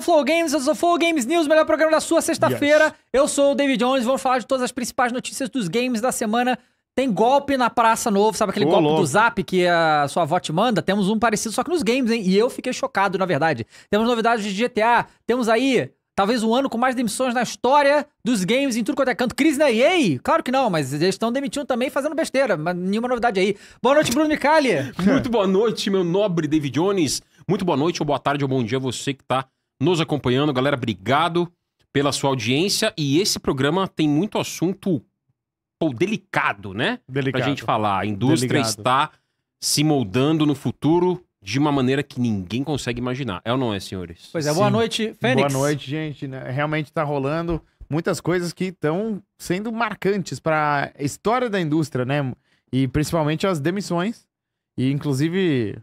Flow Games, eu sou Flow Games News, melhor programa da sua sexta-feira. Yes. Eu sou o David Jones, vamos falar de todas as principais notícias dos games da semana. Tem golpe na Praça Novo, sabe aquele golpe louco. do Zap que a sua avó te manda? Temos um parecido só que nos games, hein? E eu fiquei chocado, na verdade. Temos novidades de GTA, temos aí talvez um ano com mais demissões na história dos games em tudo quanto é canto. Crise né? na EA? Claro que não, mas eles estão demitindo também fazendo besteira, mas nenhuma novidade aí. Boa noite, Bruno Micali. Muito boa noite, meu nobre David Jones. Muito boa noite, ou boa tarde, ou bom dia, você que tá nos acompanhando. Galera, obrigado pela sua audiência. E esse programa tem muito assunto pô, delicado, né? Delicado. Pra gente falar. A indústria delicado. está se moldando no futuro de uma maneira que ninguém consegue imaginar. É ou não é, senhores? Pois é, boa Sim. noite, Fênix. Boa noite, gente. Né? Realmente está rolando muitas coisas que estão sendo marcantes para a história da indústria, né? E principalmente as demissões. E inclusive,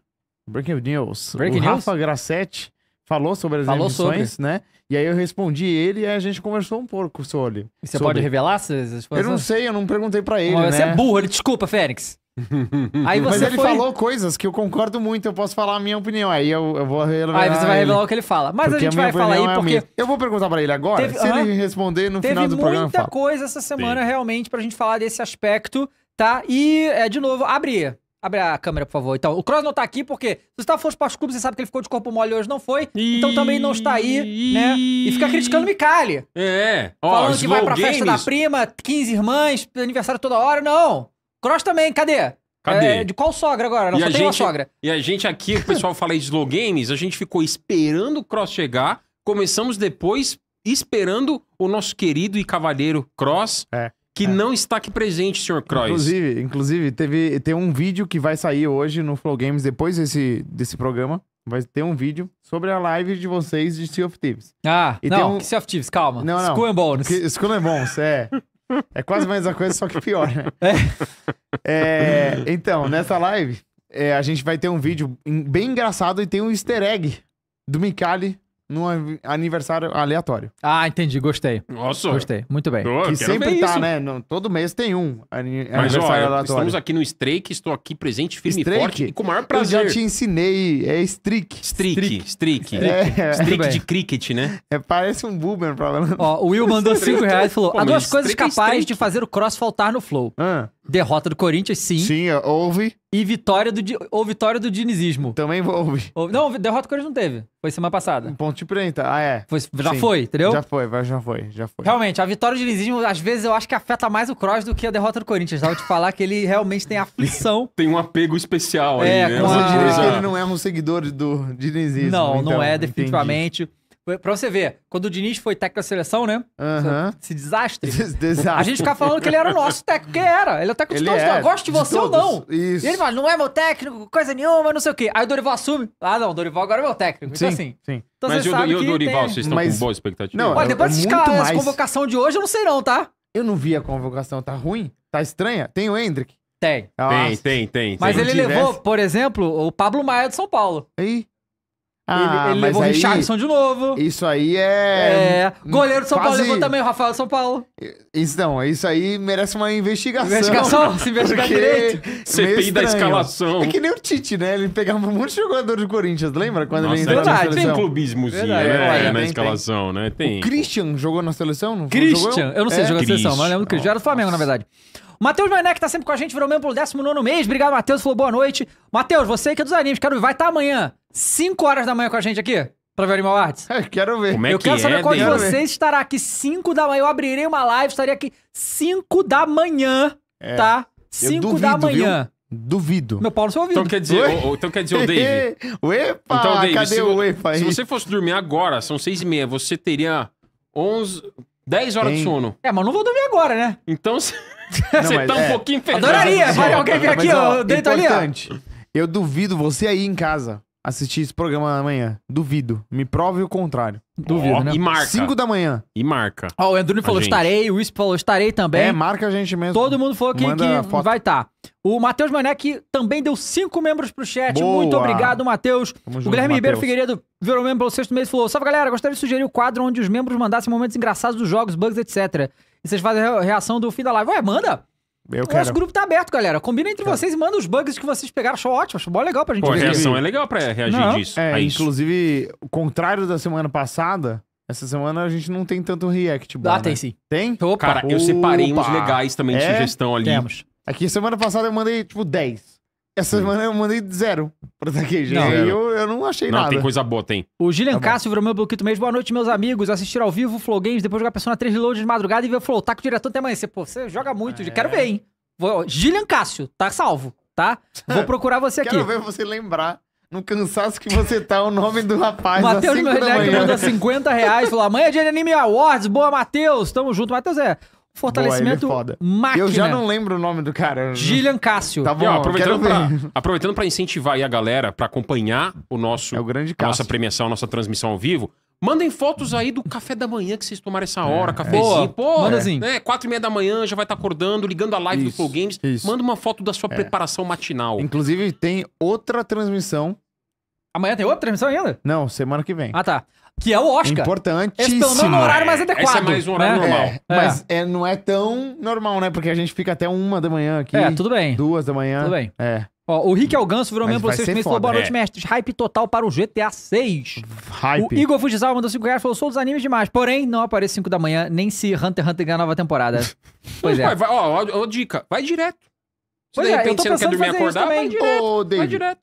Breaking News. Breaking o News? Rafa Grassetti falou sobre as falou emissões, sobre. né? E aí eu respondi ele e a gente conversou um pouco sobre. E você sobre. pode revelar essas coisas? Eu não sei, eu não perguntei para ele, né? Você é burro, ele desculpa, Fênix. aí você Mas ele foi... falou coisas que eu concordo muito, eu posso falar a minha opinião. Aí eu, eu vou revelar. Aí você vai revelar o que ele fala. Mas porque a gente a vai falar aí é porque. Eu vou perguntar para ele agora. Teve... Se uhum. ele responder no Teve final do programa. Teve muita coisa essa semana Sim. realmente pra gente falar desse aspecto, tá? E, é, de novo, abrir Abre a câmera, por favor. Então, o Cross não tá aqui porque se você tá fosse para os clubes, você sabe que ele ficou de corpo mole hoje, não foi. Então também não está aí, né? E fica criticando o Micali. É. Ó, falando que vai pra games. festa da prima, 15 irmãs, aniversário toda hora. Não. Cross também, cadê? Cadê? É, de qual sogra agora? Não, e tem gente, uma sogra. E a gente aqui, o pessoal fala aí de Slow Games, a gente ficou esperando o Cross chegar. Começamos depois esperando o nosso querido e cavalheiro Cross. É que é. não está aqui presente, senhor Croix. Inclusive, inclusive teve, tem um vídeo que vai sair hoje no Flow Games, depois desse, desse programa. Vai ter um vídeo sobre a live de vocês de Sea of Thieves. Ah, e não, um... Sea of Thieves, calma. Não, não. School and Bones. Que, School and Bones, é. É quase a mesma coisa, só que pior, né? É. é então, nessa live, é, a gente vai ter um vídeo bem engraçado e tem um easter egg do Mikali num aniversário aleatório. Ah, entendi. Gostei. Nossa. Gostei. Muito bem. que sempre tá, isso. né? No, todo mês tem um ani Mas, aniversário aleatório. Estamos aqui no Strike, estou aqui presente, firme e forte e com o maior prazer. Eu já te ensinei. É Strick. Strick. Strick. É, Strick de cricket, né? É, parece um boomer falando. Ó, o Will mandou 5 reais e falou: Pô, há duas coisas é capazes de fazer o cross faltar no flow. Ah. Derrota do Corinthians, sim. Sim, é, houve. E vitória do, ou vitória do dinizismo. Também houve. não, derrota do Corinthians não teve. Foi semana passada. Um ponto de prenda. Ah, é. Foi, já sim. foi, entendeu? Já foi, já foi, já foi. Realmente, a vitória do dinizismo, às vezes, eu acho que afeta mais o Cross do que a derrota do Corinthians. Já vou te falar que ele realmente tem aflição. tem um apego especial é, aí, né? Com a... Eu diria que ele não é um seguidor do dinizismo. Não, então, não é, definitivamente. Entendi. Pra você ver, quando o Diniz foi técnico da seleção, né? Uhum. Esse, desastre. Des desastre. A gente ficava falando que ele era o nosso técnico, que era. Ele é o técnico de ele todos. É, gosto de você ou não. Isso. E ele fala, não é meu técnico, coisa nenhuma, não sei o quê. Aí o Dorival assume. Ah, não, o Dorival agora é meu técnico. Então, sim, então assim. Sim. Então Mas e o, Dorival, tem... vocês estão Mas... com boa expectativa? Não, Olha, é depois dessa convocação de hoje, eu não sei não, tá? Eu não vi a convocação, tá ruim? Tá estranha? Tem o Hendrick? Tem. Tem, tem, tem. Mas tem. ele tivesse... levou, por exemplo, o Pablo Maia de São Paulo. Aí. Ah, ele, ele levou o Richardson de novo. Isso aí é. É. Goleiro de São Paulo levou também o Rafael de São Paulo. Então, isso aí merece uma investigação. Investigação? Se investigar direito. CPI da escalação. É que nem o Tite, né? Ele pegava de jogador do Corinthians, lembra? Quando Nossa, ele entrou na verdade, tem seleção. um clubismozinho Verdade, né, olha, na tem, escalação, né? Tem. Christian jogou na seleção? Não foi? Jogou? Christian, eu não sei É? jogou na seleção, mas eu lembro do Christian. Era do Flamengo, na verdade. O Matheus Mané, que tá sempre com a gente, virou membro pelo 19 mês. Obrigado, Matheus. Falou boa noite. Matheus, você que é dos animes, quero ver. Vai estar tá amanhã, 5 horas da manhã com a gente aqui. Pra ver Animal Arts? É, quero ver. Como é eu que quero saber é, qual de vocês estará aqui 5 da manhã. Eu abrirei uma live, estaria aqui 5 da manhã, é. tá? 5 da manhã. Viu? Duvido. Meu Paulo, só ouviu? Então quer dizer, o, o, então quer dizer, o Dave. Uepa, então, Dave, cadê se, o Uepa aí? Se você fosse dormir agora, são seis e meia, você teria onze, dez horas Tem. de sono. É, mas não vou dormir agora, né? Então... Se... Não, você tá é. um pouquinho fechado. Adoraria, vai é, alguém vir aqui, é, ó, deito ali, Eu duvido você aí em casa assistir esse programa amanhã. Duvido. Me prove o contrário. Duvido, oh, né? E marca. 5 da manhã. E marca. Ó, oh, o Endurino falou, estarei. O Whisper falou, estarei também. É, marca a gente mesmo. Todo mundo falou que, que vai estar. Tá. O Matheus Manek também deu cinco membros pro chat. Boa. Muito obrigado, Matheus. O Guilherme Mateus. Ribeiro Figueiredo virou membro pelo sexto mês e falou: Salve galera, gostaria de sugerir o quadro onde os membros mandassem momentos engraçados dos jogos, bugs, etc. E vocês fazem a reação do fim da live. Ué, manda! Eu o quero. nosso grupo tá aberto, galera. Combina entre vocês e manda os bugs que vocês pegaram. Achou ótimo, achou bom legal pra gente Pô, a reação é legal pra reagir Não, disso. É, a isso. inclusive, o contrário da semana passada, essa semana a gente não tem tanto react bom, Ah, né? tem sim. Tem? Opa. Cara, eu separei Opa. uns legais também de É? sugestão ali. Temos. Aqui é semana passada eu mandei tipo 10. Essa semana eu mandei zero pra Takeji. Não, e eu, eu não achei não, nada. Não, tem coisa boa, tem. O Gilian tá Cássio virou meu bloquito mesmo. Boa noite, meus amigos. Assistir ao vivo, o Flow Games, depois jogar na 3 Reload de madrugada e ver Flow tá o diretor até amanhecer. Pô, você joga muito. É. Quero ver, hein? Vou... Gilian Cássio, tá salvo, tá? Vou procurar você aqui. Quero ver você lembrar no cansaço que você tá, o nome do rapaz. Matheus Merdeck manda 50 reais. Falou: amanhã é dia de Anime Awards. Boa, Matheus. Tamo junto. Matheus é Fortalecimento Boa, é máquina. Eu já não lembro o nome do cara. Gillian Cássio. Tá bom, e, ó, aproveitando, pra, aproveitando incentivar aí a galera pra acompanhar o nosso, é o grande a nossa premiação, a nossa transmissão ao vivo, mandem fotos aí do café da manhã que vocês tomaram essa é, hora, é, cafezinho. É. Pô, manda assim. Né, quatro e meia da manhã, já vai estar tá acordando, ligando a live isso, do Flow Games. Isso. Manda uma foto da sua é. preparação matinal. Inclusive, tem outra transmissão. Amanhã tem outra transmissão ainda? Não, semana que vem. Ah, tá que é o Oscar. Importante. Esse pelo menos é um horário mais adequado. É, esse é mais um né? horário né? normal. É, é. mas é. é. não é tão normal, né? Porque a gente fica até uma da manhã aqui. É, tudo bem. Duas da manhã. Tudo bem. É. Ó, o Rick Alganso virou mesmo pra vocês também falou: boa noite, é. mestres. Hype total para o GTA 6. Hype. O Igor Fujisawa mandou 5 reais falou: sou dos animes demais. Porém, não aparece 5 da manhã, nem se Hunter x Hunter ganhar nova temporada. pois é. Vai, vai, ó, ó, ó, dica: vai direto. Se pois de repente é, você não quer dormir acordar, vai direto, Ô, vai direto.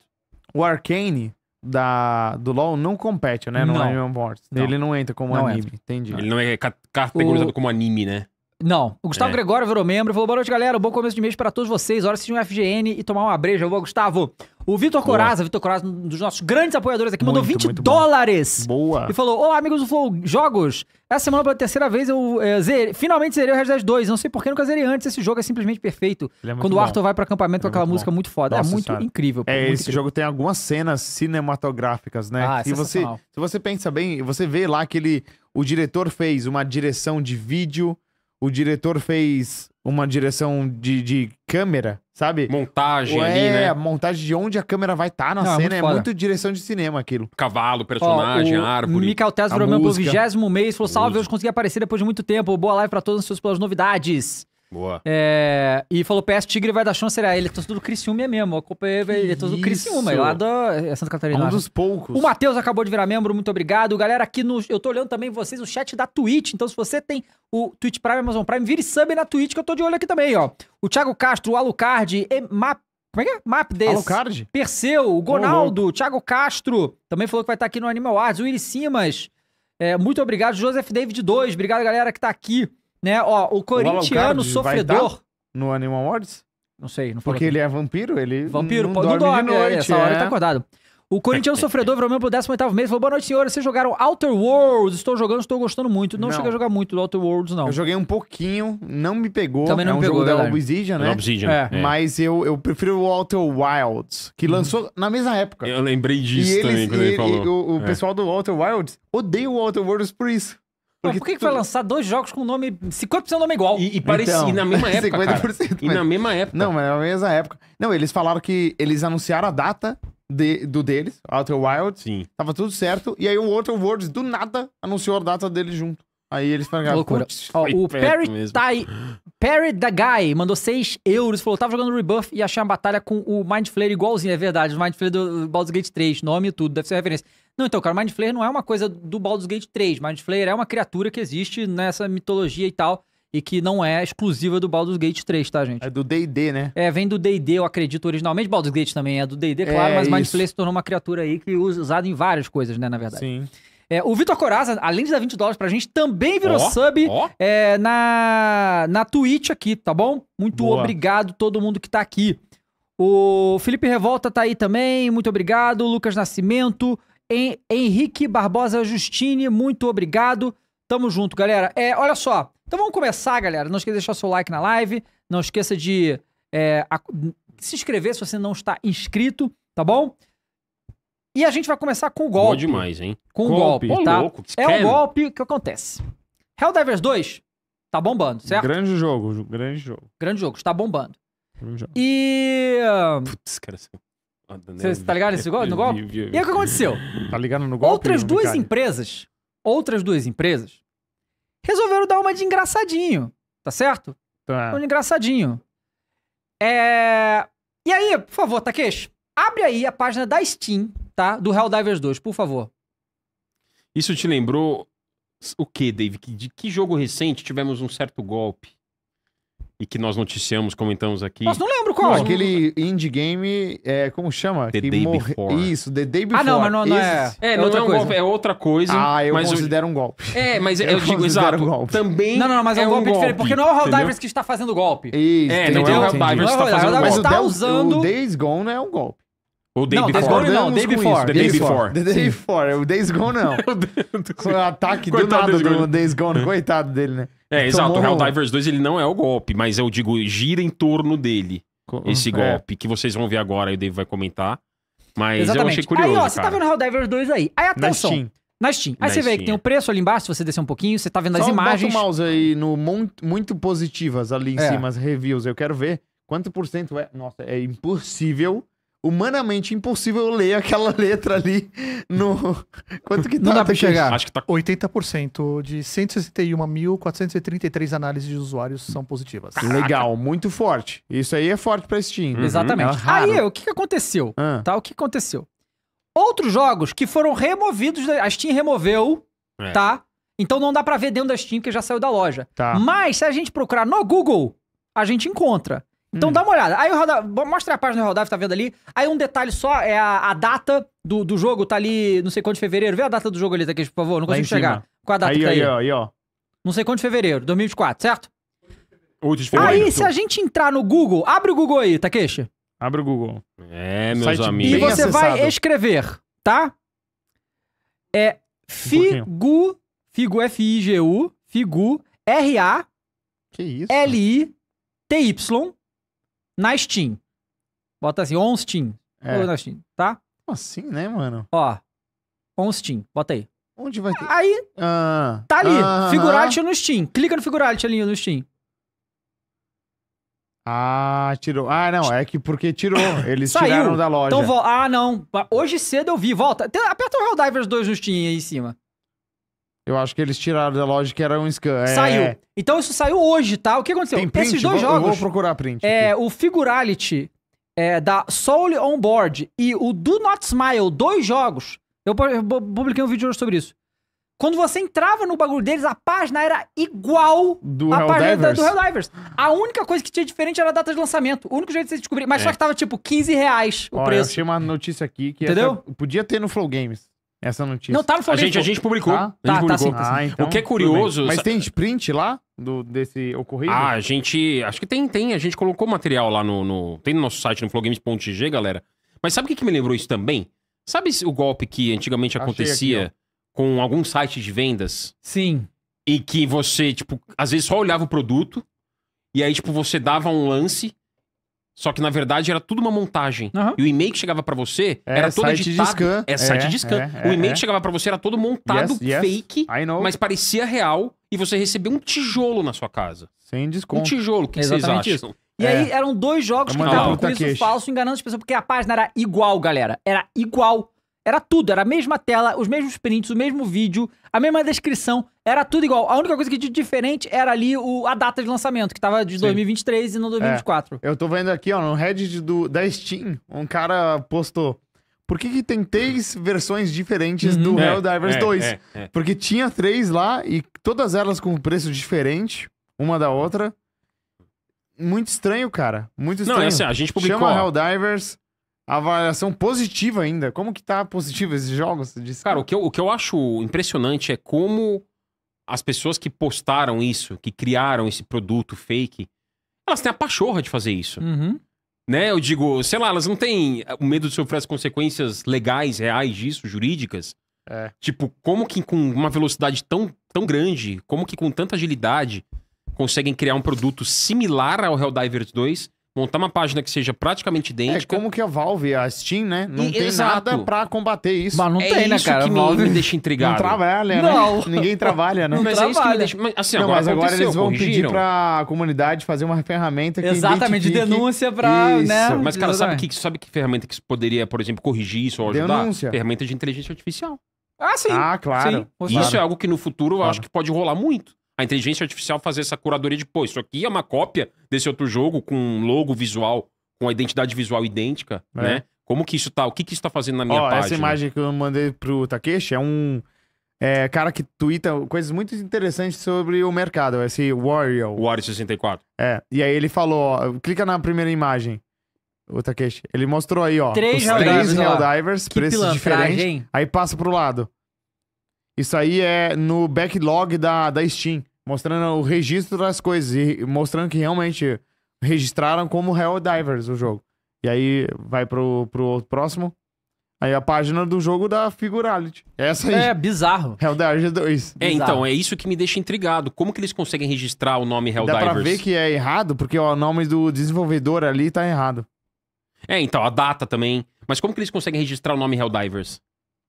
O Arcane da, do LoL não compete, né? No não. Animal é Morts. Ele não entra como não anime. Entra. Entendi. Ele não é categorizado o... como anime, né? Não, o Gustavo é. Gregório virou membro e falou: boa noite, galera. Um bom começo de mês para todos vocês. Hora de um FGN e tomar uma breja. Boa, Gustavo. O Vitor Coraza, Vitor Coraza, um dos nossos grandes apoiadores aqui, mandou 20 dólares. Boa. E falou: Olá, amigos do Flow Jogos. Essa semana, pela terceira vez, eu é, finalmente zerei o Red Dead 2. Não sei por que nunca zerei antes. Esse jogo é simplesmente perfeito. É Quando o Arthur vai para acampamento com é aquela música bom. É muito foda. É Nossa, é muito incrível. É, muito esse incrível. jogo tem algumas cenas cinematográficas, né? Ah, e você, se você pensa bem, você vê lá que ele, o diretor fez uma direção de vídeo o diretor fez uma direção de, de câmera, sabe? Montagem Ué, ali, né? É, montagem de onde a câmera vai estar tá na Não, é cena. É muito, é muito, direção de cinema aquilo. Cavalo, personagem, Ó, árvore. Michael Tesla, pro vigésimo mês, falou: Salve, hoje consegui aparecer depois de muito tempo. Boa live pra todos os seus pelas novidades. Boa. É, e falou: PS Tigre vai dar chance. Ele, ah, ele é torcedor do Criciúma é mesmo. Acompanhei é, ele, é torcedor do Criciúma. Lá da é, Santa Catarina. um dos poucos. O Matheus acabou de virar membro, muito obrigado. Galera, aqui no. Eu tô olhando também vocês o chat da Twitch. Então, se você tem o Twitch Prime, Amazon Prime, vire sub na Twitch que eu tô de olho aqui também, ó. O Thiago Castro, o Alucard, e Map. Como é que é? Map desse. Alucard? Perseu, o Gonaldo, oh, o Thiago Castro. Também falou que vai estar tá aqui no Animal Arts. O Iri Simas. É, muito obrigado. Joseph David 2. Obrigado, galera, que tá aqui. Né? Ó, o corintiano o sofredor. no Animal Wars? Não sei, não Porque ele é vampiro, ele. Vampiro, não, pô, dorme, não dorme de é, noite, é, essa hora ele é. tá acordado. O corintiano sofredor pelo membro do 18 mês falou: Boa noite, senhora Vocês jogaram Outer Worlds? Estou jogando, estou gostando muito. Não, não. cheguei a jogar muito do Outer Worlds, não. Eu joguei um pouquinho, não me pegou. Também não é um pegou, jogo da Obsidian, né? Obsidian. É, é. Mas eu, eu prefiro o Outer Wilds, que uhum. lançou na mesma época. Eu lembrei disso e eles, também, quando ele, ele falou. E, o, o é. pessoal do Outer Wilds odeia o Outer Worlds por isso. Porque por que, tu... que vai lançar dois jogos com é o nome 50% nome igual? E, e, pareci... então, e na mesma época. 50%, cara. Mas... E na mesma época. Não, mas na mesma época. Não, eles falaram que eles anunciaram a data de, do deles, Outer Wild. Sim. Tava tudo certo. E aí o Outer Worlds, do nada, anunciou a data dele junto. Aí eles pegaram. Loucura. Ó, o Perry, tai, Perry da Guy mandou 6 euros. Falou: tava jogando Rebuff e achei uma batalha com o Mind Flayer igualzinho. É verdade, o Mind Flayer do Baldur's Gate 3, nome e tudo, deve ser referência. Não, então, cara, o Mind Flayer não é uma coisa do Baldur's Gate 3. Mind Flayer é uma criatura que existe nessa mitologia e tal. E que não é exclusiva do Baldur's Gate 3, tá, gente? É do D&D, né? É, vem do D&D, eu acredito, originalmente. Baldur's Gate também é do D&D, é, claro, é, mas Mind Flayer se tornou uma criatura aí que é usada em várias coisas, né, na verdade. Sim. É, o Vitor Coraza, além de dar 20 dólares pra gente, também virou oh, sub oh. É, na, na Twitch aqui, tá bom? Muito Boa. obrigado todo mundo que tá aqui. O Felipe Revolta tá aí também, muito obrigado. Lucas Nascimento, Henrique Barbosa Justine, muito obrigado. Tamo junto, galera. É, olha só. Então vamos começar, galera. Não esqueça de deixar seu like na live. Não esqueça de é, a, se inscrever se você não está inscrito, tá bom? E a gente vai começar com o golpe. Boa demais, hein? Com golpe. o golpe, tá? Louco, é um golpe que acontece. Helldivers 2 tá bombando, certo? Grande jogo, grande jogo. Grande jogo, está bombando. Grande jogo. E... Putz, cara, você tá ligado nesse golpe? E aí o que aconteceu? Tá ligado no golpe? Outras duas cara? empresas, outras duas empresas, resolveram dar uma de engraçadinho, tá certo? Tá. Uma de engraçadinho. É... E aí, por favor, Takeshi, abre aí a página da Steam, tá? Do Helldivers 2, por favor. Isso te lembrou o que, Dave? De que jogo recente tivemos um certo golpe? e que nós noticiamos, comentamos aqui. Mas não lembro qual. Não, aquele indie game, é, como chama? The que Day morre... Before. Isso, The Day Before. Ah, não, mas não, não é... É, é, outra é um coisa. golpe, é outra coisa. Ah, eu mas considero eu... um golpe. É, mas eu, eu digo, exato, um golpe. também Não, não, mas é um golpe, é golpe diferente, porque não é o Helldivers que está fazendo golpe. Isso, é, não é o Helldivers que está é fazendo golpe. Mas tá usando... O Days Gone é um golpe. O Day não, Before. Não, Day Before. The Day Before. The Day Before. O Days Gone não. Foi um ataque do nada do, do Days Gone. Coitado dele, né? É, ele exato. O O Divers 2 ele não é o golpe, mas eu digo, gira em torno dele. Co esse é. golpe, é. que vocês vão ver agora e o Dave vai comentar. Mas Exatamente. eu achei curioso. Aí, ó, você tá vendo o Divers 2 aí. Aí atenção. Na Steam. Na Steam. Aí Na você Steam. vê que tem o preço ali embaixo, se você descer um pouquinho, você tá vendo Só as imagens. Bota o mouse aí no muito positivas ali em é. cima, as reviews. Eu quero ver quanto por cento é. Nossa, é impossível humanamente impossível eu ler aquela letra ali no. Quanto que tá? Não dá pra chegar. Acho que tá 80% de 161.433 análises de usuários são positivas. Legal, muito forte. Isso aí é forte pra Steam. Uhum. Exatamente. É aí, o que, aconteceu? Ah. Tá, o que aconteceu? Outros jogos que foram removidos, a Steam removeu, é. tá? Então não dá para ver dentro da Steam, porque já saiu da loja. Tá. Mas se a gente procurar no Google, a gente encontra. Então hum. dá uma olhada. Aí o mostra a página do Rodav, tá vendo ali. Aí um detalhe só, é a, a data do, do jogo, tá ali, não sei quanto de fevereiro. Vê a data do jogo ali, Takeshi, por favor, não consigo chegar. Qual a data aí, que tá aí? Aí, ó, aí, ó. Não sei quanto de fevereiro, 2024, certo? 8 de fevereiro. Aí, se a gente entrar no Google, abre o Google aí, Takeshi. Abre o Google. É, meus Site amigos. E você vai escrever, tá? É Figu, um Figu, F-I-G-U, Figu, R-A, L-I-T-Y, na Steam. Bota assim, on Steam. É. Ou na Steam, tá? Como assim, né, mano? Ó, on Steam, bota aí. Onde vai ter? Aí, ah, tá ali, ah, figurality ah, no Steam. Clica no figurality ali no Steam. Ah, tirou. Ah, não, é que porque tirou. Eles Saiu. tiraram da loja. Então, ah, não. Hoje cedo eu vi. Volta. Aperta o Helldivers 2 no Steam aí em cima. Eu acho que eles tiraram da loja que era um scan. É... Saiu. Então isso saiu hoje, tá? O que aconteceu? Tem print? Esses dois vou, jogos. Eu vou procurar print. É, o Figurality é, da Soul On Board e o Do Not Smile, dois jogos. Eu publiquei um vídeo hoje sobre isso. Quando você entrava no bagulho deles, a página era igual do à Hell página Divers. do Helldivers. A única coisa que tinha diferente era a data de lançamento. O único jeito de você descobrir. Mas é. só que tava tipo 15 reais o Olha, preço. Eu achei uma notícia aqui que Entendeu? Essa, podia ter no Flow Games. Essa notícia. Não, tá no A gente, a gente publicou. Tá, a gente tá, tá publicou. Tá, sim, tá, ah, sim. Ah, então, o que é curioso. Mas tem sprint lá do, desse ocorrido? Ah, a gente. Acho que tem, tem. A gente colocou material lá no. no tem no nosso site, no flogames.g, galera. Mas sabe o que, que me lembrou isso também? Sabe o golpe que antigamente acontecia aqui, com algum site de vendas? Sim. E que você, tipo, às vezes só olhava o produto, e aí, tipo, você dava um lance, só que, na verdade, era tudo uma montagem. Uhum. E o e-mail que chegava para você é, era todo site editado. De scan. É, é site é, de scan. É, o é, e-mail é. que chegava para você era todo montado, yes, yes, fake, mas parecia real. E você recebia um tijolo na sua casa. Sem desconto. Um tijolo. que, vocês acham? Isso. E aí eram dois jogos que estavam com isso falso, enganando as pessoas, porque a página era igual, galera. Era igual. Era tudo, era a mesma tela, os mesmos prints, o mesmo vídeo, a mesma descrição, era tudo igual. A única coisa que tinha diferente era ali o, a data de lançamento, que tava de Sim. 2023 e não 2024. É, eu tô vendo aqui, ó, no Reddit do, da Steam, um cara postou. Por que, que tem três versões diferentes uhum. do é, Helldivers é, 2? É, é, é. Porque tinha três lá e todas elas com preço diferente, uma da outra. Muito estranho, cara. Muito estranho. Não, é assim, a gente publicou. Chama Helldivers avaliação positiva ainda. Como que tá positivo esses jogos? Disse, cara, cara, o que, eu, o que eu acho impressionante é como as pessoas que postaram isso, que criaram esse produto fake, elas têm a pachorra de fazer isso. Uhum. Né? Eu digo, sei lá, elas não têm o medo de sofrer as consequências legais, reais disso, jurídicas. É. Tipo, como que com uma velocidade tão, tão grande, como que com tanta agilidade conseguem criar um produto similar ao Helldivers 2 montar uma página que seja praticamente é, idêntica. É como que a Valve, a Steam, né? Não e, tem exato. nada pra combater isso. Mas não é tem, né, cara? que me, Valve... me deixa intrigado. Não trabalha, né? não. Ninguém trabalha, né? Não, mas trabalha. é isso que me deixa... Mas, assim, não, agora, mas agora eles vão corrigiram. pedir pra comunidade fazer uma ferramenta que Exatamente, de denúncia pra... Isso. Né? Mas, cara, sabe que, sabe que ferramenta que poderia, por exemplo, corrigir isso ou ajudar? Denúncia. Ferramenta de inteligência artificial. Ah, sim. Ah, claro. Sim. Isso é claro. é algo que no futuro eu claro. acho que pode rolar muito a inteligência artificial fazer essa curadoria de, pô, isso aqui é uma cópia desse outro jogo com um logo visual, com a identidade visual idêntica, é. né? Como que isso tá? O que que isso tá fazendo na minha Ó, página? Essa imagem que eu mandei pro Takeshi é um é, cara que twitta coisas muito interessantes sobre o mercado, esse Warrior. Warrior 64. É, e aí ele falou, ó, clica na primeira imagem. O Takeshi, ele mostrou aí, ó. Três Helldivers, três Helldivers preços diferentes. Aí passa pro lado. Isso aí é no backlog da, da Steam, mostrando o registro das coisas e mostrando que realmente registraram como Hell Divers o jogo. E aí vai pro, pro próximo. Aí a página do jogo da Figurality. É essa aí. É, bizarro. Divers 2. É, bizarro. então, é isso que me deixa intrigado. Como que eles conseguem registrar o nome Divers? Dá pra ver que é errado, porque ó, o nome do desenvolvedor ali tá errado. É, então, a data também. Mas como que eles conseguem registrar o nome Divers?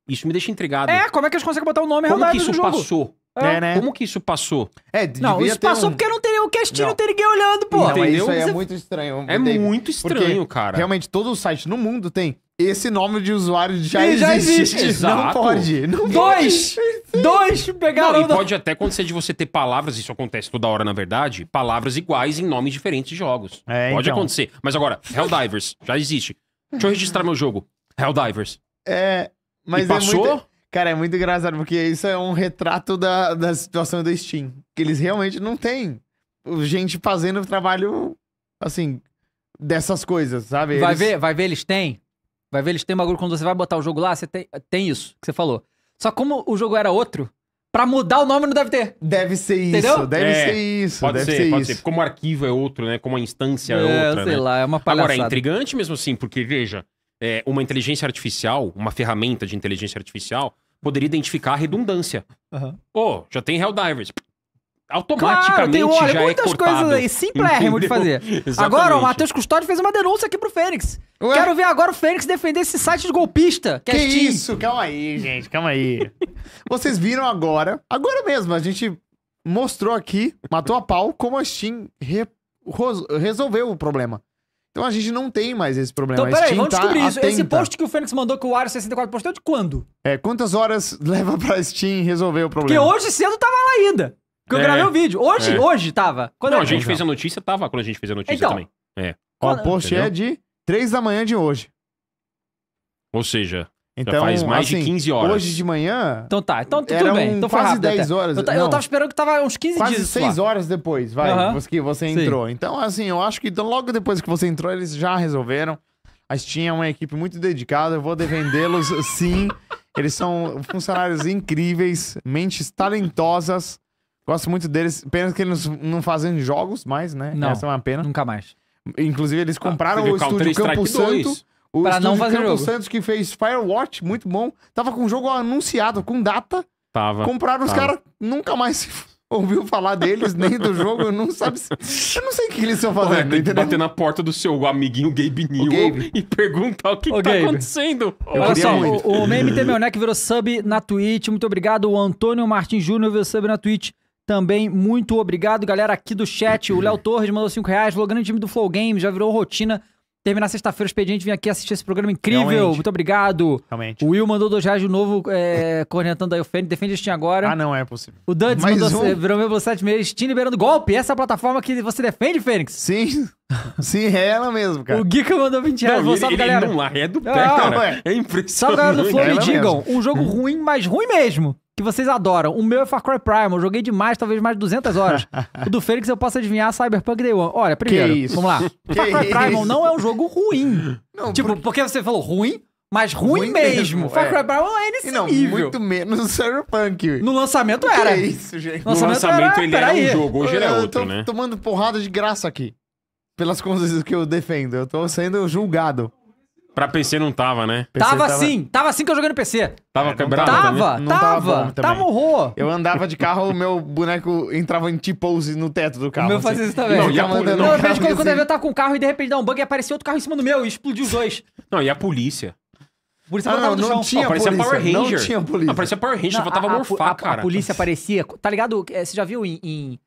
Isso me deixa intrigado. É, como é que eles conseguem botar o nome Como que isso passou? É, né, né? Como que isso passou? É, Não, isso passou um- porque não teria o casting, não. Não. teria ninguém olhando, pô. Não, é Entendeu? isso aí é Você- muito estranho. É muito estranho, porque cara. Realmente, todo o site no mundo tem esse nome de usuário já E existe. já existe. Não pode. Não Dois! Dois Não, pegaram. e pode até acontecer de você ter palavras, isso acontece toda hora, na verdade, palavras iguais em nomes diferentes de jogos. É, pode então. acontecer. Mas agora, Helldivers, já existe. Deixa eu registrar meu jogo. Helldivers. É, mas e é passou? É muito... Cara, é muito engraçado, porque isso é um retrato da, da situação do Steam. Que eles realmente não têm gente fazendo trabalho, assim, dessas coisas, sabe? Eles... Vai ver, vai ver, eles têm. Vai ver, eles têm um bagulho. Quando você vai botar o jogo lá, você tem, tem isso que você falou. Só como o jogo era outro, Pra mudar o nome não deve ter. Deve ser Entendeu? isso. Deve é, ser isso. Pode deve ser, ser pode isso. ser. Como o arquivo é outro, né? Como a instância é, é outra. Sei né? lá, é uma palhaçada. Agora, é intrigante mesmo assim, porque, veja, é, uma inteligência artificial, uma ferramenta de inteligência artificial, poderia identificar a redundância. Uhum. Oh, já tem Helldivers. Automaticamente claro, tem, olha, já é muitas é cortado. coisas aí, simplérrimo de fazer. Agora, o Matheus Custódio fez uma denúncia aqui pro Fênix. Ué? Quero ver agora o Fênix defender esse site de golpista. Que, que é isso? Calma aí, gente, calma aí. Vocês viram agora, agora mesmo, a gente mostrou aqui, matou a pau, como a Steam re resolveu o problema. Então a gente não tem mais esse problema. Então, é peraí, vamos descobrir isso. Atenta. Esse post que o Fênix mandou que o Wario 64 postou de quando? É, quantas horas leva pra Steam resolver o problema? Porque hoje cedo tava lá ainda. Que eu é. gravei o vídeo. Hoje, é. hoje tava. Quando não, é a gente fez a notícia, tava quando a gente fez a notícia então, também. É. o post Entendeu? é de 3 da manhã de hoje. Ou seja, então, Já faz mais assim, de 15 horas. Hoje de manhã. Então tá, então tudo bem. Um, então foi quase 10 até. horas. Eu, não, eu tava esperando que tava uns 15 quase dias. 6 lá. horas depois, vai, uhum. você, você entrou. Sim. Então, assim, eu acho que então, logo depois que você entrou, eles já resolveram. Mas tinha uma equipe muito dedicada, eu vou defendê-los sim. Eles são funcionários incríveis, mentes talentosas. Gosto muito deles. Pena que eles não fazem jogos mais, né? Não, Essa é uma pena. Nunca mais. Inclusive, eles compraram ah, o estúdio Campo Santo. 2. O pra não fazer o jogo. Santos que fez Firewatch, muito bom. Tava com o jogo anunciado, com data. Tava. Compraram tava. os caras, nunca mais ouviu falar deles, nem do jogo, não sabe. Se... Eu não sei o que eles estão fazendo. Olha, tem bater na porta do seu amiguinho Gabe New e perguntar o que, o que tá acontecendo. Eu Olha só, muito. o, o meme Temelnec virou sub na Twitch. Muito obrigado. O Antônio Martins Júnior virou sub na Twitch. Também muito obrigado, galera, aqui do chat. O Léo Torres mandou 5 reais, falou grande time do Flow Games, já virou rotina terminar sexta-feira o expediente, vim aqui assistir esse programa incrível. Realmente. Muito obrigado. Realmente. O Will mandou dois reais de novo, é, cornetando aí o Fênix. Defende Steam agora. Ah, não, é possível. O Dantes Mais mandou um. virou meu sete meses. Steam liberando golpe. Essa é a plataforma que você defende, Fênix? Sim. Sim, é ela mesmo, cara. O Guica mandou 20 reais. Não, vou, salve, ele galera. não é do ah. pé, ah, cara. É impressionante. É salve, galera do Flow, digam. Um jogo ruim, mas ruim mesmo que vocês adoram. O meu é Far Cry Primal, joguei demais, talvez mais de 200 horas. o do Fênix eu posso adivinhar Cyberpunk Day One. Olha, primeiro, vamos lá. Que Far Cry isso? Primal não é um jogo ruim. Não, tipo, porque você falou ruim, mas ruim, ruim mesmo. mesmo. É. Far Cry Primal é nesse não, nível. muito menos o Cyberpunk. No lançamento era. Que é isso, gente. No lançamento, no lançamento era, ele era um jogo, hoje ele é outro, eu tô né? tomando porrada de graça aqui. Pelas coisas que eu defendo. Eu tô sendo julgado. Pra PC não tava, né? PC tava, tava sim, tava sim que eu joguei no PC. Tava é, quebrado? Tava, não tava, tava horror. Eu andava de carro, o meu boneco entrava em T-pose no teto do carro. O meu assim. fazia isso também. Não, e a, mandando não, não, quando, quando eu tava com o carro e de repente dá um bug e apareceu outro carro em cima do meu e explodiu os dois. Não, e a polícia? A polícia ah, não, não, não tinha oh, polícia, Power Ranger. Não tinha polícia. Aparecia Power Ranger, não, faltava morfar, a, cara. A polícia aparecia... Tá ligado? É, você já viu em... em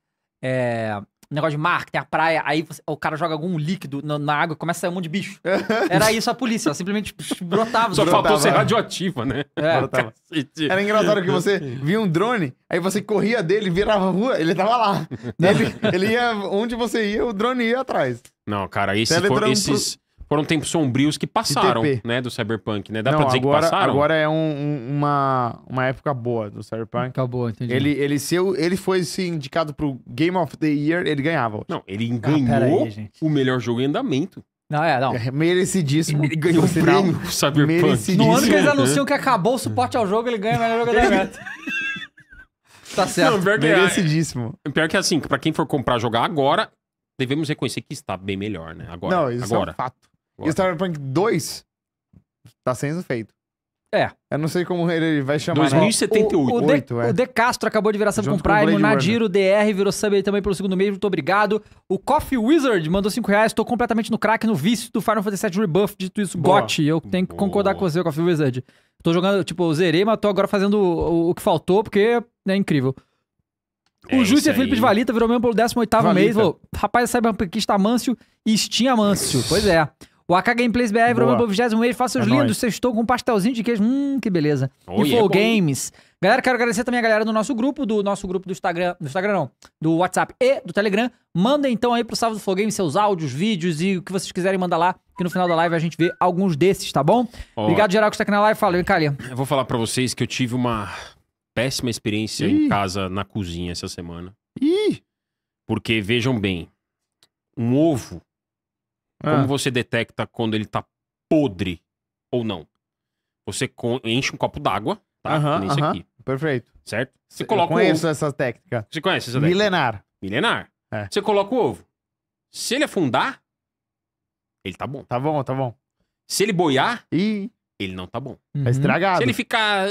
é, negócio de mar, que tem a praia, aí você, o cara joga algum líquido na, na água e começa a sair um monte de bicho. Era isso a polícia, ela simplesmente brotava. Só brotava. faltou ser radioativa, né? É. Era engraçado que você via um drone, aí você corria dele, virava a rua, ele tava lá. ele, ele ia, onde você ia, o drone ia atrás. Não, cara, esse for, esses, foram tempos sombrios que passaram, né, do Cyberpunk, né? Dá Não, pra dizer agora, que passaram? Agora é um, um, uma, uma época boa do Cyberpunk. Acabou, entendi. Ele, ele, se eu, ele foi se assim, indicado pro Game of the Year, ele ganhava. Não, ele ah, ganhou aí, o melhor jogo em andamento. Não, é, não. É, merecidíssimo. Ele ganhou o prêmio pro Cyberpunk. No ano que eles né? anunciam que acabou o suporte ao jogo, ele ganha o melhor jogo da meta. tá certo. Não, pior que é, merecidíssimo. É, pior que assim, pra quem for comprar jogar agora, devemos reconhecer que está bem melhor, né? Agora. Não, isso agora. é um fato. E Cyberpunk 2 tá sendo feito. É. Eu não sei como ele vai chamar. 2078. Né? O, o, De, é. o De Castro acabou de virar sub com Prime. O Nadiro DR virou sub aí também pelo segundo mês. Muito obrigado. O Coffee Wizard mandou 5 reais. Tô completamente no crack, no vício do Final Fantasy VII Rebuff. Dito isso, gote. Eu tenho que Boa. concordar com você, Coffee Wizard. Tô jogando, tipo, eu zerei, mas tô agora fazendo o, o que faltou, porque é incrível. É o Júcio Felipe de Valita virou mesmo pelo 18 mês. Falou, Rapaz, Cyberpunk está manso e Steam é Amâncio. Pois é. O AK Gameplays BR virou meu 20 ele Faça os é lindos. Sextou com um pastelzinho de queijo. Hum, que beleza. e Flow é Games. Galera, quero agradecer também a galera do nosso grupo, do nosso grupo do Instagram, do Instagram não, do WhatsApp e do Telegram. manda então aí pro Salve do Flow Games seus áudios, vídeos e o que vocês quiserem mandar lá, que no final da live a gente vê alguns desses, tá bom? Oh. Obrigado, geral, que está aqui na live. Valeu, vem cá, Eu vou falar para vocês que eu tive uma péssima experiência Ih. em casa, na cozinha, essa semana. Ih! Porque, vejam bem, um ovo ah. Como é. você detecta quando ele tá podre ou não? Você enche um copo d'água, tá? Aham, Nesse aqui. Perfeito. Certo? Você coloca Eu conheço o ovo. essa técnica. Você conhece essa técnica? Milenar. Milenar. É. Você coloca o ovo. Se ele afundar, ele tá bom. Tá bom, tá bom. Se ele boiar, Ih, ele não tá bom. tá estragado. Se ele ficar.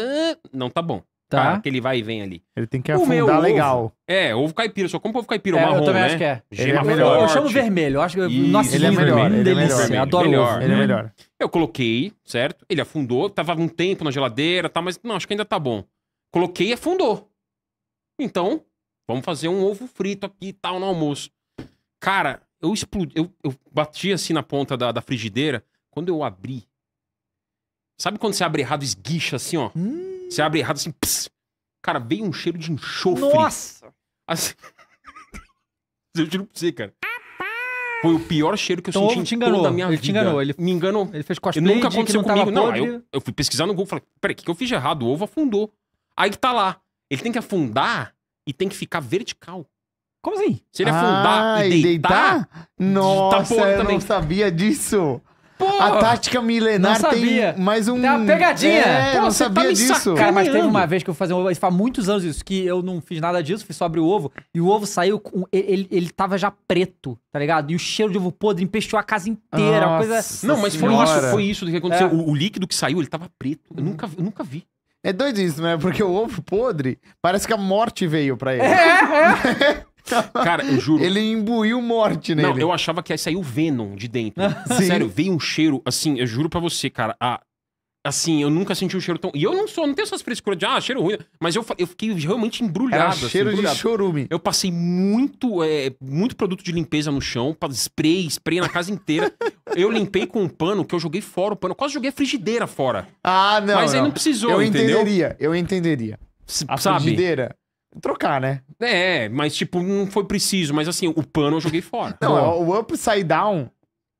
Não tá bom. Tá. que ele vai e vem ali. Ele tem que o afundar meu, legal. Ovo, é, ovo caipira. Só como ovo caipira, é, marrom, eu também né? acho que é. Gema ele é melhor. Eu chamo vermelho. Eu acho que... Isso. Nossa, ele é melhor. Ele é melhor. Adoro melhor, ovo. Ele é melhor. Eu coloquei, certo? Ele afundou. Tava um tempo na geladeira, tá? Mas não, acho que ainda tá bom. Coloquei e afundou. Então, vamos fazer um ovo frito aqui e tal no almoço. Cara, eu explodi... Eu, eu bati assim na ponta da, da frigideira. Quando eu abri... Sabe quando você abre errado, esguicha assim, ó? Hum. Você abre errado assim. Pss. Cara, veio um cheiro de enxofre. Nossa! Assim. Eu tiro pra você, cara. Foi o pior cheiro que eu então, senti te enganou, toda a minha ele vida. Te enganou, ele me enganou. Ele fez cosplay. Ele nunca aconteceu não comigo. Não, eu, eu, fui pesquisar no Google e falei: peraí, o que, que eu fiz de errado? O ovo afundou. Aí que tá lá. Ele tem que afundar e tem que ficar vertical. Como assim? Se ele afundar e deitar, deitar? Nossa, tá eu também. não sabia disso. Porra, a tática milenar não sabia. tem mais um. Tem uma pegadinha. É, Pô, não você tá sabia tá disso. Cara, mas teve uma vez que eu fazer, um ovo, faz muitos anos isso, que eu não fiz nada disso, fiz só abrir o ovo, e o ovo saiu com. Ele, ele tava já preto, tá ligado? E o cheiro de ovo podre empesteou a casa inteira. Nossa, coisa... Não, mas foi isso, foi isso que aconteceu. É. O, o, líquido que saiu, ele tava preto. Eu, hum. nunca, eu nunca vi. É doido isso, né? Porque o ovo podre, parece que a morte veio pra ele. É, é. Cara, eu juro. Ele imbuiu morte nele. Não, eu achava que aí saiu Venom de dentro. Sério, veio um cheiro, assim, eu juro pra você, cara. A, Assim, eu nunca senti um cheiro tão. E eu não sou, não tenho essas frescuras de, ah, cheiro ruim. Mas eu, eu fiquei realmente embrulhado. Era assim, cheiro embrulhado. de chorume. Eu passei muito, é, muito produto de limpeza no chão, spray, spray na casa inteira. eu limpei com um pano que eu joguei fora o pano. quase joguei a frigideira fora. Ah, não. Mas não. aí não precisou, eu entendeu? entenderia, eu entenderia. S a sabe? frigideira trocar, né? É, mas tipo, não foi preciso. Mas assim, o pano eu joguei fora. Não, o upside down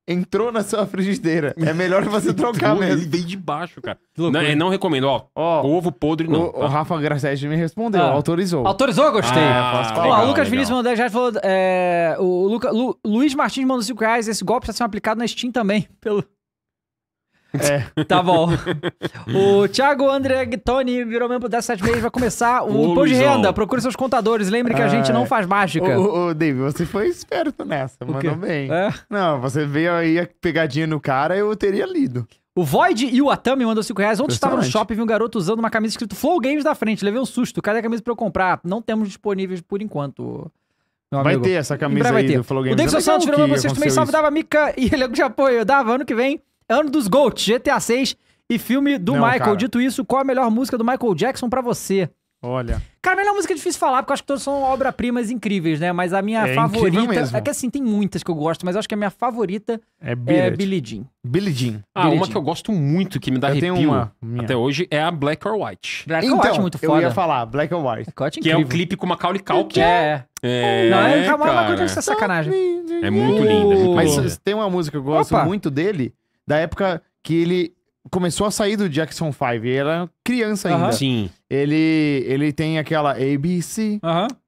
entrou na sua frigideira. É melhor você trocar mesmo. Ele mesmo. veio de baixo, cara. Não, não recomendo, ó. o Ovo podre, não. o, o tá? Rafa Grassetti me respondeu, Ah. autorizou. Autorizou, gostei. Ah, Ó, o Lucas legal. Vinícius mandou 10 reais e falou. é, o Luca- Lu- Luiz Martins mandou 5 reais. Esse golpe está sendo aplicado na Steam também. Pelo, é. Tá bom. O Thiago André Tony virou membro da 76 vai começar o Ô, imposto de renda. Procure seus contadores. Lembre que a gente ah, não é. faz mágica. Ô, ô, David, você foi esperto nessa, mandou quê? bem. É? Não, você veio aí a pegadinha no cara, eu teria lido. O Void e o Atami mandou 5 reais. Ontem estava no shopping e vi um garoto usando uma camisa escrito Flow Games na frente. Levei um susto. Cadê a camisa pra eu comprar? Não temos disponíveis por enquanto. meu Vai amigo. ter essa camisa do Flow Games. O É Davidson legal Santos virou pra vocês também. Salve, Dava Mica e elenco é de apoio. Dava, ano que vem ano dos GOAT, GTA 6 e filme do Não, Michael. Cara. Dito isso, qual a melhor música do Michael Jackson para você? Olha. Cara, a melhor música é difícil falar, porque eu acho que todas são obra-primas incríveis, né? Mas a minha é favorita. É que assim, tem muitas que eu gosto, mas eu acho que a minha favorita é, é Billie Jean. Billie Jean. Ah, Billie uma Jean. que eu gosto muito, que me dá eu arrepio até hoje, é a Black or White. Black então, or White é muito foda. Eu ia falar, Black or White. Black é é que é, um clipe com Macaulay Culkin. É. É, não, é, é uma coisa Culkin é sacanagem. É muito linda. Muito mas tem uma música que eu gosto Opa. muito dele, da época que ele começou a sair do Jackson 5. Ele era criança ainda. Sim. Ele, ele tem aquela ABC.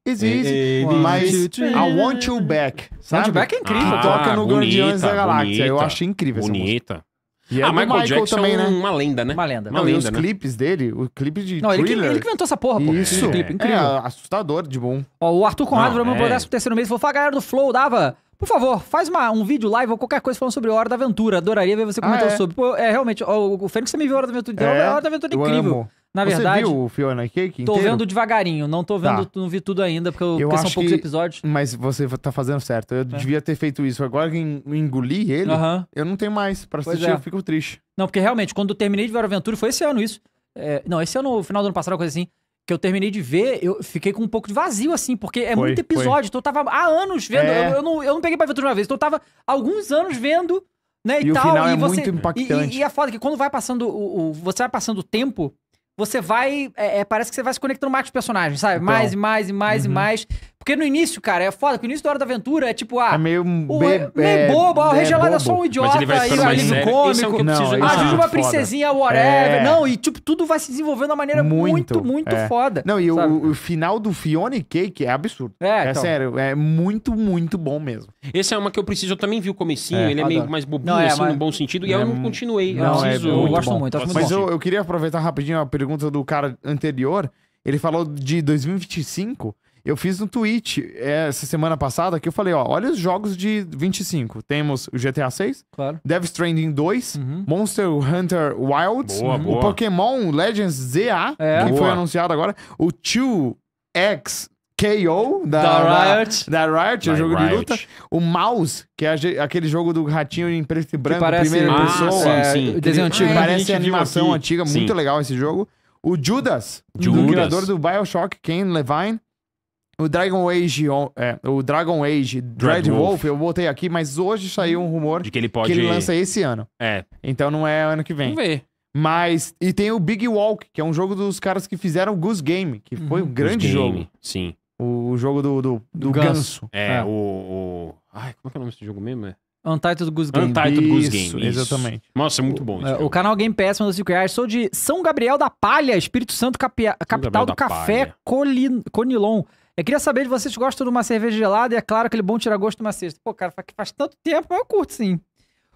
Existe. Mas I Want You Back. Sabe? Want You Back é incrível. Ah, toca no bonita, Guardiões da Galáxia. eu acho incrível essa Bonita. Música. E é ah, Michael, Michael Jackson também, né? É uma lenda, né? Uma lenda. Não, uma os né? clipes dele, o clipe de Não, ele que, ele que inventou essa porra, pô. Isso. É, clipe, é incrível. É, assustador de bom. Ó, o Arthur Conrado, no é. progresso do terceiro mês, falou, fala, galera do Flow, dava... Por favor, faz uma, um vídeo live ou qualquer coisa falando sobre Hora da Aventura. Adoraria ver você comentando ah, é? sobre. Pô, é, realmente, o, o Fênix me viu Hora da Aventura. Então, é, Hora da Aventura é incrível. Amo. Na verdade. Você viu o Fiona Cake inteiro? Tô vendo devagarinho, não tô vendo, tá. não vi tudo ainda, porque, eu, porque são poucos que... episódios. Mas você tá fazendo certo. Eu é. devia ter feito isso. Agora que engoli ele, uh -huh. eu não tenho mais. Pra assistir, é. eu fico triste. Não, porque realmente, quando eu terminei de ver da aventura, foi esse ano isso. É, não, esse ano, final do ano passado, coisa assim que eu terminei de ver, eu fiquei com um pouco de vazio, assim, porque é foi, muito episódio. Foi. Então eu tava há anos vendo. É. Eu, eu, não, eu não peguei pra ver tudo de uma vez. Então eu tava há alguns anos vendo, né? E, e o tal. Final e é você, muito impactante. E, e, e a é foda que quando vai passando o, o, Você vai passando o tempo, você vai. É, é, parece que você vai se conectando mais com os personagens, sabe? Então. Mais e mais e mais uhum. e mais. Porque no início, cara, é foda, porque no início da Hora da Aventura é tipo, ah, é meio, o, be, é meio é bobo, o Regelado é só um idiota, ele vai e é o alívio cômico, é ajuda uma ah, princesinha, whatever. Não, e tipo, tudo vai se desenvolvendo de uma maneira muito, muito, muito foda. Não, e o, o, final do Fione Cake é absurdo. É, então. sério, é muito, muito bom mesmo. Essa é uma que eu preciso, eu também vi o comecinho, ele é meio mais bobinho, não, assim, mas... no bom sentido, e eu não continuei. Não, eu preciso... Eu gosto muito, acho muito Mas eu queria aproveitar rapidinho a pergunta do cara anterior, ele falou de 2025... Eu fiz um tweet é, essa semana passada que eu falei, ó, olha os jogos de 25. Temos o GTA 6, claro. Death Stranding 2, uhum. Monster Hunter Wilds, boa, boa. o Pokémon Legends ZA, é. que boa. foi anunciado agora, o 2X KO da, da Riot, da, é da Riot, o jogo Riot. de luta. O Mouse, que é aquele jogo do ratinho em preto e branco, parece... primeira ah, pessoa. Sim, é, sim. desenho antigo. Né? parece animação antiga, sim. muito legal esse jogo. O Judas, Judas, do criador do Bioshock, Ken Levine. O Dragon Age, é, o Dragon Age Wolf eu botei aqui, mas hoje saiu um rumor de que ele pode que ele lança esse ano. É. Então não é ano que vem. Vamos ver. Mas e tem o Big Walk, que é um jogo dos caras que fizeram Goose Game, que uhum. foi um grande jogo. Sim. O jogo do do, do ganso. ganso. É, é. O, o, Ai, como é que é o nome desse jogo mesmo? É? Untitled Goose Game. Untitled Goose Game. Isso, exatamente. Nossa, é muito bom. isso. É, o, o canal Game Pass mandou 5 reais. Sou de São Gabriel da Palha, Espírito Santo, capia, capital do café Colin, Conilon. Eu queria saber de vocês gostam de uma cerveja gelada e é claro aquele bom tirar gosto de uma cesta. Pô, cara, faz tanto tempo, mas eu curto sim.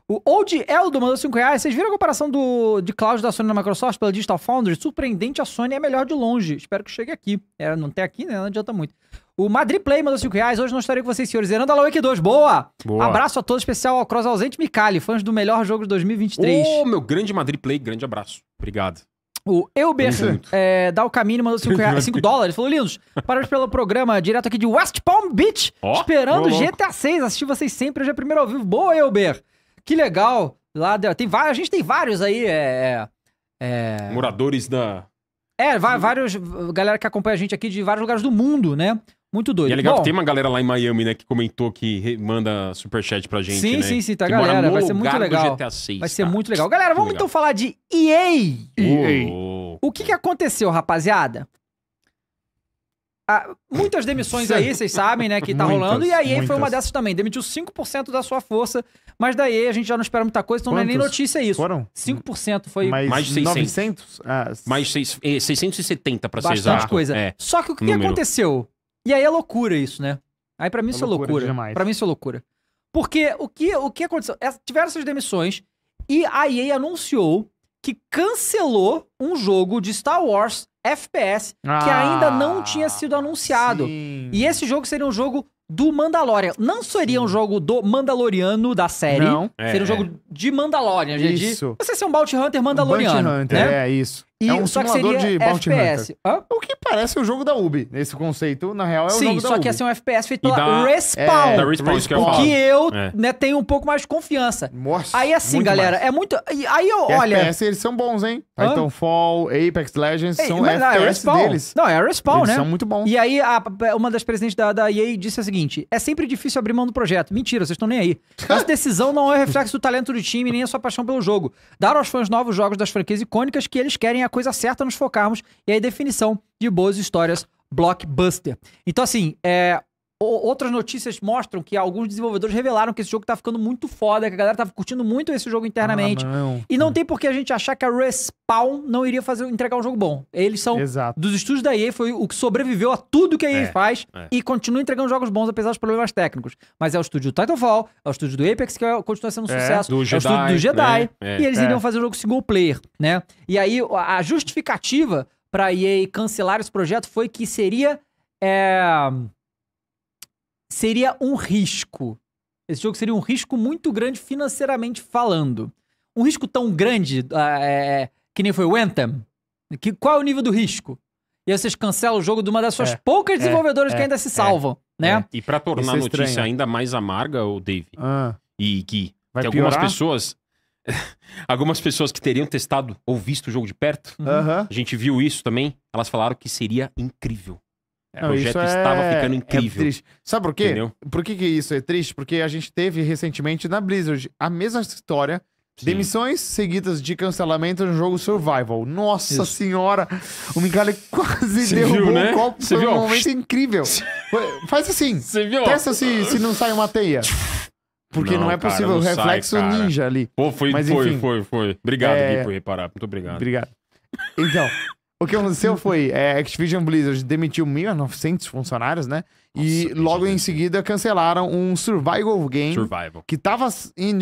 O Old Eldo mandou 5 reais. Vocês viram a comparação do, de Cloud da Sony na Microsoft pela Digital Foundry? Surpreendente, a Sony é melhor de longe. Espero que chegue aqui. É, não tem aqui, né? Não adianta muito. O Madrid Play mandou 5 reais. Hoje não estarei com vocês, senhores. Zerando a Lawake 2. Boa! Boa! Abraço a todos, especial ao Cross Ausente Micali, fãs do melhor jogo de 2023. Ô, oh, meu grande Madrid Play, grande abraço. Obrigado. O Elber é, dá o caminho, mandou 5 dólares. Falou, lindos parabéns pelo programa direto aqui de West Palm Beach, oh, esperando GTA 6. Assisti vocês sempre, hoje é primeiro ao vivo. Boa, Elber! Que legal! Lá tem vários, a gente tem vários aí, é, é... é. Moradores da... É, vários, galera que acompanha a gente aqui de vários lugares do mundo, né? Muito doido. E é legal Bom, que tem uma galera lá em Miami, né, que comentou que manda superchat pra gente, Sim, né? sim, sim, tá, que galera. Vai ser muito legal. GTA 6, vai ser cara. muito legal. Galera, vamos legal. então falar de EA. EA. O que que aconteceu, rapaziada? Ah, muitas demissões aí, vocês sabem, né, que tá muitas, rolando. E a EA muitas. foi uma dessas também. Demitiu 5% da sua força. Mas daí a gente já não espera muita coisa, então Quantos? não é nem notícia isso. Foram? 5% foi... Mais, mais de 600. 900? Ah, mais 6, 670 eh, pra ser exato. Bastante coisa. É, Só que o que, que aconteceu? E aí é loucura isso, né? Aí para mim é isso é loucura. loucura. Para mim isso é loucura. Porque o que, o que aconteceu? Tiveram essas demissões e a EA anunciou que cancelou um jogo de Star Wars FPS ah, que ainda não tinha sido anunciado. Sim. E esse jogo seria um jogo do Mandalorian. Não seria um jogo do Mandaloriano da série. Não. É. Seria é, um jogo de Mandalorian. Isso. De, você ser um Bounty Hunter Mandaloriano. Um Bounty Hunter, né? é, isso. E, é um simulador de FPS. Hã? O que parece o jogo da Ubi, nesse conceito, na real, é o Sim, jogo da Sim, só que ia é ser um FPS feito pela Respawn. É, da Respawn, que eu, que eu é. né, tenho um pouco mais de confiança. Nossa, aí assim, galera, mais. é muito... Aí eu, olha... FPS, eles são bons, hein? Hã? Titanfall, Apex Legends, Ei, são mas, FPS não, é Respawn. deles. Não, é a Respawn, eles né? são muito bons. E aí, a, uma das presidentes da, da EA disse a seguinte, é sempre difícil abrir mão do projeto. Mentira, vocês estão nem aí. Essa decisão não é reflexo do talento do time, nem a sua paixão pelo jogo. Dar aos fãs novos jogos das franquias icônicas que eles querem a coisa certa nos focarmos e a definição de boas histórias blockbuster. Então, assim, é, outras notícias mostram que alguns desenvolvedores revelaram que esse jogo tá ficando muito foda, que a galera tava curtindo muito esse jogo internamente. Ah, não. E não tem por que a gente achar que a Respawn não iria fazer, entregar um jogo bom. Eles são Exato. dos estúdios da EA, foi o que sobreviveu a tudo que a EA é, faz é. e continua entregando jogos bons apesar dos problemas técnicos. Mas é o estúdio do Titanfall, é o estúdio do Apex que é, continua sendo um é, sucesso, do Jedi, é o estúdio do Jedi, né? É. e eles é. iriam fazer um jogo single player, né? E aí a justificativa para EA cancelar esse projeto foi que seria é, seria um risco. Esse jogo seria um risco muito grande financeiramente falando. Um risco tão grande ah, é, é, que nem foi o Anthem. Que, qual é o nível do risco? E aí vocês cancelam o jogo de uma das suas é, poucas é, desenvolvedoras é, que ainda se salvam, né? E para tornar a notícia estranho. ainda mais amarga, o Dave ah, e Gui, Vai que piorar? algumas pessoas algumas pessoas que teriam testado ou visto o jogo de perto, uhum. a gente viu isso também, elas falaram que seria incrível. É, não, o projeto estava é- ficando é incrível. É Sabe por quê? Entendeu? Por que, que isso é triste? Porque a gente teve recentemente na Blizzard a mesma história. Sim. Demissões seguidas de cancelamento no jogo Survival. Nossa isso. senhora! O Miguel quase Cê derrubou viu, né? copo. foi viu? um momento incrível. Faz assim. Você viu? Testa se, se não sai uma teia. Porque não, não é cara, possível. Não reflexo sai, ninja ali. Pô, foi, Mas, foi, enfim, foi, foi, foi. Obrigado, é... Gui, por reparar. Muito obrigado. Obrigado. Então, o que aconteceu foi, é, Activision Blizzard demitiu 1.900 funcionários, né? e logo em seguida cancelaram um survival game survival. que estava em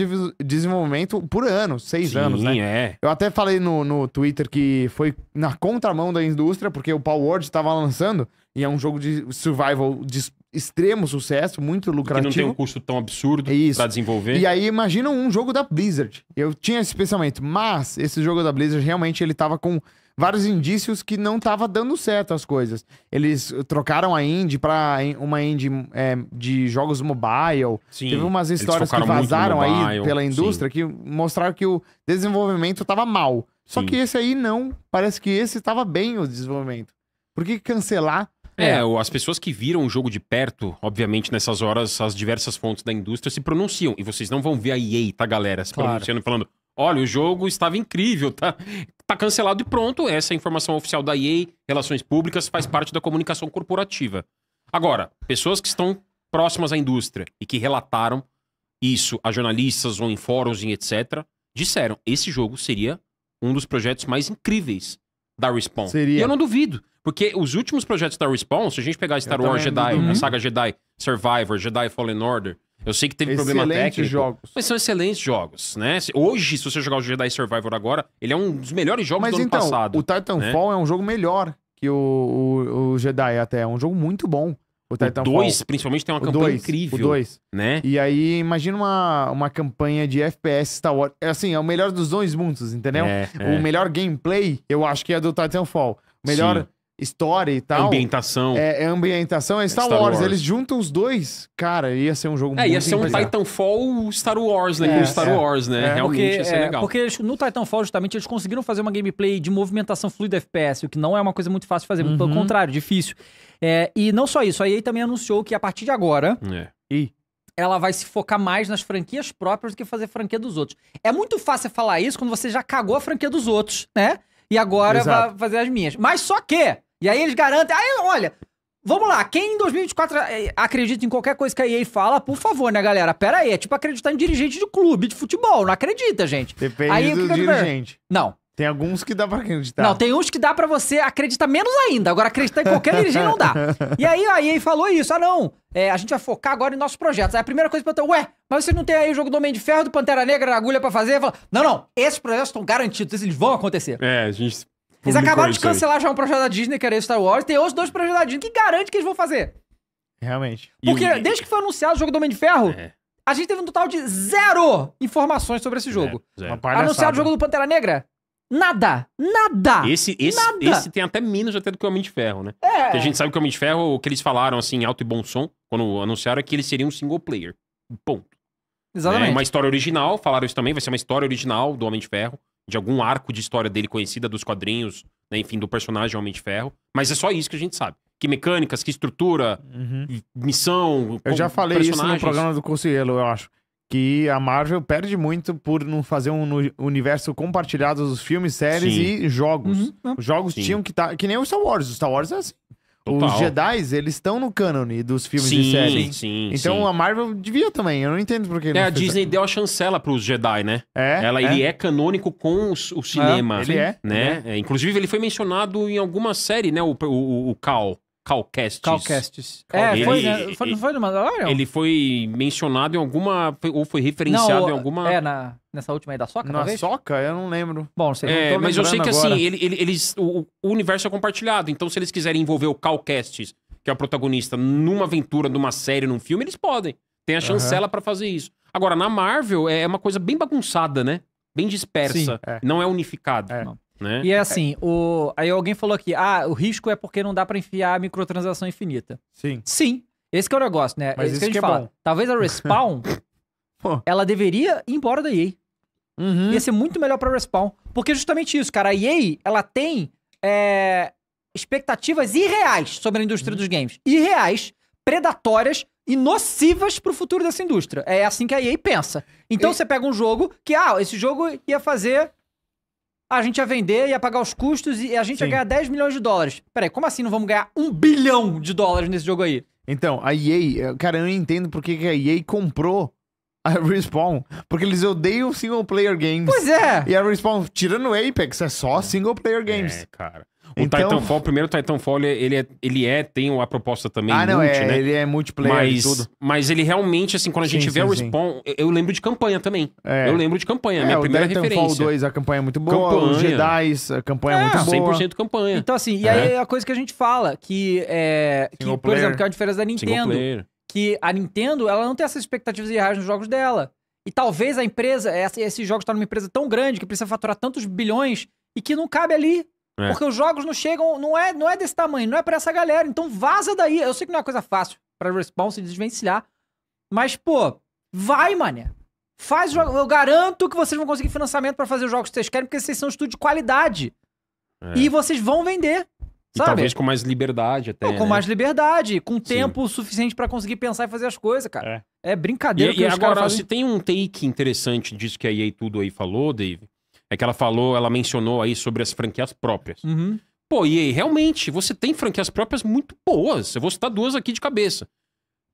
desenvolvimento por anos, seis Sim, anos, né? É. Eu até falei no, no Twitter que foi na contramão da indústria, porque o Power Word estava lançando, e é um jogo de survival de extremo sucesso, muito lucrativo. Que não tem um custo tão absurdo pra desenvolver. E aí imagina um jogo da Blizzard. Eu tinha esse pensamento, mas esse jogo da Blizzard realmente ele tava com vários indícios que não tava dando certo as coisas. Eles trocaram a indie pra uma indie é, de jogos mobile. Sim, Teve umas histórias que vazaram aí pela indústria sim. que mostraram que o desenvolvimento tava mal. Só sim. que esse aí não. Parece que esse tava bem o desenvolvimento. Por que cancelar? É, é. as pessoas que viram o jogo de perto, obviamente, nessas horas, as diversas fontes da indústria se pronunciam. E vocês não vão ver a EA, tá, galera? Se claro. pronunciando e falando, Olha, o jogo estava incrível, tá? Tá cancelado e pronto. Essa é a informação oficial da EA, Relações Públicas, faz parte da comunicação corporativa. Agora, pessoas que estão próximas à indústria e que relataram isso a jornalistas ou em fóruns e etc., disseram: esse jogo seria um dos projetos mais incríveis da Respawn. Seria. E eu não duvido, porque os últimos projetos da Respawn, se a gente pegar Star Wars Jedi, a saga Jedi Survivor, Jedi Fallen Order, eu sei que teve Excelente problema técnico. jogos. Mas são excelentes jogos, né? Hoje, se você jogar o Jedi Survivor agora, ele é um dos melhores jogos mas do então, ano passado. O Titanfall né? é um jogo melhor que o, o, o Jedi até. É um jogo muito bom. O Titanfall. dois principalmente, tem uma o campanha dois, incrível. O dois. Né? E aí, imagina uma, uma campanha de FPS Star Wars. É assim, é o melhor dos dois mundos, entendeu? É, o é. melhor gameplay, eu acho que é do Titanfall. Melhor. Sim história e tal. Ambientação. É, é ambientação, é Star, Star Wars. Wars. Eles juntam os dois, cara, ia ser um jogo é, muito É, ia ser um Titanfall Star Wars, né? É, Star é. Wars, né? É, realmente porque, ia é, legal. Porque no Titanfall, justamente, eles conseguiram fazer uma gameplay de movimentação fluida FPS, o que não é uma coisa muito fácil de fazer, uhum. pelo contrário, difícil. É, e não só isso, a EA também anunciou que a partir de agora... E ela vai se focar mais nas franquias próprias do que fazer franquia dos outros. É muito fácil falar isso quando você já cagou a franquia dos outros, né? E agora Exato. vai fazer as minhas. Mas só que e aí eles garantem. Aí, olha, vamos lá. Quem em 2024 eh, acredita em qualquer coisa que a EA fala, por favor, né, galera? Pera aí. É tipo acreditar em dirigente de clube de futebol. Não acredita, gente. Depende aí, do dirigente. Não. Tem alguns que dá pra acreditar. Não, tem uns que dá para você acreditar menos ainda. Agora, acreditar em qualquer dirigente não dá. E aí a EA falou isso. Ah, não. É, a gente vai focar agora em nossos projetos. Aí a primeira coisa que eu ué, mas você não tem aí o jogo do Homem de Ferro, do Pantera Negra, na Agulha para fazer? Falo, não, não. Esses projetos estão garantidos. Eles vão acontecer. É, a gente eles acabaram de cancelar já um projeto da Disney, que era Star Wars. Tem outros dois projetos da Disney. Que garante que eles vão fazer? Realmente. Porque desde que foi anunciado o jogo do Homem de Ferro, é. a gente teve um total de zero informações sobre esse é, jogo. É, Anunciado o jogo do Pantera Negra? Nada! Nada! Esse, esse, nada. esse tem até menos até do que o Homem de Ferro, né? É. Porque a gente sabe que o Homem de Ferro, o que eles falaram assim, em alto e bom som, quando anunciaram, é que ele seria um single player. Ponto. Exatamente. É uma história original, falaram isso também, vai ser uma história original do Homem de Ferro de algum arco de história dele conhecida dos quadrinhos, né, enfim, do personagem Homem de Ferro. Mas é só isso que a gente sabe. Que mecânicas, que estrutura, uhum. missão. Eu já falei isso no programa do Conselheiro, eu acho. Que a Marvel perde muito por não fazer um universo compartilhado dos filmes, séries Sim. e jogos. Uhum. Os jogos Sim. tinham que estar. Tá, que nem o Star Wars. O Star Wars é assim. Total. Os Jedi, eles estão no cânone dos filmes sim, e séries. Sim, então sim. a Marvel devia também, eu não entendo por que É, a Disney deu a chancela pros Jedi, né? É. Ela, é. Ele é canônico com os, o cinema. É, ele né? é. Né? Uhum. É. Inclusive, ele foi mencionado em alguma série, né? O, o, o Cal. Calcastes. Calcastes. É, foi, né? foi, no Mandalorian? Ele foi mencionado em alguma. Ou foi referenciado não, em alguma. É, na, nessa última aí da Soca? Na talvez? Soca? Eu não lembro. Bom, não sei. É, mas eu sei que assim, agora. assim, ele, ele, eles, o, o, universo é compartilhado. Então, se eles quiserem envolver o Calcastes, que é o protagonista, numa aventura, numa série, num filme, eles podem. Tem a chancela uhum. para fazer isso. Agora, na Marvel, é uma coisa bem bagunçada, né? Bem dispersa. Sim, é. Não é unificado. É. Não. Né? E é assim, o... aí alguém falou aqui, ah, o risco é porque não dá para enfiar microtransação infinita. Sim. Sim. Esse é o negócio, né? Mas esse isso que a gente que é fala. Bom. Talvez a Respawn, ela deveria ir embora da EA. Uhum. Ia ser muito melhor pra Respawn. Porque justamente isso, cara. A EA, ela tem é, expectativas irreais sobre a indústria uhum. dos games. Irreais, predatórias e nocivas pro futuro dessa indústria. É assim que a EA pensa. Então e... você pega um jogo que, ah, esse jogo ia fazer a gente ia vender, ia pagar os custos e a gente Sim. ia ganhar 10 milhões de dólares. Peraí, como assim não vamos ganhar um bilhão de dólares nesse jogo aí? Então, a EA, eh, cara, eu não entendo porque que a EA comprou a Respawn, porque eles odeiam single player games. Pois é! E a Respawn, tirando o Apex, é só single player games. É, cara. O então... Titanfall, o primeiro Titanfall, ele, é, ele é, ele é, tem a proposta também ah, não, multi, é, né? ele é multiplayer mas, e tudo. Mas ele realmente, assim, quando a gente sim, vê sim, o Respawn, eu, eu, lembro de campanha também. É. Eu lembro de campanha, é, minha primeira Titanfall referência. Titanfall 2, a campanha é muito boa, campanha. os Jedi, a campanha é, é muito boa. 100% campanha. Então, assim, e aí é. a coisa que a gente fala, que, é, que por player. exemplo, que é a diferença da Nintendo. Que a Nintendo, ela não tem essas expectativas reais nos jogos dela. E talvez a empresa, esses jogos estão numa empresa tão grande que precisa faturar tantos bilhões e que não cabe ali é. Porque os jogos não chegam, não é, não é desse tamanho, não é para essa galera. Então vaza daí. Eu sei que não é coisa fácil para responder se desvencilhar. Mas, pô, vai, mané. Faz jogo. Eu garanto que vocês vão conseguir financiamento para fazer os jogos que vocês querem, porque vocês são um estúdio de qualidade. É. E vocês vão vender. E sabe? talvez com mais liberdade até. Não, com né? mais liberdade, com Sim. tempo suficiente para conseguir pensar e fazer as coisas, cara. É, é brincadeira. E, que e agora, se tem um take interessante disso que a EA tudo aí falou, Dave, é que ela falou, ela mencionou aí sobre as franquias próprias. Uhum. Pô, e aí, realmente, você tem franquias próprias muito boas. Eu vou citar duas aqui de cabeça.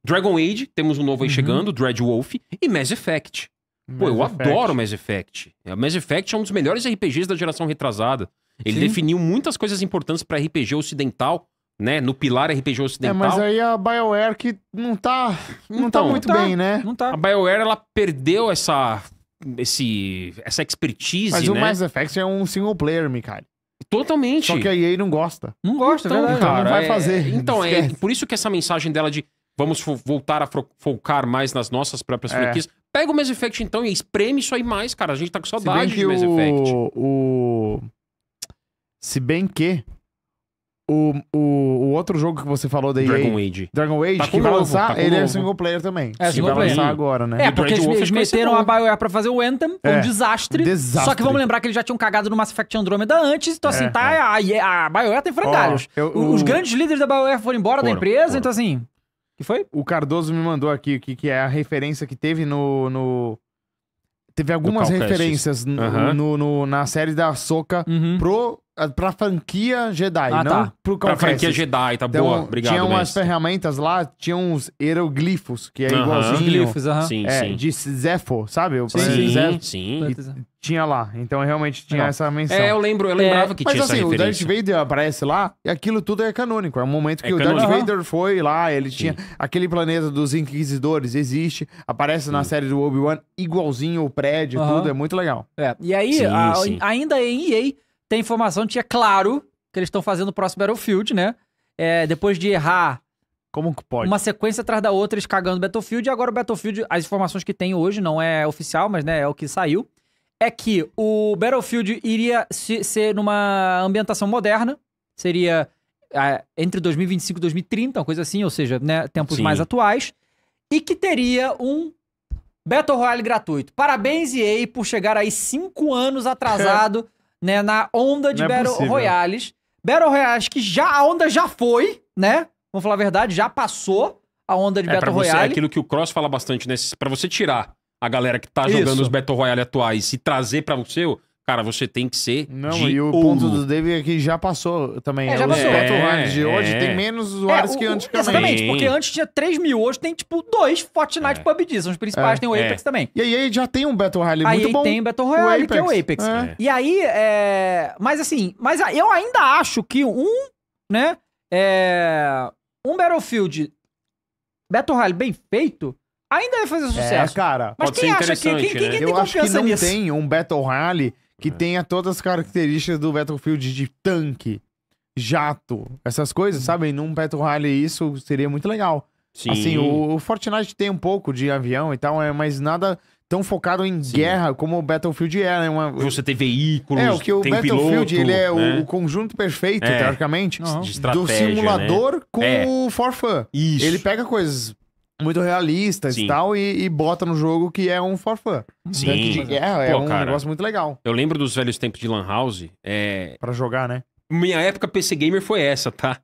Dragon Age, temos um novo aí uhum. chegando, Dreadwolf e Mass Effect. Pô, eu Effect. adoro Mass Effect. É, Mass Effect é um dos melhores RPGs da geração retrasada. Ele Sim. definiu muitas coisas importantes para RPG ocidental, né? No pilar RPG é, ocidental. É, mas aí a BioWare que não tá, não tá então, tá muito não tá, bem, né? Não tá. A BioWare ela perdeu essa esse, essa expertise, Mas né? o Mass Effect é um single player, Mikali. Totalmente. Só que a EA não gosta. Não gosta, então, verdade, cara, não vai é... fazer. É, então, é por isso que essa mensagem dela de vamos voltar a focar mais nas nossas próprias é. franquias. Pega o Mass Effect então e espreme isso aí mais, cara. A gente tá com saudade do Mass Effect. O... o... Se bem que o, o, o outro jogo que você falou daí. Dragon Age. Dragon Age, tá que vai novo, lançar, tá ele é novo. é single player também. É single player. vai lançar agora, né? É, é porque eles, eles meteram a BioWare pra fazer o Anthem, é. um desastre. desastre. Só que vamos lembrar que eles já tinham cagado no Mass Effect Andromeda antes, então assim, é, tá, é. A, a BioWare tem frangalhos. Oh, eu, Os o... grandes líderes da BioWare foram embora foram, da empresa, foram. então assim... que foi? O Cardoso me mandou aqui o que, que é a referência que teve no... no... Teve algumas referências uh -huh. no, no, na série da Soca uhum. pro ah, pra franquia Jedi, ah, não tá. pro Pra franquia Jedi, tá então, boa. Obrigado, Tinha umas mestre. ferramentas lá, tinha uns hieroglifos, que é igualzinho. Glifos, uhum. sim, é, sim. De Zepho, sabe? O sim, Zepho. sim. tinha lá. Então realmente tinha não. essa menção. É, eu lembro, eu é, lembrava é, que tinha mas, essa assim, Mas assim, o Darth Vader aparece lá e aquilo tudo é canônico. É um momento é que é o canônico. Darth Vader foi lá, ele sim. tinha... Aquele planeta dos Inquisidores existe, aparece sim. na série do Obi-Wan igualzinho o prédio, tudo. É muito legal. É. E aí, a, ainda é em EA tem informação tinha que é claro que eles estão fazendo o próximo Battlefield, né? É, depois de errar como que pode? Uma sequência atrás da outra, eles cagando Battlefield. E agora o Battlefield, as informações que tem hoje, não é oficial, mas né, é o que saiu. É que o Battlefield iria se, ser numa ambientação moderna. Seria é, entre 2025 e 2030, uma coisa assim, ou seja, né, tempos Sim. mais atuais. E que teria um Battle Royale gratuito. Parabéns, EA, por chegar aí cinco anos atrasado né, na onda de é Battle possível. Royales. Battle Royales que já a onda já foi, né? Vamos falar a verdade, já passou a onda de É Battle é Royale é aquilo que o Cross fala bastante, né? Pra você tirar a galera que tá Isso. jogando os Battle Royale atuais e trazer pra você o- Cara, você tem que ser. Não, e o ouro. ponto do David é que já passou também. É, já passou. Os é, de hoje é. tem menos usuários é, que antes também. Exatamente, porque antes tinha 3 mil, hoje tem tipo dois Fortnite é. PUBG, são os principais, é. tem o é. Apex também. E aí já tem um Battle Royale muito aí bom. tem Battle Royale, que é o Apex. É. E aí, é... mas assim, mas eu ainda acho que um, né, um Battlefield Battle Royale bem feito, ainda vai fazer sucesso. É, cara. Mas quem acha que, quem, quem, né? quem tem acho que não nisso? tem um Battle Royale que é. tenha todas as características do Battlefield de tanque, jato, essas coisas, hum. sabe? Num Battle Royale isso seria muito legal. Sim. Assim, o, o, Fortnite tem um pouco de avião e tal, é, mas nada tão focado em Sim. guerra como o Battlefield é, né? Uma... Você tem veículos, É, o que o Battlefield, piloto, ele é né? o conjunto perfeito, é. teoricamente, uhum. do né? simulador né? com é. o For Fun. Isso. Ele pega coisas muito realistas e tal, e, e, bota no jogo que é um forfã. Sim. Tanque de guerra, é um cara, negócio muito legal. Eu lembro dos velhos tempos de Lan House. É... Pra jogar, né? Minha época PC Gamer foi essa, tá?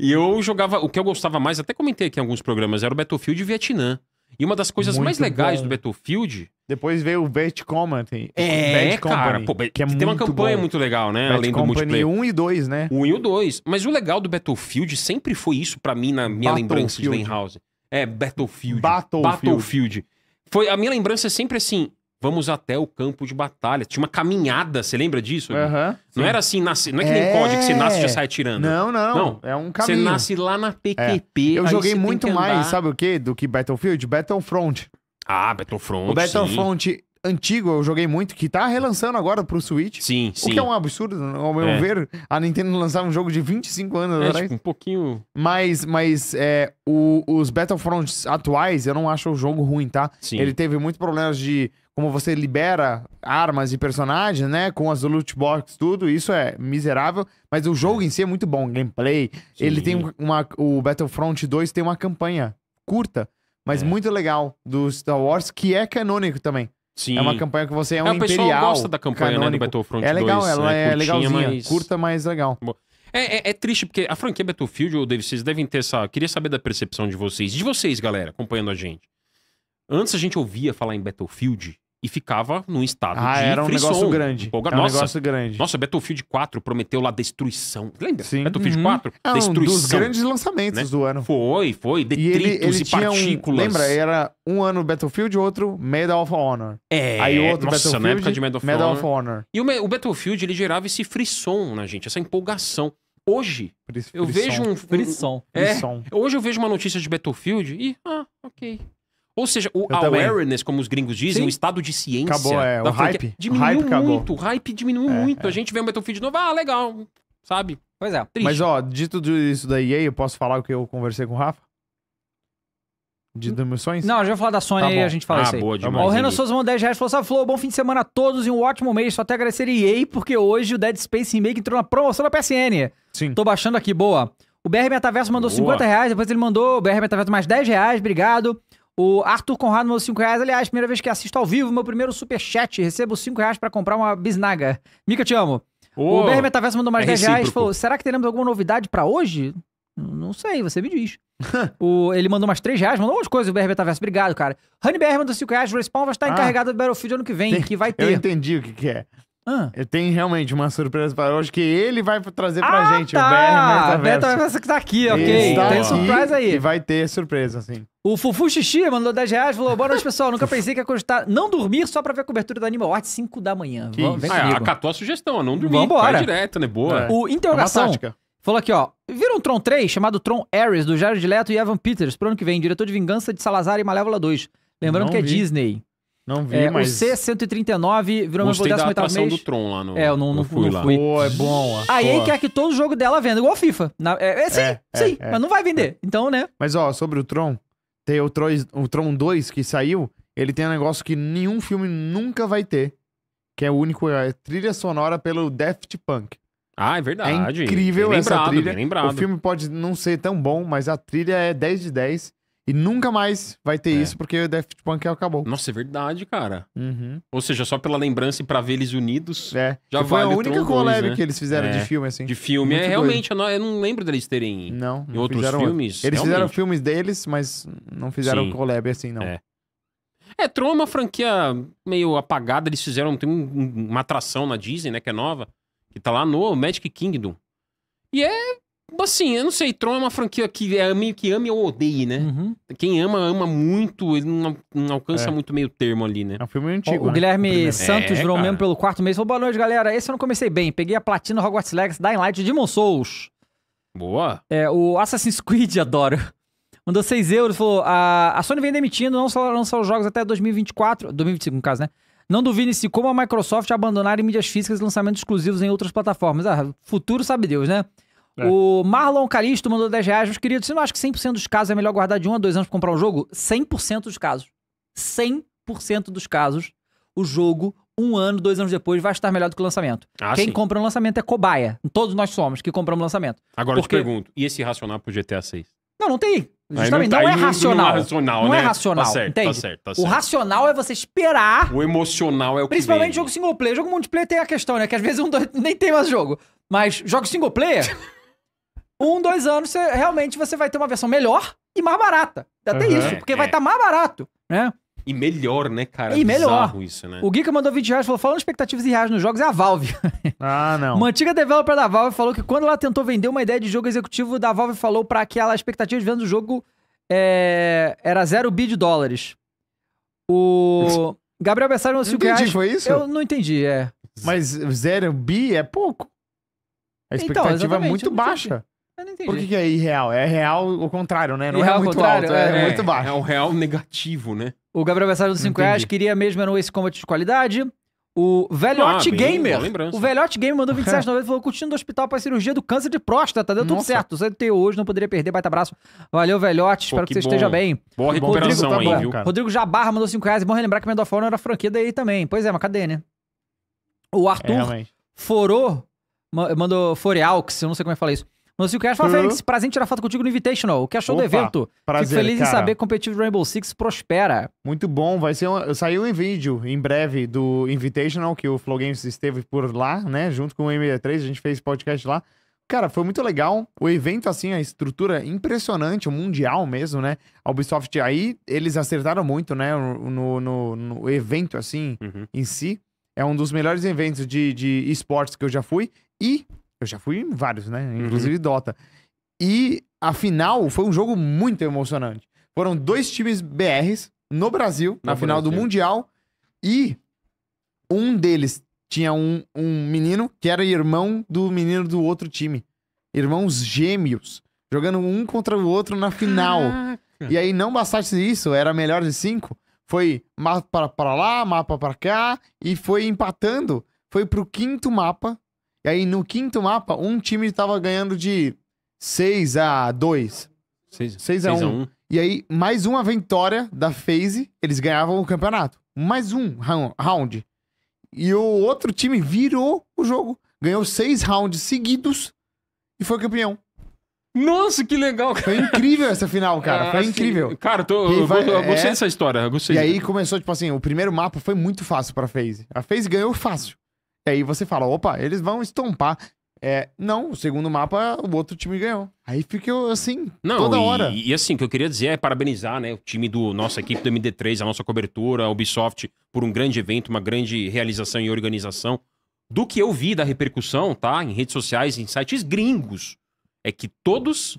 E eu jogava. O que eu gostava mais, até comentei aqui em alguns programas, era o Battlefield Vietnã. E uma das coisas muito mais legais bom. do Battlefield. Depois veio o Bad Company. É, Bad Company, cara. Pô, que é tem uma campanha bom. muito legal, né? Bad Além Company do multiplayer. 1 e 2, né? 1 e o 2. Mas o legal do Battlefield sempre foi isso para mim na minha lembrança de Lan House. É, Battlefield. Battlefield. Battlefield. Foi, a minha lembrança é sempre assim, vamos até o campo de batalha. Tinha uma caminhada, você lembra disso? Uhum, não era assim, nasce, não é que nem é... código que você nasce e já sai atirando. Não, não, não, É um caminho. Você nasce lá na PQP. É. Eu joguei muito mais, sabe o quê? Do que Battlefield? Battlefront. Ah, Battlefront. O Battlefront, sim antigo, eu joguei muito, que tá relançando agora pro Switch. Sim, sim. O que é um absurdo, ao meu é. ver, a Nintendo lançar um jogo de 25 anos é, atrás. Tipo, um pouquinho. Mas, mas é, o, os Battlefronts atuais, eu não acho o jogo ruim, tá? Sim. Ele teve muitos problemas de como você libera armas e personagens, né? Com as loot box, tudo, isso é miserável. Mas o jogo é. em si é muito bom, gameplay. Sim. Ele tem uma. O Battlefront 2 tem uma campanha curta, mas é. muito legal do Star Wars, que é canônico também. Sim. É uma campanha que você é, é um é, o imperial. O pessoal gosta da campanha né, do Battlefront É legal, 2, ela é, é curtinha, legalzinha, mas... curta, mas legal. É, é, é, triste, porque a franquia Battlefield, ou vocês devem ter essa... Queria saber da percepção de vocês. De vocês, galera, acompanhando a gente. Antes a gente ouvia falar em Battlefield e ficava num estado ah, de era um frisson, negócio grande. Empolga... Era um Nossa, negócio grande. Nossa, Battlefield 4 prometeu lá destruição. Lembra? Sim. Battlefield uhum. 4, é destruição. Um dos grandes lançamentos né? do ano. Foi, foi. Detritos e, ele, ele e partículas. Um, lembra? Era um ano Battlefield, outro Medal of Honor. É. Aí outro nossa, Battlefield, na época de Medal of, Medal of Honor. Honor. E o, o, Battlefield, ele gerava esse frisson na gente, essa empolgação. Hoje, eu vejo um... Frisson. É, frisson. Hoje eu vejo uma notícia de Battlefield e... Ah, ok. Ou seja, o eu awareness, também. como os gringos dizem, Sim. o estado de ciência. Acabou, é. O hype. Diminuiu o hype muito. O hype diminuiu é, muito. É. A gente vê um Battlefield novo, ah, legal. Sabe? Pois é. Triste. Mas, ó, dito isso da EA, eu posso falar o que eu conversei com o Rafa? De hum. dimensões? Não, já vai falar da Sony tá aí, a gente fala ah, isso aí. Boa, tá demais, o Renan Souza mandou 10 reais falou: assim, falou, bom fim de semana a todos e um ótimo mês. Só até agradecer a EA, porque hoje o Dead Space Remake entrou na promoção da PSN. Sim. Tô baixando aqui, boa. O BR Metaverso mandou boa. 50 reais, depois ele mandou o BR Metaverso mais 10 reais, obrigado. O Arthur Conrado mandou 5 reais. Aliás, primeira vez que assisto ao vivo, meu primeiro superchat. Recebo 5 reais pra comprar uma bisnaga. Mica, te amo. Oh, o BR Metaverso mandou mais é 10 reais. Falou, será que teremos alguma novidade pra hoje? Não sei, você me diz. o, ele mandou umas 3 reais, mandou umas coisas, o BR Metaverso. Obrigado, cara. Honey BR mandou 5 reais, o Respawn vai estar ah, encarregado do Battlefield ano que vem, tem, que vai ter. Eu entendi o que, que é. Ah. Tem realmente uma surpresa para hoje que ele vai trazer pra ah, gente. Tá. O BR Metaverso. Beta Metaverso que tá aqui, ok. Tem tá surpresa aí. E vai ter surpresa, sim. O Fufu Xixi mandou 10 reais falou: Boa noite, pessoal. Nunca pensei que ia custar não dormir só pra ver a cobertura do Animal Art 5 da manhã. Que vem ah, comigo. Acatou a sugestão, não dormir. Vambora. Vai direto, né? Boa. É. O é Interrogação. É Falou aqui, ó. Viram Tron 3, chamado Tron Ares, do Jared Leto e Evan Peters, pro ano que vem, diretor de Vingança de Salazar e Malévola 2. Lembrando não que é vi. Disney. Não vi, é, mas... O C-139 virou Gostei meu da atuação do Tron lá no... É, eu não, não, fui, não fui. Pô, é bom. Aí ele quer é que todo jogo dela venda, igual FIFA. Na, é, é, sim, é, é sim, é. mas não vai vender. Então, né? Mas, ó, sobre o Tron, tem o Tron, o Tron 2 que saiu, ele tem um negócio que nenhum filme nunca vai ter, que é o único, é trilha sonora pelo Daft Punk. Ah, é verdade. É incrível bem essa lembrado, trilha. Lembrado. O filme pode não ser tão bom, mas a trilha é 10 de 10. E nunca mais vai ter é. isso, porque o Daft Punk acabou. Nossa, é verdade, cara. Uhum. Ou seja, só pela lembrança e pra ver eles unidos. É. Já foi vale a única collab né? que eles fizeram é. de filme, assim. De filme, Muito é realmente. Eu não, eu não, lembro deles terem. Não, não outros fizeram filmes. Outro. Eles realmente. fizeram filmes deles, mas não fizeram Sim. collab assim, não. É. É, Tron é uma franquia meio apagada. Eles fizeram. Tem um, uma atração na Disney, né, que é nova. Que tá lá no Magic Kingdom. E é Assim, eu não sei, Tron é uma franquia que é meio que ame ou odeie, né? Uhum. Quem ama, ama muito, ele não, não alcança é. muito meio termo ali, né? É um filme antigo. O, né? Guilherme Santos é, virou cara. mesmo pelo quarto mês. Falou, boa noite, galera. Esse eu não comecei bem. Peguei a platina Hogwarts Legacy da Light Demon Souls. Boa. É, o Assassin's Creed, adoro. Mandou 6 euros, falou, a, a Sony vem demitindo, não só lançar os jogos até 2024, 2025 no caso, né? Não duvide se como a Microsoft abandonar mídias físicas e lançamentos exclusivos em outras plataformas. Ah, futuro sabe Deus, né? É. O Marlon Calisto mandou 10 reais. Meus queridos, você não acha que 100% dos casos é melhor guardar de 1 um a 2 anos pra comprar um jogo? 100% dos casos. 100% dos casos, o jogo, um ano, dois anos depois, vai estar melhor do que o lançamento. Ah, Quem sim. compra no lançamento é cobaia. Todos nós somos que compramos lançamento. Agora Porque... eu te pergunto, e esse racional pro GTA 6? Não, não tem. Justamente, não, tá, é não, é racional. Não é né? tá racional, não né? é racional, tá certo, entende? Tá certo, tá certo. Tá o racional é você esperar. O emocional é o Principalmente jogo single player. Jogo multiplayer tem a questão, né? Que às vezes um, dois, nem tem mais jogo. Mas jogo single player... um, dois anos, você, realmente você vai ter uma versão melhor e mais barata. Até uhum. isso, porque é, vai estar tá mais barato, né? E melhor, né, cara? E melhor. Isso, né? O Geek mandou 20 reais falou: falando expectativas reais nos jogos é a Valve. Ah, não. Uma antiga developer da Valve falou que quando ela tentou vender uma ideia de jogo executivo, da Valve falou para que ela, a expectativa de venda do jogo é... era zero bi de dólares. O Gabriel Bessari mandou 5 reais. Entendi, foi isso? Eu não entendi, é. Mas zero bi é pouco. A então, expectativa então, é muito baixa entendi. Por que, que é irreal? É real o contrário, né? Não Irreal é muito alto, é, é, é. muito baixo. É um real negativo, né? O Gabriel Versário dos 5 reais queria mesmo era um Ace Combat de qualidade. O Velhote Ah, Gamer. lembrança. O Velhote Gamer mandou 27,90 e falou: curtindo do hospital para cirurgia do câncer de próstata. Deu tudo Nossa. certo. Você ter hoje, não poderia perder. Baita abraço. Valeu, Velhote. Espero que, que você bom. esteja bem. Boa Rodrigo, recuperação tá bom, aí, viu? cara. Rodrigo Jabarra mandou 5 reais. É bom relembrar que Medofone era franquia daí também. Pois é, mas cadê, né? O Arthur forou é, Forô mandou Foreaux, eu não sei como é que fala isso se o Cash, fala, uhum. Fênix, prazer em tirar foto contigo no Invitational. O que achou Opa, do evento? Prazer, Fico feliz cara. em saber que o competitivo Rainbow Six prospera. Muito bom, vai ser um... Saiu um vídeo em breve do Invitational, que o Flow Games esteve por lá, né? Junto com o MD3, a gente fez podcast lá. Cara, foi muito legal. O evento, assim, a estrutura impressionante, o mundial mesmo, né? A Ubisoft aí, eles acertaram muito, né? No, no, no evento, assim, uhum. em si. É um dos melhores eventos de, de esportes que eu já fui. E eu já fui em vários, né? Uhum. Inclusive uhum. Dota. E a final foi um jogo muito emocionante. Foram dois times BRs no Brasil, na, na final Brasil. do Mundial. E um deles tinha um, um menino que era irmão do menino do outro time. Irmãos gêmeos. Jogando um contra o outro na final. Caraca. E aí, não bastasse isso, era melhor de cinco. Foi mapa para lá, mapa para cá. E foi empatando. Foi pro quinto mapa e aí, no quinto mapa, um time tava ganhando de 6 a 2. 6, 6 a 6 1. A 1. E aí, mais uma vitória da FaZe, eles ganhavam o campeonato. Mais um round. E o outro time virou o jogo. Ganhou seis rounds seguidos e foi campeão. Nossa, que legal, cara. Foi incrível essa final, cara. Ah, foi assim, incrível. Cara, tô, eu, vai, eu, gostei é... dessa história. gostei. E aí começou, tipo assim, o primeiro mapa foi muito fácil pra FaZe. A FaZe ganhou fácil. E aí você fala, opa, eles vão estompar. É, não, o segundo mapa, o outro time ganhou. Aí fica assim, não, toda e, hora. E assim, o que eu queria dizer é parabenizar né, o time do nossa equipe do MD3, a nossa cobertura, a Ubisoft, por um grande evento, uma grande realização e organização. Do que eu vi da repercussão, tá? Em redes sociais, em sites gringos, é que todos,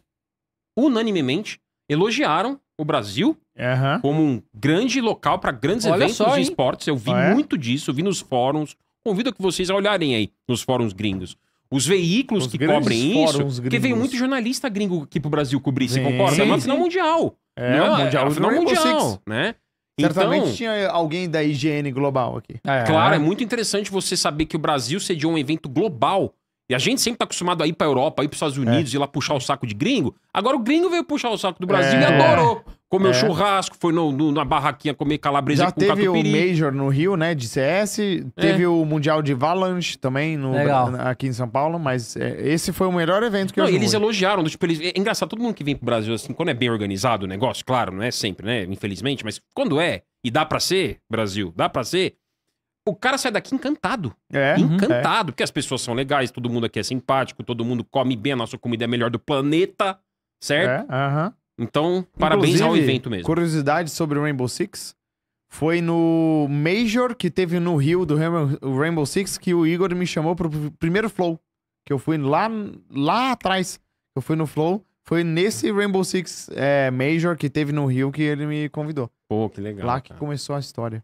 unanimemente, elogiaram o Brasil uhum. como um grande local para grandes Olha eventos só, de esportes. Eu vi ah, é? muito disso, vi nos fóruns, Convido que vocês a olharem aí nos fóruns gringos. Os veículos Os que cobrem isso, porque veio muito jornalista gringo aqui pro Brasil cobrir, você concorda? Sim, é uma final mundial. É, não, mundial, é, final é é mundial, né? Certamente então, tinha alguém da higiene Global aqui. É, claro, é. é muito interessante você saber que o Brasil sediou um evento global. E a gente sempre tá acostumado a ir pra Europa, a ir pros Estados é. Unidos, é. ir lá puxar o saco de gringo. Agora o gringo veio puxar o saco do Brasil e adorou. Comeu é. churrasco, foi no, no, na barraquinha comer calabresa Já teve o Major no Rio, né, de CS. Teve é. o Mundial de Valance também no, aqui em São Paulo, mas é, esse foi o melhor evento que não, eu vi. Eles elogiaram, tipo, eles, é engraçado, todo mundo que vem pro Brasil, assim, quando é bem organizado o negócio, claro, não é sempre, né, infelizmente, mas quando é, e dá para ser, Brasil, dá para ser, o cara sai daqui encantado. É, é. Encantado, porque as pessoas são legais, todo mundo aqui é simpático, todo mundo come bem, a nossa comida é a melhor do planeta, certo? É, aham. Uh -huh. Então, parabéns ao evento mesmo. Curiosidade sobre o Rainbow Six? Foi no Major que teve no Rio do Rainbow Six que o Igor me chamou pro primeiro Flow. Que eu fui lá, lá atrás. Eu fui no Flow. Foi nesse Rainbow Six é, Major que teve no Rio que ele me convidou. Pô, que legal. Lá que cara. começou a história.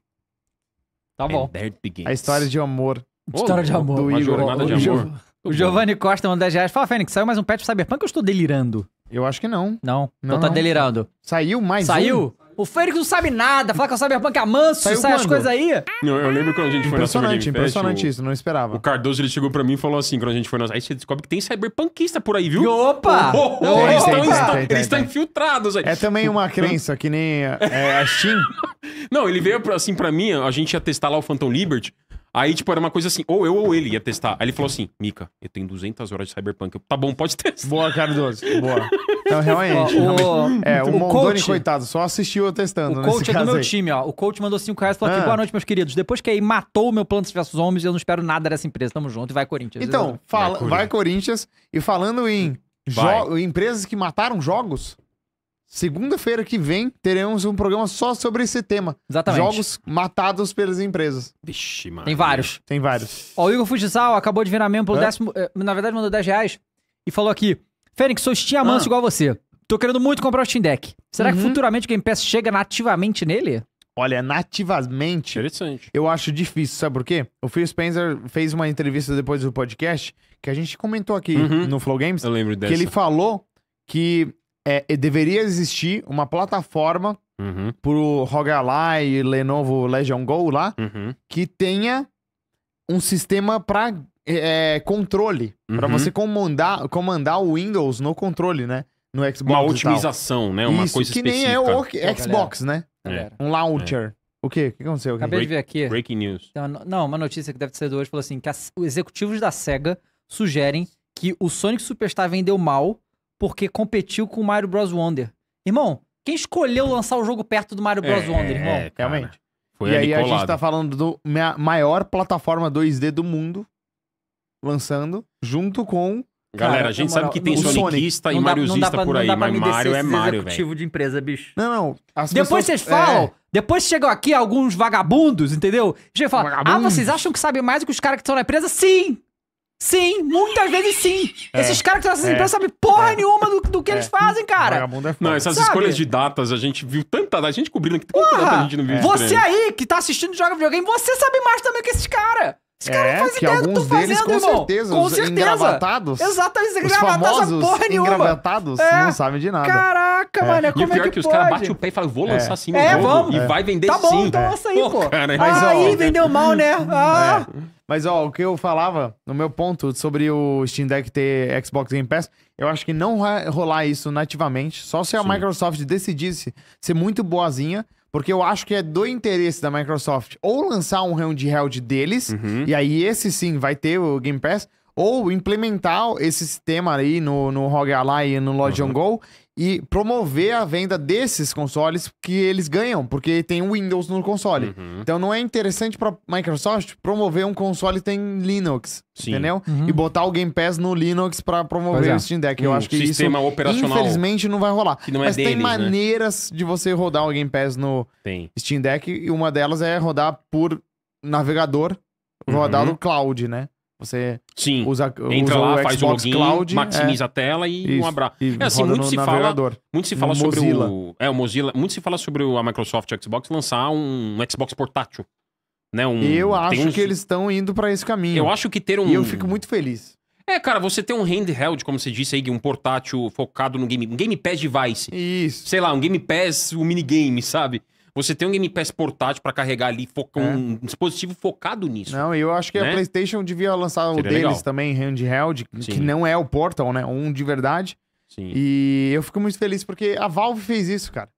Tá bom. É a história de amor. Oh, história de amor. Do Igor. Uma jornada de amor. O Giovanni Costa mandou 10 reais. Fala, Fênix, saiu mais um patch Cyberpunk eu estou delirando? Eu acho que não. Não. Então não então tá delirando. Saiu mais Saiu? Um? O Fênix não sabe nada, fala que o é Cyberpunk é manso, Saiu sai quando? as coisas aí. Não, eu lembro quando a gente foi na Summer Game impressionante Fest, isso, não esperava. O Cardoso, ele chegou pra mim e falou assim, quando a gente foi na... Aí você descobre que tem cyberpunkista por aí, viu? E opa! eles, eles estão infiltrados aí. É também uma crença, que nem é, é a Steam. não, ele veio assim pra mim, a gente ia testar lá o Phantom Liberty, Aí, tipo, era uma coisa assim, ou eu ou ele ia testar. Aí ele falou assim, Mica, eu tenho 200 horas de Cyberpunk. Eu, tá bom, pode testar. Boa, Cardoso. Boa. Não, realmente. realmente. O... É, o, o Mondoni, coach, coitado, só assistiu eu testando O coach é do meu aí. time, ó. O coach mandou 5 reais e falou ah. aqui, boa noite, meus queridos. Depois que aí matou o meu Plantas vs homens, eu não espero nada dessa empresa. Tamo junto e vai Corinthians. Então, fala, vai, Corinthians. vai Corinthians. E falando em empresas que mataram jogos... Segunda-feira que vem teremos um programa só sobre esse tema. Exatamente. Jogos matados pelas empresas. Vixe, mano. Tem vários. Tem vários. Ó, o Igor Fujisal acabou de virar membro pelo décimo. Eh, na verdade, mandou 10 reais e falou aqui: Fênix, sou Steam ah. igual você. Tô querendo muito comprar o Steam Deck. Será uhum. que futuramente o Game Pass chega nativamente nele? Olha, é nativamente. Interessante. Eu acho difícil, sabe por quê? O Phil Spencer fez uma entrevista depois do podcast que a gente comentou aqui uhum. no Flow Games. Eu lembro dessa. Que ele falou que é, deveria existir uma plataforma uhum. pro ROG e Lenovo Legion Go lá, uhum. que tenha um sistema para é, é, controle, uhum. para você comandar, comandar o Windows no controle, né? No Xbox. Uma otimização, né? Uma Isso, coisa que específica. Que nem é o Xbox, né? É. Galera. Um launcher. É. O quê? O que aconteceu? Aqui? Acabei de ver aqui. Breaking news. Não, uma notícia que deve ser de hoje falou assim: que os executivos da SEGA sugerem que o Sonic Superstar vendeu mal porque competiu com o Mario Bros. Wonder. Irmão, quem escolheu lançar o jogo perto do Mario Bros. É, Wonder, irmão? É, realmente. Foi e aí colado. a gente tá falando do maior plataforma 2D do mundo lançando junto com Galera, Cara, a gente sabe que tem sonicista Sonic. e mariozista por aí, mas Mario é Mario, velho. de empresa, bicho. Não, não. As depois pessoas, vocês falam, é... depois chegam aqui alguns vagabundos, entendeu? Já fala, ah, vocês acham que sabem mais do que os caras que estão na empresa? Sim! Sim, muitas vezes sim. É, Esses caras que estão nessas é, empresas sabem porra é, nenhuma do, do que eles é. fazem, cara. É não, essas sabe? escolhas de datas, a gente viu tanta data, a gente cobrindo que tanta porra, data a gente não viu. Você aí que tá assistindo Joga Videogame, você sabe mais também que esses caras. Esse cara é, não que alguns que deles, fazendo, com irmão. certeza, com os certeza. engravatados. Exatamente, engravatados, os famosos engravatados é. não sabem de nada. Caraca, é. mano, é como e o é pior é que, que os caras batem o pé e falam, vou é. lançar é. sim meu é, jogo vamos. e vai vender tá sim. Tá bom, então lança aí, pô. pô. Cara, ah, mas, aí ó, vendeu mal, né? Ah. É. Mas, ó, o que eu falava, no meu ponto, sobre o Steam Deck ter Xbox Game Pass, eu acho que não vai rolar isso nativamente, só se a sim. Microsoft decidisse ser muito boazinha porque eu acho que é do interesse da Microsoft ou lançar um round de held deles, uhum. e aí esse sim vai ter o Game Pass, ou implementar esse sistema aí no, no ROG Ally e no Login uhum. Go e promover a venda desses consoles que eles ganham, porque tem Windows no console. Uhum. Então não é interessante para Microsoft promover um console que tem Linux, Sim. entendeu? Uhum. E botar o Game Pass no Linux para promover é. o Steam Deck. Eu acho que isso infelizmente não vai rolar. Não é Mas deles, tem né? maneiras né? de você rodar o Game Pass no tem. Steam Deck e uma delas é rodar por navegador, rodar uhum. no cloud, né? Você Sim. usa, Entra usa lá, o Xbox faz o login, Cloud, maximiza é. a tela e Isso. um abraço. é assim, muito se, fala, muito se fala sobre Mozilla. o. É, o Mozilla. Muito se fala sobre a Microsoft Xbox lançar um Xbox portátil. Né, um, eu acho uns... que eles estão indo para esse caminho. Eu acho que ter um. E eu fico muito feliz. É, cara, você tem um handheld, como você disse aí, um portátil focado no game, um Game Pass device. Isso. Sei lá, um Game Pass, um minigame, sabe? você tem um Game Pass portátil para carregar ali, foca, é. um dispositivo focado nisso. Não, eu acho que né? a PlayStation devia lançar Seria o deles legal. também, handheld, Sim. que não é o Portal, né? Um de verdade. Sim. E eu fico muito feliz porque a Valve fez isso, cara.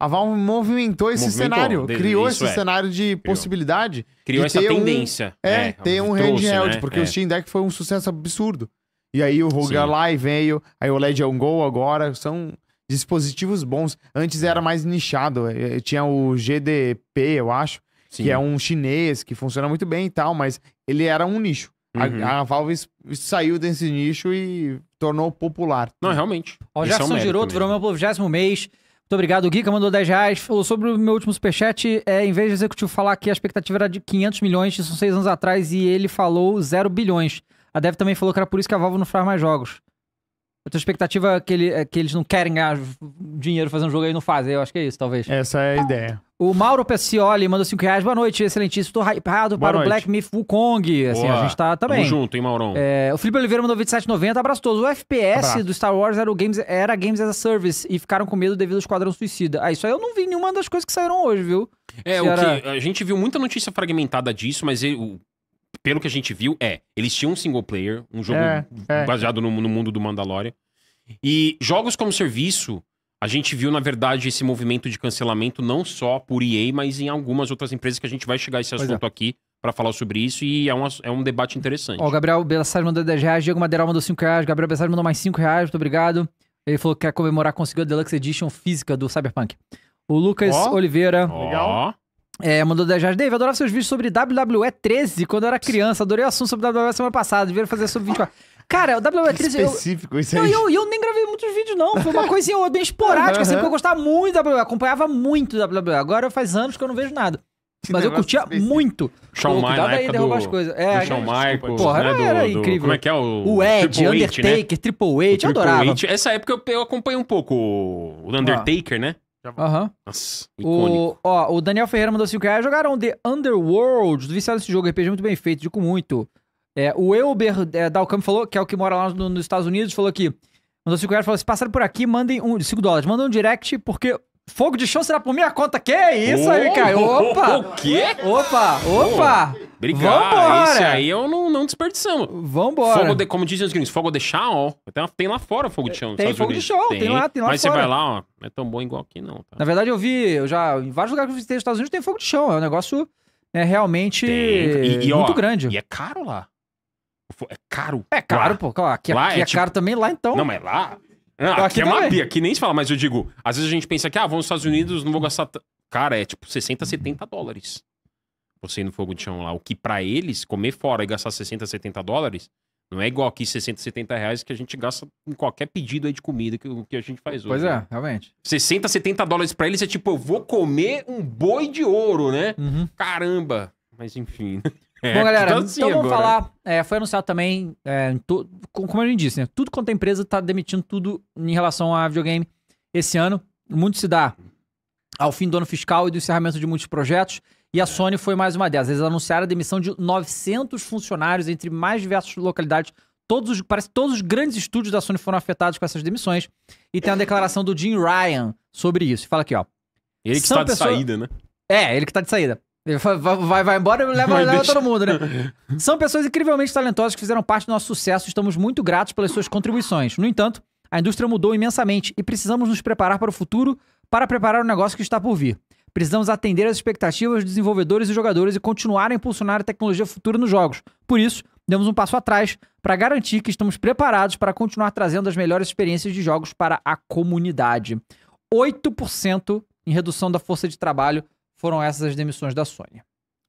A Valve movimentou esse movimentou, cenário, de, criou esse é. cenário de criou. possibilidade. Criou essa tendência. Um, é, é, ter um é, né? handheld, né? porque é. o Steam Deck foi um sucesso absurdo. E aí o Rogue Live veio, aí o Legend On Go agora, são dispositivos bons. Antes era mais nichado. É, é, tinha o GDP, eu acho, Sim. que é um chinês que funciona muito bem e tal, mas ele era um nicho. Uhum. A, a, Valve saiu desse nicho e tornou popular. Não, realmente. Ó, são é um Giroto virou meu 90 mês. Muito obrigado, o que mandou 10 reais. Falou sobre o meu último superchat, é, em vez do executivo falar que a expectativa era de 500 milhões, isso são seis anos atrás, e ele falou 0 bilhões. A Dev também falou que era por isso que a Valve não faz mais jogos a tua expectativa é que, ele, é que eles não querem ganhar dinheiro fazendo jogo aí não fazem. Eu acho que é isso, talvez. Essa é a ideia. O Mauro Pescioli mandou 5 reais. Boa noite, excelentíssimo. estou hypado para noite. o Black Myth Wukong. Assim, Boa. a gente tá também. Tamo junto, hein, Maurão? É, o Felipe Oliveira mandou 27,90. Abraço todos. O FPS Abraço. do Star Wars era, o Games, era Games as a Service e ficaram com medo devido ao Esquadrão Suicida. Ah, isso aí eu não vi nenhuma das coisas que saíram hoje, viu? É, Se o era... que a gente viu muita notícia fragmentada disso, mas ele, o pelo que a gente viu, é. Eles tinham um single player, um jogo é, é. baseado no, no, mundo do Mandalorian. E jogos como serviço, a gente viu, na verdade, esse movimento de cancelamento não só por EA, mas em algumas outras empresas que a gente vai chegar a esse é. assunto é. aqui para falar sobre isso e é um, é um debate interessante. Ó, o Gabriel Belassar mandou 10 reais, Diego Madeira mandou 5 reais, Gabriel Belassar mandou mais 5 reais, muito obrigado. Ele falou que quer comemorar, conseguiu a Deluxe Edition física do Cyberpunk. O Lucas oh. Oliveira. Legal. É, mandou da Jade. Dave, eu adorava seus vídeos sobre WWE 13 quando eu era criança. Adorei o assunto sobre WWE semana passada. Deveria fazer sobre 24. Cara, o WWE 13. Específico, eu, isso aí. Eu, eu, eu, nem gravei muitos vídeos, não. Foi uma coisinha assim, bem esporádica, uhum. assim, porque eu gostava muito da WWE. Acompanhava muito da WWE. Agora faz anos que eu não vejo nada. Mas eu curtia específico. muito. Shawn Michaels Cuidado aí, do, as coisas. É, do é, Shawn é, Michaels. Porra, né, era do, incrível. como é que é o. O Ed, Triple Undertaker, H, né? Triple H, eu adorava. H. Essa época eu, eu acompanhei um pouco o ah. Undertaker, ah. né? Aham. Uhum. Nossa, o, ó, o Daniel Ferreira mandou 5 reais. Jogaram The Underworld. Do viciado esse jogo, RPG muito bem feito, digo muito. É, o Elber é, Dalcamp falou, que é o que mora lá no, nos Estados Unidos, falou que mandou 5 reais, falou: se passaram por aqui, mandem um. 5 dólares, mandem um direct, porque Fogo de chão será por minha conta? Que isso, oh, Caio? Opa! O quê? Opa, opa! Oh, obrigado. Vambora. Isso aí eu não, não desperdiçamos. Vambora. Fogo de, como dizem os gringos, fogo de chão, ó. Tem, tem lá fora fogo de chão. Tem fogo de chão, tem. tem. lá, tem lá Mas fora. você vai lá, ó, não é tão bom igual aqui não. Tá? Na verdade eu vi, eu já, em vários lugares que eu visitei nos Estados Unidos tem fogo de chão. É um negócio é, realmente tem. e, e, muito ó, grande. E é caro lá. É caro. É caro, lá. pô. Aqui, é é aqui é, é tipo... caro também lá então. Não, mas lá... Ah, não, aqui, aqui é também. uma pia, aqui nem se fala, mas eu digo, às vezes a gente pensa que, ah, vamos nos Estados Unidos, não vou gastar. Cara, é tipo 60, 70 dólares. Você ir no fogo de chão lá. O que para eles, comer fora e gastar 60, 70 dólares, não é igual aqui 60, 70 reais que a gente gasta em qualquer pedido aí de comida que, que a gente faz hoje. Pois é, né? realmente. 60, 70 dólares para eles é tipo, eu vou comer um boi de ouro, né? Uhum. Caramba! Mas enfim. Né? É, Bom, galera, então, assim, então vamos falar. É, foi anunciado também, é, to, como a gente disse, né? Tudo quanto a é empresa está demitindo tudo em relação a videogame esse ano. Muito se dá ao fim do ano fiscal e do encerramento de muitos projetos. E a é. Sony foi mais uma delas. Eles anunciaram a demissão de 900 funcionários entre mais diversas localidades. Todos os, parece que todos os grandes estúdios da Sony foram afetados com essas demissões. E tem a declaração do Jim Ryan sobre isso. Fala aqui, ó. Ele que está pessoas... de saída, né? É, ele que está de saída vai, vai, embora e leva, leva todo mundo, né? São pessoas incrivelmente talentosas que fizeram parte do nosso sucesso. Estamos muito gratos pelas suas contribuições. No entanto, a indústria mudou imensamente e precisamos nos preparar para o futuro para preparar o negócio que está por vir. Precisamos atender as expectativas dos desenvolvedores e jogadores e continuar a impulsionar a tecnologia futura nos jogos. Por isso, demos um passo atrás para garantir que estamos preparados para continuar trazendo as melhores experiências de jogos para a comunidade. 8% em redução da força de trabalho foram essas as demissões da Sony.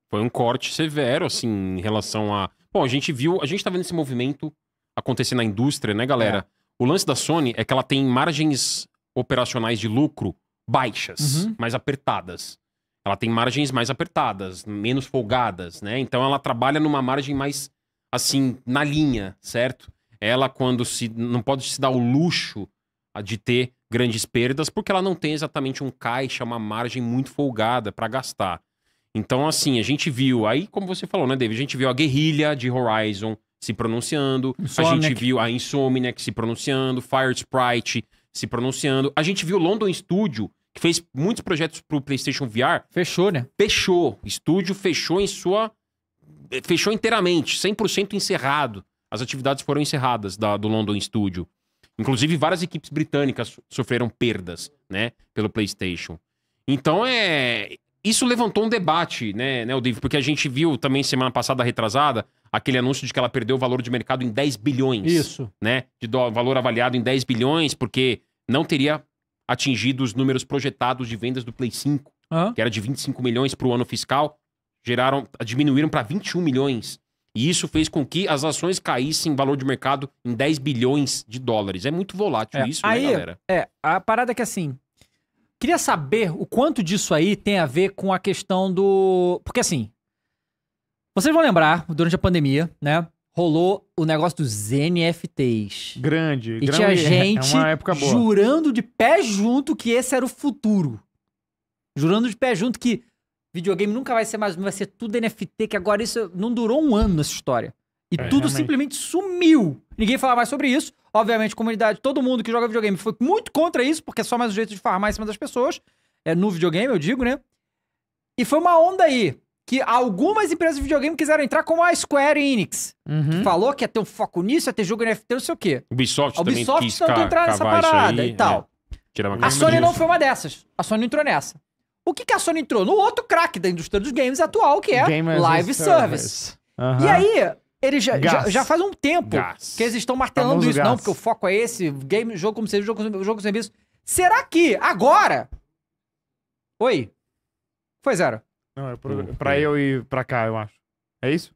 Foi um corte severo, assim, em relação a. Bom, a gente viu, a gente tá vendo esse movimento acontecer na indústria, né, galera? É. O lance da Sony é que ela tem margens operacionais de lucro baixas, uhum. mais apertadas. Ela tem margens mais apertadas, menos folgadas, né? Então ela trabalha numa margem mais, assim, na linha, certo? Ela, quando se. não pode se dar o luxo de ter grandes perdas, porque ela não tem exatamente um caixa, uma margem muito folgada para gastar. Então, assim, a gente viu, aí, como você falou, né, David? A gente viu a guerrilha de Horizon se pronunciando, Insomniac. a gente viu a Insomniac se pronunciando, Fire Sprite se pronunciando, a gente viu o London Studio, que fez muitos projetos pro PlayStation VR. Fechou, né? Fechou. Estúdio fechou em sua. Fechou inteiramente, 100% encerrado. As atividades foram encerradas da, do London Studio. Inclusive, várias equipes britânicas sofreram perdas, né, pelo PlayStation. Então, é. Isso levantou um debate, né, né, David? Porque a gente viu também semana passada, retrasada, aquele anúncio de que ela perdeu o valor de mercado em 10 bilhões. Isso. Né? De valor avaliado em 10 bilhões, porque não teria atingido os números projetados de vendas do Play 5, que era de 25 milhões para o ano fiscal, geraram, diminuíram para 21 milhões e isso fez com que as ações caíssem em valor de mercado em 10 bilhões de dólares. É muito volátil é, isso, né, aí, né, galera? É, a parada é que assim. Queria saber o quanto disso aí tem a ver com a questão do. Porque assim. Vocês vão lembrar, durante a pandemia, né? Rolou o negócio dos NFTs. Grande, E grande, tinha é gente é jurando de pé junto que esse era o futuro. Jurando de pé junto que videogame nunca vai ser mais, vai ser tudo NFT, que agora isso não durou um ano essa história. E é, tudo realmente. simplesmente sumiu. Ninguém falava mais sobre isso. Obviamente, comunidade, todo mundo que joga videogame foi muito contra isso, porque é só mais um jeito de farmar em cima das pessoas. É, no videogame, eu digo, né? E foi uma onda aí que algumas empresas de videogame quiseram entrar como a Square Enix. Uhum. Que falou que ia ter um foco nisso, ia ter jogo NFT, não sei o quê. Ubisoft a Ubisoft também tentou entrar nessa parada aí, e tal. É. A Sony não foi uma dessas. A Sony entrou nessa. O que, que a Sony entrou? No outro craque da indústria dos games atual, que é Game Live Service. service. Uhum. E aí, ele já, já, já, faz um tempo que eles estão tá martelando Famoso isso. Não, porque o foco é esse, game, jogo como serviço, jogo, jogo como serviço. Será que agora... Oi? Foi zero. Não, é pro, pra eu ir pra cá, eu acho. É isso?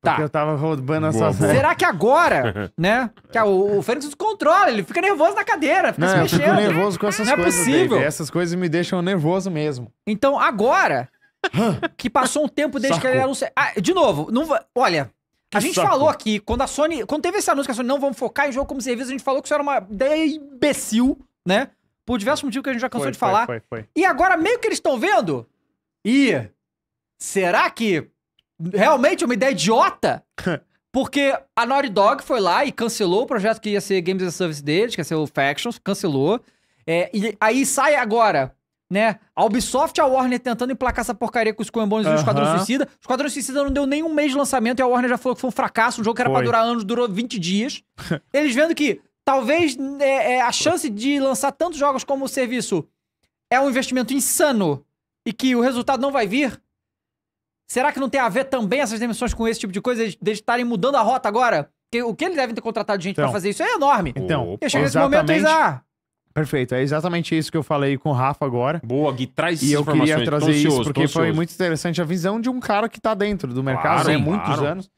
Tá. Porque eu tava roubando a sua Será que agora, né? Que o, o Fênix descontrola, ele fica nervoso na cadeira, fica não, se mexendo. Eu fico nervoso com essas não é coisas. Não é possível. David. Essas coisas me deixam nervoso mesmo. Então agora, que passou um tempo desde que ele anunciou. Ah, de novo, não olha. Que a gente saco. falou aqui, quando a Sony. Quando teve esse anúncio que a Sony não vamos focar em jogo como serviço, a gente falou que isso era uma ideia imbecil, né? Por diversos motivos que a gente já cansou foi, de foi, falar. Foi, e agora meio que eles estão vendo. E será que realmente é uma ideia idiota. Porque a Naughty Dog foi lá e cancelou o projeto que ia ser Games as a Service deles, que ia ser o Factions, cancelou. É, e aí sai agora, né? A Ubisoft e a Warner tentando emplacar essa porcaria com os Coembones uhum. e o Esquadrão Suicida. O Esquadrão Suicida não deu nem um mês de lançamento e a Warner já falou que foi um fracasso, um jogo que era foi. pra durar anos, durou 20 dias. Eles vendo que talvez é, é, a chance de lançar tantos jogos como o serviço é um investimento insano e que o resultado não vai vir, Será que não tem a ver também essas demissões com esse tipo de coisa, de estarem mudando a rota agora? Porque o que eles devem ter contratado de gente então, para fazer isso é enorme. Então, Opa. chega nesse momento e ah, Perfeito, é exatamente isso que eu falei com o Rafa agora. Boa, Gui, traz E eu queria trazer ansioso, isso porque foi muito interessante a visão de um cara que está dentro do mercado claro, há muitos claro. anos.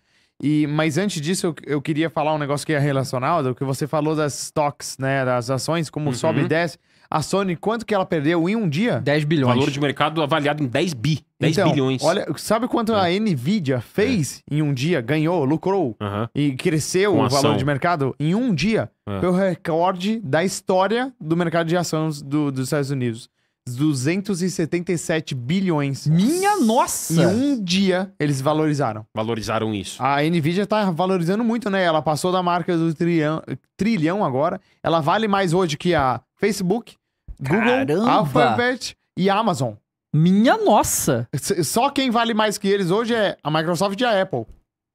E, mas antes disso, eu, eu, queria falar um negócio que é relacionado, o que você falou das stocks, né? Das ações, como uhum. sobe e desce. A Sony, quanto que ela perdeu em um dia? 10 bilhões. Valor de mercado avaliado em 10 bi. 10 então, bilhões. Olha, sabe quanto é. a Nvidia fez é. em um dia? Ganhou, lucrou e cresceu Com o ação. valor de mercado em um dia. É. Foi o recorde da história do mercado de ações do, dos Estados Unidos. 277 bilhões. Minha nossa! Em um dia eles valorizaram. Valorizaram isso. A Nvidia tá valorizando muito, né? Ela passou da marca do trilhão, trilhão agora. Ela vale mais hoje que a Facebook, Google, Alphabet e Amazon. Minha nossa! Só quem vale mais que eles hoje é a Microsoft e a Apple,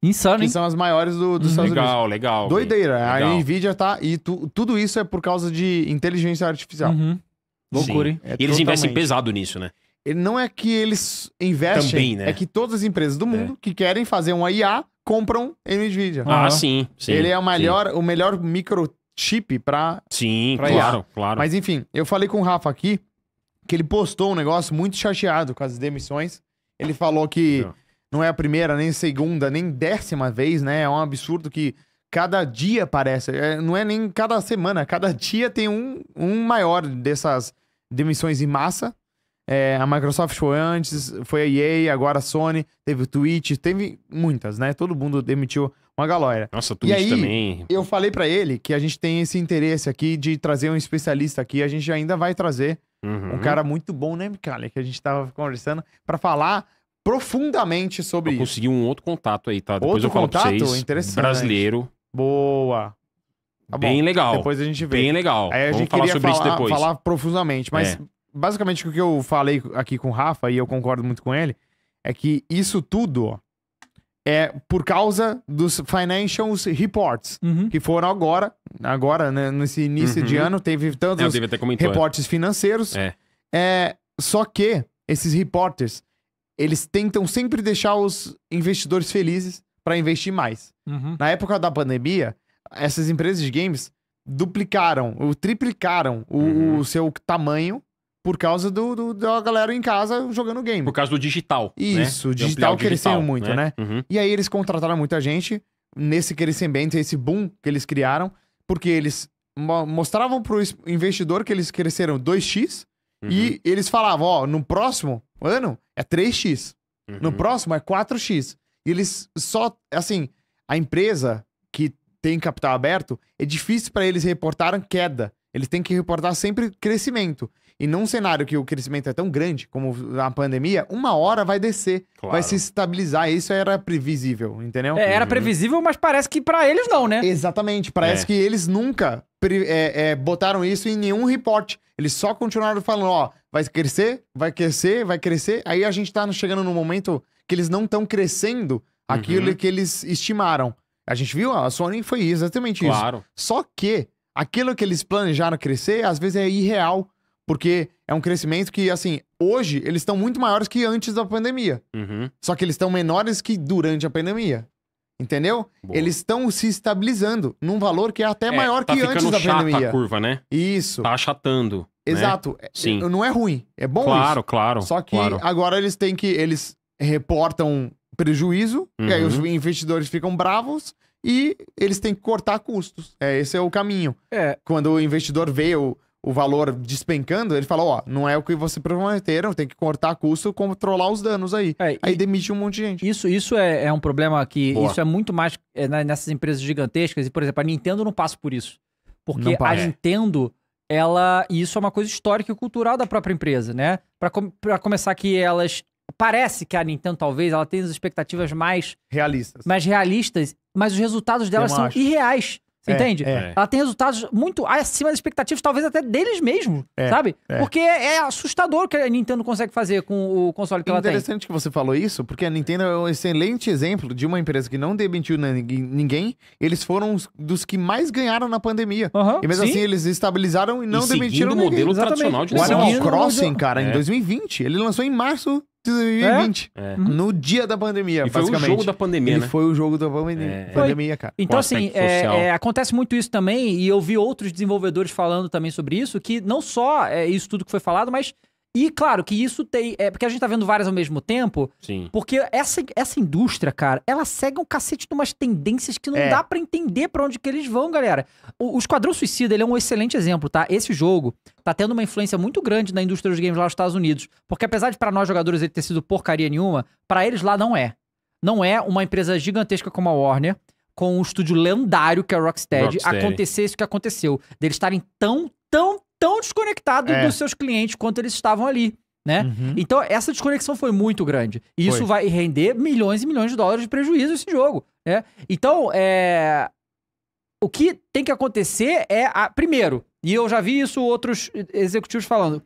Insano, que são as maiores do, dos Estados Unidos. Legal, legal. Doideira. A Nvidia tá. E tu- tudo isso é por causa de inteligência artificial. Uhum. Loucura, hein? É E eles investem pesado nisso, né? Ele- Não é que eles investem, Também, né? é que todas as empresas do mundo é. que querem fazer uma IA compram Nvidia. Ah, ah, sim, sim. Ele é o melhor, o melhor micro chip pra. Sim, pra claro, IA. claro. Mas enfim, eu falei com o Rafa aqui que ele postou um negócio muito chateado com as demissões. Ele falou que não, não é a primeira, nem segunda, nem décima vez, né? É um absurdo que cada dia parece. É, não é nem cada semana, cada dia tem um, um maior dessas demissões em massa. É, a Microsoft foi antes, foi a EA, agora a Sony, teve o Twitch, teve muitas, né? Todo mundo demitiu uma galera. Nossa, o Twitch aí, também. Eu falei para ele que a gente tem esse interesse aqui de trazer um especialista aqui, a gente ainda vai trazer uhum. um cara muito bom, né, Micalha, que a gente tava conversando, para falar profundamente sobre eu consegui um outro contato aí, tá? Outro Depois eu falo contato? pra vocês. Interessante. Brasileiro. Boa. Tá bem legal. Depois a gente vê. Bem legal. Aí a gente Vamos falar sobre falar, isso depois. falar profundamente, mas é basicamente o que eu falei aqui com o Rafa, e eu concordo muito com ele, é que isso tudo é por causa dos financial reports, uhum. que foram agora, agora, né, nesse início uhum. de ano, teve tantos reportes financeiros. É. é. Só que esses reporters, eles tentam sempre deixar os investidores felizes para investir mais. Uhum. Na época da pandemia, essas empresas de games duplicaram, ou triplicaram o, uhum. o seu tamanho por causa do, do, da galera em casa jogando game. Por causa do digital. Né? Isso, né? o digital cresceu muito, né? né? Uhum. E aí eles contrataram muita gente nesse crescimento, esse boom que eles criaram, porque eles mostravam para o investidor que eles cresceram 2x uhum. e eles falavam: ó, no próximo ano é 3x, uhum. no próximo é 4x. E eles só, assim, a empresa que tem capital aberto, é difícil para eles reportarem queda. Eles têm que reportar sempre crescimento. E num cenário que o crescimento é tão grande como a pandemia, uma hora vai descer, claro. vai se estabilizar. Isso era previsível, entendeu? É, era uhum. previsível, mas parece que para eles não, né? Exatamente. Parece é. que eles nunca é, é, botaram isso em nenhum reporte. Eles só continuaram falando, ó, vai crescer, vai crescer, vai crescer. Aí a gente tá chegando num momento que eles não estão crescendo aquilo uhum. que eles estimaram. A gente viu, a Sony foi exatamente claro. isso. Claro. Só que aquilo que eles planejaram crescer, às vezes é irreal. Porque é um crescimento que, assim, hoje eles estão muito maiores que antes da pandemia. Uhum. Só que eles estão menores que durante a pandemia. Entendeu? Boa. Eles estão se estabilizando num valor que é até é, maior tá que antes da chata pandemia. A curva, né? Isso. Tá achatando. Né? Exato. Né? Sim. Não é ruim. É bom claro, isso. Claro, claro. Só que claro. agora eles têm que. Eles reportam prejuízo, uhum. e aí os uhum. investidores ficam bravos e eles têm que cortar custos. É, esse é o caminho. É. Quando o investidor vê o, o valor despencando, ele fala, ó, não é o que você prometeram, tem que cortar custo, controlar os danos aí. É, aí demite um monte de gente. Isso, isso é, é um problema que... Boa. Isso é muito mais é, né, nessas empresas gigantescas. E, por exemplo, a Nintendo não passa por isso. Porque a Nintendo ela e isso é uma coisa histórica e cultural da própria empresa, né? Para com, pra começar que elas parece que a Nintendo talvez ela tenha as expectativas mais realistas, mais realistas, mas os resultados delas são irreais. Você é, entende? É. Ela tem resultados muito acima das expectativas, talvez até deles mesmos, é, sabe? É. Porque é, é assustador o que a Nintendo consegue fazer com o console que ela tem. Interessante que você falou isso, porque a Nintendo é um excelente exemplo de uma empresa que não demitiu ninguém. Eles foram dos que mais ganharam na pandemia. Uhum, e mesmo sim. assim, eles estabilizaram e não e demitiram o modelo ninguém. tradicional de O Animal Crossing, cara, em 2020, é. ele lançou em março 2020. É? é. Uhum. No dia da pandemia, e foi o jogo da pandemia, Ele né? foi o jogo da pandemia, é, pandemia cara. Então, assim, é, é, acontece muito isso também, e eu vi outros desenvolvedores falando também sobre isso, que não só é isso tudo que foi falado, mas e claro que isso tem. É, porque a gente tá vendo várias ao mesmo tempo. Sim. Porque essa, essa indústria, cara, ela segue um cacete de umas tendências que não é. dá para entender para onde que eles vão, galera. O, o Esquadrão Suicida, ele é um excelente exemplo, tá? Esse jogo tá tendo uma influência muito grande na indústria dos games lá nos Estados Unidos. Porque apesar de para nós jogadores ele ter sido porcaria nenhuma, para eles lá não é. Não é uma empresa gigantesca como a Warner com um estúdio lendário que é o Rocksteady, Rocksteady. isso que aconteceu. Deles estarem tão, tão, tão desconectado é. dos seus clientes quanto eles estavam ali. Né? Uhum. Então, essa desconexão foi muito grande. E isso foi. vai render milhões e milhões de dólares de prejuízo esse jogo. Né? Então, é... o que tem que acontecer é. A... Primeiro, e eu já vi isso outros executivos falando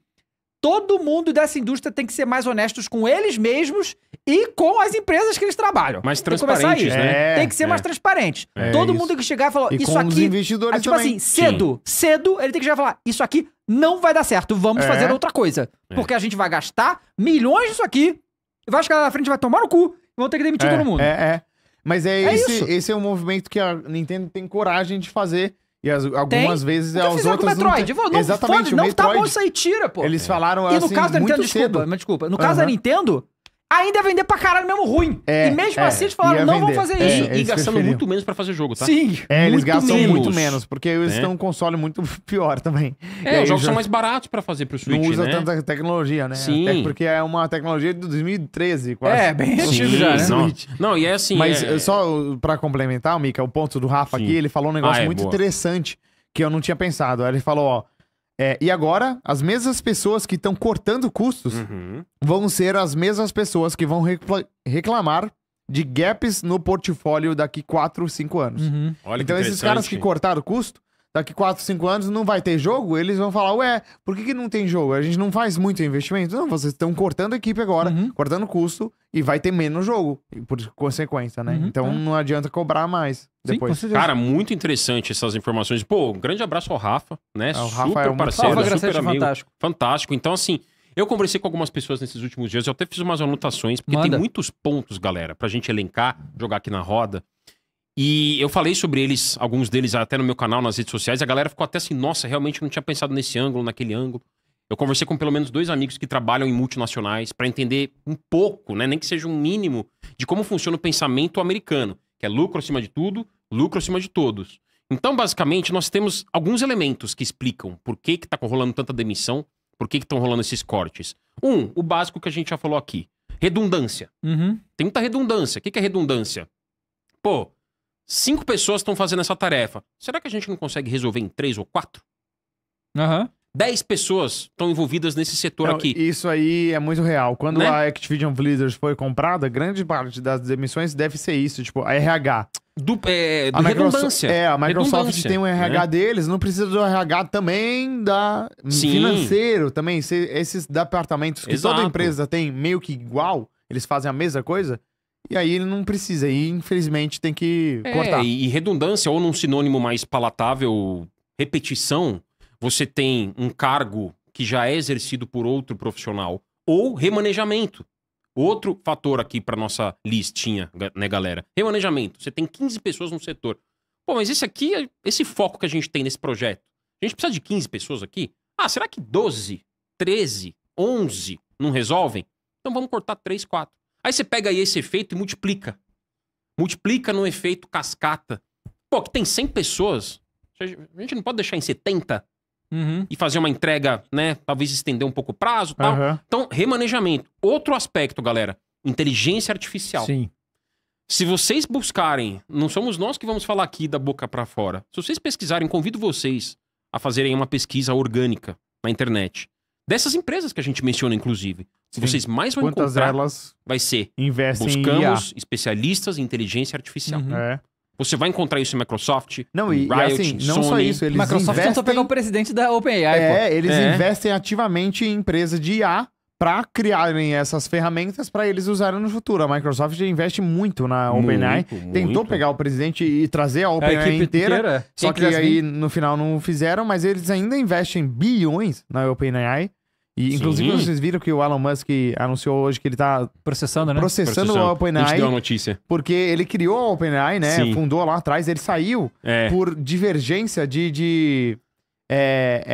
todo mundo dessa indústria tem que ser mais honestos com eles mesmos e com as empresas que eles trabalham. Mais transparentes, né? É, tem que ser é. mais transparente. É todo mundo que chegar e falar, e isso aqui... os investidores é Tipo também. assim, cedo, Sim. cedo, ele tem que chegar e falar, isso aqui não vai dar certo, vamos é. fazer outra coisa. Porque a gente vai gastar milhões disso aqui, vai chegar lá na frente, vai tomar no cu, e vão ter que demitir todo mundo. É, é. Mas é, esse, isso. esse é um movimento que a Nintendo tem coragem de fazer e as, algumas tem? vezes é os Com o Metroid? Não tem... Não, Exatamente, foda, o não Metroid, tá bom isso aí, tira, pô. Eles é. falaram assim. E no assim, caso da Nintendo, desculpa, mas desculpa. No caso da Nintendo, ainda é vender pra caralho mesmo ruim. É, e mesmo é, assim eles falaram, não vão fazer É, isso. e gastando preferiam. muito menos pra fazer jogo, tá? Sim. É, eles muito gastam menos. muito menos, porque eles É. têm um console muito pior também. É, os jogos já são mais baratos pra fazer pro Switch, Não usa né? tanta tecnologia, né? Sim. Até porque é uma tecnologia de 2013, quase. É, bem Sim, antigo já, né? não. não, e é assim... Mas é-, é. só uh, pra complementar, Mika, o ponto do Rafa Sim. aqui, ele falou um negócio Ah, é, muito boa. interessante que eu não tinha pensado. Ele falou, ó, é, e agora, as mesmas pessoas que estão cortando custos uhum. vão ser as mesmas pessoas que vão reclamar de gaps no portfólio daqui 4, 5 anos. Uhum. Olha então, esses caras que cortaram custo daqui 4, 5 anos não vai ter jogo, eles vão falar, ué, por que, que não tem jogo? A gente não faz muito investimento? Não, vocês estão cortando a equipe agora, uhum. cortando custo, e vai ter menos jogo, por consequência, né? Uhum, então é. não adianta cobrar mais Sim, depois. Cara, muito interessante essas informações. Pô, um grande abraço ao Rafa, né? É, o Rafa super é um parceiro, Rafa super é amigo. Fantástico. fantástico. Então, assim, eu conversei com algumas pessoas nesses últimos dias, eu até fiz umas anotações, porque Manda. tem muitos pontos, galera, pra gente elencar, jogar aqui na roda. E eu falei sobre eles, alguns deles até no meu canal, nas redes sociais. A galera ficou até assim, nossa, realmente não tinha pensado nesse ângulo, naquele ângulo. Eu conversei com pelo menos dois amigos que trabalham em multinacionais para entender um pouco, né, nem que seja um mínimo, de como funciona o pensamento americano, que é lucro acima de tudo, lucro acima de todos. Então, basicamente, nós temos alguns elementos que explicam por que está rolando tanta demissão, por que estão rolando esses cortes. Um, o básico que a gente já falou aqui. Redundância. Uhum. Tem muita redundância. O que, que é redundância? Pô, cinco pessoas estão fazendo essa tarefa. Será que a gente não consegue resolver em três ou quatro? Aham. Uhum. pessoas estão envolvidas nesse setor não, aqui. Isso aí é muito real. Quando né? a Activision Blizzard foi comprada, grande parte das demissões deve ser isso, tipo, a RH. Do, é, do a redundância. É, a Microsoft tem um RH né? deles, não precisa do RH também da Sim. financeiro, também. esses departamentos que Exato. toda empresa tem meio que igual, eles fazem a mesma coisa. E aí ele não precisa, e infelizmente tem que é, cortar. E redundância, ou num sinônimo mais palatável, repetição, você tem um cargo que já é exercido por outro profissional, ou remanejamento. Outro fator aqui para nossa listinha, né, galera? Remanejamento. Você tem 15 pessoas no setor. Pô, mas esse aqui, é, esse foco que a gente tem nesse projeto, a gente precisa de 15 pessoas aqui? Ah, será que 12, 13, 11 não resolvem? Então vamos cortar 3, 4. Aí você pega aí esse efeito e multiplica. Multiplica no efeito cascata. Pô, que tem 100 pessoas. A gente não pode deixar em 70 uhum. e fazer uma entrega, né? Talvez estender um pouco o prazo tal. Uhum. Então, remanejamento. Outro aspecto, galera. Inteligência artificial. Sim. Se vocês buscarem, não somos nós que vamos falar aqui da boca para fora. Se vocês pesquisarem, convido vocês a fazerem uma pesquisa orgânica na internet. Dessas empresas que a gente menciona, inclusive. Sim. Vocês mais vão Quantas encontrar elas vai ser investem buscamos em IA. especialistas em inteligência artificial. Uhum. É. Você vai encontrar isso em Microsoft, não, e, Riot, e assim, não Sony. só isso, eles Microsoft então, investem... tentou pegar o presidente da OpenAI, É, pô. eles é. investem ativamente em empresas de IA para criarem essas ferramentas para eles usarem no futuro. A Microsoft investe muito na OpenAI, tentou muito. pegar o presidente e trazer a OpenAI inteira, inteira, só que aí vir? no final não fizeram, mas eles ainda investem bilhões na OpenAI e, inclusive, Sim. vocês viram que o Elon Musk anunciou hoje que ele está processando, né? processando, processando. o OpenAI. A gente deu a notícia. Porque ele criou a OpenAI, né? Sim. Fundou lá atrás, ele saiu é. por divergência de. de é,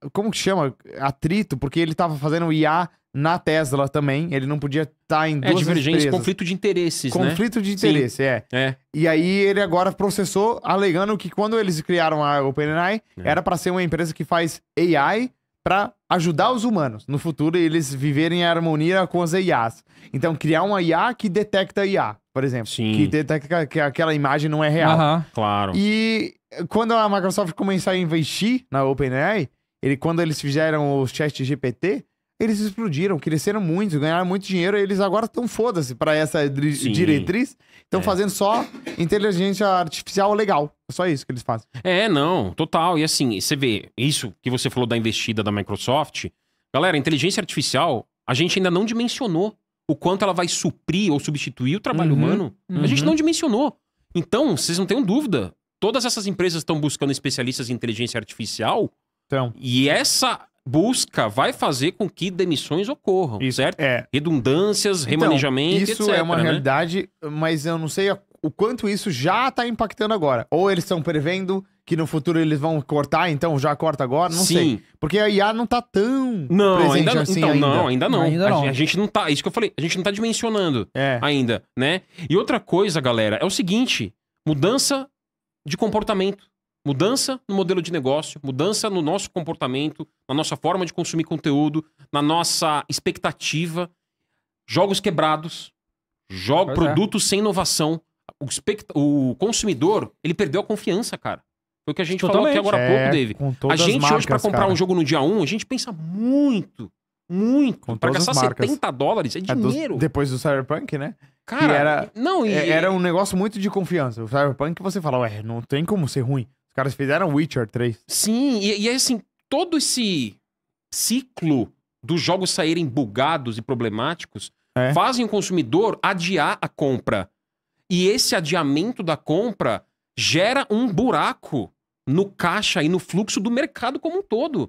é, como que chama? Atrito, porque ele estava fazendo IA na Tesla também. Ele não podia estar tá em é, duas é, divergência, empresas. conflito de interesses, né? Conflito né? de interesse, é. é. E aí ele agora processou alegando que quando eles criaram a OpenAI, é. era para ser uma empresa que faz AI para ajudar os humanos no futuro eles viverem em harmonia com as IAs. Então, criar uma IA que detecta IA, por exemplo. Sim. Que detecta que aquela imagem não é real. claro. E quando a Microsoft começar a investir na OpenAI, ele, quando eles fizeram o chat GPT, eles explodiram, cresceram muito, ganharam muito dinheiro, eles agora estão foda-se para essa Sim. diretriz, estão é. fazendo só inteligência artificial legal. É só isso que eles fazem. É, não, total. E assim, você vê, isso que você falou da investida da Microsoft, galera, inteligência artificial, a gente ainda não dimensionou o quanto ela vai suprir ou substituir o trabalho uhum, humano. Uhum. A gente uhum. não dimensionou. Então, vocês não tenham dúvida, todas essas empresas estão buscando especialistas em inteligência artificial. Então. E essa busca vai fazer com que demissões ocorram, isso, certo? É. Redundâncias, então, remanejamento, isso etc, é uma né? realidade, mas eu não sei o quanto isso já está impactando agora. Ou eles estão prevendo que no futuro eles vão cortar, então já corta agora, não Sim. sei. Porque a IA não está tão não, presente ainda, assim então, ainda. Não, ainda não. Ainda não. A, a, gente não tá, isso que eu falei, a gente não está dimensionando é. ainda, né? E outra coisa, galera, é o seguinte, mudança de comportamento. Mudança no modelo de negócio, mudança no nosso comportamento, na nossa forma de consumir conteúdo, na nossa expectativa. Jogos quebrados, jogo, é. produtos é. sem inovação. O, expect... o consumidor, ele perdeu a confiança, cara. Foi o que a gente Totalmente. falou aqui agora há pouco, é, Dave. a gente marcas, hoje, para comprar cara. um jogo no dia 1, a gente pensa muito, muito. Para gastar 70 dólares é, é dinheiro. É do, depois do Cyberpunk, né? Cara, era, não, e... era um negócio muito de confiança. O Cyberpunk você fala, ué, não tem como ser ruim. Os caras fizeram Witcher 3. Sim, e, e aí assim, todo esse ciclo dos jogos saírem bugados e problemáticos é. fazem o consumidor adiar a compra. E esse adiamento da compra gera um buraco no caixa e no fluxo do mercado como um todo.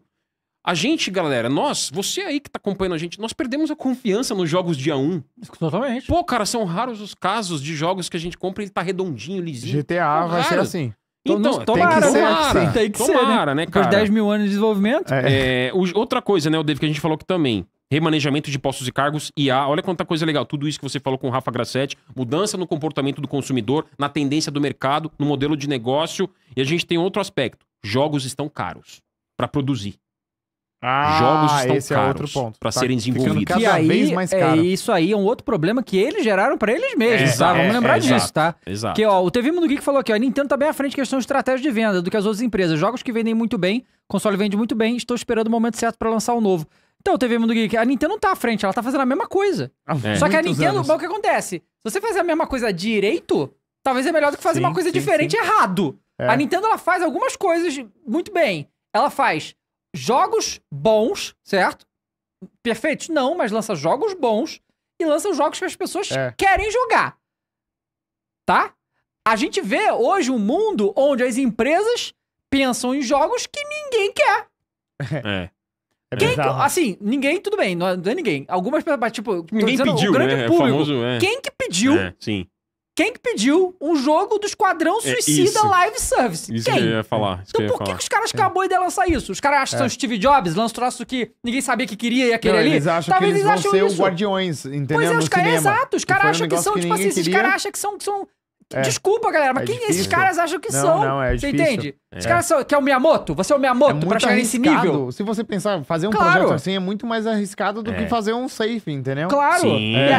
A gente, galera, nós, você aí que tá acompanhando a gente, nós perdemos a confiança nos jogos dia 1. Totalmente. Pô, cara, são raros os casos de jogos que a gente compra e ele tá redondinho, lisinho. GTA vai ser assim. Então, então tomara, né? tem que ser, tomara, tem que tomara, né? né, cara? Por 10 mil anos de desenvolvimento. É. É, outra coisa, né, o David, que a gente falou que também. Remanejamento de postos e cargos, IA. Olha quanta coisa legal. Tudo isso que você falou com o Rafa Grassetti. Mudança no comportamento do consumidor, na tendência do mercado, no modelo de negócio. E a gente tem outro aspecto. Jogos estão caros para produzir. Ah, jogos estão esse caros é outro ponto. Para tá serem desenvolvidos. Cada e aí, vez mais caro. É, isso aí é um outro problema que eles geraram para eles mesmos, é, tá? Vamos é, lembrar é, disso, tá? Exato. Que ó, o TV Mundo Geek falou aqui, ó, a Nintendo tá bem à frente em questão de estratégia de venda do que as outras empresas. Jogos que vendem muito bem, console vende muito bem, estou esperando o momento certo para lançar o um novo. Então, TV Mundo Geek, a Nintendo não tá à frente, ela tá fazendo a mesma coisa. É. Só que a Nintendo, o que acontece? Se você fazer a mesma coisa direito, talvez é melhor do que fazer sim, uma coisa sim, diferente sim. errado. É. A Nintendo ela faz algumas coisas muito bem. Ela faz jogos bons, certo? Perfeitos? Não, mas lança jogos bons e lança os jogos que as pessoas é. querem jogar. Tá? A gente vê hoje um mundo onde as empresas pensam em jogos que ninguém quer. É. é, é quem, assim, ninguém, tudo bem, não é, é ninguém. Algumas pessoas, tipo, ninguém dizendo, pediu, o grande né? É público. É famoso, é. Quem que pediu? sim. Quem que pediu um jogo do Esquadrão é Suicida Live Service? Isso Quem? que eu ia falar. então que por que, que os caras acabou é. de lançar isso? Os caras acham que são é. Steve Jobs, lançam um troço que ninguém sabia que queria e aquele ali? Eles acham Talvez que eles, eles vão ser isso. o Guardiões, entendeu? Pois é, os caras, exato. Os tipo assim, caras acham que são, tipo assim, esses caras acham que são, que são é. Desculpa, galera, mas é quem esses caras acham que não, são? Não, é você entende? É. Esses caras são. Que é o Miyamoto? Você é o Miyamoto é pra chegar nesse nível? Se você pensar, fazer um claro. projeto assim é muito mais arriscado do que é. fazer um safe, entendeu? Claro.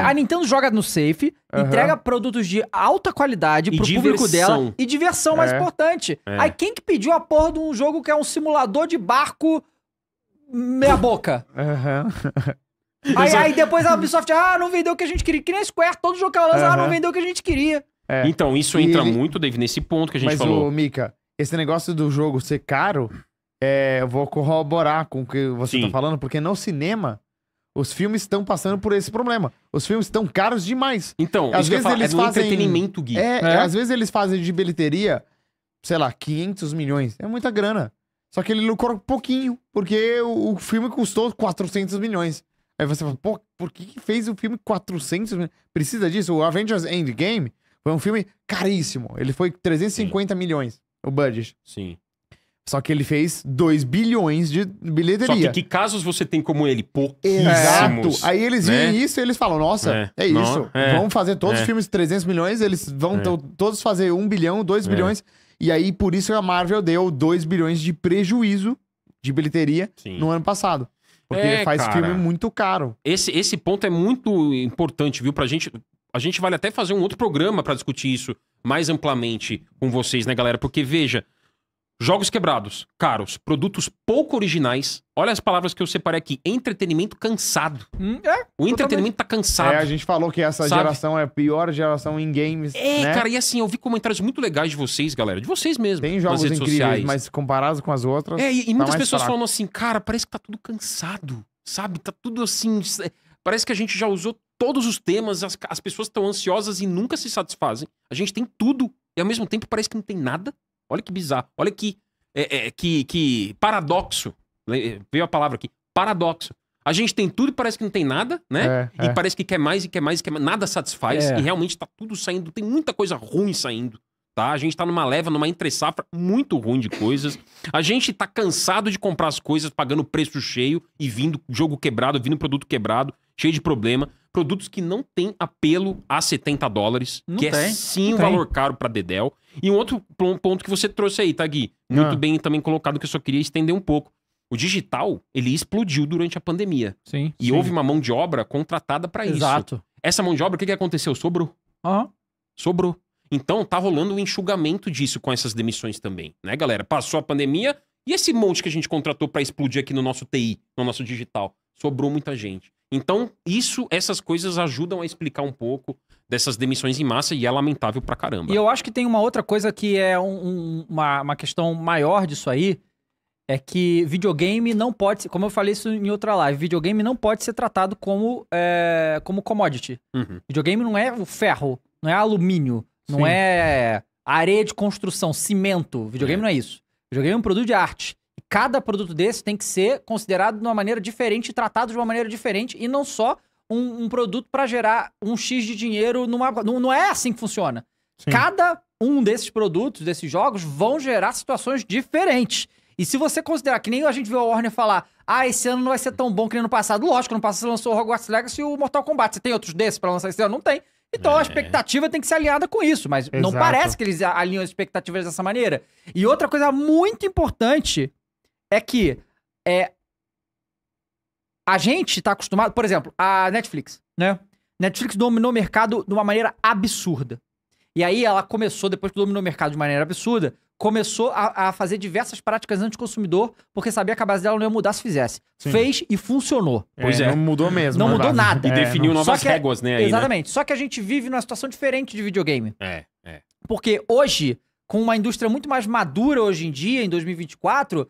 A Nintendo joga no safe, uhum. entrega produtos de alta qualidade e pro diversão. público dela e diversão mais é. importante. É. Aí quem que pediu a porra de um jogo que é um simulador de barco meia boca? Uhum. aí, aí, depois a Ubisoft, ah, não vendeu o que a gente queria. Que nem Square, todo jogo que ela lança, uhum. ah, não vendeu o que a gente queria. É. Então, isso e entra ele... muito, Dave, nesse ponto que a gente Mas falou. Mas, Mika, esse negócio do jogo ser caro, é, eu vou corroborar com o que você está falando, porque no cinema, os filmes estão passando por esse problema. Os filmes estão caros demais. Então, às vezes eles é fazem entretenimento, Gui. É, é, às vezes eles fazem de bilheteria, sei lá, 500 milhões. É muita grana. Só que ele lucrou pouquinho, porque o, o filme custou 400 milhões. Aí você fala, pô, por que, que fez o filme 400 milhões? Precisa disso? O Avengers Endgame foi um filme caríssimo. Ele foi 350 Sim. milhões, o budget. Sim. Só que ele fez 2 bilhões de bilheteria. Só que, que casos você tem como ele? Pouquíssimos. Exato. Aí eles né? isso e eles falam, nossa, é, é isso. É. Vamos fazer todos é. os filmes 300 milhões, eles vão é. todos fazer 1 bilhão, 2 é. bilhões. E aí, por isso, a Marvel deu 2 bilhões de prejuízo de bilheteria Sim. no ano passado. Porque é, faz cara. filme muito caro. Esse, esse ponto é muito importante, viu? Pra gente. A gente vai até fazer um outro programa para discutir isso mais amplamente com vocês, né, galera? Porque veja, jogos quebrados, caros, produtos pouco originais. Olha as palavras que eu separei aqui: entretenimento cansado. Hum, é, o entretenimento tá cansado. É, a gente falou que essa sabe? geração é a pior geração em games. É, né? cara, e assim, eu vi comentários muito legais de vocês, galera, de vocês mesmo. Tem jogos incríveis, sociais. mas comparados com as outras. É, e, e tá muitas pessoas fraco. falam assim, cara, parece que tá tudo cansado, sabe? Tá tudo assim. Parece que a gente já usou todos os temas, as, as pessoas estão ansiosas e nunca se satisfazem. A gente tem tudo e ao mesmo tempo parece que não tem nada. Olha que bizarro, olha que, é, é, que, que paradoxo. É, veio a palavra aqui, paradoxo. A gente tem tudo e parece que não tem nada, né? É, e é. parece que quer mais e quer mais e quer mais. Nada satisfaz é. e realmente tá tudo saindo. Tem muita coisa ruim saindo, tá? A gente tá numa leva, numa entre-safra muito ruim de coisas. A gente tá cansado de comprar as coisas pagando preço cheio e vindo jogo quebrado, vindo produto quebrado, cheio de problema produtos que não tem apelo a 70 dólares, não que é tem, é sim um valor caro para Dedel. E um outro ponto que você trouxe aí, tá, Gui? Muito ah. bem também colocado, que eu só queria estender um pouco. O digital, ele explodiu durante a pandemia. Sim. E sim. houve uma mão de obra contratada para isso. Exato. Essa mão de obra, o que, que aconteceu? Sobrou. Uhum. Sobrou. Então, tá rolando um enxugamento disso com essas demissões também, né, galera? Passou a pandemia, e esse monte que a gente contratou para explodir aqui no nosso TI, no nosso digital? sobrou muita gente. Então, isso, essas coisas ajudam a explicar um pouco dessas demissões em massa e é lamentável pra caramba. E eu acho que tem uma outra coisa que é um, uma, uma questão maior disso aí, é que videogame não pode ser, como eu falei isso em outra live, videogame não pode ser tratado como, é, como commodity. Uhum. Videogame não é o ferro, não é alumínio, não é areia de construção, cimento. Videogame é. não é isso. Videogame é um produto de arte cada produto desse tem que ser considerado de uma maneira diferente, tratado de uma maneira diferente e não só um, um produto para gerar um X de dinheiro numa. Não, não é assim que funciona. Sim. Cada um desses produtos, desses jogos, vão gerar situações diferentes. E se você considerar que nem a gente viu a Warner falar, ah, esse ano não vai ser tão bom que no no passado. Lógico, no passado você lançou o Hogwarts Legacy e o Mortal Kombat. Você tem outros desses para lançar esse ano? Não tem. Então é. a expectativa tem que ser alinhada com isso, mas Exato. não parece que eles alinham as expectativas dessa maneira. E outra coisa muito importante é que é, a gente tá acostumado, por exemplo, a Netflix, né? Netflix dominou o mercado de uma maneira absurda. E aí ela começou, depois que dominou o mercado de maneira absurda, começou a, a fazer diversas práticas anticonsumidor, porque sabia que a base dela não ia mudar se fizesse. Sim. Fez e funcionou. Pois é, é. não mudou mesmo. Não né, mudou nada. E é, definiu é, novas que, é- réguas, né? Aí, né? exatamente. Né? Só que a gente vive numa situação diferente de videogame. É, é. Porque hoje, com uma indústria muito mais madura hoje em dia, em 2024,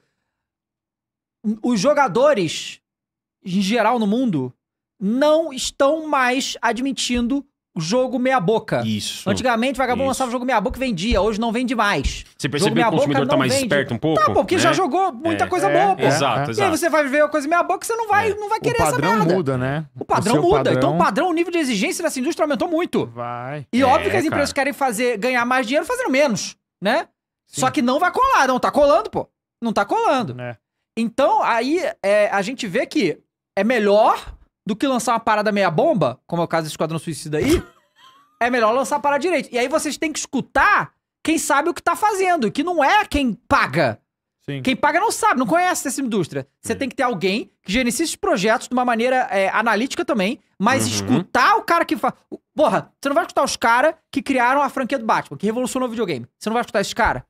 os jogadores, em geral no mundo, não estão mais admitindo jogo meia-boca. Isso. Antigamente, vagabundo lançava jogo meia-boca e vendia. Hoje não vende mais. Você percebeu que o consumidor tá mais vende. esperto um pouco? Tá, porque né? já jogou muita é, coisa é, boa, pô. É, exato, exato. E aí você vai ver a coisa meia-boca e você não vai, é. não vai querer essa merda. O padrão muda, né? O padrão o muda. Padrão... Então o padrão, o nível de exigência dessa indústria aumentou muito. Vai. E é, óbvio que as empresas cara. querem fazer, ganhar mais dinheiro fazendo menos, né? Sim. Só que não vai colar. Não tá colando, pô. Não tá colando. É. Então, aí é, a gente vê que é melhor do que lançar uma parada meia bomba, como é o caso do Esquadrão Suicida aí, é melhor lançar a parada direito. E aí vocês têm que escutar quem sabe o que tá fazendo, que não é quem paga. Sim. Quem paga não sabe, não conhece essa indústria. Você tem que ter alguém que gerencie esses projetos de uma maneira é, analítica também, mas uhum. escutar o cara que fala Porra, você não vai escutar os caras que criaram a franquia do Batman, que revolucionou o videogame. Você não vai escutar esses caras.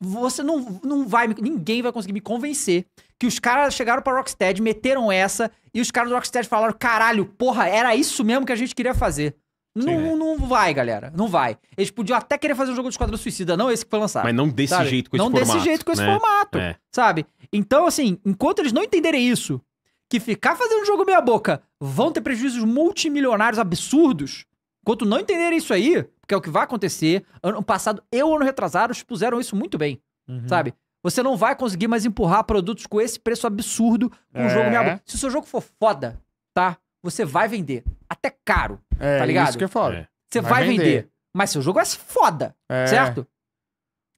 Você não, não vai. Ninguém vai conseguir me convencer que os caras chegaram pra Rocksteady, meteram essa, e os caras do Rocksteady falaram: caralho, porra, era isso mesmo que a gente queria fazer. Sim, não, né? não vai, galera. Não vai. Eles podiam até querer fazer um jogo de Esquadrão Suicida, não esse que foi lançado. Mas não desse sabe? jeito com não esse formato. Não desse jeito com né? esse formato, é. sabe? Então, assim, enquanto eles não entenderem isso, que ficar fazendo um jogo meia boca vão ter prejuízos multimilionários absurdos, enquanto não entenderem isso aí, porque é o que vai acontecer, ano passado eu ano retrasado expuseram isso muito bem, uhum. sabe? Você não vai conseguir mais empurrar produtos com esse preço absurdo com é. o jogo meia Se o seu jogo for foda, tá? Você vai vender. Até caro. É, tá ligado? Isso que é foda. É. Você vai, vai vender. vender. Mas seu jogo é foda. É. Certo?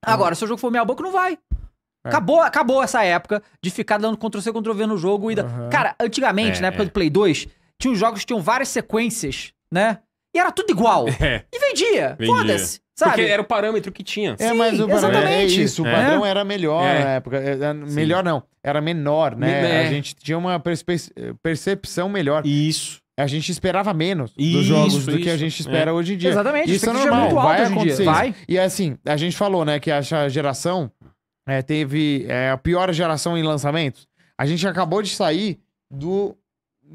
É. Agora, se o jogo for meia boca, não vai. É. Acabou, acabou essa época de ficar dando Ctrl-C, Ctrl-V no jogo. E da... uhum. Cara, antigamente, é, na época é. do Play 2, tinha os jogos que tinham várias sequências, né? E era tudo igual. E vendia. vendia. Foda-se. Sabe? Porque era o parâmetro que tinha. É, Sim, mas o parâmetro é isso. O é. padrão é. era melhor é. na época. Era melhor não, era menor, né? É. A gente tinha uma percepção melhor. Isso. A gente esperava menos isso, dos jogos isso. do que a gente é. espera hoje em dia. Exatamente. Isso, é normal, é vai acontecer. Vai. E assim, a gente falou, né, que essa geração é, teve a pior geração em lançamentos. A gente acabou de sair do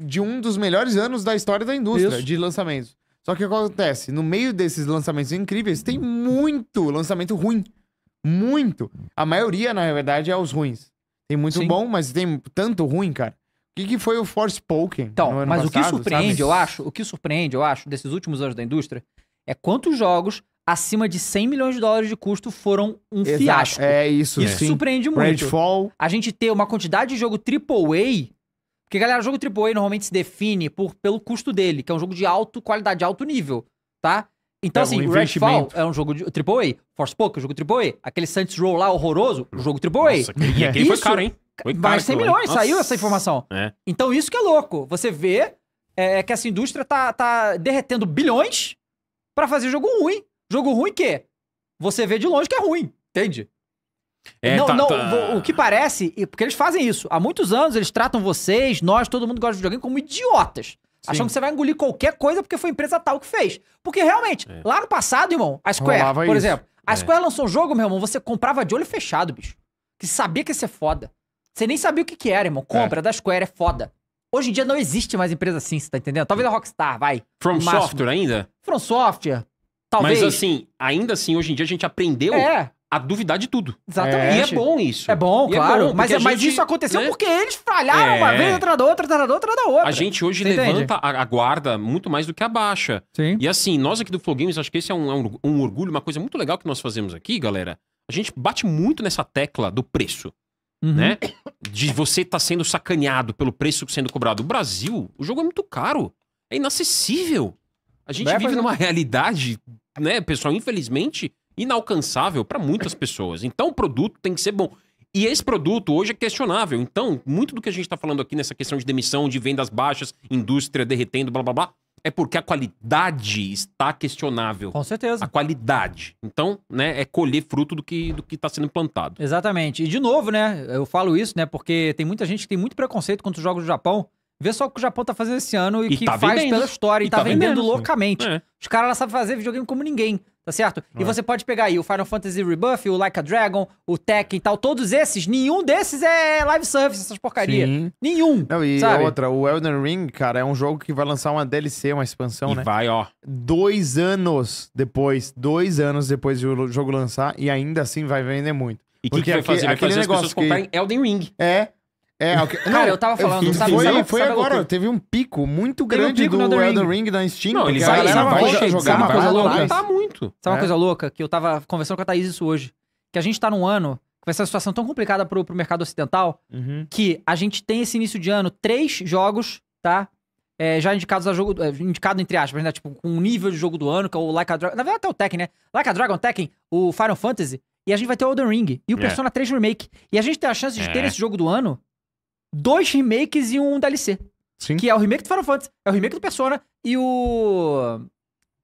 de um dos melhores anos da história da indústria de lançamentos. Só que o que acontece? No meio desses lançamentos incríveis, tem muito lançamento ruim. Muito. A maioria, na verdade, é os ruins. Tem muito Sim. bom, mas tem tanto ruim, cara. O que, que foi o Force Pokémon? Então, mas passado, o que surpreende, sabe? eu acho, o que surpreende, eu acho, desses últimos anos da indústria, é quantos jogos acima de 100 milhões de dólares de custo foram um Exato. fiasco. É isso, Isso surpreende Sim. muito. Redfall. A gente ter uma quantidade de jogo AAA porque, galera, jogo AAA normalmente se define por, pelo custo dele, que é um jogo de alta qualidade, alto nível, tá? Então, é assim, um Redfall é um jogo de AAA, Forspoken é um jogo AAA, aquele Saints Row lá horroroso, um jogo AAA. Nossa, aquele, aquele isso, foi caro, hein? Foi caro mais 100 milhões, Nossa. saiu essa informação. É. Então, isso que é louco. Você vê é, que essa indústria tá, tá derretendo bilhões para fazer jogo ruim. Jogo ruim que você vê de longe que é ruim, entende? É, não, tá, não tá. o que parece, porque eles fazem isso. Há muitos anos eles tratam vocês, nós, todo mundo gosta de videogame, como idiotas. Sim. Achando que você vai engolir qualquer coisa porque foi a empresa tal que fez. Porque realmente, é. lá no passado, irmão, a Square, Rolava por isso. exemplo, a é. Square lançou um jogo, meu irmão, você comprava de olho fechado, bicho. Que sabia que ia ser foda. Você nem sabia o que, que era, irmão. Compra é. da Square é foda. Hoje em dia não existe mais empresa assim, você tá entendendo? Talvez a Rockstar, vai. From Software ainda? From Software. Talvez. Mas assim, ainda assim, hoje em dia a gente aprendeu é a duvidar de tudo. Exatamente. E é bom isso. É bom, e é claro. É bom, mas, é, gente, mas isso aconteceu né? porque eles falharam é. uma vez, atrás da outra, atrás da outra, atrás da outra. A gente hoje Você levanta a, a, guarda muito mais do que a baixa. Sim. E assim, nós aqui do Flow Games, acho que esse é um, é um, um orgulho, uma coisa muito legal que nós fazemos aqui, galera. A gente bate muito nessa tecla do preço. Uhum. Né? De você estar tá sendo sacaneado pelo preço sendo cobrado. O Brasil, o jogo é muito caro. É inacessível. A gente né, vive numa realidade, né, pessoal, infelizmente, inalcançável para muitas pessoas. Então o produto tem que ser bom. E esse produto hoje é questionável. Então, muito do que a gente está falando aqui nessa questão de demissão, de vendas baixas, indústria derretendo, blá blá blá, é porque a qualidade está questionável. Com certeza. A qualidade. Então, né, é colher fruto do que do que está sendo plantado. Exatamente. E de novo, né, eu falo isso, né, porque tem muita gente que tem muito preconceito contra os jogos do Japão. Vê só o que o Japão tá fazendo esse ano e, e que tá faz vendendo. pela história e, e tá, tá vendendo, vendendo loucamente. É. Os caras sabem fazer videogame como ninguém tá certo? Não e é. você pode pegar aí o Final Fantasy Rebuff, o Like a Dragon, o Tekken e tal, todos esses, nenhum desses é live service, essas porcarias. Nenhum. Não, e sabe? outra, o Elden Ring, cara, é um jogo que vai lançar uma DLC, uma expansão, e né? Vai, ó. Dois anos depois, dois anos depois do jogo lançar, e ainda assim vai vender muito. E o que, que vai fazer? Vai fazer as pessoas que... comprarem Elden Ring. É, é, okay. Cara, não, eu tava falando, sabe, foi, sabe, foi sabe agora, teve um pico muito grande um pico do Elden Ring. da Steam. Não, ele vai, sabe, vai coisa, jogar, uma coisa louca? Vai tá muito. Sabe é. uma coisa louca? Que eu tava conversando com a Thaís isso hoje. Que a gente tá num ano que vai ser uma situação tão complicada pro, pro mercado ocidental uhum. que a gente tem esse início de ano três jogos, tá? É, já indicados a jogo. É, indicado entre aspas, né? Tipo, com um nível de jogo do ano, que é o Like a Dragon. Na verdade, até o Tekken, né? Like a Dragon, Tekken, o Final Fantasy. E a gente vai ter o Elden Ring e o é. Persona 3 Remake. E a gente tem a chance de é. ter esse jogo do ano dois remakes e um DLC. Sim. Que é o remake do Final Fantasy, é o remake do Persona e o.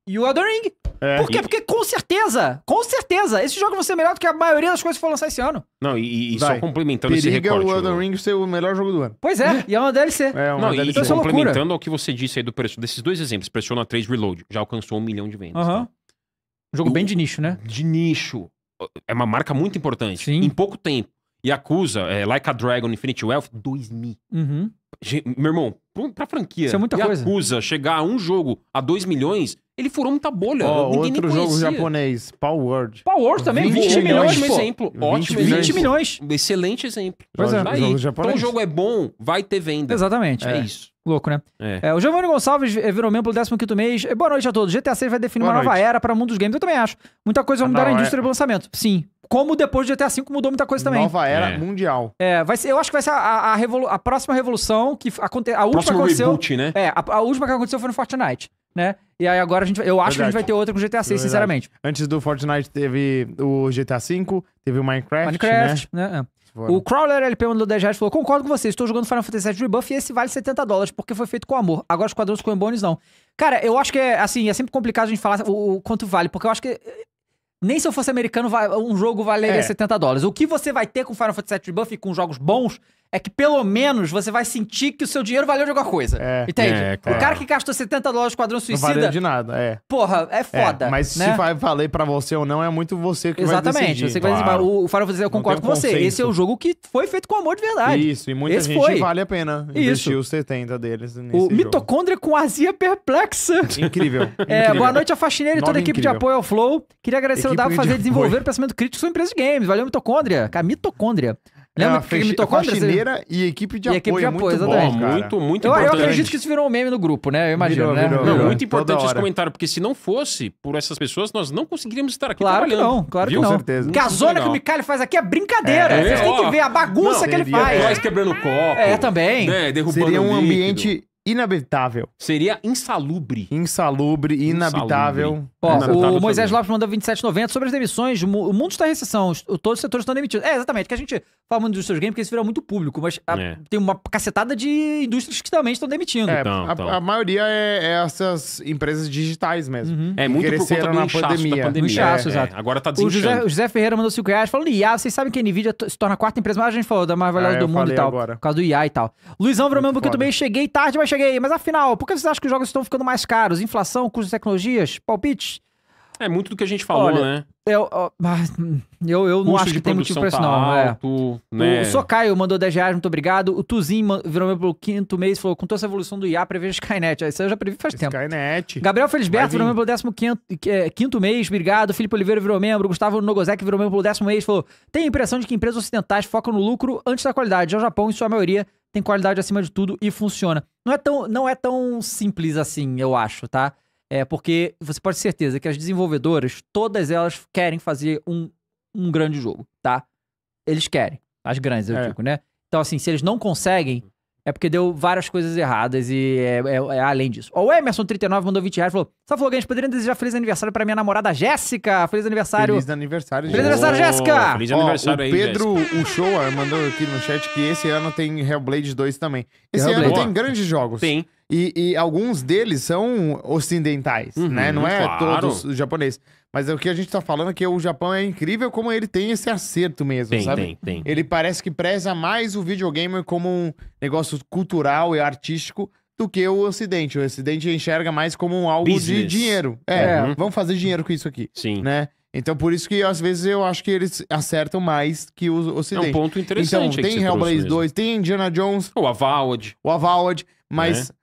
E o Elden Ring. É, Por quê? E... Porque com certeza, com certeza, esse jogo vai ser melhor do que a maioria das coisas que foram lançar esse ano. Não, e, e só complementando Periga esse recorte. o Elden né? Ring ser o melhor jogo do ano. Pois é, e é uma DLC. É, uma Não, DLC. E, e é complementando ao que você disse aí do preço, desses dois exemplos, Persona 3 Reload, já alcançou um milhão de vendas. Uhum. Tá? Jogo e bem de nicho, né? De nicho. É uma marca muito importante. Sim. Em pouco tempo. Yakuza, é, Like a Dragon, Infinite Wealth, 2 mil. Uhum. Meu irmão, pra franquia. Isso é muita Yakuza coisa. chegar a um jogo a 2 milhões ele furou muita bolha. Oh, ninguém outro nem jogo japonês, Power World. Power World também, 20, 20 milhões, milhões exemplo. 20 Ótimo 20 milhões. Excelente exemplo. Pois é. Aí, jogo então o jogo é bom, vai ter venda. Exatamente. É, é isso. Louco, né? É. é o Giovanni Gonçalves eh, virou membro do 15 mês. Eh, boa noite a todos. GTA 6 vai definir Boa uma noite. nova era para o mundo dos games. Eu também acho. Muita coisa vai ah, mudar na é. indústria do lançamento. Sim. Como depois do GTA V mudou muita coisa também. Nova era é. mundial. É, vai ser, eu acho que vai ser a, a, a, revolu a próxima revolução que aconteceu. A última Próximo que aconteceu. Reboot, né? É, a, a última que aconteceu foi no Fortnite, né? E aí agora a gente, eu acho Verdade. que a gente vai ter outra com GTA 6, Verdade. sinceramente. Antes do Fortnite teve o GTA V, teve o Minecraft, Minecraft, né? né? É. O Crawler LP mandou 10 reais falou: Concordo com você, estou jogando Final Fantasy VII Rebuff e esse vale 70 dólares, porque foi feito com amor. Agora os quadrinhos com bônus não. Cara, eu acho que é assim, é sempre complicado a gente falar o, o quanto vale, porque eu acho que. Eh, nem se eu fosse americano, um jogo valeria é. 70 dólares. O que você vai ter com Final Fantasy VII Rebuff e com jogos bons é que pelo menos você vai sentir que o seu dinheiro valeu de alguma coisa. É, entende? É, claro. O cara que gastou 70 dólares com Esquadrão Suicida. Não valeu de nada, é. Porra, é, é foda. É, mas né? se vai valer pra você ou não, é muito você que Exatamente, vai decidir. Exatamente. Você claro. vai O, o Final eu concordo um com você. Esse é o jogo que foi feito com amor de verdade. Isso, e muita Esse gente foi. vale a pena investir Isso. os 70 deles nesse O jogo. Mitocôndria com azia perplexa. Incrível. é, boa noite a faxineira e toda a equipe incrível. de apoio ao Flow. Queria agradecer equipe ao Davo fazer de desenvolver o pensamento crítico sobre empresa de games. Valeu, Mitocôndria. Cara, mitocôndria. Lembra é, que fech... mitocôndria? Faxineira e equipe de e apoio. Equipe de apoio, muito bom, muito, muito importante. Eu acredito que isso virou um meme no grupo, né? Eu imagino, virou, né? Virou, virou. muito importante esse comentário, porque se não fosse por essas pessoas, nós não conseguiríamos estar aqui claro trabalhando. Claro que não, claro viu? que não. Com certeza. Porque a zona que o Micali faz aqui é brincadeira. É, Vocês têm que ver a bagunça não, que ele faz. Nós quebrando copo. É, também. Né? Derrubando Seria um líquido. ambiente inabitável. Seria insalubre. Insalubre, inabitável. Ó, inabitável o Moisés Lopes mandou 27,90 sobre as demissões. O mundo está em recessão, todos os setores estão demitidos. É, exatamente, que a gente fala muito dos seus games porque isso virou muito público, mas a, é. tem uma cacetada de indústrias que também estão demitindo. É, então, a, então. a, maioria é, é, essas empresas digitais mesmo. Uhum. É, muito por conta do na pandemia. pandemia. Inchaço, é, exato. É. Agora está desinchando. O José, o José, Ferreira mandou 5 reais falando IA, vocês sabem que a NVIDIA se torna a quarta empresa mais, a gente falou, da mais valiosa do é, mundo e tal. Agora. Por causa do IA e tal. Luizão Vromão, porque eu também cheguei tarde, mas cheguei cheguei, mas afinal, por que vocês acham que os jogos estão ficando mais caros? Inflação, custo de tecnologias, palpite? É muito do que a gente falou, Olha, né? Eu, ah, eu, eu não acho que tem motivo pra isso, tá não. É. Alto, né? O, Socaio mandou 10 reais, muito obrigado. O Tuzin virou meu pelo quinto mês e falou: com toda essa evolução do IA, preveja Skynet. Ah, isso eu já previ faz Skynet. tempo. Skynet. Gabriel Felisberto virou meu pelo décimo quinto, é, quinto mês, obrigado. Felipe Oliveira virou membro. Gustavo Nogozek virou membro pelo décimo mês. Falou: tem a impressão de que empresas ocidentais focam no lucro antes da qualidade. Já o Japão, em sua maioria, tem qualidade acima de tudo e funciona. Não é tão, não é tão simples assim, eu acho, tá? É porque você pode ter certeza que as desenvolvedoras, todas elas querem fazer um, um grande jogo, tá? Eles querem, as grandes, eu é. digo, né? Então, assim, se eles não conseguem, é porque deu várias coisas erradas e é, é, é além disso. O Emerson39 mandou 20 reais e falou: Só falou, gente, poderiam desejar feliz aniversário pra minha namorada Jéssica. Feliz aniversário. Feliz aniversário, Feliz aniversário, Jéssica. Feliz aniversário o aí, Pedro o Uchoa mandou aqui no chat que esse ano tem Hellblade 2 também. Esse Hellblade. ano tem grandes jogos. Tem. E, e alguns deles são ocidentais, uhum, né? Não é claro. todos japoneses. Mas é o que a gente tá falando é que o Japão é incrível como ele tem esse acerto mesmo, tem, sabe? Tem, tem. Ele parece que preza mais o videogame como um negócio cultural e artístico do que o Ocidente. O Ocidente enxerga mais como algo Business. de dinheiro. É, é, uhum. vamos fazer dinheiro com isso aqui. Sim. Né? Então, por isso que às vezes eu acho que eles acertam mais que o Ocidente. É um ponto interessante. Então, tem Hellblaze 2, tem Indiana Jones. O Avowed. O Avowed, mas. É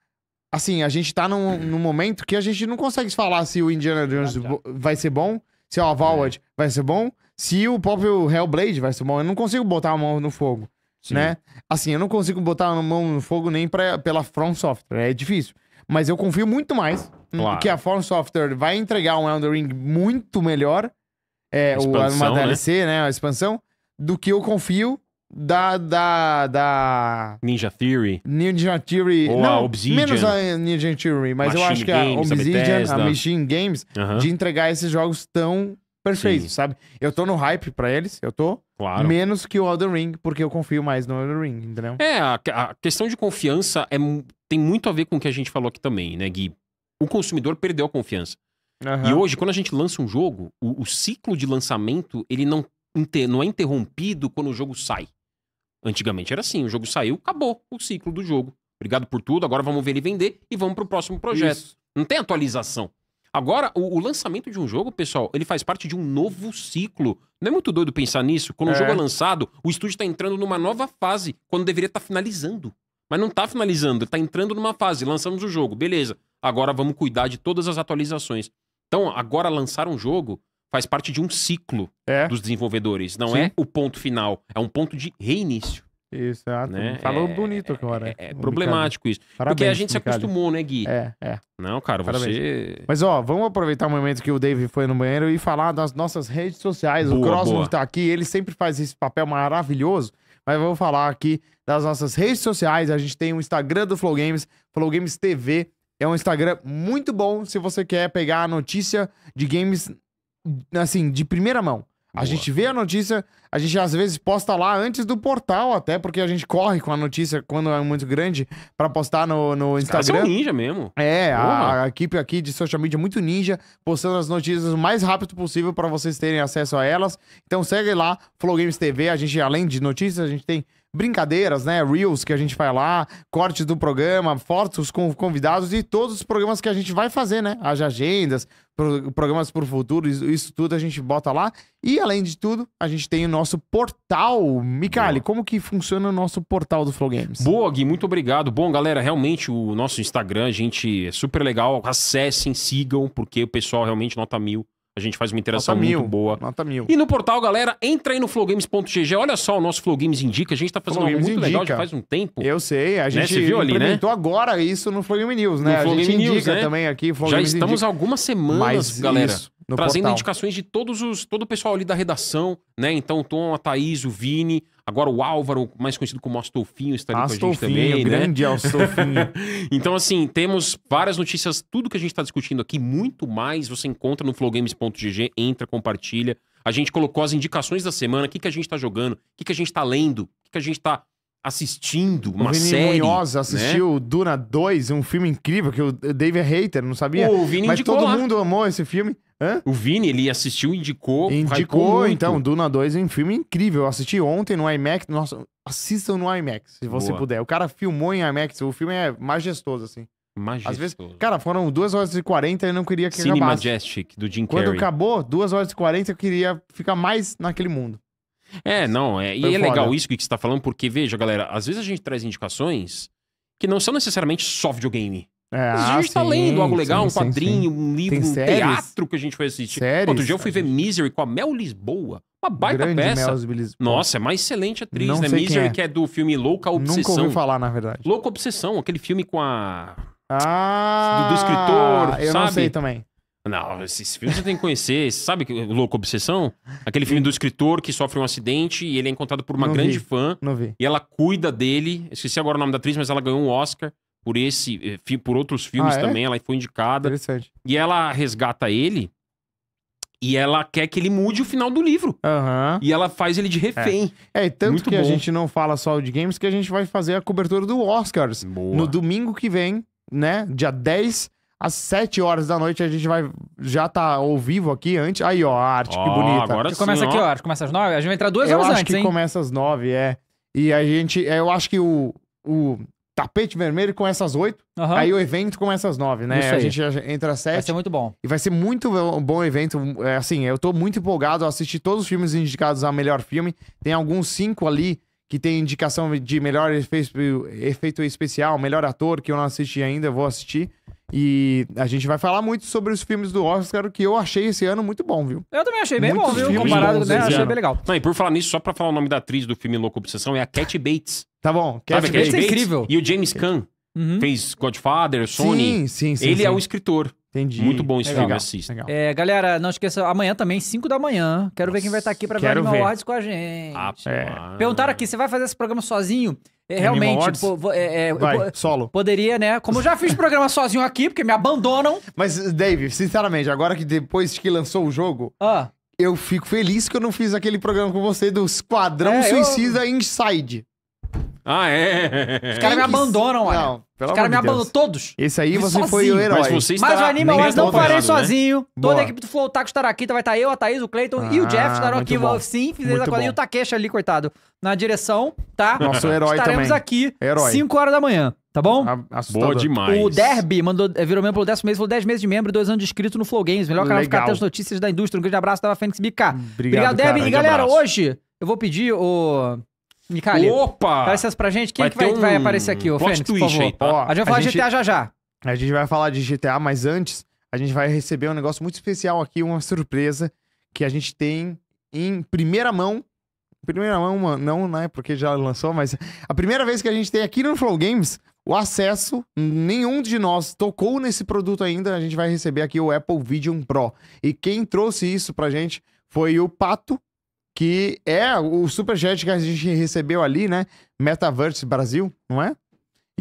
assim, a gente tá num, num momento que a gente não consegue falar se o Indiana Jones vai ser bom, se o Avalad é. vai ser bom, se o próprio Hellblade vai ser bom. Eu não consigo botar a mão no fogo, Sim. né? Assim, eu não consigo botar a mão no fogo nem pra, pela From Software, é difícil. Mas eu confio muito mais claro. que a From Software vai entregar um Elden Ring muito melhor, é, expansão, o, uma né? DLC, né? A expansão, do que eu confio da, da, da... Ninja Theory. Ninja Theory. Ou não, Obsidian. Menos a Ninja Theory, mas Machine eu acho que a Obsidian, a, a Machine Games, uh -huh. de entregar esses jogos tão perfeitos, Sim. sabe? Eu tô no hype pra eles, eu tô. Claro. Menos que o Elden Ring, porque eu confio mais no Elden Ring, entendeu? É, a, a questão de confiança é, tem muito a ver com o que a gente falou aqui também, né, Gui? O consumidor perdeu a confiança. Uhum. E hoje, quando a gente lança um jogo, o, o ciclo de lançamento, ele não, não é interrompido quando o jogo sai. Antigamente era assim, o jogo saiu, acabou o ciclo do jogo. Obrigado por tudo, agora vamos ver ele vender e vamos para o próximo projeto. Isso. Não tem atualização. Agora, o, o, lançamento de um jogo, pessoal, ele faz parte de um novo ciclo. Não é muito doido pensar nisso? Quando é. um jogo é lançado, o estúdio está entrando numa nova fase, quando deveria estar tá finalizando. Mas não está finalizando, está entrando numa fase. Lançamos o jogo, beleza. Agora vamos cuidar de todas as atualizações. Então, agora lançar um jogo faz parte de um ciclo é. dos desenvolvedores. Não Sim. é o ponto final, é um ponto de reinício. Exato. Né? Falou é, bonito agora. É, é, é problemático isso. Parabéns, Porque a gente Micali. se acostumou, né, Gui? É, é. Não, cara, Parabéns. você. Mas, ó, vamos aproveitar o momento que o Dave foi no banheiro e falar das nossas redes sociais. Boa, o Crosmo tá aqui, ele sempre faz esse papel maravilhoso. Mas vamos falar aqui das nossas redes sociais. A gente tem o Instagram do Flow Games, Flow Games TV. É um Instagram muito bom se você quer pegar a notícia de games assim, de primeira mão. A gente vê a notícia, a gente às vezes posta lá antes do portal, até porque a gente corre com a notícia quando é muito grande para postar no, no Instagram. é ninja mesmo. É, a, a, equipe aqui de social media é muito ninja, postando as notícias o mais rápido possível para vocês terem acesso a elas. Então segue lá, Flow Games TV. A gente, além de notícias, a gente tem brincadeiras, né? Reels que a gente vai lá, cortes do programa, fotos com convidados e todos os programas que a gente vai fazer, né? As agendas, programas para o futuro, isso, tudo a gente bota lá. E além de tudo, a gente tem o nosso portal. Micali, como que funciona o nosso portal do Flow Games? Boa, Gui, muito obrigado. Bom, galera, realmente o nosso Instagram, gente, é super legal. Acessem, sigam, porque o pessoal realmente nota mil a gente faz uma interação muito boa. Nota mil. E no portal, galera, entra aí no flowgames.gg. Olha só, o nosso Flow Games Indica. A gente tá fazendo algo muito Indica. legal já faz um tempo. Eu sei, a né? gente se viu ali, né? implementou agora isso no Flow Game News, né? No Flow a gente Game News, indica né? também aqui. Flow Já Games estamos Indica. algumas semanas, Mas galera. isso, no trazendo portal. indicações de todos os todo o pessoal ali da redação, né? Então o Tom, a Thaís, o Vini, agora o Álvaro, mais conhecido como Astolfinho, está ali Astolfinho, com a gente também, né? grande né? Astolfinho. então assim, temos várias notícias, tudo que a gente está discutindo aqui, muito mais, você encontra no flowgames.gg, entra, compartilha. A gente colocou as indicações da semana, o que, que a gente está jogando, o que, que a gente está lendo, o que, que a gente está assistindo uma o Vini série. Munhoz né? assistiu né? Duna 2, um filme incrível que o David é Hater não sabia. O Vini mas todo lá. mundo amou esse filme. O Vini, ele assistiu, indicou. Indicou, então, Duna 2 é um filme incrível. Eu assisti ontem no IMAX. Nossa, assistam no IMAX, se você Boa. puder. O cara filmou em IMAX, o filme é majestoso, assim. Majestoso. Às vezes, cara, foram 2 horas e 40 e eu não queria que Cine acabasse. Majestic, do Jim Carrey. Quando acabou, 2 horas e 40 eu queria ficar mais naquele mundo. É, não, é, e é legal isso que você tá falando, porque, veja, galera, às vezes a gente traz indicações que não são necessariamente só videogame. É, a gente sim, tá lendo algo legal, sim, um quadrinho, sim, um livro, um teatro que a gente foi assistir. Séries? Outro dia eu fui ver Misery com a Mel Lisboa. Uma baita Grande peça. Mel Nossa, é uma excelente atriz, Não né? Misery, é. que é do filme Louca Obsessão. Nunca ouvi falar, na verdade. Louca Obsessão, aquele filme com a... Ah! Do, do escritor, eu sabe? não sei também. Não, esse filme você tem que conhecer. Sabe que Louco Obsessão? Aquele filme do escritor que sofre um acidente e ele é encontrado por uma não grande vi, fã. Não vi. E ela cuida dele. Esqueci agora o nome da atriz, mas ela ganhou um Oscar por esse, eh, por outros ah, filmes ah, é? também, ela foi indicada. Interessante. E ela resgata ele e ela quer que ele mude o final do livro. Uhum. E ela faz ele de é. refém. É, é tanto Muito que bom. a gente não fala só de games que a gente vai fazer a cobertura do Oscars Boa. no domingo que vem, né? Dia 10 às 7 horas da noite a gente vai já tá ao vivo aqui antes. Aí, ó, a arte oh, que bonita. Agora sim, começa ó. aqui, ó, a começa às 9, a gente vai entrar duas eu horas acho antes, que hein? começa às 9, é. E a gente, eu acho que o o tapete vermelho começa às oito, Uhum. Aí o evento começa às nove, né? A gente entra às 7. Vai ser muito bom. E vai ser muito bom evento. É, assim, eu tô muito empolgado. assisti todos os filmes indicados a melhor filme. Tem alguns cinco ali que tem indicação de melhor efeito, efeito especial, melhor ator, que eu não assisti ainda, vou assistir. E a gente vai falar muito sobre os filmes do Oscar, que eu achei esse ano muito bom, viu? Eu também achei bem Muitos bom, viu? Comparado com né? achei bem legal. Não, e por falar nisso, só pra falar o nome da atriz do filme Louco Obsessão, é a Cat Bates. Tá bom, Cat, Bates. Bates é incrível. E o James Caan. Uhum. Fez Godfather, Sony. Sim, sim, sim. Ele é sim. é o escritor. Entendi. Muito bom esse legal, filme, assista. É, galera, não esqueça, amanhã também, 5 da manhã. Quero Nossa, ver quem vai estar aqui para ver Animal ver. Awards com a gente. Ah, é. Perguntaram aqui, você vai fazer esse programa sozinho? É, realmente, pô, é, é, vai, solo. poderia, né? Como eu já fiz programa sozinho aqui, porque me abandonam. Mas, Dave, sinceramente, agora que depois que lançou o jogo, ah. eu fico feliz que eu não fiz aquele programa com você do Esquadrão é, Suicida eu... Inside. Ah, é? Os caras me abandonam, olha. pelo Os caras me abandonam todos. Esse aí você foi o herói. Mas, você Mas o Anima Wars não farei né? sozinho. Toda a equipe do Flow tá aqui, Taraquita, então vai estar eu, a Thaís, o Cleiton ah, e o ah, Jeff estarão aqui. Bom. Sim, fizemos a coisa. E o Takeshi ali, coitado, na direção, tá? Nosso herói Estaremos também. aqui herói. 5 horas da manhã. Tá bom? Assustador. Boa demais. O Derby mandou, eh, virou membro pelo décimo mês, falou 10 meses de membro e 2 anos de inscrito no Flow Games. Melhor cara ficar até as notícias da indústria. Um grande abraço, tava Fênix BK. Obrigado, Obrigado Derby. E galera, hoje eu vou pedir o Micali, Opa! traz essas pra gente. Quem vai é que vai, um vai aparecer aqui, ô Fênix, por favor? tá? A gente vai falar gente... GTA já já. A gente vai falar de GTA, mas antes a gente vai receber um negócio muito especial aqui, uma surpresa que a gente tem em primeira mão. Primeira mão, não, né? Porque já lançou, mas a primeira vez que a gente tem aqui no Flow Games o acesso. Nenhum de nós tocou nesse produto ainda. A gente vai receber aqui o Apple Vision Pro. E quem trouxe isso pra gente foi o Pato, que é o superchat que a gente recebeu ali, né? Metaverse Brasil, não é? é?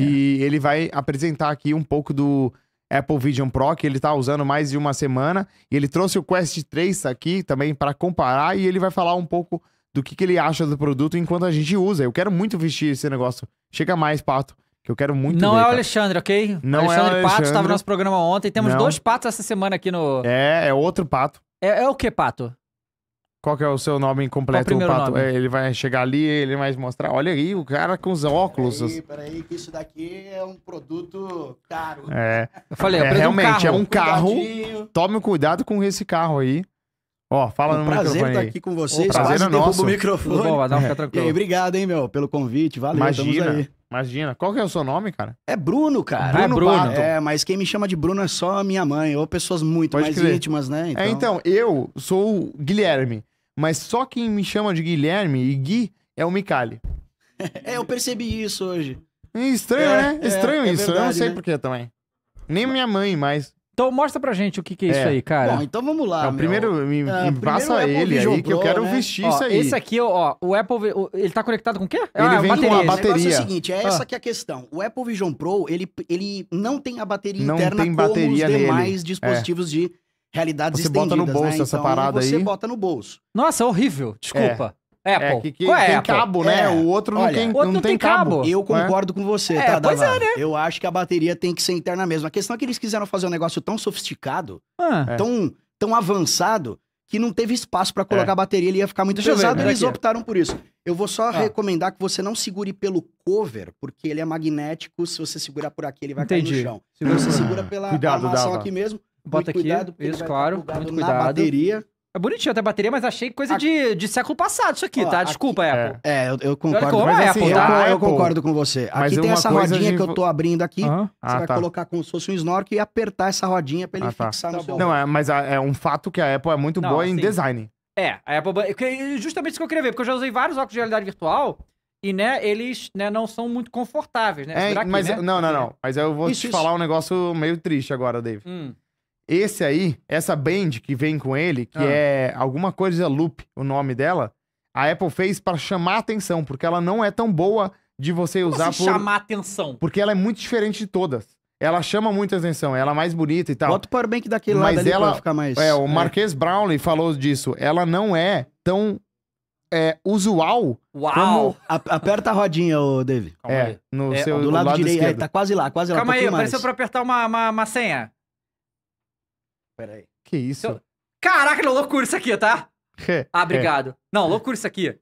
E ele vai apresentar aqui um pouco do Apple Vision Pro, que ele tá usando mais de uma semana. E ele trouxe o Quest 3 aqui também para comparar e ele vai falar um pouco do que, que ele acha do produto enquanto a gente usa. Eu quero muito vestir esse negócio. Chega mais, Pato. Que eu quero muito. Não ver, é o Alexandre, ok? Não Alexandre é o Alexandre Pato, estava no nosso programa ontem. Temos não. dois patos essa semana aqui no. É, é outro pato. É, é o que, pato? Qual que é o seu nome completo? o pato? Nome? É, ele vai chegar ali, ele vai mostrar. Olha aí, o cara com os óculos. Peraí, peraí, que isso daqui é um produto caro. É. Eu falei, é, é realmente, um é um carro. Tome cuidado com esse carro aí. Ó, fala um no microfone. Prazer tá estar aqui com vocês. O prazer é nosso. o microfone. Bom, não, fica tranquilo. E aí, obrigado, hein, meu, pelo convite. Valeu, imagina, Imagina. Qual que é o seu nome, cara? É Bruno, cara. Bruno, é Bruno. É, mas quem me chama de Bruno é só a minha mãe, ou pessoas muito Pode mais crer. íntimas, né? É, então... É, então, eu sou o Guilherme. Mas só quem me chama de Guilherme e Gui é o Micali. é, eu percebi isso hoje. É, né? é estranho, é, né? Estranho isso. Verdade, eu não sei né? porquê também. Nem minha mãe mais. Então mostra pra gente o que, que é, é, isso aí, cara. Bom, então vamos lá. Não, é primeiro me, é, me passa primeiro ele aí Pro, que eu quero né? vestir ó, isso aí. Esse aqui, ó, o Apple, ele tá conectado com o quê? Ele ah, vem bateria. com a bateria. O negócio é o seguinte, é ah. essa que é a questão. O Apple Vision Pro, ele, ele não tem a bateria não interna tem bateria como os demais nele. É. dispositivos é. de realidades você estendidas. Você bota no né? bolso né? essa então, parada você aí. Você bota no bolso. Nossa, horrível. Desculpa. É. é Apple. É, que, que Qual é tem Apple? cabo, né? É. O outro não, Olha, tem, outro não, tem, cabo. cabo. Né? Eu concordo é? com você, é, tá, pois é, né? Eu acho que a bateria tem que ser interna mesmo. A questão é que eles quiseram fazer um negócio tão sofisticado, ah. É. tão, tão avançado, que não teve espaço para colocar é. a bateria, ele ia ficar muito Deixa pesado, ver, eles optaram por isso. Eu vou só ah. recomendar que você não segure pelo cover, porque ele é magnético, se você segurar por aqui ele vai Entendi. cair no chão. Se você segura pela Cuidado, armação Dava. aqui mesmo, Bota aqui. Cuidado, isso, claro. Muito cuidado. bateria. É bonitinho até a bateria, mas achei coisa de, de século passado isso aqui, tá? Desculpa, aqui, é. Apple. É, eu, eu concordo. Mas, assim, é, Apple, tá? eu, eu concordo com você. Mas aqui tem essa rodinha de... que eu tô abrindo aqui. Ah, você ah, vai tá. colocar como se fosse um snorkel e apertar essa rodinha pra ele ah, tá. fixar tá. no seu... Não, é, mas ah, é um fato que a Apple é muito Não, boa assim, em design. É, a Apple... É, justamente isso que eu queria ver, porque eu já usei vários óculos de realidade virtual... E, né, eles né, não são muito confortáveis, né? É, aqui, mas, né? Não, não, não. Mas eu vou isso, te isso. falar um negócio meio triste agora, Dave. Hum. Esse aí, essa band que vem com ele, que ah. é alguma coisa loop, o nome dela, a Apple fez para chamar atenção, porque ela não é tão boa de você Como usar assim por... chamar atenção? Porque ela é muito diferente de todas. Ela chama muita atenção, ela é mais bonita e tal. Bota o powerbank daquele Mas lado ela... ali ficar mais... É, o Marquês é. Brownlee falou disso. Ela não é tão é, usual. Uau! Como... A, aperta a rodinha, ô David. É, Calma é, aí. no é, seu do lado, lado direito. É, tá quase lá, quase Calma lá. Calma aí, apareceu pra apertar uma, uma, uma senha peraí. Que isso? Eu... Caraca, loucura isso aqui, tá? É, ah, obrigado. É. Não, loucura isso aqui.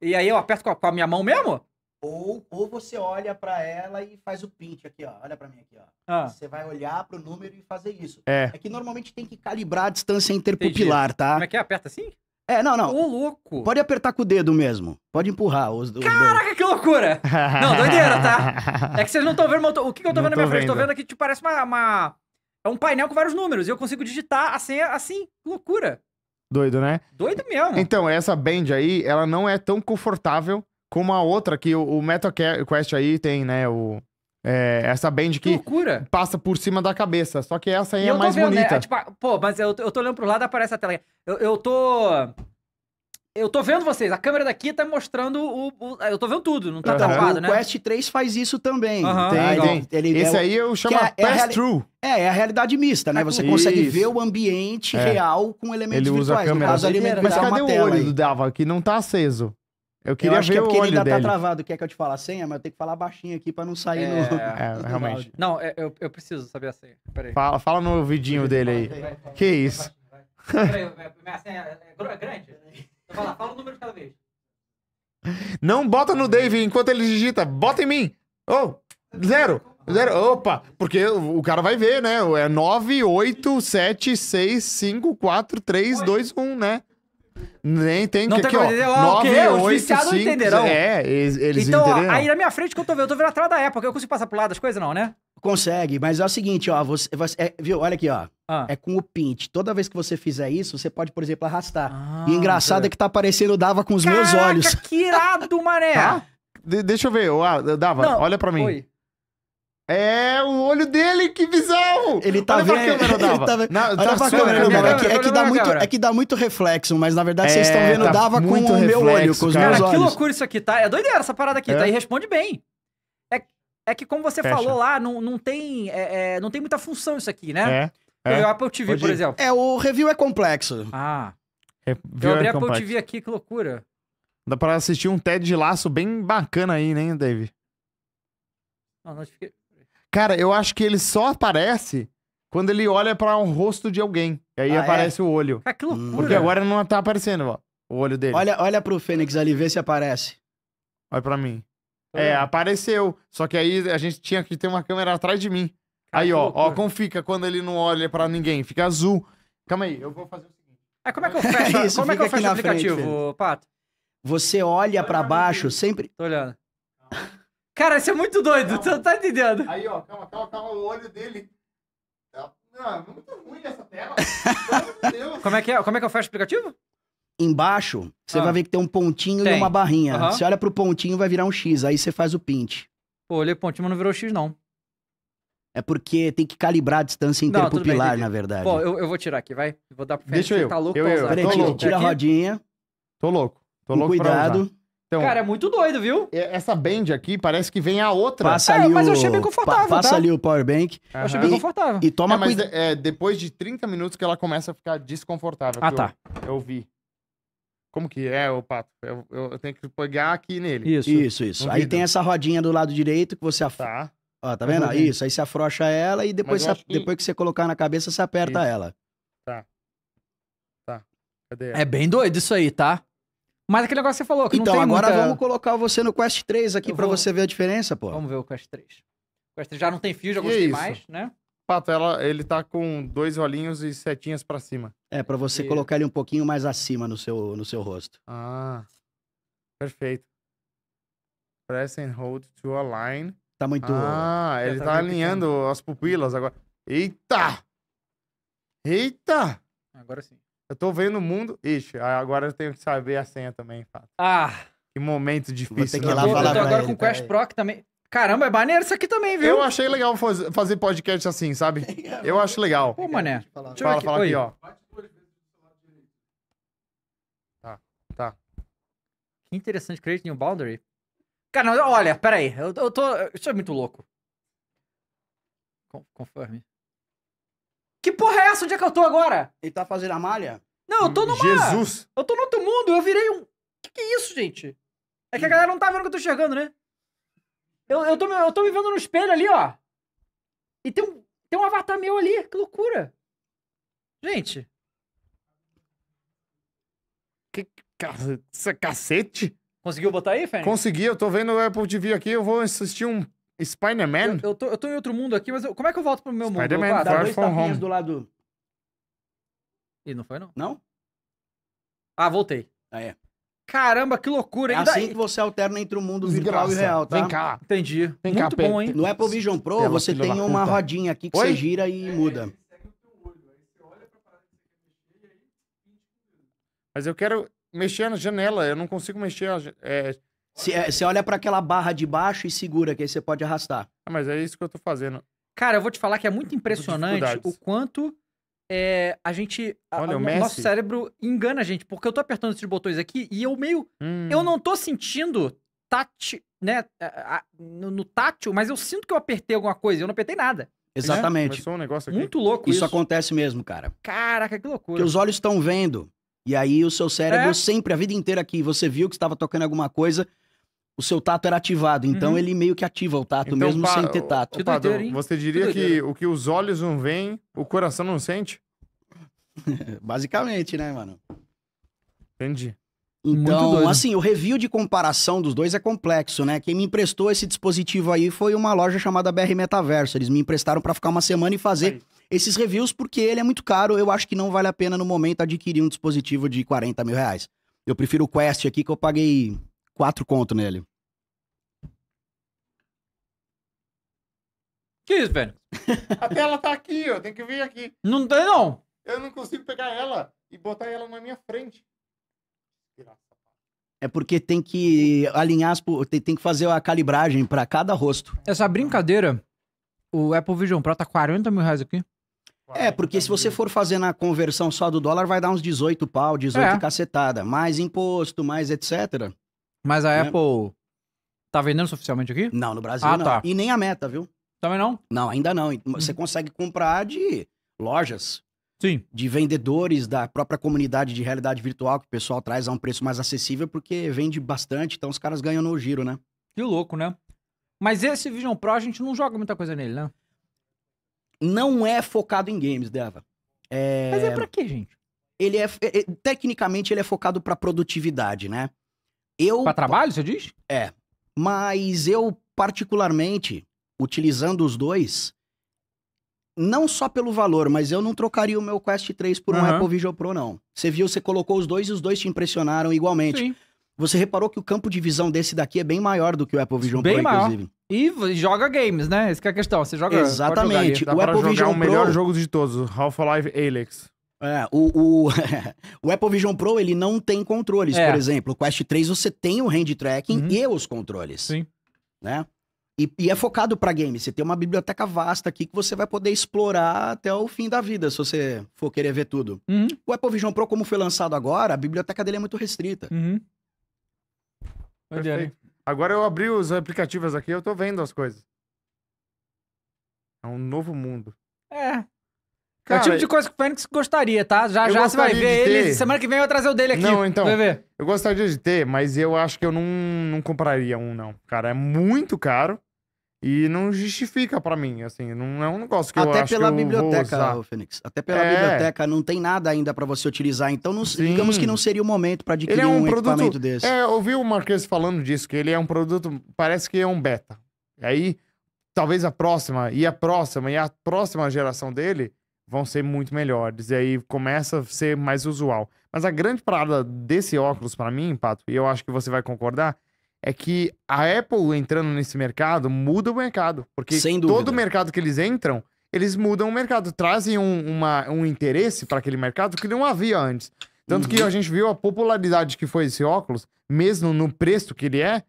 E aí eu aperto com a, com a minha mão mesmo? Ou, ou você olha para ela e faz o print aqui, ó. Olha para mim aqui, ó. Ah. Você vai olhar pro número e fazer isso. É. É que normalmente tem que calibrar a distância interpupilar, tá? Como é que é? Aperta assim? É, não, não. Ô, louco. Pode apertar com o dedo mesmo. Pode empurrar os, dois. Caraca, que loucura! Não, doideira, tá? É que vocês não estão vendo, o que, que eu tô não vendo na minha frente? Vendo. Tô vendo que te tipo, parece uma, uma, é um painel com vários números e eu consigo digitar a senha assim. Loucura. Doido, né? Doido mesmo. Então, essa band aí, ela não é tão confortável como a outra que o, o MetaQuest aí tem, né? O, é, essa band que, que passa por cima da cabeça. Só que essa aí e é mais vendo, né? bonita. Né? É, tipo, ah, pô, mas eu, eu tô olhando pro lado aparece a tela. Eu, eu tô eu tô vendo vocês, a câmera daqui tá mostrando o. o eu tô vendo tudo, não tá uhum. travado, né? O Quest 3 faz isso também. Uhum. Tem, tem. Ele é Esse é, aí eu é- chamo é, pass-through. É, é a realidade mista, né? Você isso. consegue ver o ambiente é. real com elementos ele virtuais. Usa no caso, elemento Mas cadê o olho aí? do Dava que não tá aceso? Eu queria eu acho ver que é o olho ele ainda tá dele. tá travado. Quer que eu te fale a senha? Mas eu tenho que falar baixinho aqui pra não sair é, no... É, é realmente. Não, eu, eu preciso saber a senha. Peraí. Fala, fala no ouvidinho dele aí. que isso? Peraí, minha senha é grande? Fala, então fala o número de cada vez. Não bota no Dave enquanto ele digita. Bota em mim. Oh, zero. Zero. Opa, porque o cara vai ver, né? É 987654321, né? Nem tem não que, tem aqui, como ó, ó, 9, ah, é, Os viciados entenderão. É, eles, então, entenderão. Então, aí na minha frente que eu tô vendo, eu tô vendo atrás da época. Eu consigo passar pro lado das coisas, não, né? Consegue, mas é o seguinte, ó, você, você é, viu, olha aqui, ó. Ah. É com o pint. Toda vez que você fizer isso, você pode, por exemplo, arrastar. Ah, e engraçado é que tá aparecendo Dava com os Caraca, meus olhos. que irado, mané! Tá? De deixa eu ver, eu, ah, Dava, não, olha para mim. Oi. É o olho dele, que visão! Ele tá olha vendo. Tá tá pra câmera, Dava. Ele olha pra câmera, É, que, dá muito, reflexo, mas na verdade é, vocês estão vendo tá Dava com o reflexo, meu olho, com os cara. meus olhos. que loucura isso aqui, tá? É doideira essa parada aqui, é. tá? E responde bem. É, é que como você Fecha. falou lá, não, não, tem, é, é não tem muita função isso aqui, né? É. O é. Apple TV, por exemplo. É, o review é complexo. Ah. Review Eu é abri a Apple complexo. TV aqui, que loucura. Dá pra assistir um TED de laço bem bacana aí, né, Dave? Não, não fiquei... Cara, eu acho que ele só aparece quando ele olha para um rosto de alguém. E aí ah, é? aparece é? o olho. Ah, que loucura. Porque agora não tá aparecendo, ó. O olho dele. Olha, olha pro Fênix ali, vê se aparece. Olha pra mim. É, apareceu. Só que aí a gente tinha que ter uma câmera atrás de mim. Cara, aí, ó, ó, como fica quando ele não olha para ninguém? Fica azul. Calma aí, eu vou fazer o seguinte. É, como é que eu fecho, Isso, como é que eu fecho o aplicativo, frente, Pato? Você olha para baixo sempre. Tô olhando. Cara, isso é muito doido, calma. você não tá entendendo. Aí, ó, calma, calma, calma, o olho dele. Não, tá, ah, muito ruim essa tela. Como é que é? Como é que eu fecho o aplicativo? Embaixo, você ah. vai ver que tem um pontinho tem. e uma barrinha. Uhum. Você olha pro pontinho, vai virar um X. Aí você faz o print. Pô, olhei o pontinho, mas não virou X, não. É porque tem que calibrar a distância interpupilar, na verdade. Pô, eu, eu, vou tirar aqui, vai. Vou dar pro Deixa eu. Tá louco eu, eu. Peraí, tira, tira a rodinha. Tô louco. Tô louco Com louco cuidado. Então, Cara, é muito doido, viu? Essa band aqui parece que vem a outra. Passa é, ali mas o... eu achei bem confortável, Passa tá? ali o power bank. Uhum. Eu achei bem confortável. E, e toma é, mas cuida... é, depois de 30 minutos que ela começa a ficar desconfortável. Ah, tá. Eu, eu vi. Como que é, o Pato? Eu, eu, tenho que pegar aqui nele. Isso, isso. isso. Aí tem essa rodinha do lado direito que você... Af... Tá. Ó, tá vendo? Isso, aí você afrouxa ela e depois, você... que... depois que você colocar na cabeça, você aperta isso. ela. Tá. Tá. Cadê é ela? É bem doido isso aí, tá? Mas aquele negócio que você falou, que Então, não tem agora muita... vamos colocar você no Quest 3 aqui Eu para você ver a diferença, pô. Vamos ver o Quest 3. O Quest 3 já não tem fio, já gostei isso? mais, né? Pato, ela, ele tá com dois olhinhos e setinhas pra cima. É, pra você E- colocar ele um pouquinho mais acima no seu, no seu rosto. Ah, perfeito. Press and hold to align. Tá muito. Ah, ele tá, tá alinhando as pupilas agora. Eita! Eita! Agora sim. Eu tô vendo o mundo. Ixi, agora eu tenho que saber a senha também, Fato. Ah! Que momento difícil. Vou ter que né? ir lá eu tô agora com o Quest tá Pro, Proc também. Caramba, é maneiro isso aqui também, viu? Eu achei legal fazer podcast assim, sabe? É, eu acho legal. Pô, mané. Deixa fala, aqui. fala aqui, ó. Tá, tá. Que interessante, Create New Boundary. Cara, não, olha, peraí. Eu, eu tô. Isso é muito louco. conforme. Que porra é essa? Onde é que eu tô agora? Ele tá fazendo a malha? Não, eu tô numa... Jesus! Eu tô no outro mundo, eu virei um... Que que é isso, gente? É que a galera não tá vendo o que eu tô enxergando, né? Eu, eu, tô, eu tô me vendo no espelho ali, ó. E tem um, tem um avatar meu ali. Que loucura. Gente. Que cacete? Conseguiu botar aí, Fênix? Consegui, eu tô vendo o Apple TV aqui, eu vou assistir um Spider-Man? Eu, eu, tô, eu tô em outro mundo aqui, mas eu, como é que eu volto pro meu mundo? Spider-Man, Far dois From Home. do lado... E não foi não? Não? Ah, voltei. Ah, é. Caramba, que loucura. É assim que você alterna entre o mundo virtual e real, tá? Vem cá. Entendi. Vem Muito cá, bom, hein? No Apple é Vision Pro, você tem uma rodinha aqui que Oi? você gira e muda. Mas eu quero mexer na janela, eu não consigo mexer. É, você é, olha para aquela barra de baixo e segura, que aí você pode arrastar. Ah, mas é isso que eu tô fazendo. Cara, eu vou te falar que é muito impressionante o quanto é, a gente. Olha, a, o Messi. nosso cérebro engana a gente, porque eu tô apertando esses botões aqui e eu meio. Hum. Eu não tô sentindo tátil, né? No, no tátil, mas eu sinto que eu apertei alguma coisa, eu não apertei nada. Né? Exatamente. É, um negócio aqui. Muito louco isso. Isso acontece mesmo, cara. Caraca, que loucura. Porque os olhos estão vendo. E aí o seu cérebro é. sempre, a vida inteira aqui, você viu que estava tocando alguma coisa, o seu tato era ativado, então uhum. ele meio que ativa o tato, então, mesmo pa, sem ter tato. você diria que o que os olhos não veem, o coração não sente? Basicamente, né, mano? Entendi. Então, assim, o review de comparação dos dois é complexo, né? Quem me emprestou esse dispositivo aí foi uma loja chamada BR Metaverso. Eles me emprestaram para ficar uma semana e fazer aí. esses reviews, porque ele é muito caro. Eu acho que não vale a pena no momento adquirir um dispositivo de 40 mil reais. Eu prefiro o Quest aqui, que eu paguei quatro conto nele. Que isso, velho? A tela tá aqui, ó. Tem que vir aqui. Não tem, não. Eu não consigo pegar ela e botar ela na minha frente. É porque tem que alinhar, as, tem que fazer a calibragem para cada rosto. Essa brincadeira, o Apple Vision Pro tá 40 mil reais aqui. É, porque se você for fazer na conversão só do dólar, vai dar uns 18 pau, 18 é. cacetada. Mais imposto, mais etc. Mas a né? Apple tá vendendo isso oficialmente aqui? Não, no Brasil ah, não. Tá. E nem a Meta, viu? Também não? Não, ainda não. Uhum. Você consegue comprar de lojas. Sim. De vendedores da própria comunidade de realidade virtual que o pessoal traz a um preço mais acessível porque vende bastante, então os caras ganham no giro, né? Que louco, né? Mas esse Vision Pro a gente não joga muita coisa nele, né? Não é focado em games, Deva. É... Mas é pra quê, gente? Ele é, é, é tecnicamente ele é focado para produtividade, né? Eu. Para trabalho, você diz? É. Mas eu, particularmente, utilizando os dois, não só pelo valor, mas eu não trocaria o meu Quest 3 por um Apple Vision Pro, não. Você viu, você colocou os dois e os dois te impressionaram igualmente. Sim. Você reparou que o campo de visão desse daqui é bem maior do que o Apple Vision bem Pro, maior. inclusive. E joga games, né? Essa é a questão. Você joga. Exatamente. Jogar, o Apple Vision Pro. É o melhor jogo de todos, Half-Life Alex. É, o, o, o, Apple Vision Pro, ele não tem controles, é. por exemplo. O Quest 3, você tem o hand tracking uhum. e os controles. Sim. Né? E, e é focado para games. Você tem uma biblioteca vasta aqui que você vai poder explorar até o fim da vida, se você for querer ver tudo. Uhum. O Apple Vision Pro, como foi lançado agora, a biblioteca dele é muito restrita. Uhum. Perfeito. Agora eu abri os aplicativos aqui, eu tô vendo as coisas. É um novo mundo. É, Cara, é o tipo de coisa que o Fênix gostaria, tá? Já já você vai ver ele. Ter... Semana que vem eu vou trazer o dele aqui. Não, então. Vai ver. Eu gostaria de ter, mas eu acho que eu não, não compraria um, não. Cara, é muito caro e não justifica para mim. Assim, não é um negócio que Até eu acho Até pela biblioteca, Fênix. Até pela é. biblioteca não tem nada ainda para você utilizar. Então, não, digamos que não seria o momento para adquirir ele é um, um produto... equipamento desse. É, eu ouvi o Marquês falando disso, que ele é um produto, parece que é um beta. E aí, talvez a próxima, e a próxima, e a próxima geração dele vão ser muito melhores. E aí começa a ser mais usual. Mas a grande parada desse óculos para mim, Pato, e eu acho que você vai concordar, é que a Apple entrando nesse mercado muda o mercado. Porque todo mercado que eles entram, eles mudam o mercado, trazem um, uma, um interesse para aquele mercado que não havia antes. Tanto uhum. que a gente viu a popularidade que foi esse óculos, mesmo no preço que ele é,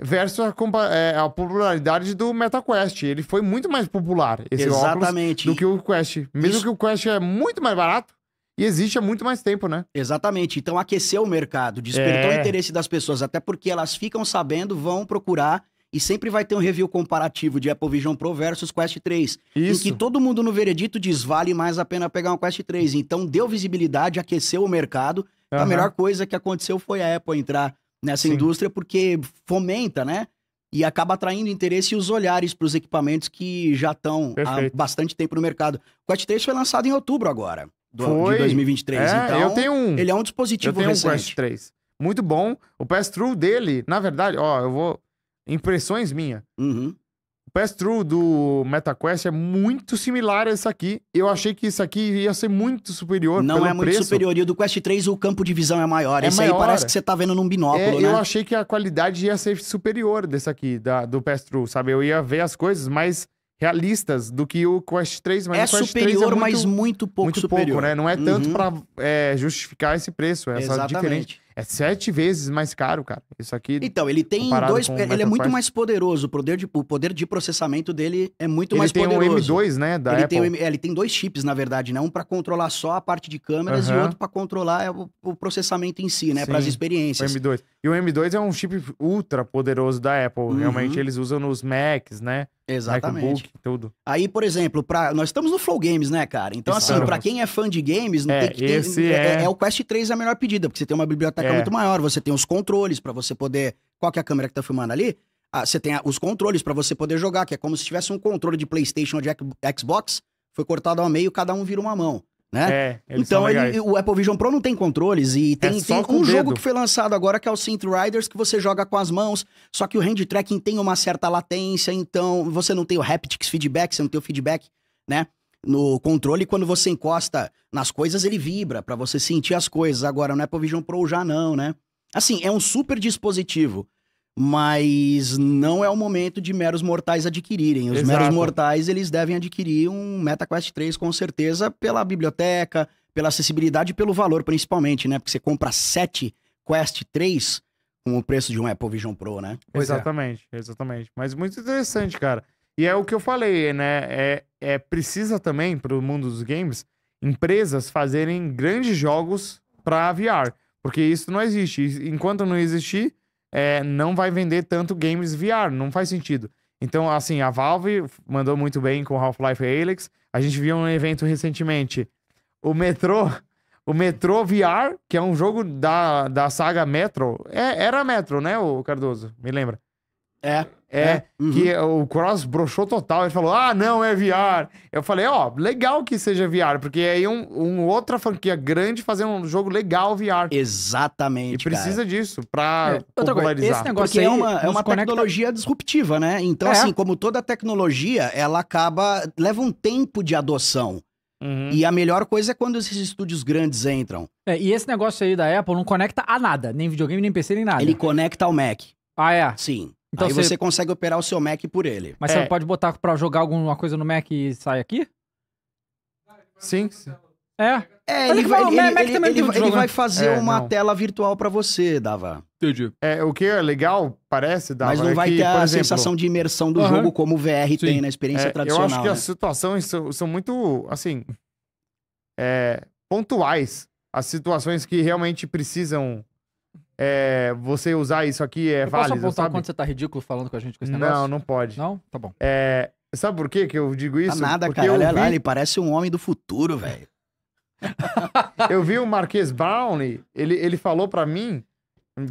versus a, é, a, popularidade do MetaQuest. Ele foi muito mais popular, esse Exatamente. do que o Quest. Mesmo Isso. que o Quest é muito mais barato e existe há muito mais tempo, né? Exatamente. Então aqueceu o mercado, despertou é. o interesse das pessoas, até porque elas ficam sabendo, vão procurar e sempre vai ter um review comparativo de Apple Vision Pro versus Quest 3. Isso. Em que todo mundo no veredito diz, vale mais a pena pegar um Quest 3. Então deu visibilidade, aqueceu o mercado. Uhum. A melhor coisa que aconteceu foi a Apple entrar nessa Sim. indústria porque fomenta, né? E acaba atraindo interesse e os olhares para os equipamentos que já estão há bastante tempo no mercado. O Quest 3 foi lançado em outubro agora, do, foi. de 2023. É, então, eu tenho um, ele é um dispositivo eu tenho recente. um Quest 3. Muito bom. O pass-through dele, na verdade, ó, eu vou... Impressões minha. Uhum. O pass-through do MetaQuest é muito similar a esse aqui. Eu achei que isso aqui ia ser muito superior. Não é muito preço. superior. E o do Quest 3, o campo de visão é maior. É esse maior. aí parece que você tá vendo num binóculo, é, né? Eu achei que a qualidade ia ser superior desse aqui, da, do pass-through, sabe? Eu ia ver as coisas mais realistas do que o Quest 3, mas é o Quest é superior, 3 é muito, mas muito pouco muito superior. pouco, né? Não é tanto uhum. para é, justificar esse preço, essa é Exatamente. É sete vezes mais caro, cara. Isso aqui. Então, ele tem dois. É, ele é muito mais poderoso. O poder de, o poder de processamento dele é muito ele mais poderoso. Ele tem M2, né? Da ele, Apple. Tem M, é, ele tem dois chips, na verdade, né? Um para controlar só a parte de câmeras uhum. e outro para controlar o, o, processamento em si, né? Para as experiências. O M2. E o M2 é um chip ultra poderoso da Apple. Uhum. Realmente eles usam nos Macs, né? Exatamente. MacBook, tudo. Aí, por exemplo, pra... nós estamos no Flow Games, né, cara? Então, assim, estamos. assim, para quem é fã de games, não é, tem que ter... É, é... É, é... o Quest 3 a melhor pedida, porque você tem uma biblioteca fica é. muito maior. Você tem os controles para você poder. Qual que é a câmera que tá filmando ali? Ah, você tem os controles para você poder jogar, que é como se tivesse um controle de PlayStation ou de Xbox, foi cortado ao meio, cada um vira uma mão. Né? É, então ele, o Apple Vision Pro não tem controles e tem, é tem um jogo que foi lançado agora que é o Synth Riders que você joga com as mãos, só que o hand tracking tem uma certa latência, então você não tem o haptics feedback, você não tem o feedback, né? no controle, quando você encosta nas coisas, ele vibra para você sentir as coisas. Agora, no Apple é Vision Pro já não, né? Assim, é um super dispositivo, mas não é o momento de meros mortais adquirirem. Os Exato. meros mortais, eles devem adquirir um MetaQuest 3 com certeza pela biblioteca, pela acessibilidade e pelo valor principalmente, né? Porque você compra 7 Quest 3 com o preço de um Apple Vision Pro, né? Pois é. exatamente, é. exatamente. Mas muito interessante, cara. E é o que eu falei, né? É, é precisa também para o mundo dos games empresas fazerem grandes jogos para VR, porque isso não existe. Enquanto não existir, é, não vai vender tanto games VR, não faz sentido. Então, assim, a Valve mandou muito bem com Half-Life Alyx. A gente viu um evento recentemente, o Metro, o Metro VR, que é um jogo da, da saga Metro. É, era Metro, né, o Cardoso? Me lembra. É. É, é. Uhum. que o Cross broxou total. Ele falou: ah, não, é VR. Eu falei: ó, oh, legal que seja VR, porque aí um, um, outra franquia grande fazer um jogo legal VR. Exatamente. E precisa cara. disso pra é. popularizar. Coisa, esse negócio porque aí é uma, é uma conecta... tecnologia disruptiva, né? Então, é. assim, como toda tecnologia, ela acaba. leva um tempo de adoção. Uhum. E a melhor coisa é quando esses estúdios grandes entram. É, e esse negócio aí da Apple não conecta a nada, nem videogame, nem PC, nem nada. Ele conecta ao Mac. Ah, é? Sim. Então Aí você... você... consegue operar o seu Mac por ele. Mas é... você não pode botar para jogar alguma coisa no Mac e sai aqui? Sim. É. É, ele, é ele, vai, ele, ele, ele vai né? fazer é, uma não. tela virtual para você, Dava. Entendi. É, o que é legal, parece, Dava. Mas não é vai é que, ter a exemplo... sensação de imersão do uhum. jogo como o VR Sim. tem na experiência é, tradicional. Eu acho que né? as situações são, são muito, assim, é, pontuais. As situações que realmente precisam é, você usar isso aqui é eu válido, posso apontar sabe? quando você tá ridículo falando com a gente com esse negócio? Não, não pode. Não? Tá bom. É, sabe por que que eu digo isso? Tá nada, Porque cara. Olha vi... lá, ele parece um homem do futuro, velho. eu vi o Marquês Brown, ele, ele falou pra mim...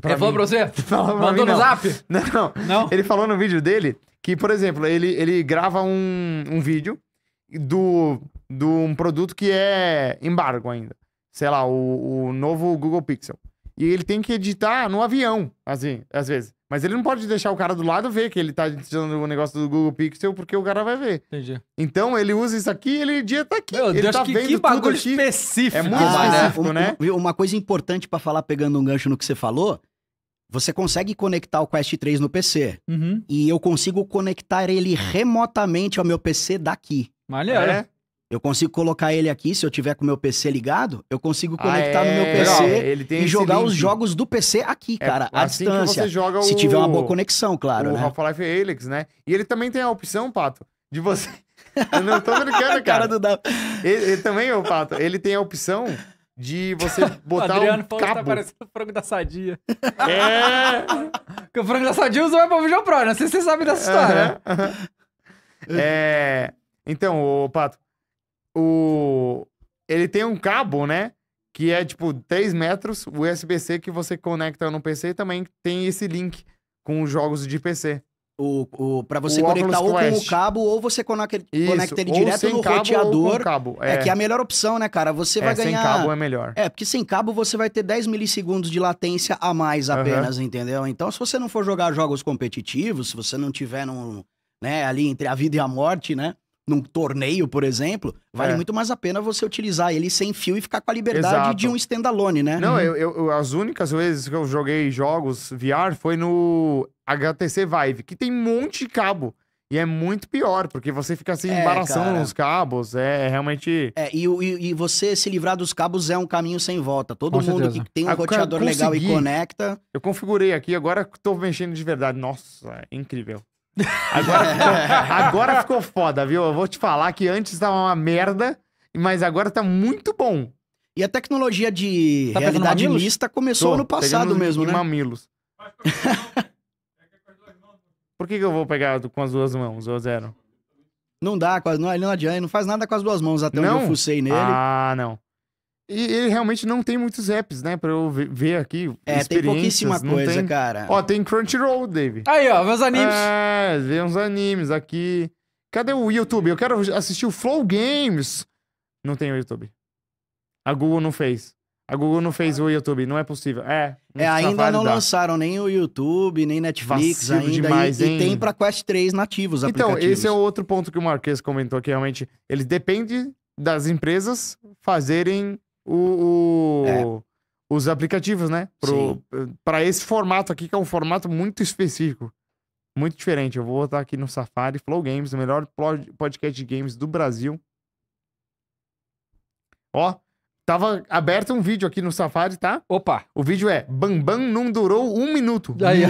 Pra ele mim, pra você? Falou pra Mandou mim, no zap? Não. não. Ele falou no vídeo dele que, por exemplo, ele, ele grava um, um vídeo do, do um produto que é embargo ainda. Sei lá, o, o novo Google Pixel. E ele tem que editar no avião, assim, às vezes. Mas ele não pode deixar o cara do lado ver que ele tá editando o um negócio do Google Pixel, porque o cara vai ver. Entendi. Então ele usa isso aqui ele edita tá aqui. Meu ele Deus, tá que, vendo que bagulho específico. É muito ah, específico, né? né? Uma coisa importante para falar, pegando um gancho no que você falou, você consegue conectar o Quest 3 no PC. Uhum. E eu consigo conectar ele remotamente ao meu PC daqui. Malheiro. É. Eu consigo colocar ele aqui, se eu tiver com o meu PC ligado, eu consigo ah, conectar ah, é, no meu é, PC e jogar link. os jogos do PC aqui, é cara, é, à assim distância. se tiver uma boa conexão, claro. O né? Half-Life Helix, né? E ele também tem a opção, Pato, de você. eu não tô brincando, cara. cara do ele, ele também, ô Pato, ele tem a opção de você botar o Adriano um falou cabo. que tá parecendo o frango da sadia. É! Porque o frango da sadia usou o pra Vision Pro, né? não sei se você sabe dessa história. Uh -huh, uh -huh. É... Então, ô Pato, o... ele tem um cabo, né? Que é tipo 3 metros USB-C que você conecta no PC e também tem esse link com os jogos de PC. O, o, para você o conectar ou com o cabo ou você conecta, Isso, conecta ele direto no cabo, roteador. Cabo, é. é. que é a melhor opção, né, cara? Você é, vai ganhar. Sem cabo é melhor. É, porque sem cabo você vai ter 10 milissegundos de latência a mais apenas, uhum. entendeu? Então, se você não for jogar jogos competitivos, se você não tiver num, né, ali entre a vida e a morte, né? num torneio, por exemplo, vale é. muito mais a pena você utilizar ele sem fio e ficar com a liberdade Exato. de um standalone, né? Não, uhum. eu, eu, as únicas vezes que eu joguei jogos VR foi no HTC Vive, que tem um monte de cabo. E é muito pior, porque você fica sem assim, é, embaraçando nos cabos, é, é realmente... É, e, e, e, você se livrar dos cabos é um caminho sem volta. Todo Com mundo certeza. que tem um roteador consegui. legal e conecta... Eu configurei aqui, agora estou mexendo de verdade. Nossa, é incrível. Agora ficou, agora ficou foda, viu? Eu vou te falar que antes estava uma merda, mas agora tá muito bom. E a tecnologia de tá realidade mista começou Tô, ano passado mesmo, né? mamilos. Por que, que eu vou pegar com as duas mãos, ou zero? Não dá, não, ele não adianta, ele não faz nada com as duas mãos, até não? onde eu fucei nele. Ah, não. E ele realmente não tem muitos apps, né? Pra eu ver aqui. É, tem pouquíssima coisa, tem... cara. Ó, tem Crunchyroll, Dave. Aí, ó, vê uns animes. É, vê uns animes aqui. Cadê o YouTube? Eu quero assistir o Flow Games. Não tem o YouTube. A Google não fez. A Google não fez o YouTube, não é possível. É, é ainda não lançaram nem o YouTube, nem Netflix Vacilo ainda. Demais, e, hein? e tem pra Quest 3 nativos Então, esse é outro ponto que o Marquês comentou, que realmente ele depende das empresas fazerem o, o é. os aplicativos, né? Para esse formato aqui, que é um formato muito específico. Muito diferente. Eu vou botar aqui no Safari, Flow Games, o melhor podcast de games do Brasil. Ó, Tava aberto um vídeo aqui no Safari, tá? Opa! O vídeo é Bambam não durou um minuto. Aí.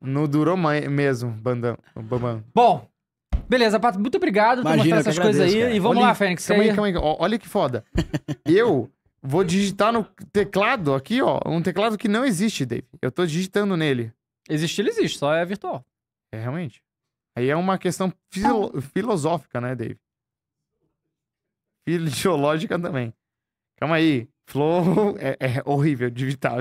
não durou mesmo, Bambam. Bom, Beleza, Pato, muito obrigado por mostrar essas coisas aí. Cara. E vamos olha, lá, Fênix. Calma aí, calma aí. Olha que foda. Eu vou digitar no teclado aqui, ó. Um teclado que não existe, Dave. Eu tô digitando nele. Existe, ele existe, só é virtual. É, realmente. Aí é uma questão filo filosófica, né, Dave? Fisiológica também. Calma aí. Flow é, é horrível digitar,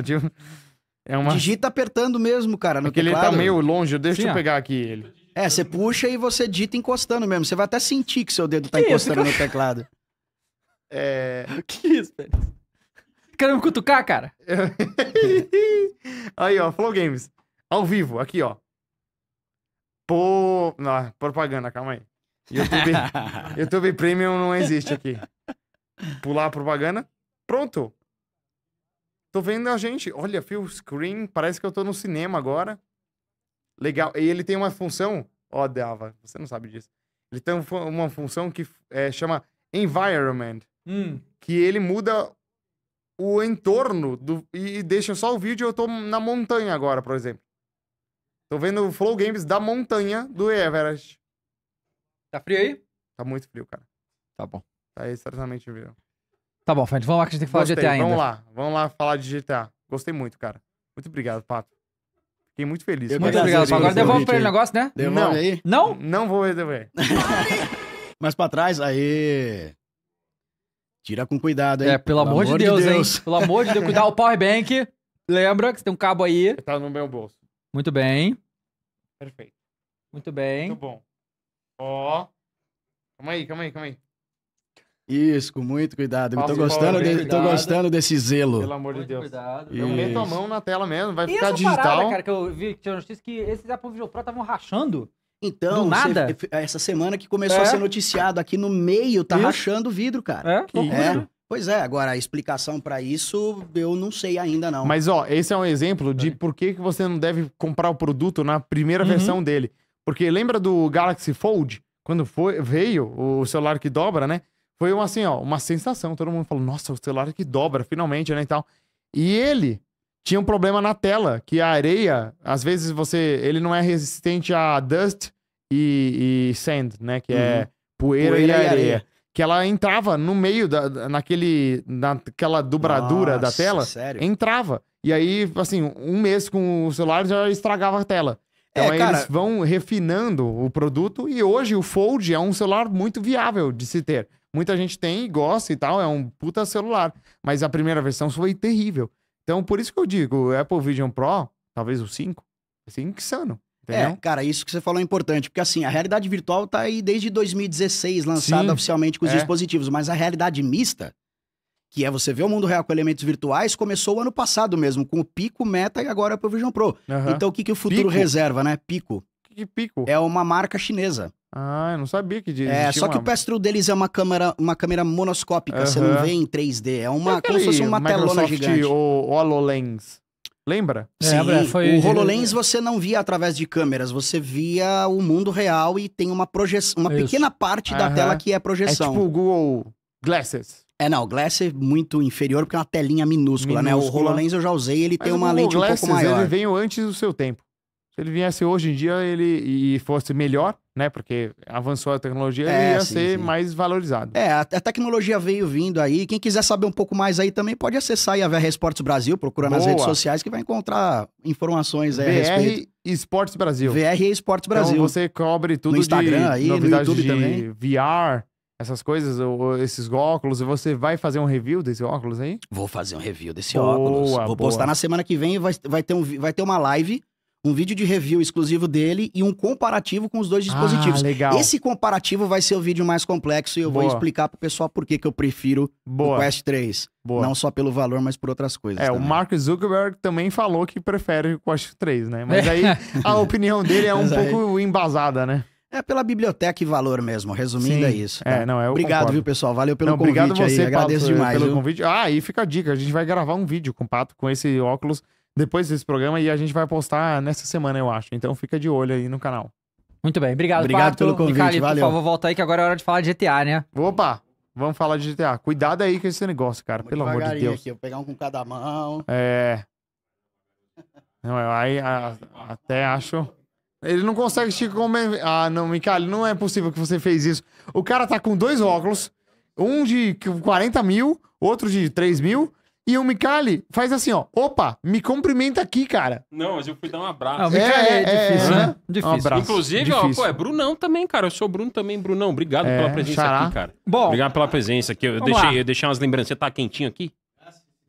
É uma... Digita apertando mesmo, cara, no é que teclado. ele tá meio longe, deixa Sim, eu ó. pegar aqui ele. É, você puxa e você digita encostando mesmo. Você vai até sentir que seu dedo tá que encostando isso? no teclado. É. Que isso, velho? Querendo me cutucar, cara? Aí, ó, Flow Games. Ao vivo, aqui, ó. Pô. Não, propaganda, calma aí. YouTube, YouTube Premium não existe aqui. Pular a propaganda. Pronto. Tô vendo a gente. Olha, full screen. Parece que eu tô no cinema agora. Legal. E ele tem uma função, ó, Delva, você não sabe disso. Ele tem uma função que é, chama environment, hum. que ele muda o entorno do, e deixa só o vídeo. Eu tô na montanha agora, por exemplo. Tô vendo o Flow Games da montanha do Everest. Tá frio aí? Tá muito frio, cara. Tá bom. Tá certamente viu Tá bom, Fred. Vamos lá que a gente tem que falar Gostei. de GTA ainda. Vamos lá. Vamos lá falar de GTA. Gostei muito, cara. Muito obrigado, Pato. Fiquei muito feliz. Eu muito obrigado. Agora devolve pra ele o negócio, né? Devolve não. aí. Não? Não vou devolver. Mas pra trás, aí... Tira com cuidado, hein? É, pelo, pelo amor, amor, de Deus, Deus, hein? Pelo amor de Deus, cuidar o power bank. Lembra que você tem um cabo aí. Tá no meu bolso. Muito bem. Perfeito. Muito bem. Muito bom. Ó. Calma aí, calma aí, calma aí. Isso, com muito cuidado. tô gostando, de, cuidado. tô gostando desse zelo. Pelo amor de Deus. Cuidado. Eu meto a mão na tela mesmo, vai e ficar digital. Parada, cara, que eu vi que tinha notícia que esses Apple Vision Pro estavam rachando. Então, Do nada. Você, essa semana que começou é. a ser noticiado aqui no meio, tá isso. rachando o vidro, cara. É, que é. Pois é, agora a explicação para isso eu não sei ainda não. Mas ó, esse é um exemplo de por que, que você não deve comprar o produto na primeira uhum. versão dele. Porque lembra do Galaxy Fold? Quando foi, veio o celular que dobra, né? Foi uma, assim, ó, uma sensação. Todo mundo falou, nossa, o celular que dobra, finalmente, né, e tal. E ele tinha um problema na tela, que a areia, às vezes você, ele não é resistente a dust e, e sand, né, que é uhum. é poeira, poeira, e areia. E areia que ela entrava no meio da, naquele, naquela dobradura Nossa, da tela, sério? entrava. E aí, assim, um mês com o celular já estragava a tela. É, então é, cara... eles vão refinando o produto e hoje o Fold é um celular muito viável de se ter. Muita gente tem e gosta e tal, é um puta celular. Mas a primeira versão foi terrível. Então, por isso que eu digo, o Apple Vision Pro, talvez o 5, assim, é insano. É, entendeu? É, cara, isso que você falou é importante, porque assim, a realidade virtual tá aí desde 2016, lançada Sim, oficialmente com os é. dispositivos, mas a realidade mista, que é você ver o mundo real com elementos virtuais, começou o ano passado mesmo, com o Pico, Meta e agora é o Vision Pro. Uhum. Então o que, que o futuro pico? reserva, né? Pico. que pico? É uma marca chinesa. Ah, eu não sabia que é, existia É, só que uma... o ps deles é uma câmera, uma câmera monoscópica, uhum. você não vê em 3D. É uma, é como se fosse uma Microsoft telona gigante. O HoloLens. Lembra? Sim, Lembra? Foi... o HoloLens você não via através de câmeras, você via o mundo real e tem uma projeção, uma Isso. pequena parte uhum. da tela que é projeção. É tipo o Google Glasses. É, não, o Glass é muito inferior porque é uma telinha minúscula, minúscula. né? O HoloLens eu já usei, ele Mas tem uma lente Glasses, um pouco maior. ele veio antes do seu tempo. Se ele viesse hoje em dia ele e fosse melhor, né? Porque avançou a tecnologia é, ia sim, ser sim. mais valorizado. É, a, a, tecnologia veio vindo aí. Quem quiser saber um pouco mais aí também pode acessar aí a VR Esportes Brasil, procura Boa. nas redes sociais que vai encontrar informações aí é, VR a respeito. Esportes Brasil. VR Esportes então, Brasil. Então você cobre tudo no Instagram aí, no YouTube de também. VR, essas coisas, esses óculos, você vai fazer um review desse óculos aí? Vou fazer um review desse boa, óculos. Vou boa. postar na semana que vem, vai, vai, ter um, vai ter uma live um vídeo de review exclusivo dele e um comparativo com os dois ah, dispositivos. Ah, legal. Esse comparativo vai ser o vídeo mais complexo e eu Boa. vou explicar pro pessoal por que, que eu prefiro Boa. o Quest 3. Boa. Não só pelo valor, mas por outras coisas. É, também. o Mark Zuckerberg também falou que prefere o Quest 3, né? Mas aí a opinião dele é um pouco embasada, né? É pela biblioteca e valor mesmo, resumindo Sim. é isso. Tá? É, não, eu obrigado, concordo. viu, pessoal? Valeu pelo não, convite obrigado você, aí, Pato, agradeço demais. Pelo convite. Ah, e fica a dica, a gente vai gravar um vídeo com o Pato com esse óculos depois desse programa e a gente vai postar nessa semana, eu acho. Então fica de olho aí no canal. Muito bem, obrigado, Obrigado Pato. pelo convite, cali, valeu. por favor, volta aí que agora é hora de falar de GTA, né? Opa, vamos falar de GTA. Cuidado aí com esse negócio, cara, pelo amor de Deus. Aqui, eu pegar um com cada mão. É. Não, eu aí a- até acho. Ele não consegue te comer. Ah, não, Micali, não é possível que você fez isso. O cara tá com dois óculos, um de 40 mil, outro de 3 mil, e o Micali faz assim, ó. Opa, me cumprimenta aqui, cara. Não, mas eu fui dar um abraço. Ah, o é, é difícil, é, né? Difícil. Um abraço. Inclusive, difícil. ó, pô, é Brunão também, cara. Eu sou Bruno também, Brunão. Obrigado é, pela presença xará. aqui, cara. Bom. Obrigado pela presença aqui. Eu deixei, lá. eu deixei umas lembranças. Você tá quentinho aqui?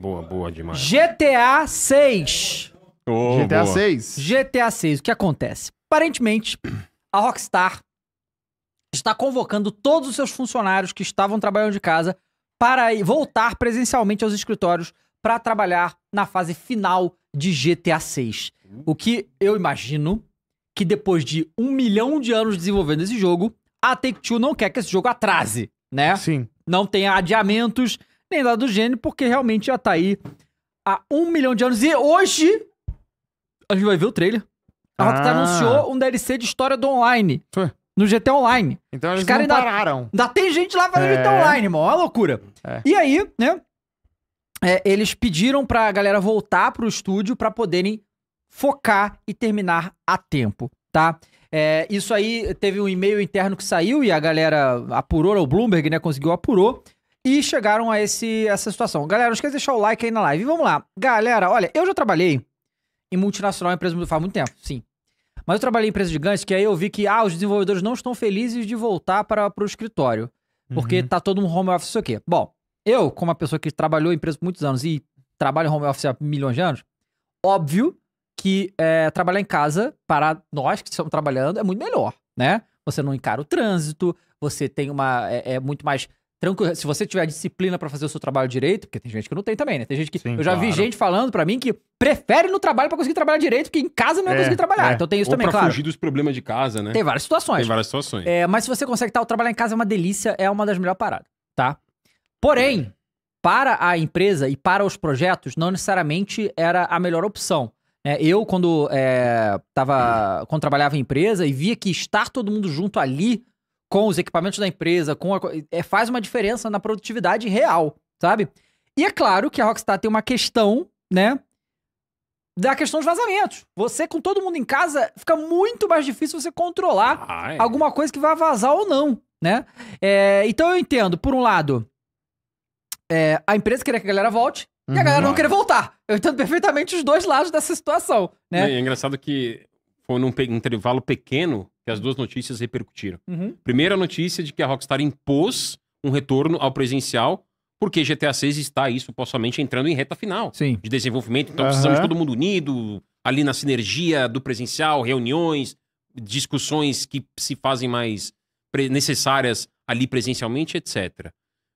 Boa, boa demais. GTA 6. Oh, GTA boa. 6. GTA 6, o que acontece? Aparentemente, a Rockstar está convocando todos os seus funcionários que estavam trabalhando de casa para voltar presencialmente aos escritórios para trabalhar na fase final de GTA 6. O que eu imagino que depois de um milhão de anos desenvolvendo esse jogo, a Take-Two não quer que esse jogo atrase, né? Sim. Não tenha adiamentos, nem nada do gênero, porque realmente já tá aí há um milhão de anos. E hoje a gente vai ver o trailer. A Rockstar ah. anunciou um DLC de história do online. Foi no GT Online. Então eles Os cara não pararam. Ainda tem gente lá fazendo é... GT Online, irmão. É uma loucura. É. E aí, né? É, eles pediram pra galera voltar pro estúdio para poderem focar e terminar a tempo, tá? É, isso aí teve um e-mail interno que saiu e a galera apurou, né, o Bloomberg, né? Conseguiu apurou. E chegaram a esse, essa situação. Galera, não esquece de deixar o like aí na live. E vamos lá. Galera, olha, eu já trabalhei em multinacional, empresa faz muito tempo, sim. Mas eu trabalhei em empresas gigantes que aí eu vi que ah, os desenvolvedores não estão felizes de voltar para o escritório. Porque uhum. tá todo um home office isso aqui. Bom, eu, como uma pessoa que trabalhou em empresa por muitos anos e trabalha em home office há milhões de anos, óbvio que é, trabalhar em casa, para nós que estamos trabalhando, é muito melhor, né? Você não encara o trânsito, você tem uma. é, é muito mais tranquilo. Se você tiver disciplina para fazer o seu trabalho direito, porque tem gente que não tem também, né? Tem gente que. Sim, eu já claro. vi gente falando para mim que prefere no trabalho para conseguir trabalhar direito, porque em casa não vai é, conseguir trabalhar. É. Então tem isso Ou também, pra claro. fugir dos problemas de casa, né? Tem várias situações. Tem várias situações. É, mas se você consegue tal, tá, trabalhar em casa é uma delícia, é uma das melhores paradas, tá? Porém, para a empresa e para os projetos, não necessariamente era a melhor opção. É, eu, quando, é, tava, quando trabalhava em empresa e via que estar todo mundo junto ali com os equipamentos da empresa, com a, é, faz uma diferença na produtividade real, sabe? E é claro que a Rockstar tem uma questão, né? Da questão dos vazamentos. Você, com todo mundo em casa, fica muito mais difícil você controlar ah, é, né? alguma coisa que vai vazar ou não, né? É, então eu entendo, por um lado, é, a empresa queria que a galera volte, e a galera uhum. não queria voltar. Eu entendo perfeitamente os dois lados dessa situação, né? É, engraçado que foi num intervalo pequeno que as uhum. duas notícias repercutiram. Uhum. Primeira notícia de que a Rockstar impôs um retorno ao presencial, porque GTA 6 está aí supostamente entrando em reta final Sim. de desenvolvimento. Então uhum. precisamos de todo mundo unido, ali na sinergia do presencial, reuniões, discussões que se fazem mais necessárias ali presencialmente, etc.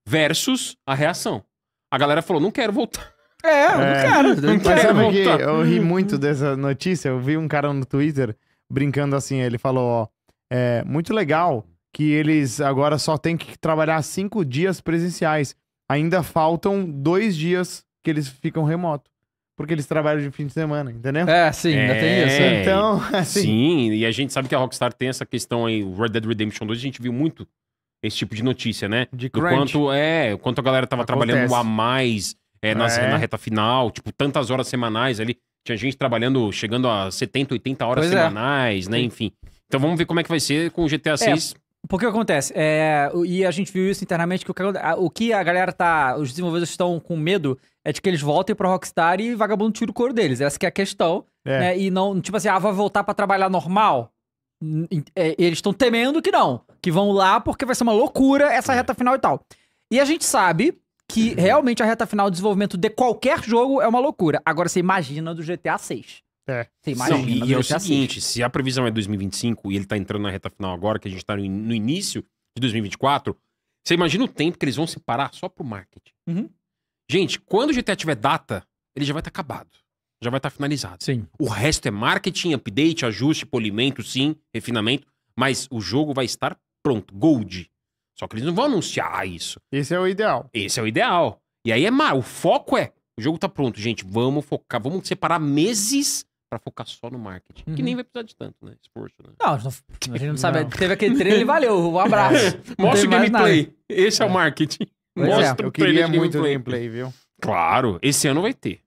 Versus a reação. A galera falou: não quero voltar é, é. é. cara. sabe que eu ri muito dessa notícia? Eu vi um cara no Twitter brincando assim, ele falou, ó, é muito legal que eles agora só tem que trabalhar cinco dias presenciais. Ainda faltam dois dias que eles ficam remoto. Porque eles trabalham de fim de semana, entendeu? É, sim, ainda é, tem isso. É. Então, assim... Sim, e a gente sabe que a Rockstar tem essa questão aí, o Red Dead Redemption 2, a gente viu muito esse tipo de notícia, né? De Do quanto, é, quanto a galera tava Acontece. trabalhando a mais é, nas, é. na reta final, tipo, tantas horas semanais ali. Tinha gente trabalhando, chegando a 70, 80 horas pois é. semanais, é. né? Enfim. Então vamos ver como é que vai ser com o GTA 6. É, porque acontece, é, e a gente viu isso internamente, que o, que a galera tá. Os desenvolvedores estão com medo é de que eles voltem pra Rockstar e vagabundo tira o couro deles. Essa que é a questão. É. Né? E não, tipo assim, ah, vai voltar para trabalhar normal. É, eles estão temendo que não. Que vão lá porque vai ser uma loucura essa reta final e tal. E a gente sabe que realmente a reta final de desenvolvimento de qualquer jogo é uma loucura. Agora você imagina do GTA 6. É. Você imagina Não, e, e é o seguinte, 6. se a previsão é 2025 e ele tá entrando na reta final agora, que a gente tá no, no início de 2024, você imagina o tempo que eles vão se parar só pro marketing. Uhum. Gente, quando o GTA tiver data, ele já vai estar tá acabado. Já vai estar tá finalizado. Sim. O resto é marketing, update, ajuste, polimento, sim, refinamento. Mas o jogo vai estar pronto. Gold. Só que eles não vão anunciar ah, isso. Esse é o ideal. Esse é o ideal. E aí é mal. O foco é. O jogo tá pronto, gente. Vamos focar. Vamos separar meses para focar só no marketing. Uhum. Que nem vai precisar de tanto, né? Esforço, né? Não, a gente não sabe. Não. Teve aquele treino e valeu. Um abraço. Mostra o gameplay. Esse é, é, o marketing. Pois é, Mostra é. o Eu queria muito gameplay. gameplay, viu? Claro. Esse ano vai ter.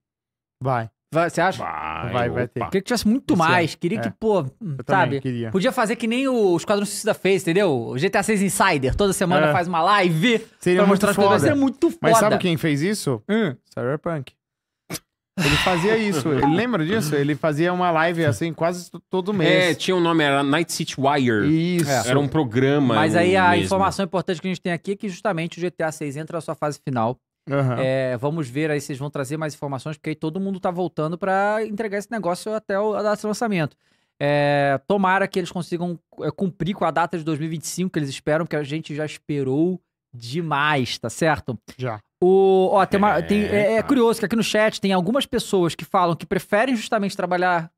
Vai você acha? Vai, vai, vai ter. Queria que tivesse muito Esse é. mais. É. Queria é. que, pô, eu sabe? Queria. Podia fazer que nem o Esquadrão Suicida fez, entendeu? O GTA 6 Insider. Toda semana é. faz uma live. Seria pra mostrar foda. Seria muito foda. Mas sabe quem fez isso? Hum. Cyberpunk. Ele fazia isso. Ele lembra disso? Ele fazia uma live assim quase todo é, mês. É, tinha um nome, era Night City Wire. Isso. Era um programa. Mas aí a mesmo. informação importante que a gente tem aqui é que justamente o GTA 6 entra na sua fase final. Uhum. É, vamos ver aí se eles vão trazer mais informações, porque aí todo mundo tá voltando para entregar esse negócio até o lançamento. É, tomara que eles consigam é, cumprir com a data de 2025 que eles esperam, que a gente já esperou demais, tá certo? Já. O, ó, tem uma, é, tem, é, é, curioso que aqui no chat tem algumas pessoas que falam que preferem justamente trabalhar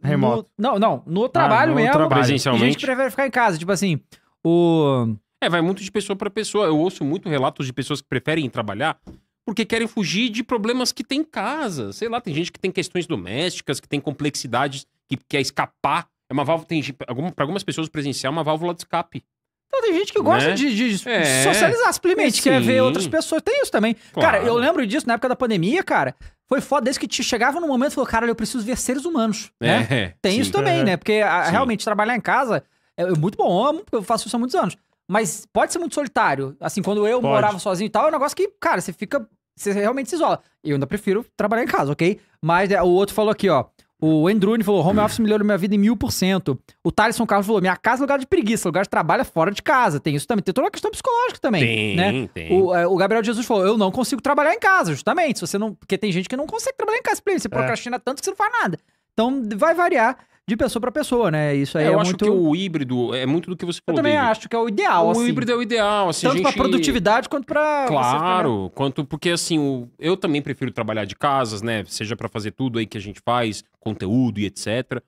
remoto. No, não, não, no trabalho ah, no mesmo. Trabalho. Presencialmente. E gente prefere ficar em casa, tipo assim, o é, vai muito de pessoa para pessoa. Eu ouço muito relatos de pessoas que preferem trabalhar porque querem fugir de problemas que tem em casa. Sei lá, tem gente que tem questões domésticas, que tem complexidades, que quer escapar. É uma válvula, tem para algumas pessoas presencial é uma válvula de escape. Então tem gente que né? gosta né? de, de, é. socializar, simplesmente quer ver outras pessoas. Tem isso também. Claro. Cara, eu lembro disso na época da pandemia, cara. Foi foda desde que te chegava num momento e falou, cara, eu preciso ver seres humanos. É. Né? É, tem Sim. isso também, né? Porque a, realmente trabalhar em casa é, é muito bom. Eu faço isso há muitos anos. Mas pode ser muito solitário. Assim, quando eu pode. morava sozinho e tal, é um negócio que, cara, você fica. Você realmente se isola. Eu ainda prefiro trabalhar em casa, ok? Mas é, o outro falou aqui, ó. O Endrune falou: home office melhorou minha vida em mil por cento. O Thaleson Carlos falou: minha casa é lugar de preguiça, lugar de trabalho é fora de casa. Tem isso também. Tem toda uma questão psicológica também. Tem, né? tem. O, é, o, Gabriel Jesus falou: eu não consigo trabalhar em casa, justamente. Se você não, porque tem gente que não consegue trabalhar em casa. Você é. procrastina é. tanto que você não faz nada. Então vai variar de pessoa para pessoa, né? Isso aí é, eu é acho muito... que o híbrido é muito do que você falou. Eu também David. acho que é o ideal. O assim. híbrido é o ideal, assim, tanto gente... para produtividade quanto para claro, quanto porque assim o... eu também prefiro trabalhar de casas, né? Seja para fazer tudo aí que a gente faz, conteúdo e etc.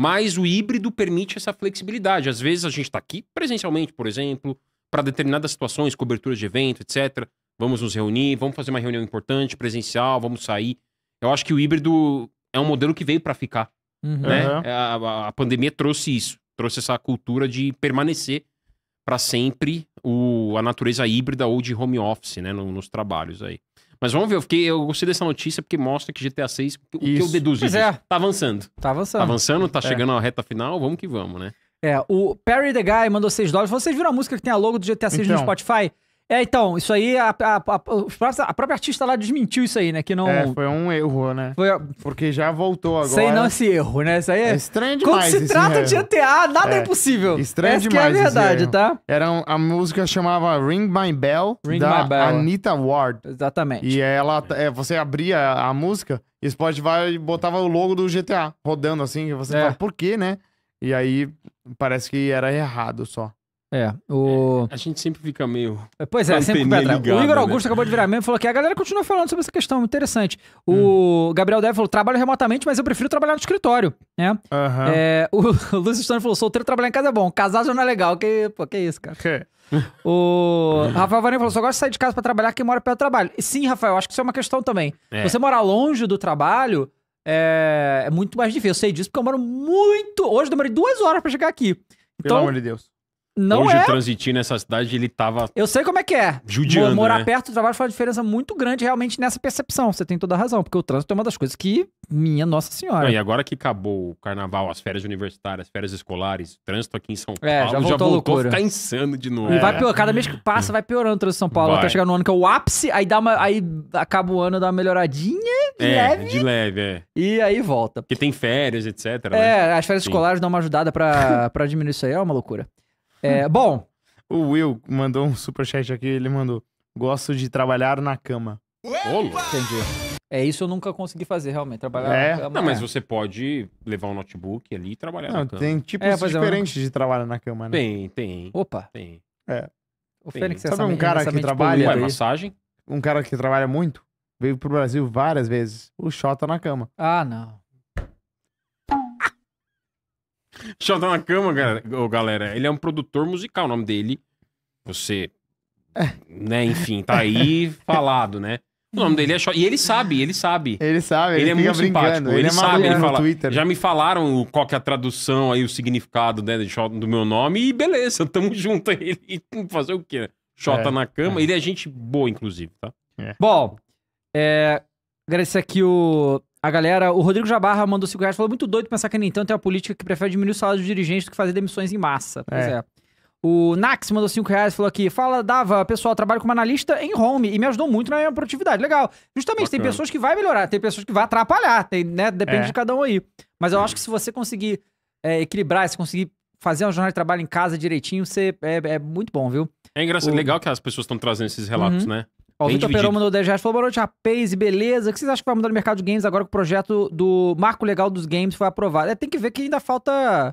Mas o híbrido permite essa flexibilidade. Às vezes a gente está aqui presencialmente, por exemplo, para determinadas situações, coberturas de evento, etc. Vamos nos reunir, vamos fazer uma reunião importante, presencial, vamos sair. Eu acho que o híbrido é um modelo que veio para ficar. Uhum. Né? A, a pandemia trouxe isso, trouxe essa cultura de permanecer para sempre o, a natureza híbrida ou de home office, né, no, nos trabalhos aí. Mas vamos ver, eu, fiquei, eu gostei dessa notícia porque mostra que GTA 6, o que eu deduzi, pois é. tá avançando. Tá avançando. Tá avançando, tá é. chegando à reta final, vamos que vamos, né? É, o Perry the Guy mandou 6 dólares. Vocês viram a música que tem a logo do GTA 6 então. no Spotify? É, então, isso aí, a, a, a, a, própria artista lá desmentiu isso aí, né? Que não... É, foi um erro, né? Foi... Porque já voltou agora. sem não esse erro, né? Isso aí é... é estranho demais Quando se trata erro. de ETA, nada é, é impossível. Estranho Essa demais que é a verdade, tá? Era um, a música chamava Ring My Bell, Ring da My Bell. É. Anita Ward. Exatamente. E ela, é, você abria a música e Spotify botava o logo do GTA rodando assim, e você é. fala, por quê, né? E aí parece que era errado só. É, o... É, a gente sempre fica meio. É, pois é, sempre ligado, O Igor né? Augusto né? acabou de virar mesmo e falou que a galera continua falando sobre essa questão, interessante. O hum. Gabriel Deve falou: trabalho remotamente, mas eu prefiro trabalhar no escritório. Né? Uhum. É, o Luiz Stone falou: solteiro trabalhar em casa é bom, casar já não é legal. Que, pô, que isso, cara. Que? o Rafael Varinho falou: só gosta de sair de casa para trabalhar quem mora perto do trabalho. E sim, Rafael, acho que isso é uma questão também. É. Você morar longe do trabalho é... é muito mais difícil. Eu sei disso porque eu moro muito. Hoje demorei duas horas para chegar aqui. Então, Pelo amor de Deus. Não Hoje é. transitir nessa cidade, ele tava. Eu sei como é que é. Judiando. Morar né? perto do trabalho faz uma diferença muito grande realmente nessa percepção. Você tem toda a razão, porque o trânsito é uma das coisas que, minha Nossa Senhora. Não, e agora que acabou o carnaval, as férias universitárias, as férias escolares, o trânsito aqui em São Paulo é, já voltou, já voltou a loucura. ficar insano de novo. É. vai pior, cada mês que passa, vai piorando o trânsito de São Paulo. Vai. Até chegar no ano que é o ápice, aí dá uma. Aí acaba o ano, dá uma melhoradinha de é, leve. De leve, é. E aí volta. Porque tem férias, etc. É, né? as férias Sim. escolares dão uma ajudada para diminuir isso aí, é uma loucura. É, bom. O Will mandou um superchat aqui, ele mandou. Gosto de trabalhar na cama. Olo. Entendi. É isso eu nunca consegui fazer, realmente. Trabalhar é. na cama. Não, mas é. você pode levar um notebook ali e trabalhar não, na cama. Tem tipos é, diferentes de trabalho na cama, né? Tem, tem. Opa. Tem. É. O tem. Fênix, é Sabe um cara que trabalha. Ué, massagem? Um cara que trabalha muito, veio pro Brasil várias vezes. O Xota na cama. Ah, não na cama galera, ele é um produtor musical, o nome dele. Você, é. né, enfim, tá aí falado, né? O nome dele é E ele sabe, ele sabe. Ele sabe, ele, ele é muito brincando. simpático. Ele, ele é sabe, ele fala. Twitter. Já me falaram qual que é a tradução aí, o significado né, do meu nome, e beleza, tamo junto aí. Fazer o quê, né? Xota é. Tá na cama. É. Ele é gente boa, inclusive, tá? É. Bom, é, agradecer aqui o a galera, o Rodrigo Jabarra mandou 5 reais, falou muito doido pensar que nem tanto tem é uma política que prefere diminuir o salário dos dirigentes do que fazer demissões em massa. Pois é. é. O Nax mandou 5 reais falou aqui: Fala, Dava, pessoal, trabalho como analista em home e me ajudou muito na minha produtividade. Legal. Justamente, Bacana. tem pessoas que vai melhorar, tem pessoas que vai atrapalhar, tem, né? Depende é. de cada um aí. Mas eu acho que se você conseguir é, equilibrar, se conseguir fazer uma jornada de trabalho em casa direitinho, você é, é muito bom, viu? É engraçado, o... legal que as pessoas estão trazendo esses relatos, uhum. né? Ó, o Vitor Peromo mandou 10 reais falou, boa noite, rapaz, beleza? O que vocês acham que vai mudar no mercado de games agora que o projeto do Marco Legal dos Games foi aprovado? É, tem que ver que ainda falta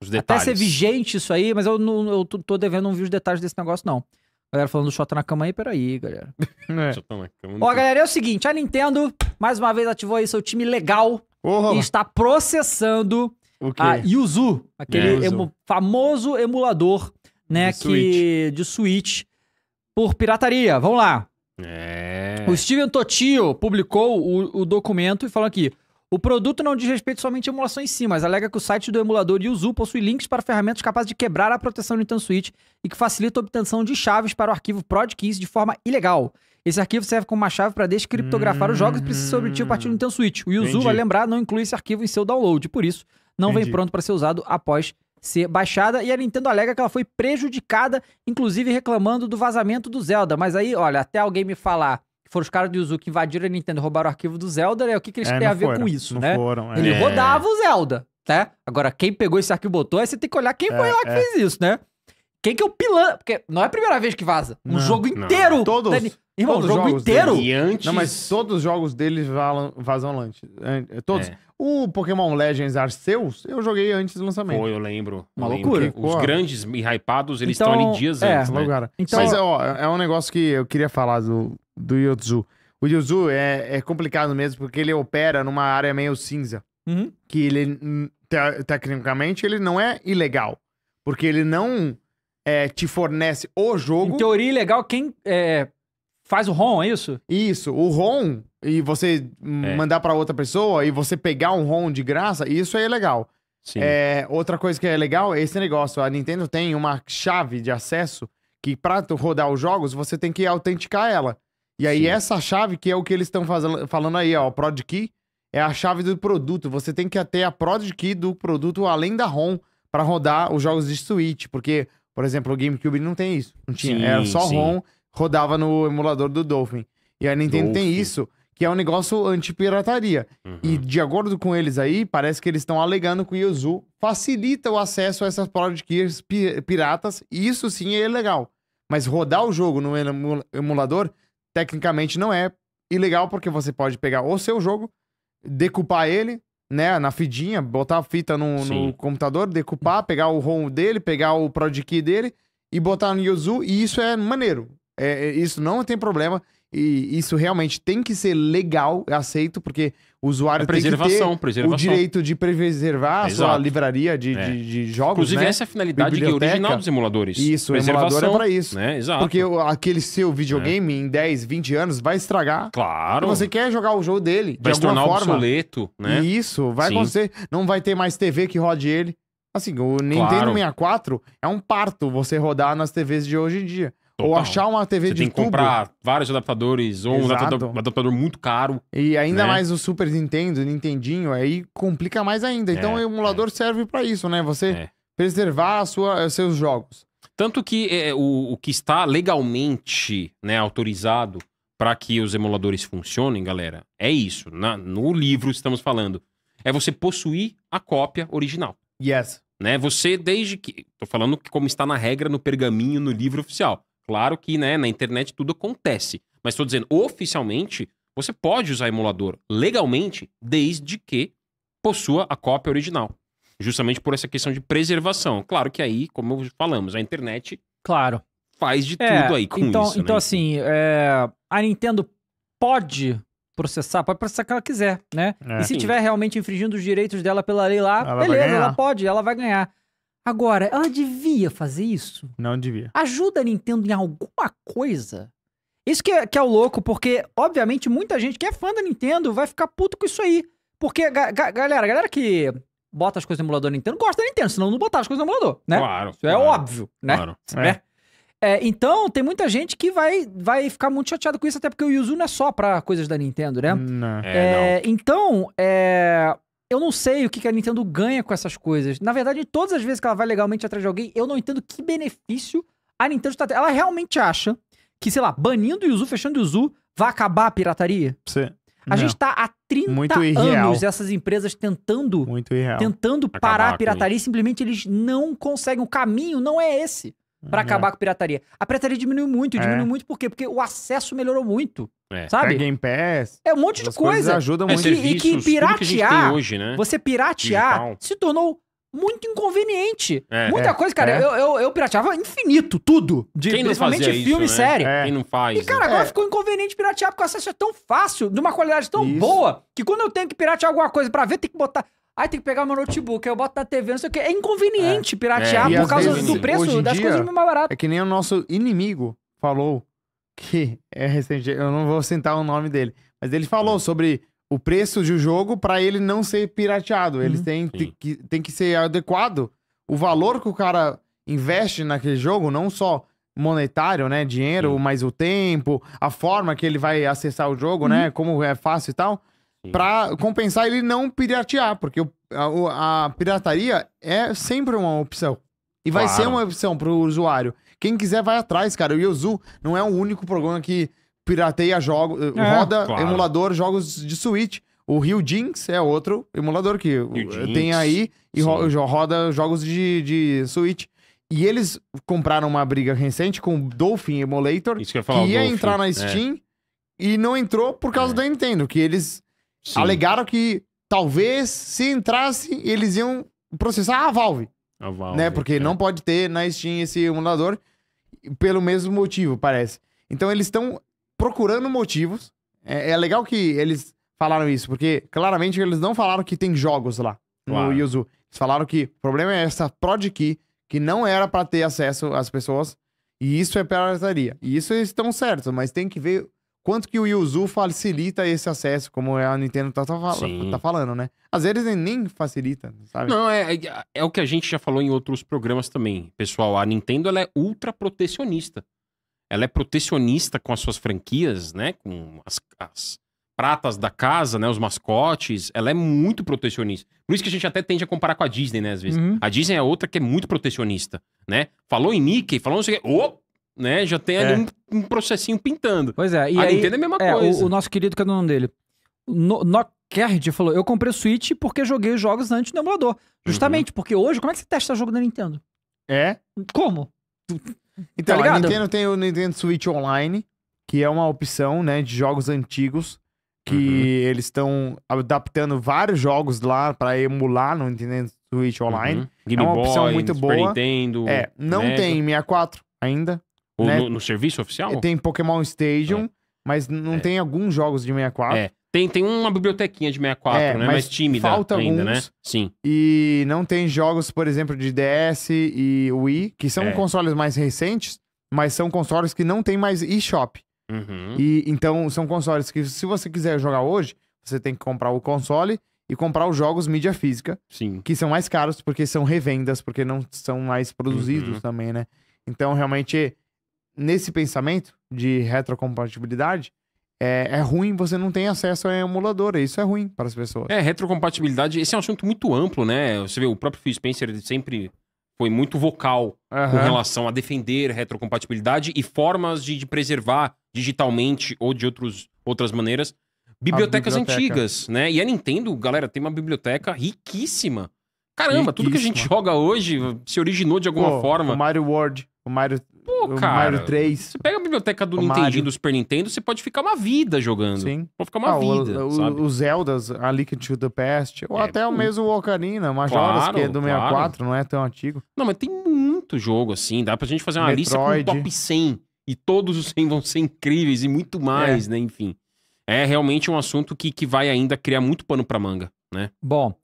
os detalhes. até ser vigente isso aí, mas eu, não, eu tô devendo não ver os detalhes desse negócio, não. Galera falando do Xota na cama aí, peraí, galera. O é. Xota na cama. Ó, galera, é o seguinte, a Nintendo, mais uma vez, ativou aí seu time legal oh, e está processando a Yuzu, aquele é, Emu, famoso emulador, né, de que Switch. de Switch, por pirataria. Vamos lá. É. O Steven Totio publicou o, o documento e falou aqui. O produto não diz respeito somente à emulação em si, mas alega que o site do emulador Yuzu possui links para ferramentas capazes de quebrar a proteção do Nintendo Switch e que facilita a obtenção de chaves para o arquivo prod de forma ilegal. Esse arquivo serve como uma chave para descriptografar hum, os jogos e precisa ser obtido a partir do Nintendo Switch. O Yuzu, vai lembrar, não inclui esse arquivo em seu download, por isso não entendi. vem pronto para ser usado após ser baixada e a Nintendo alega que ela foi prejudicada, inclusive reclamando do vazamento do Zelda. Mas aí, olha, até alguém me falar que foram os caras do Yuzu que invadiram a Nintendo e roubaram o arquivo do Zelda, né? o que, que eles é, têm a ver foram, com isso, não né? Foram, é. Ele rodava o Zelda, né? Agora, quem pegou esse arquivo e botou, aí você tem que olhar quem é, foi lá que é. fez isso, né? Quem que é o pilantra? Porque não é a primeira vez que vaza. Um jogo inteiro. Não. Todos. Da... Irmão, todos o jogo inteiro. E antes... Não, mas todos os jogos deles vazam antes. É, todos. É. O Pokémon Legends Arceus, eu joguei antes do lançamento. Foi, eu lembro. Uma loucura. Os grandes e hypados, eles então, estão ali dias é, antes, né? Então, Mas, ó, é, é um negócio que eu queria falar do, do Yotzu. O Yuzu é, é complicado mesmo, porque ele opera numa área meio cinza. Uhum. Que ele, hum, te, tecnicamente, ele não é ilegal. Porque ele não é, te fornece o jogo. Em teoria, ilegal quem é, faz o ROM, é isso? Isso. O ROM e você é. mandar para outra pessoa e você pegar um ROM de graça, isso aí é legal. Sim. É, outra coisa que é legal é esse negócio. A Nintendo tem uma chave de acesso que para rodar os jogos você tem que autenticar ela. E aí Sim. essa chave que é o que eles estão falando aí, ó, Prod Key, é a chave do produto. Você tem que ter a Prod Key do produto além da ROM para rodar os jogos de Switch, porque, por exemplo, o GameCube não tem isso. Não tinha, sim, era só sim. ROM, rodava no emulador do Dolphin. E a Nintendo Dolphin. tem isso que é um negócio anti-pirataria. Uhum. E de acordo com eles aí, parece que eles estão alegando que o Yuzu facilita o acesso a essas product piratas, e isso sim é ilegal. Mas rodar o jogo no emulador, tecnicamente não é ilegal, porque você pode pegar o seu jogo, decupar ele, né, na fidinha, botar a fita no, no computador, decupar, pegar o ROM dele, pegar o product dele e botar no Yuzu, e isso é maneiro. É, é isso não tem problema. E isso realmente tem que ser legal, aceito, porque o usuário é tem que ter preservação. o direito de preservar a sua livraria de, é. de, de jogos. Inclusive, né? essa é a finalidade é original dos emuladores. Isso, o emulador é para isso. Né? Exato. Porque aquele seu videogame é. em 10, 20 anos vai estragar. Claro. E você quer jogar o jogo dele. Vai de se tornar forma. obsoleto. Né? E isso, vai Sim. acontecer. Não vai ter mais TV que rode ele. Assim, o Nintendo claro. 64 é um parto você rodar nas TVs de hoje em dia. Total. Ou achar uma TV Você de tem que tubo. comprar vários adaptadores, ou um Exato. adaptador, um adaptador muito caro. E ainda né? mais o Super Nintendo, Nintendinho, aí complica mais ainda. Então é, o emulador é. serve para isso, né? Você é. preservar sua, seus jogos. Tanto que é, o, o que está legalmente né, autorizado para que os emuladores funcionem, galera, é isso. Na, no livro estamos falando. É você possuir a cópia original. Yes. Né? Você, desde que. Tô falando como está na regra, no pergaminho, no livro oficial. Claro que, né, na internet tudo acontece. Mas estou dizendo, oficialmente, você pode usar emulador legalmente, desde que possua a cópia original. Justamente por essa questão de preservação. Claro que aí, como falamos, a internet. Claro. Faz de é, tudo aí com então, isso. Né, então, assim, é, a Nintendo pode processar, pode processar o que ela quiser, né? É. E se estiver realmente infringindo os direitos dela pela lei lá, ela beleza, ela pode, ela vai ganhar. Agora, ela devia fazer isso? Não devia. Ajuda a Nintendo em alguma coisa? Isso que é, que é o louco, porque, obviamente, muita gente que é fã da Nintendo vai ficar puto com isso aí. Porque, ga ga galera, galera que bota as coisas no emulador Nintendo gosta da Nintendo, senão não botar as coisas no emulador, né? Claro. Isso é claro, é óbvio, né? Claro. Né? É. É, então, tem muita gente que vai, vai ficar muito chateado com isso, até porque o Yuzu não é só pra coisas da Nintendo, né? Não. É, não. É, então, é, eu não sei o que, a Nintendo ganha com essas coisas. Na verdade, todas as vezes que ela vai legalmente atrás de alguém, eu não entendo que benefício a Nintendo está tendo. Ela realmente acha que, sei lá, banindo o Yuzu, fechando o Yuzu, vai acabar a pirataria? Sim. A não. gente está há 30 Muito anos essas empresas tentando tentando acabar parar a pirataria e simplesmente eles não conseguem. O caminho não é esse para uhum. acabar com a pirataria. A pirataria diminuiu muito, diminuiu é. muito por quê? Porque o acesso melhorou muito. É. Sabe? É Game Pass. É um monte de coisa. Ajuda muito. É, serviços, e que piratear, que hoje, né? você piratear Digital. se tornou muito inconveniente. É, Muita é, coisa, cara. É. Eu, eu, eu, pirateava infinito, tudo. De, Quem principalmente filme isso, e né? série. Né? Quem não faz. E, cara, né? agora é. ficou inconveniente piratear, porque o acesso é tão fácil, de uma qualidade tão isso. boa, que quando eu tenho que piratear alguma coisa para ver, tem que botar. Ai, tem que pegar meu notebook, aí eu boto na TV, não sei o quê. É inconveniente é. piratear é, por causa vezes, do preço das dia, coisas mais baratas. É que nem o nosso inimigo falou que é recente, eu não vou citar o nome dele, mas ele falou sobre o preço de um jogo para ele não ser pirateado. Ele uhum. tem, que, tem que ser adequado. O valor que o cara investe naquele jogo, não só monetário, né? Dinheiro, mas o tempo, a forma que ele vai acessar o jogo, né, uhum. né? Como é fácil e tal para compensar ele não piratear, porque a, a, pirataria é sempre uma opção. E vai claro. ser uma opção pro usuário. Quem quiser vai atrás, cara. O Yuzu não é o único programa que pirateia jogos, eh, é, roda claro. emulador jogos de Switch. O Rio Jinx é outro emulador que Rio eh, tem Jinx, aí e roda jogos de, de Switch. E eles compraram uma briga recente com o Dolphin Emulator, Isso que, eu ia, falar, que ia entrar na é. Steam é. e não entrou por causa é. da Nintendo, que eles Sim. Alegaram que talvez se entrasse, eles iam processar a Valve. A Valve né? Porque é. não pode ter na Steam esse emulador pelo mesmo motivo, parece. Então eles estão procurando motivos. É, é, legal que eles falaram isso, porque claramente eles não falaram que tem jogos lá claro. no Yuzu. Eles falaram que o problema é essa prod key que não era para ter acesso às pessoas e isso é pirataria. E isso eles estão certos, mas tem que ver quanto que o Yuzu facilita esse acesso, como a Nintendo tá, tá, tá falando, né? Às vezes nem facilita, sabe? Não, é, é, é, o que a gente já falou em outros programas também. Pessoal, a Nintendo ela é ultra protecionista. Ela é protecionista com as suas franquias, né? Com as, as pratas da casa, né? Os mascotes. Ela é muito protecionista. Por isso que a gente até tende a comparar com a Disney, né? Às vezes. Uhum. A Disney é outra que é muito protecionista, né? Falou em Mickey, falou não sei o quê. Opa! né? Já tem ali é. um, um, processinho pintando. Pois é. E a aí, Nintendo é a mesma é, coisa. O, o, nosso querido, que é o nome dele? No, falou, eu comprei o Switch porque joguei os jogos antes no emulador. Justamente, uhum. porque hoje, como é que você testa jogo da Nintendo? É? Como? Então, tá a Nintendo tem o Nintendo Switch Online, que é uma opção, né, de jogos antigos que uhum. eles estão adaptando vários jogos lá para emular no Nintendo Switch Online. Uhum. é uma Boy, opção muito Super boa. Nintendo, é, não Mega. Né? tem 64 ainda, né? No, no, serviço oficial? Tem Pokémon Stadium, é. mas não é. tem alguns jogos de 64. É. Tem, tem uma bibliotequinha de 64, é, né? Mas Mais tímida falta ainda, né? alguns, né? Sim. E não tem jogos, por exemplo, de DS e Wii, que são é. consoles mais recentes, mas são consoles que não tem mais eShop. Uhum. E então são consoles que, se você quiser jogar hoje, você tem que comprar o console e comprar os jogos mídia física. Sim. Que são mais caros porque são revendas, porque não são mais produzidos uhum. também, né? Então, realmente, nesse pensamento de retrocompatibilidade, é, é, ruim você não tem acesso a emulador, isso é ruim para as pessoas. É, retrocompatibilidade, esse é um assunto muito amplo, né? Você vê, o próprio Phil Spencer sempre foi muito vocal uhum. com relação a defender retrocompatibilidade e formas de, de preservar digitalmente ou de outros, outras maneiras bibliotecas biblioteca. antigas, né? E a Nintendo, galera, tem uma biblioteca riquíssima. Caramba, riquíssima. tudo que a gente joga hoje se originou de alguma Pô, forma. O Mario World, o Mario Pô, cara. Mario 3. Você pega a biblioteca do Nintendo do Super Nintendo, você pode ficar uma vida jogando. Sim. Pode ficar uma ah, vida. O, Os Zeldas, A Liquid to the Past, ou é, até o mesmo Ocarina, Majora's, claro, que é do 64, claro. não é tão antigo. Não, mas tem muito jogo assim. Dá pra gente fazer uma Metroid. lista com top 100. E todos os 100 vão ser incríveis e muito mais, é. né? Enfim. É realmente um assunto que, que vai ainda criar muito pano pra manga, né? Bom.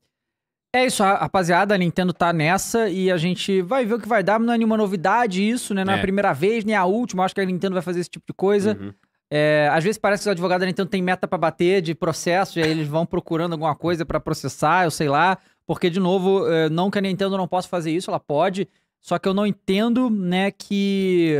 É isso, rapaziada, a Nintendo tá nessa e a gente vai ver o que vai dar, não é nenhuma novidade isso, né? Não é, é a primeira vez, nem a última, acho que a Nintendo vai fazer esse tipo de coisa. Uhum. É, às vezes parece que os advogados da Nintendo têm meta para bater de processo, e aí eles vão procurando alguma coisa para processar, eu sei lá, porque, de novo, é, não que a Nintendo não possa fazer isso, ela pode, só que eu não entendo, né, que...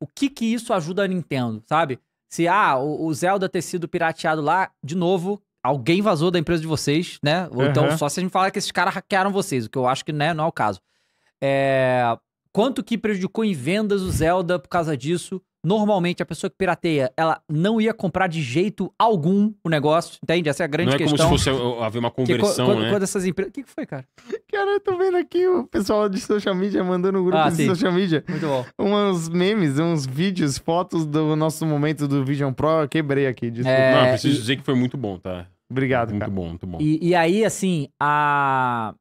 O que que isso ajuda a Nintendo, sabe? Se, ah, o Zelda ter sido pirateado lá, de novo, alguém vazou da empresa de vocês, né? Ou uhum. então só se a gente falar que esses caras hackearam vocês, o que eu acho que né, não é o caso. É... Quanto que prejudicou em vendas o Zelda por causa disso? Normalmente a pessoa que pirateia, ela não ia comprar de jeito algum o negócio, entende? Essa é a grande não é questão. Não é como se fosse é, haver uma conversão, que, quando, né? Quando essas empresas... O que, que foi, cara? Cara, eu tô vendo aqui o pessoal de social media mandando no grupo ah, de sim. social media. Muito bom. Uns memes, uns vídeos, fotos do nosso momento do Vision Pro. Eu quebrei aqui, desculpa. É... Não, preciso dizer que foi muito bom, tá? Obrigado, muito cara. Muito bom, muito bom. E, aí, assim, a.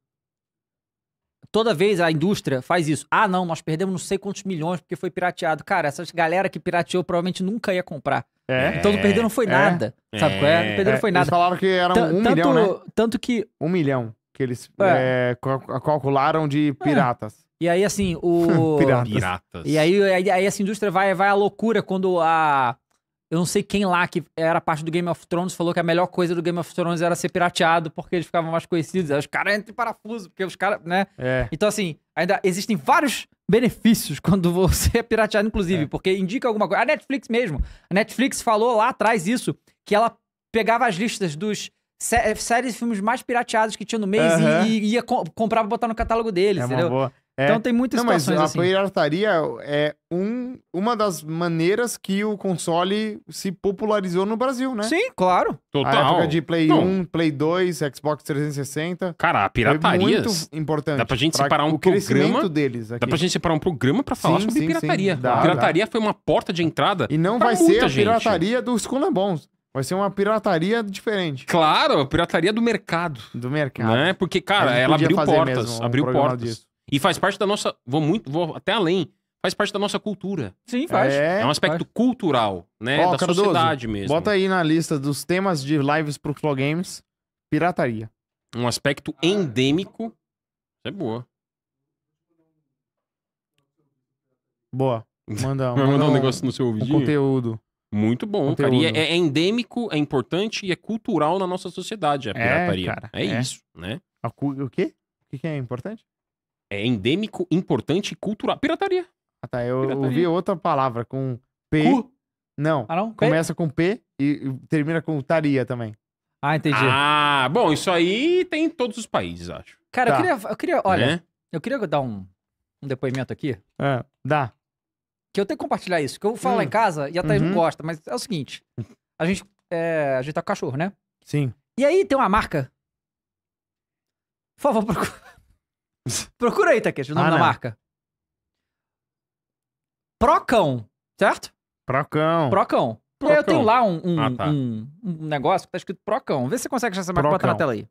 Toda vez a indústria faz isso. Ah, não, nós perdemos não sei quantos milhões porque foi pirateado. Cara, essas galera que pirateou provavelmente nunca ia comprar. É. Então não perderam foi é. nada. É. Sabe qual é? Não é. perderam é. foi nada. Eles falaram que eram um tanto, milhão, né? Tanto que... Um milhão que eles é. é calcularam de piratas. E aí, assim, o. Piratas. Piratas. E aí, aí, aí, essa indústria vai, vai à loucura quando a, eu não sei quem lá que era parte do Game of Thrones falou que a melhor coisa do Game of Thrones era ser pirateado porque eles ficavam mais conhecidos. Aí os caras entram em parafuso, porque os caras, né? É. Então, assim, ainda existem vários benefícios quando você é pirateado, inclusive, é. porque indica alguma coisa. A Netflix mesmo. A Netflix falou lá atrás isso, que ela pegava as listas dos sé séries e filmes mais pirateados que tinha no mês uhum. e, e, ia co comprar e botar no catálogo deles, é entendeu? É. Então tem muitas não, mas a assim. pirataria é um, uma das maneiras que o console se popularizou no Brasil, né? Sim, claro. Total. A época de Play não. 1, Play 2, Xbox 360. Cara, a pirataria muito importante. Dá pra gente pra separar um programa deles aqui. Dá pra gente separar um programa pra falar sim, sobre sim, pirataria. Sim, dá, pirataria dá. foi uma porta de entrada E não vai ser a gente. pirataria dos Colambons. Vai ser uma pirataria diferente. Claro, pirataria do mercado. Do mercado. Né? Porque, cara, ela abriu portas. Um abriu portas. Disso. E faz parte da nossa. Vou muito, vou até além. Faz parte da nossa cultura. Sim, faz. É, é um aspecto faz. cultural, né? da Cardoso, sociedade mesmo. Bota aí na lista dos temas de lives pro Flow Games: pirataria. Um aspecto endêmico. Isso é boa. Boa. Manda, mandar um, um negócio no seu ouvido. Um conteúdo. Muito bom, conteúdo. cara. E é, é, endêmico, é importante e é cultural na nossa sociedade a é, pirataria. É, cara, é, é. isso, né? o quê? O que, que é importante? É endêmico, importante e cultural. Pirataria. Ah, tá. Eu Pirataria. ouvi outra palavra com P. Cu? Não. Ah, não? Começa P? com P e termina com taria também. Ah, entendi. Ah, bom, isso aí tem em todos os países, acho. Cara, tá. eu, queria, eu queria. Olha, né? eu queria dar um, um depoimento aqui. É, dá. Que eu tenho que compartilhar isso. Que eu falo hum. lá em hum. casa e a Thaís uhum. não gosta, mas é o seguinte: a gente, é, a gente tá com cachorro, né? Sim. E aí tem uma marca. Por favor, procura. Procura aí, Takeshi, o nome ah, da marca. Procão, certo? Procão. Procão. Procão. Eu tenho lá um, um, ah, tá. um, um, negócio que tá escrito Procão. Vê se você consegue achar essa marca. Bota na tela aí.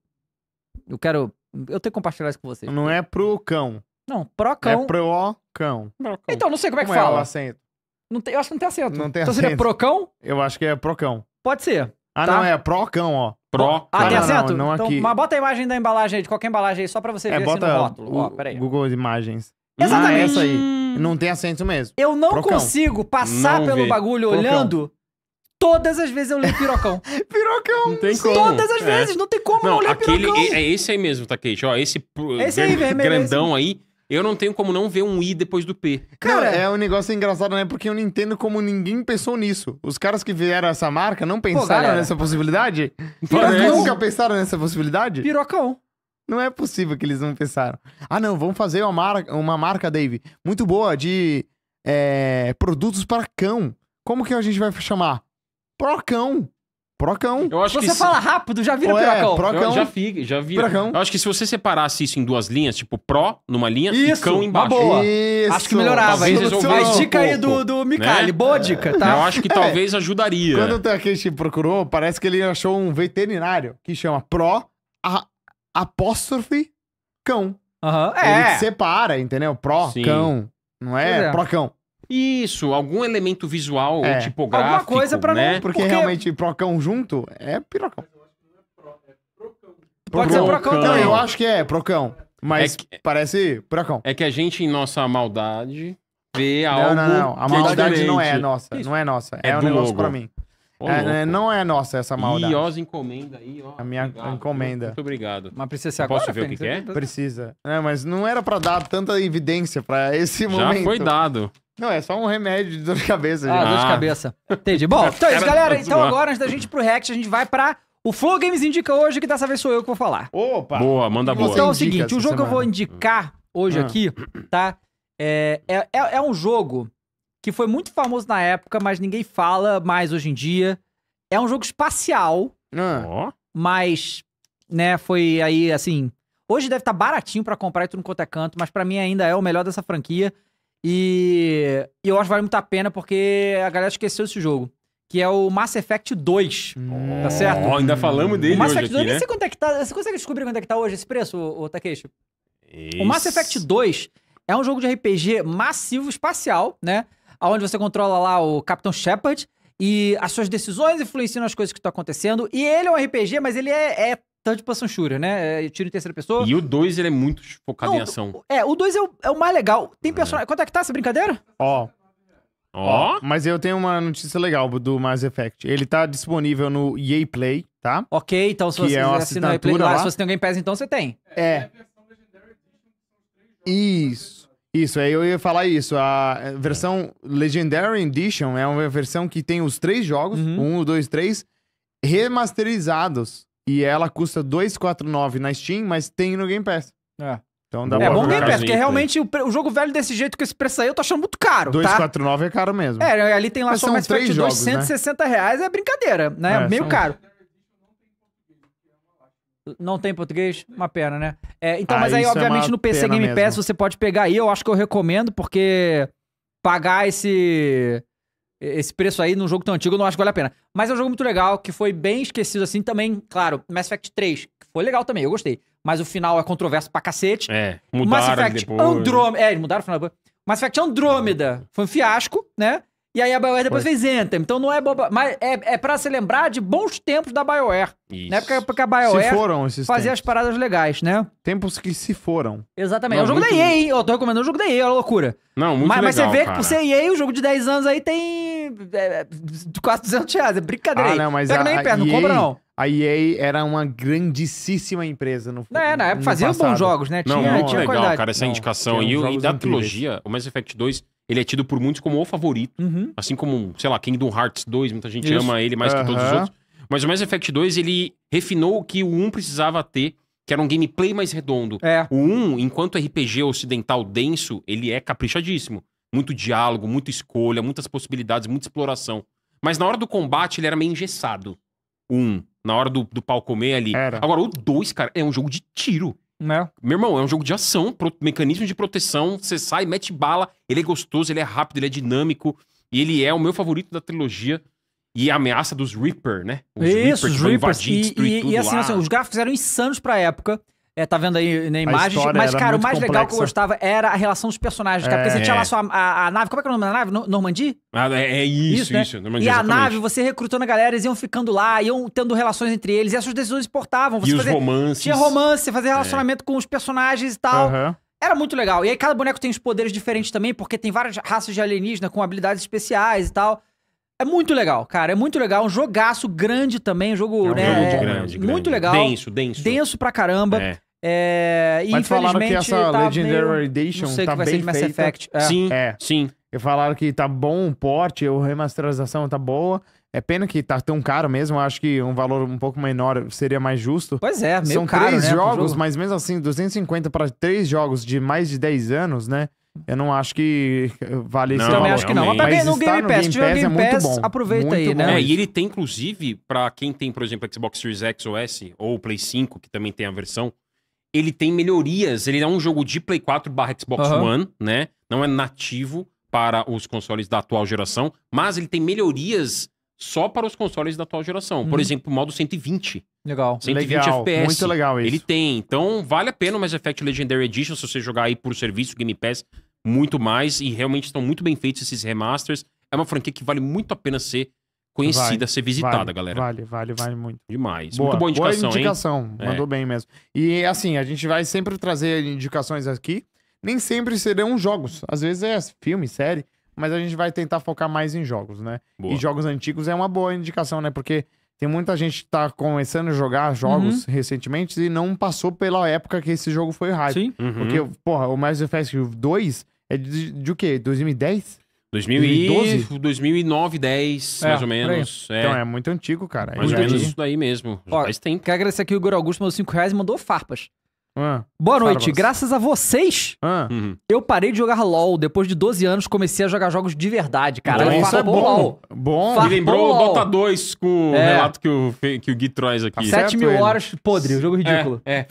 Eu quero... Eu tenho que compartilhar isso com vocês. Não é pro cão. Não, Procão. É Procão. Então, não sei como é que como fala. É o acento? Não tem, eu acho que não tem acento. Não tem então acento. seria Procão? Eu acho que é Procão. Pode ser. Ah, tá? não, é Procão, ó. Pro. Ah, tem acento? Não, não, então, aqui. Mas bota a imagem da embalagem aí, de qualquer embalagem aí, só pra você é, ver bota assim no rótulo. O, ó, peraí. Google Imagens. Exatamente. Ah, é essa aí. Hum. Não tem acento mesmo. Eu não Procão. consigo passar não pelo vê. bagulho Procão. olhando. Todas as vezes eu leio pirocão. pirocão. Não tem como. Todas as é. vezes, não tem como não, não ler aquele, pirocão. É, é, esse aí mesmo, Takeshi. Ó, esse, esse aí, vermelho, é grandão esse. aí eu não tenho como não ver um I depois do P. Cara, é um negócio engraçado, né? Porque eu não entendo como ninguém pensou nisso. Os caras que vieram essa marca não pensaram nessa possibilidade? Pirocão. Nunca pensaram nessa possibilidade? Pirocão. Não é possível que eles não pensaram. Ah, não, vamos fazer uma marca, uma marca Dave, muito boa de é, produtos para cão. Como que a gente vai chamar? Procão. Procão. Eu acho você que fala se... rápido, já vira Ué, Procão. Procão. Eu já, fica, já Procão. Eu acho que se você separasse isso em duas linhas, tipo pró numa linha isso, e cão embaixo. Uma boa. Isso. Acho que melhorava. Mas dica aí do, do né? boa dica, tá? Eu acho que é. talvez ajudaria. Quando a gente procurou, parece que ele achou um veterinário que chama pró a, apóstrofe cão. Uhum. É. Ele separa, entendeu? Pró, Sim. cão. Não é, é. Isso, algum elemento visual é. ou tipográfico. Alguma coisa pra né? não. Porque, porque realmente, Procão junto é pirocão. Pode ser Procão Não, eu acho que é Procão. Mas é que... parece Procão. É que a gente, em nossa maldade, vê algo. Não, não, não. A é maldade é não é nossa. Isso. Não é nossa. É, é um negócio logo. pra mim. é, não é nossa essa maldade. E encomenda aí, ó. A minha obrigado, encomenda. Muito obrigado. Mas precisa ser agora, Posso ver o que, que, que é? Precisa. É, mas não era pra dar tanta evidência pra esse Já momento. Já foi dado. Não, é só um remédio de dor de cabeça. Ah, gente. dor de cabeça. Entendi. Bom, então é isso, galera. Tá então agora, antes da gente ir pro React, a gente vai pra... O Flow Games Indica hoje, que dessa vez sou eu que vou falar. Opa! Boa, manda boa. Então é o seguinte, o jogo que eu vou indicar hoje Ah. aqui, tá? É, é, é- é um jogo que foi muito famoso na época, mas ninguém fala mais hoje em dia. É um jogo espacial, Ah, Ó, mas, né, foi aí assim. Hoje deve estar tá baratinho pra comprar e tudo quanto é canto, mas pra mim ainda é o melhor dessa franquia, e, e eu acho que vale muito a pena porque a galera esqueceu esse jogo que é o Mass Effect 2. tá certo? ainda falamos dele. O Mass Effect 2, aqui, né? quanto é que tá. Você consegue descobrir quanto é que tá hoje esse preço, o ô Takeshi? Isso. O Mass Effect 2 é um jogo de RPG massivo espacial, né? Onde você controla lá o Capitão Shepard e as suas decisões influenciam as coisas que estão acontecendo. E ele é um RPG, mas ele é, é de então, person tipo assim, shooter, né? É, é tiro em terceira pessoa. E o 2, ele é muito focado Não, em ação. É, o 2 é, é, o mais legal. Tem é. personagem... Quanto é que tá essa brincadeira? Ó. Ó. Mas eu tenho uma notícia legal do Mass Effect. Ele tá disponível no EA Play, tá? Ok, então se que você é assinar EA Play lá, ah, lá, se você tem alguém Pass, então você tem. É. Isso. Isso, aí é, eu ia falar isso. A versão Legendary Edition é uma versão que tem os três jogos, uhum. um, dois, três, remasterizados e ela custa 249 na Steam, mas tem no Game Pass. É. Então dá é bom Game Pass, porque realmente o, o jogo velho desse jeito que esse preço aí eu tô achando muito caro, 249 tá? é caro mesmo. É, ali tem lá Mas só são mais três 2, jogos, né? reais é brincadeira, né? É, Meio são- caro. Não tem português? Uma pena, né? É, então, Ah, mas aí, é obviamente, no PC Game Pass mesmo. você pode pegar aí. Eu acho que eu recomendo, porque pagar esse esse preço aí num jogo tão antigo eu não acho que vale a pena. Mas é um jogo muito legal, que foi bem esquecido assim também, claro, Mass Effect 3, que foi legal também, eu gostei. Mas o final é controverso pra cacete. É, mudaram Mass Effect depois. Andrômeda... É, mudaram o final depois. Mass Effect Andrômeda foi um fiasco, né? E aí a BioWare depois Foi. fez Enter. Então não é boba. Mas é, é pra se lembrar de bons tempos da BioWare. Isso. Na época porque a BioWare se foram esses fazia tempos. as paradas legais, né? Tempos que se foram. Exatamente. Não, é um jogo muito... da EA, hein? Eu tô recomendando o jogo da EA, é uma loucura. Não, muito mas, legal, Mas você vê cara. que por ser EA, o jogo de 10 anos aí tem é, é quase 200 reais. É brincadeira ah, aí. Não, mas Pega a, nem perto, não compra não. A EA era uma grandíssima empresa no futuro. É, na época fazia bons jogos, né? Tinha, não, tinha legal, qualidade. cara, essa não, indicação. E, e da trilogia, o Mass Effect 2 ele é tido por muitos como o favorito. Uhum. Assim como, sei lá, Kingdom Hearts 2, muita gente Isso. ama ele mais uhum. que todos os outros. Mas o Mass Effect 2, ele refinou o que o 1 precisava ter, que era um gameplay mais redondo. É. O 1, enquanto RPG ocidental denso, ele é caprichadíssimo. Muito diálogo, muita escolha, muitas possibilidades, muita exploração. Mas na hora do combate, ele era meio engessado. O 1. Na hora do, do pau comer ali. Era. Agora, o 2, cara, é um jogo de tiro. Né? Meu irmão, é um jogo de ação, pro, mecanismo de proteção. Você sai, mete bala. Ele é gostoso, ele é rápido, ele é dinâmico. E ele é o meu favorito da trilogia. E a ameaça dos Reaper, né? Os Isso, Reaper, os Reapers. e, e, e assim, assim, os gráficos eram insanos pra época. É, tá vendo aí na imagem. Mas, cara, o mais complexa. legal que eu gostava era a relação dos personagens, cara. É, porque você é. tinha lá sua, a, a, nave. Como é que é o nome da nave? Normandie? Ah, é, é isso, isso. Né? isso e exatamente. a nave, você recrutando a galera, eles iam ficando lá, iam tendo relações entre eles, e essas decisões importavam. Você e fazia, os romances. Tinha romance, fazer é. relacionamento com os personagens e tal. Uhum. Era muito legal. E aí cada boneco tem os poderes diferentes também, porque tem várias raças de alienígena com habilidades especiais e tal. É muito legal, cara. É muito legal. É um jogaço grande também. Um jogo, é um né? Jogo é, grande, muito legal. Denso, denso. Denso pra caramba. É. É, Mas falaram que essa tá Legendary meio... Edition não sei tá que vai bem ser de Mass feita. Effect. É. Sim, é. sim. E falaram que tá bom o porte, a remasterização tá boa. É pena que tá tão caro mesmo, acho que um valor um pouco menor seria mais justo. Pois é, meio São caro, três né, jogos, jogo. mas mesmo assim, 250 para três jogos de mais de 10 anos, né? Eu não acho que vale não, esse Também acho que não. Tá mas tá no Game Pass. Se tiver Game Pass, é Pass aproveita aí, né? É, e ele tem, inclusive, para quem tem, por exemplo, Xbox Series X ou S, ou Play 5, que também tem a versão, ele tem melhorias. Ele é um jogo de Play 4 barra Xbox One, né? Não é nativo para os consoles da atual geração, mas ele tem melhorias só para os consoles da atual geração. Hum. Por uhum. exemplo, o modo 120. Legal. 120 legal. FPS. Muito legal isso. Ele tem. Então, vale a pena o Mass Effect Legendary Edition, se você jogar aí por serviço Game Pass, muito mais e realmente estão muito bem feitos esses remasters. É uma franquia que vale muito a pena ser conhecida, ser visitada, vale, galera. Vale, vale, vale muito. Demais. Boa, muito boa indicação, boa indicação, hein? É. mandou é. bem mesmo. E assim, a gente vai sempre trazer indicações aqui. Nem sempre serão jogos. Às vezes é filme, série, mas a gente vai tentar focar mais em jogos, né? Boa. E jogos antigos é uma boa indicação, né? Porque tem muita gente que tá começando a jogar jogos uhum. recentemente e não passou pela época que esse jogo foi hype. Sim. Uhum. Porque, porra, o Mass Effect 2 é de, de o quê? 2010? 2012? 2009, 10, É, mais ou menos. É, Então é muito antigo, cara. mais ou menos antigo. isso daí mesmo. Ó, faz tempo. Quero agradecer aqui o Igor Augusto, meus 5 reais e mandou farpas. Boa noite. Graças a vocês, Uhum. eu parei de jogar LOL. Depois de 12 anos, comecei a jogar jogos de verdade, cara. Bom, então isso é bom. LOL. Bom. Me lembrou o Dota 2 com o é. relato que o, que o Gui traz aqui. Tá 7 mil horas podre, um jogo é ridículo. É.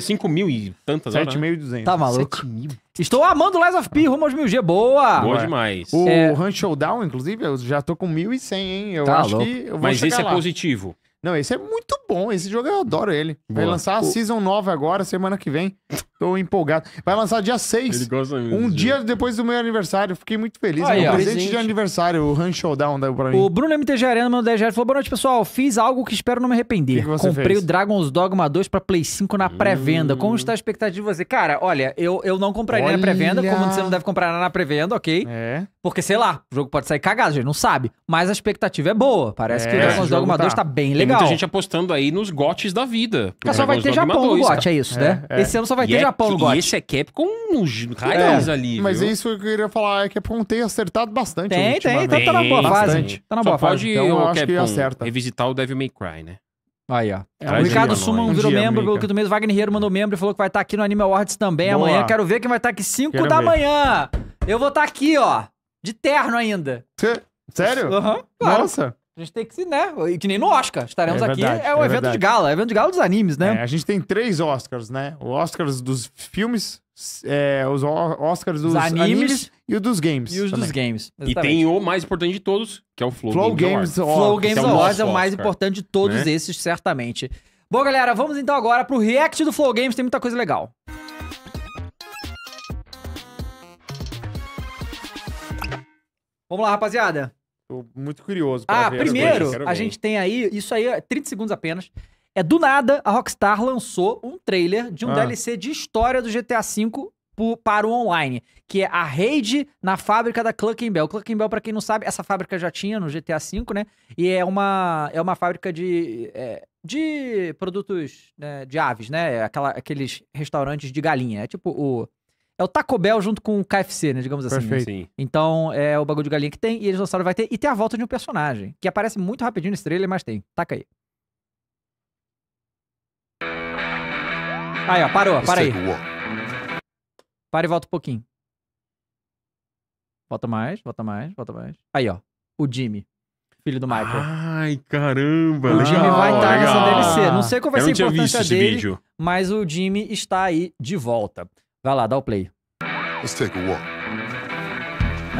5 é. mil e tantas horas. e 7.200. Né? Tá maluco? 7 mil? Estou amando Lies of P, rumo aos 1000G. Boa! Boa demais. O é... Hunt Showdown, inclusive, eu já tô com 1.100, hein? Eu tá acho louco. que eu vou Mas esse é lá. é positivo. Não, esse é muito bom. Esse jogo eu adoro ele. Boa. Vai lançar a o... Season 9 agora, semana que vem. Tô empolgado. Vai lançar dia 6. Ele gosta mesmo. Um dia depois do meu aniversário. Fiquei muito feliz. Aí, é meu ó. presente, Presente. de aniversário, o Run Showdown deu pra mim. O Bruno MTG Arena mandou 10 reais falou: Boa noite, pessoal. Fiz algo que espero não me arrepender. que que você Comprei fez? o Dragon's Dogma 2 pra Play 5 na pré-venda. Como hum. está a expectativa de você? Cara, olha, eu, eu não compraria na pré-venda, como você não deve comprar nada na pré-venda, ok? É. Porque, sei lá, o jogo pode sair cagado, a gente não sabe. Mas a expectativa é boa. Parece É, que o é, Dragon's Dogma tá. 2 tá bem Tem legal. muita gente apostando aí nos gotes da vida. Cara, só vai ter Japão no gote, é isso, é, né? É, Esse ano só vai E ter é Japão no Esse é Capcom raios é, ali. Mas viu? isso que eu queria falar é que Capcom tem acertado bastante. Tem, tem, tá, tá na boa bastante. fase. Tá na Só boa fase. então, eu acho Capcom que acerta. Revisitar o Devil May Cry, né? Aí, ó. É, o Ricardo Suman um virou dia, membro, pelo que do mês. Wagner Ribeiro mandou membro e falou que vai estar tá aqui no Anime Awards também amanhã. Quero ver quem vai estar tá aqui 5 da ver. manhã. Eu vou estar tá aqui, ó. De terno ainda. Sério? Uhum, claro. Nossa. A gente tem que se, né? Que nem no Oscar. Estaremos é verdade, aqui. É um é evento verdade. de gala. É evento de gala dos animes, né? É, a gente tem três Oscars, né? O Oscars dos filmes, é, os Oscars dos animes, animes, e o dos games. E os também. dos games. Exatamente. E tem o mais importante de todos, que é o Flow, Flow Games Awards. Flow Games é Awards é o, mais importante de todos né? esses, certamente. Bom, galera, vamos então agora pro react do Flow Games. Tem muita coisa legal. Vamos lá, rapaziada. Tô muito curioso. Ah, primeiro, a gente tem aí, isso aí é 30 segundos apenas. É do nada, a Rockstar lançou um trailer de um ah. DLC de história do GTA V para o online, que é a raid na fábrica da Cluckenbell. Bell, para quem não sabe, essa fábrica já tinha no GTA V, né? E é uma, é uma fábrica de, é, de produtos né, de aves, né? Aquela, aqueles restaurantes de galinha. É tipo o é o Taco Bell junto com o KFC, né? Digamos assim. Né? Perfeito. Né? Então, é o bagulho de galinha que tem, e eles lançaram vai ter. E tem a volta de um personagem, que aparece muito rapidinho nesse trailer, mas tem. Taca aí. Aí, ó, parou, para aí. Para e volta um pouquinho. Volta mais, volta mais, volta mais. Aí, ó. O Jimmy. Filho do Michael. Ai, caramba. O Jimmy vai estar legal. nessa DLC. Não sei qual vai Eu ser a importância dele, vídeo. mas o Jimmy está aí de volta. Vai lá, dá o play. Let's take a walk.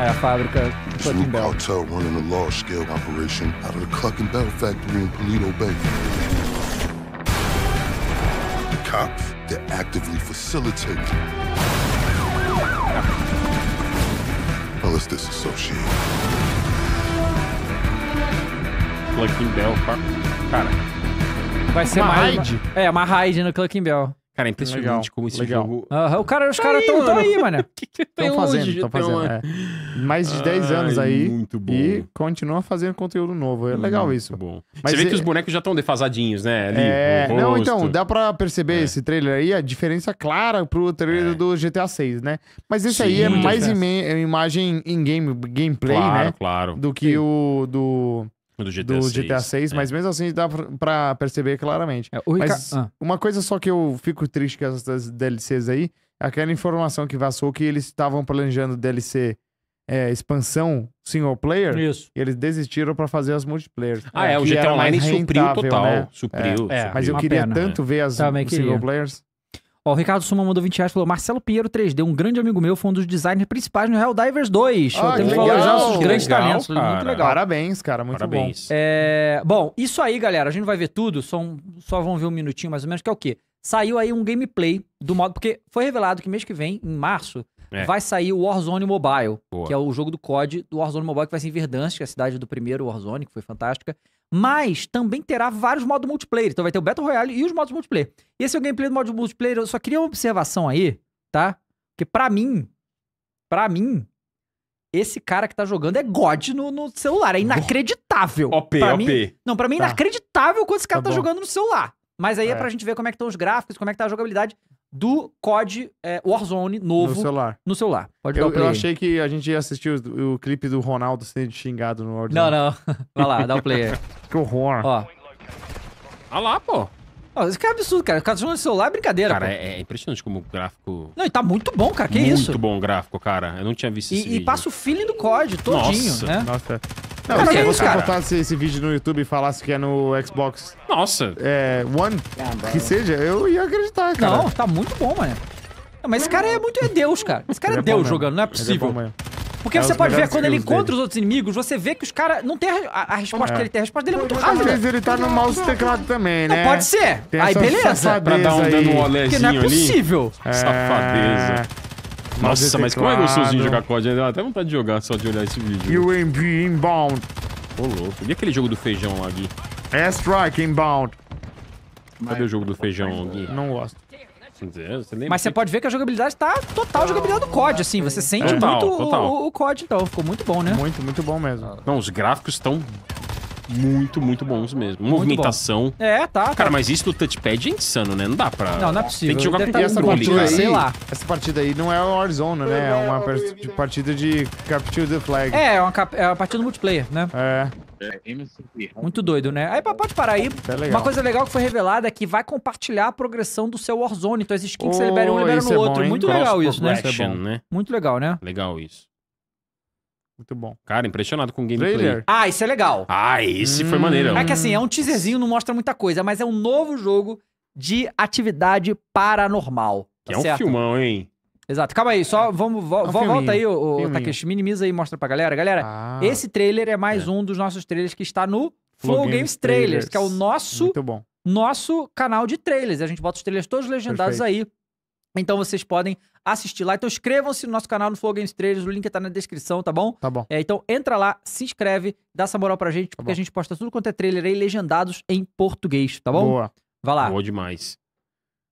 É a fábrica Clucking Bell. Cartel running a large-scale operation out of the Clucking Bell factory in Polito Bay. The cops, they're actively facilitating. Well, let's disassociate. Clucking Bell, cara. Vai ser uma raid? é, uma raid no Clucking Bell. Cara, é impressionante legal, como esse legal. jogo. o cara, os tá caras estão aí, mano. Estão fazendo, estão fazendo. É. Mais de 10 Ai, anos aí. Muito bom. E continua fazendo conteúdo novo. É legal muito isso. Bom. Mas Você vê é... que os bonecos já estão defasadinhos, né? Ali, é... Não, então, dá pra perceber é. esse trailer aí, a diferença clara pro trailer é. do GTA 6, né? Mas esse Sim, aí é mais é imagem em game, gameplay, claro, né? Claro, claro. Do que Sim. o do do GTA, do 6, GTA 6 é. mas mesmo assim dá pra perceber claramente. É, mas ah. uma coisa só que eu fico triste com essas DLCs aí, é aquela informação que vazou que eles estavam planejando DLC é, expansão single player, Isso. eles desistiram para fazer as multiplayer. Ah, é, o GTA Online supriu total. Né? Supriu, é, supriu, Mas eu queria pena, tanto né? ver as Também single queria. players. Ó, o Ricardo Suma mandou 20 reais falou: Marcelo Pinheiro 3D, um grande amigo meu, foi um dos designers principais no Real Divers 2. Ah, Temos que valorizar grandes legal, talentos. Cara. Muito legal. Parabéns, cara. Muito Parabéns. bom. É... Bom, isso aí, galera. A gente vai ver tudo. Só, um... Só vão ver um minutinho mais ou menos, que é o quê? Saiu aí um gameplay do modo. Porque foi revelado que mês que vem, em março, é. vai sair o Warzone Mobile, Boa. que é o jogo do COD do Warzone Mobile, que vai ser em Verdansk, que é a cidade do primeiro Warzone, que foi fantástica. Mas também terá vários modos multiplayer. Então vai ter o Battle Royale e os modos multiplayer. E esse é o gameplay do modo multiplayer. Eu só queria uma observação aí, tá? Porque pra mim, pra mim, esse cara que tá jogando é God no, no celular. É inacreditável. OP, pra OP. Mim, não, pra mim é tá. inacreditável quando esse cara tá, tá jogando no celular. Mas aí é. é pra gente ver como é que estão os gráficos, como é que tá a jogabilidade do COD é, Warzone novo. No celular. No celular. Pode eu, dar o play. Eu achei que a gente ia assistir o, o clipe do Ronaldo sendo xingado no Warzone. Não, não. Vai lá, dá o play. que horror. Ó. Olha ah lá, pô. Ó, isso aqui é absurdo, cara. Ficar tá jogando no celular é brincadeira, Cara, pô. É, é, impressionante como o gráfico... Não, e tá muito bom, cara. Que muito isso? Muito bom o gráfico, cara. Eu não tinha visto e, esse E vídeo. passa o feeling do COD todinho, Nossa. né? Nossa. Não, Cara, se você cara. botasse esse vídeo no YouTube e falasse que é no Xbox Nossa. É, One, que seja, eu ia acreditar, cara. Não, tá muito bom, mano. Não, mas esse cara é muito é Deus, cara. Esse cara é, é Deus jogando, não é, é possível. É porque é você pode ver, quando ele encontra dele. os outros inimigos, você vê que os caras não tem a, a resposta é. que ele tem. A resposta dele é muito rápida. Às vezes ele tá no mouse teclado também, né? Não, pode ser. Tem aí beleza. Pra dar um dano um ali. Porque não é possível. É. Safadeza. Nossa, é mas como é gostosinho jogar COD. Né? Deu até vontade de jogar só de olhar esse vídeo. UMB né? inbound. Ô, louco. E aquele jogo do feijão lá, Gui? Airstrike inbound. Cadê o jogo do feijão, Gui? Não gosto. Mas você pode ver que a jogabilidade tá total jogabilidade do COD, assim. Você sente muito total. O, o COD, então. Ficou muito bom, né? Muito, muito bom mesmo. Não, os gráficos estão muito, muito bons mesmo. Muito Movimentação. Bom. É, tá, tá. Cara, mas isso do touchpad é insano, né? Não dá pra. Não, não é possível. Tem que jogar com tá essa controle, aí, sei lá. Essa partida aí não é o Warzone, né? É uma partida de Capture the Flag. É, é uma, cap... é uma partida multiplayer, né? É. Muito doido, né? Aí pode parar aí. É uma coisa legal que foi revelada é que vai compartilhar a progressão do seu Warzone. Então as skins oh, que você libera um, libera no é outro. Bom, Muito legal isso, né? Isso é bom. né? Muito legal, né? Legal isso. Muito bom. Cara, impressionado com o gameplay. Trailer. Ah, isso é legal. Ah, esse hum. foi maneiro. É que assim, é um teaserzinho, não mostra muita coisa, mas é um novo jogo de atividade paranormal. Tá que é certo? um filmão, hein? Exato. Calma aí, só é. vamos. Vo, é um volta aí, o, o Takeshi. Minimiza aí e mostra pra galera. Galera, ah. esse trailer é mais é. um dos nossos trailers que está no Flow, Games, Games trailers, trailers, que é o nosso. Muito bom nosso canal de trailers. A gente bota os trailers todos legendados Perfeito. aí. Então vocês podem assistir lá. Então inscrevam-se no nosso canal no Flow Games Trailers, o link tá na descrição, tá bom? Tá bom. É, então entra lá, se inscreve, dá essa moral pra gente, tá porque bom. a gente posta tudo quanto é trailer aí, legendados em português, tá bom? Boa. Vai lá. Boa demais.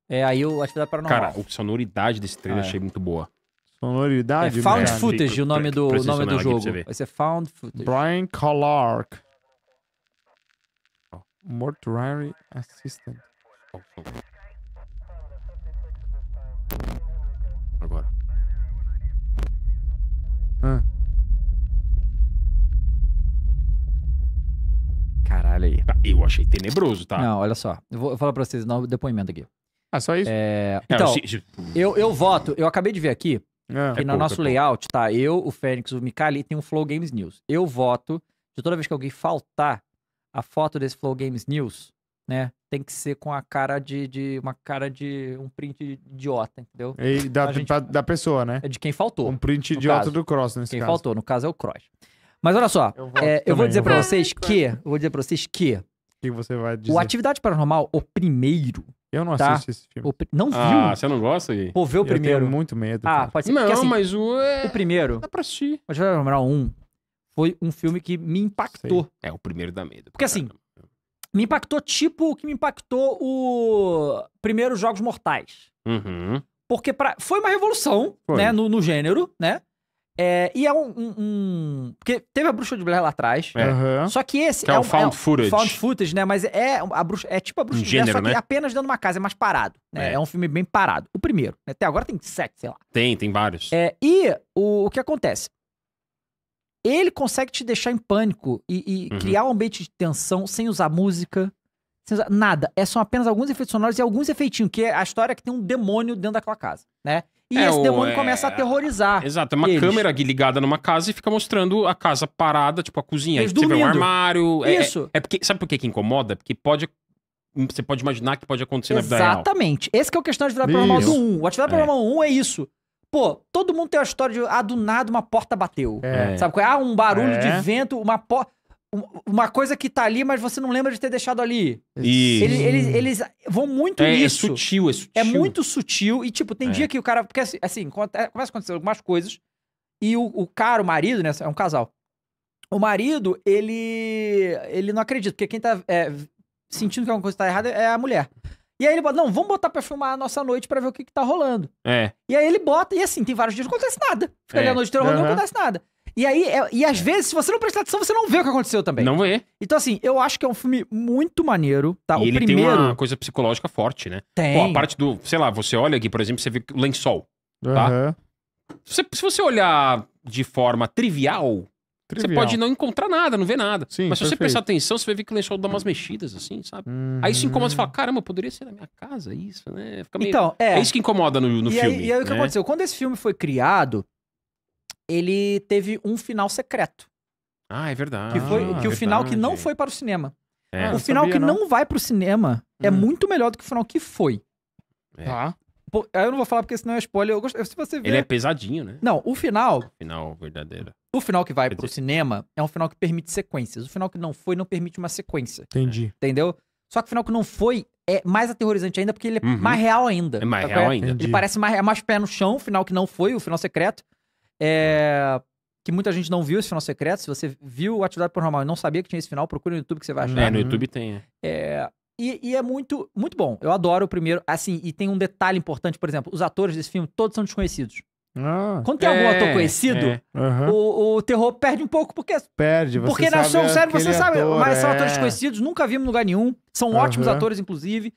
É, aí o Atividade Paranormal. Cara, a sonoridade desse trailer ah, é. achei muito boa. Sonoridade? É Found mesmo. Footage o nome do, o nome do jogo. Vai ser Found Footage. Brian Clark. Mortuary Assistant. Oh, oh. Agora. Ah. Caralho aí. Tá, eu achei tenebroso, tá? Não, olha só. Eu vou falar pra vocês no depoimento aqui. Ah, só isso? É... Não, então, se, tipo, Eu, eu voto. Eu acabei de ver aqui é, que é no é nosso é layout tá eu, o Fênix, o Mikali e tem um Flow Games News. Eu voto de toda vez que alguém faltar a foto desse Flow Games News, né? tem que ser com a cara de, de uma cara de um print idiota, entendeu? E então, da, gente, da pessoa, né? É de quem faltou. Um print idiota caso. do Cross nesse quem caso. Quem faltou, no caso é o Cross. Mas olha só, eu, é, eu vou dizer para vocês que, eu vou dizer para vocês que que você vai dizer? O Atividade Paranormal, o primeiro. Eu não tá? assisto esse filme. Pr... Não ah, viu? Ah, você não gosta, aí? Pô, ver o primeiro. Eu tenho muito medo. Ah, cara. pode ser. Não, Porque, assim, mas o... É... O primeiro... Dá pra assistir. O Atividade Paranormal 1 foi um filme que me impactou. Sei. É, o primeiro da medo. Porque assim, me impactou tipo o que me impactou o primeiro Jogos Mortais. Uhum. Porque pra... foi uma revolução, foi. né, no, no, gênero, né? É, e é um, um, um, Porque teve a Bruxa de Blair lá atrás. Uhum. Só que esse. Que é, é, o um, é Found é Footage. Found Footage, né? Mas é, a bruxa, é tipo a Bruxa de Blair, só que né? apenas dando uma casa, é mais parado. Né? É. é um filme bem parado. O primeiro. Né? Até agora tem sete, sei lá. Tem, tem vários. É, e o, o que acontece? ele consegue te deixar em pânico e, e uhum. criar um ambiente de tensão sem usar música, sem usar nada. É, são apenas alguns efeitos sonoros e alguns efeitinhos, que é a história é que tem um demônio dentro daquela casa, né? E é, esse demônio é... começa a aterrorizar. Exato, é uma eles. câmera ligada numa casa e fica mostrando a casa parada, tipo a cozinha. Eles você vê um armário. É, é, isso. É, porque, sabe por que, que incomoda? Porque pode. Você pode imaginar que pode acontecer Exatamente. na vida real. Exatamente. Esse é o questão de Atividade Paranormal do 1. O Atividade é. 1 é isso. Pô, todo mundo tem uma história de. Ah, do nada uma porta bateu. É. Sabe qual é? Ah, um barulho é. de vento, uma porta. Uma coisa que tá ali, mas você não lembra de ter deixado ali. Isso. Eles, eles, eles vão muito é, é nisso. É sutil, é sutil. É muito sutil. E, tipo, tem é. dia que o cara. Porque, assim, assim é, começa a acontecer algumas coisas. E o, o cara, o marido, né? É um casal. O marido, ele. Ele não acredita, porque quem tá é, sentindo que alguma coisa tá errada é a mulher. E aí ele bota, não, vamos botar pra filmar a nossa noite pra ver o que, que tá rolando. É. E aí ele bota, e assim, tem vários dias não acontece nada. Fica é. ali a noite inteira rolando uhum. não acontece nada. E aí, é, e às é. vezes, se você não prestar atenção, você não vê o que aconteceu também. Não vê. Então, assim, eu acho que é um filme muito maneiro, tá? E o ele primeiro... tem uma coisa psicológica forte, né? Tem. Pô, a parte do, sei lá, você olha aqui, por exemplo, você vê o lençol, uhum. tá? Se, se você olhar de forma trivial, Trivial. Você pode não encontrar nada, não ver nada. Sim, Mas se perfeito. você prestar atenção, você vai ver que o lençol dá umas mexidas, assim, sabe? Uhum. Aí isso incomoda, você fala, caramba, poderia ser na minha casa isso, né? Meio... Então, é... é isso que incomoda no, no e filme. Aí, e aí né? o que né? aconteceu? Quando esse filme foi criado, ele teve um final secreto. Ah, é verdade. Que foi ah, que é o verdade. final que não foi para o cinema. É, o final sabia, que não. não vai para o cinema é hum. é muito melhor do que o final que foi. É. Tá. Pô, aí eu não vou falar porque senão é spoiler. Eu gosto, se você ver... Ele é pesadinho, né? Não, o final. O final verdadeiro. O final que vai Quer pro dizer... cinema é um final que permite sequências. O final que não foi não permite uma sequência. Entendi. É. Entendeu? Só que o final que não foi é mais aterrorizante ainda porque ele é uhum. mais real ainda. É mais tá real correto? ainda. Entendi. Ele parece mais, é mais pé no chão, o final que não foi, o final secreto. É... Que muita gente não viu esse final secreto. Se você viu Atividade Paranormal e não sabia que tinha esse final, procura no YouTube que você vai é, achar. É, no YouTube tem. é... é e, e, é muito, muito bom. Eu adoro o primeiro. Assim, e tem um detalhe importante, por exemplo, os atores desse filme todos são desconhecidos. Ah, Quando tem é, algum ator conhecido, é. uhum. o, o, terror perde um pouco, porque. Perde, você Porque na é sério você sabe, ator, mas são é. atores desconhecidos, nunca vimos em lugar nenhum. São uhum. ótimos atores, inclusive.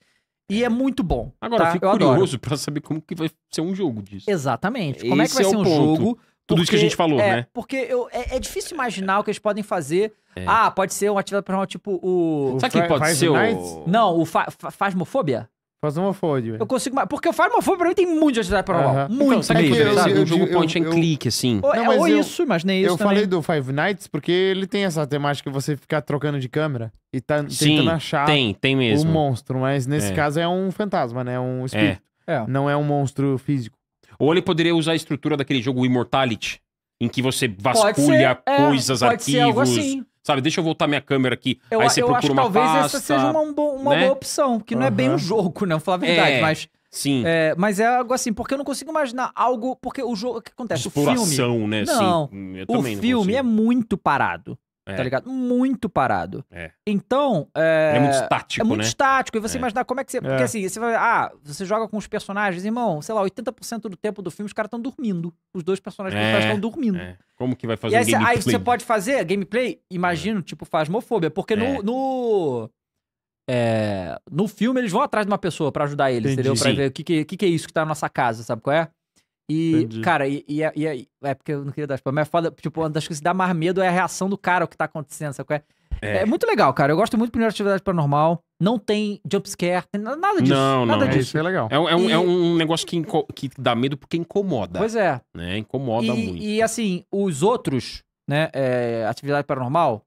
E é muito bom. Agora, tá? eu fico eu curioso para saber como que vai ser um jogo disso. Exatamente. Como é que vai é ser um ponto. jogo tudo porque, isso que a gente falou, é, né? Porque eu, é, é, difícil imaginar o que eles podem fazer. É. Ah, pode ser uma atividade paranormal tipo o. o Sabe o que pode ser o. Não, o fa fa Fasmofobia? Fasmofobia. Eu consigo. Porque o Fasmofobia pra mim tem muito de atividade paranormal. Uh -huh. Muito. Então, sabe é que eu, sabe? Eu, um jogo eu, point and click, assim. Ou, não, ou é isso, imaginei isso. Eu também. falei do Five Nights porque ele tem essa temática de você ficar trocando de câmera e tá Sim, tentando achar tem, tem mesmo. um monstro. Mas nesse é. caso é um fantasma, né? Um espírito. Não é um monstro físico. Ou ele poderia usar a estrutura daquele jogo Immortality, em que você vasculha ser, é, coisas, é, arquivos. Assim. Sabe, deixa eu voltar minha câmera aqui. Eu, aí você eu procura acho uma talvez pasta, essa seja uma, uma né? boa opção, que não uhum. é bem um jogo, né? Vou falar a verdade, é, mas. Sim. É, mas é algo assim, porque eu não consigo imaginar algo. Porque o jogo. O que acontece? Exploração, o filme, né? Não. Sim, o filme não é muito parado. É. Tá ligado? Muito parado. É. Então. É, é muito estático. É muito né? estático. E você é. imaginar como é que você. Porque é. assim, você vai. Ah, você joga com os personagens, irmão, sei lá, 80% do tempo do filme os caras estão dormindo. Os dois personagens estão é, dormindo. É. Como que vai fazer e aí, um Aí você pode fazer gameplay, imagino, tipo, fasmofobia. Porque no. no... no filme, eles vão atrás de uma pessoa para ajudar eles, Entendi. entendeu? Pra ver o que, que, que é isso que tá na nossa casa, sabe qual é? E, Entendi. cara, e, e, é, e, é, é porque eu não queria dar spoiler, mas é foda, tipo, uma das coisas que dá mais medo é a reação do cara, o que tá acontecendo, sabe é? É. é muito legal, cara. Eu gosto muito de Primeira Atividade Paranormal. Não tem jumpscare, nada disso. Não, nada não. É disso. É, isso é legal. É, é um, e... é um negócio que, que dá medo porque incomoda. Pois é. Né? Incomoda e, muito. E, assim, os outros, né, Atividade Paranormal,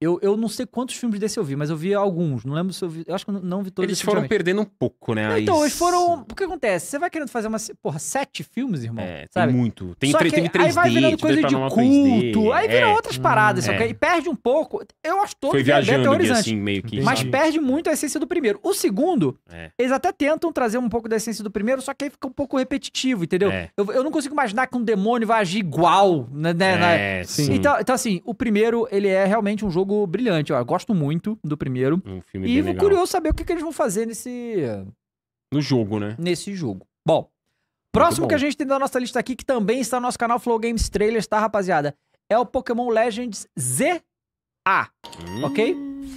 eu, eu não sei quantos filmes desse eu vi, mas eu vi alguns. Não lembro se eu vi. Eu acho que não, não vi todos. Eles foram perdendo um pouco, né? então, eles foram. O que acontece? Você vai querendo fazer uma. Porra, sete filmes, irmão? É, sabe? tem muito. Tem, Só 3, que, 3D. Aí vai virando coisa de culto. 3D, aí é. viram outras paradas, hum, E é. perde um pouco. Eu acho todo Foi é viajando é assim, meio que. Mas sabe? perde muito a essência do primeiro. O segundo, é. eles até tentam trazer um pouco da essência do primeiro, só que aí fica um pouco repetitivo, entendeu? Eu, eu não consigo imaginar que um demônio vai agir igual, né? né? né? Então, então, assim, o primeiro, ele é realmente um jogo jogo brilhante. Eu gosto muito do primeiro. Um filme e bem curioso saber o que, que eles vão fazer nesse. No jogo, né? Nesse jogo. Bom, Próximo que a gente tem da nossa lista aqui, que também está no nosso canal Flow Games Trailers, tá, rapaziada? É o Pokémon Legends ZA, hum. ok?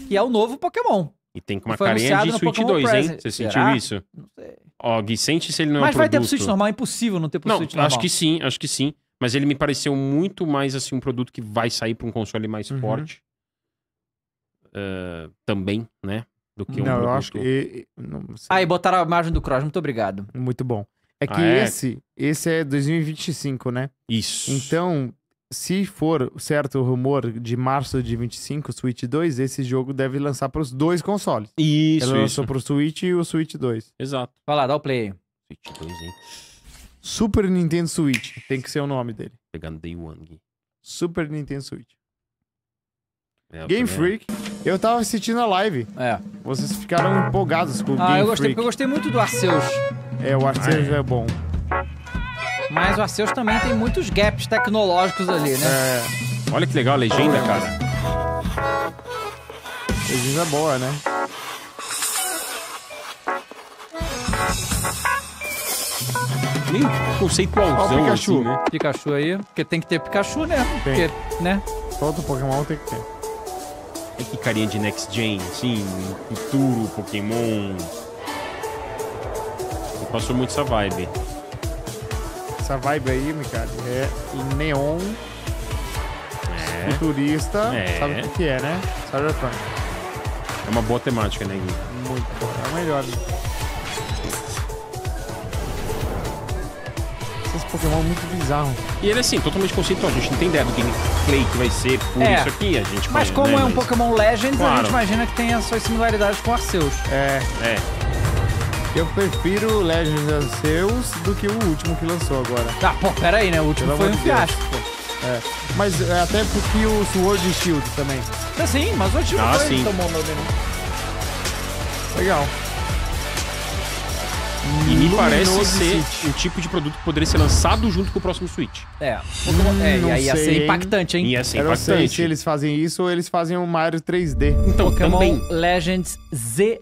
Que é o novo Pokémon. E tem com uma carinha de Switch 2, Present. hein? Você sentiu Será? isso? Não sei. Ó, Gui, sente se ele não é Mas é um vai produto. ter pro Switch normal, é impossível não ter pro não, Switch normal. acho que sim, acho que sim. Mas ele me pareceu muito mais, assim, um produto que vai sair pra um console mais uhum. forte uh, também, né? Do que um não, produto... eu acho que. Não, ah, e botaram a margem do Cross, muito obrigado. Muito bom. É que ah, é? esse esse é 2025, né? Isso. Então, se for certo o rumor de março de 25, Switch 2, esse jogo deve lançar para os dois consoles. Isso. Ele lançou para o Switch e o Switch 2. Exato. Vai lá, dá o play. Switch 2, hein? Super Nintendo Switch. Tem que ser o nome dele. Pegando Day One. Super Nintendo Switch. É Game primeira. Freak. Eu tava assistindo a live. É. Vocês ficaram empolgados com o ah, Game Ah, eu gostei, Freak. porque eu gostei muito do Arceus. É, o Arceus é bom. Mas o Arceus também tem muitos gaps tecnológicos ali, né? É. Olha que legal a legenda, é. cara. legenda boa, né? Nem conceitualzão Olha o Pikachu. Assim, né? Pikachu aí, porque tem que ter Pikachu, né? Tem. Porque, né? Todo Pokémon tem que ter que carinha de Next Gen, sim, futuro, Pokémon. Eu passou muito essa vibe. Essa vibe aí, Mikado, é neon, é. futurista, é. sabe o que é, né? Cyberpunk. É uma boa temática, né, Gui? Muito boa, é a melhor. Né? dos Pokémon muito bizarro. E ele é assim, totalmente conceitual. A gente não tem ideia do gameplay que vai ser por é. isso aqui. A gente Mas como é né? é um Pokémon Legends, claro. a gente imagina que tem as suas similaridades com Arceus. É. É. Eu prefiro Legends Arceus do que o último que lançou agora. Ah, pô, pera aí, né? O último Pelo foi um Deus. fiasco, pô. É. Mas é até porque o Sword Shield também. Ah, sim, mas o Shield ah, foi sim. tomou meu menu. Né? Legal. E me parece ser City. um tipo de produto que poderia ser lançado junto com o próximo Switch. É. é hum, é e aí ia ser impactante, hein? Ia ser Eu não sei se impactante. eles fazem isso ou eles fazem o Mario 3D. Então, Pokémon também. Legends ZA.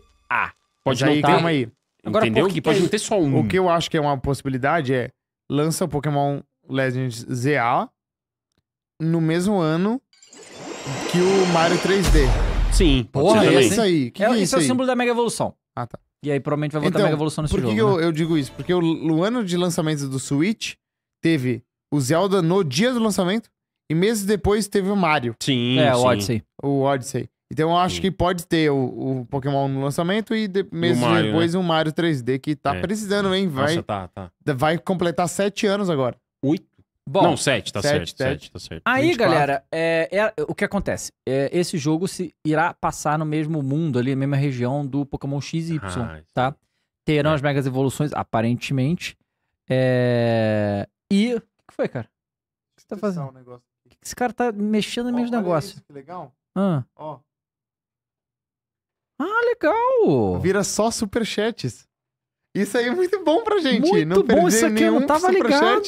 Pode aí, ter, calma aí. Agora, entendeu? que pode é, não ter só um. O que eu acho que é uma possibilidade é lança o Pokémon Legends ZA no mesmo ano que o Mario 3D. Sim, pode Porra, ser Isso aí, que é, que é isso é o aí? símbolo da Mega Evolução. Ah, tá. E aí provavelmente vai voltar então, a Mega Evolução nesse por que jogo. Por que né? eu, eu digo isso? Porque o, o ano de lançamento do Switch teve o Zelda no dia do lançamento e meses depois teve o Mario. Sim, É, o Odyssey. O Odyssey. Então eu acho Sim. que pode ter o, o, Pokémon no lançamento e de, meses Mario, né? depois né? um Mario 3D que tá é. precisando, hein? Vai, Nossa, tá, tá. vai completar sete anos agora. Oito Bom, não, 7, tá, sete, certo, tá certo. Aí, 24. galera, é, é, o que acontece? É, esse jogo se irá passar no mesmo mundo ali, na mesma região do Pokémon XY, ah, tá? Terão é. as megas evoluções, aparentemente. É... E. O que foi, cara? O que você tá fazendo? o que esse cara tá mexendo no mesmo negócio? Isso, que legal. Ah. ah, legal! Vira só superchats. Isso aí é muito bom pra gente. Muito não bom, isso aqui eu não tava ligado.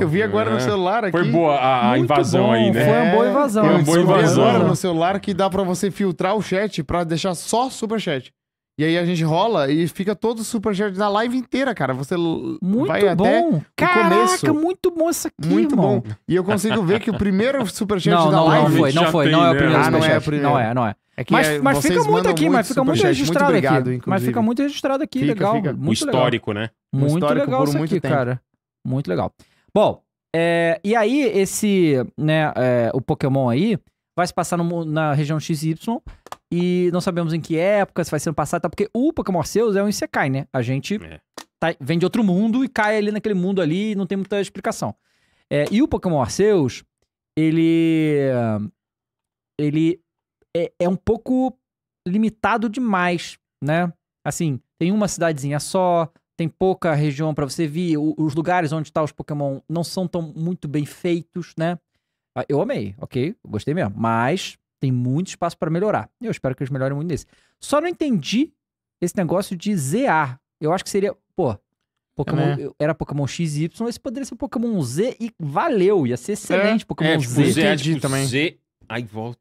Eu vi agora é. no celular aqui. Foi boa a, a invasão bom. aí, né? Foi uma boa invasão. Foi uma boa invasão. agora no celular que dá pra você filtrar o chat pra deixar só superchat. E aí a gente rola e fica todo superchat da live inteira, cara. Você muito vai bom. até o Caraca, começo. muito bom isso aqui, Muito irmão. bom. E eu consigo ver que o primeiro superchat não, da não, live... Não, foi, não foi. não é o né? primeiro ah, é superchat. Ah, não, é não é, não é. É que mas, é, mas fica muito aqui, muito mas fica muito registrado muito aqui. Mas fica muito registrado aqui, legal. Fica. Muito o histórico, legal. né? Muito histórico legal isso aqui, tempo. cara. Muito legal. Bom, é, e aí esse, né, é, o Pokémon aí vai se passar no, na região XY e não sabemos em que época, se vai ser passado, tá? Porque o Pokémon Arceus é um Isekai, né? A gente é. tá, vem de outro mundo e cai ali naquele mundo ali e não tem muita explicação. É, e o Pokémon Arceus, ele... Ele é, é um pouco limitado demais, né? Assim, tem uma cidadezinha só, tem pouca região para você vir, os lugares onde tá os Pokémon não são tão muito bem feitos, né? Ah, eu amei, ok? Gostei mesmo. Mas tem muito espaço para melhorar. Eu espero que eles melhorem muito nesse. Só não entendi esse negócio de ZA. Eu acho que seria, pô, Pokémon, é. era Pokémon XY, esse poderia ser Pokémon Z e valeu, ia ser excelente é, Pokémon é, tipo, Z. Z é, tipo, também. Z, aí volta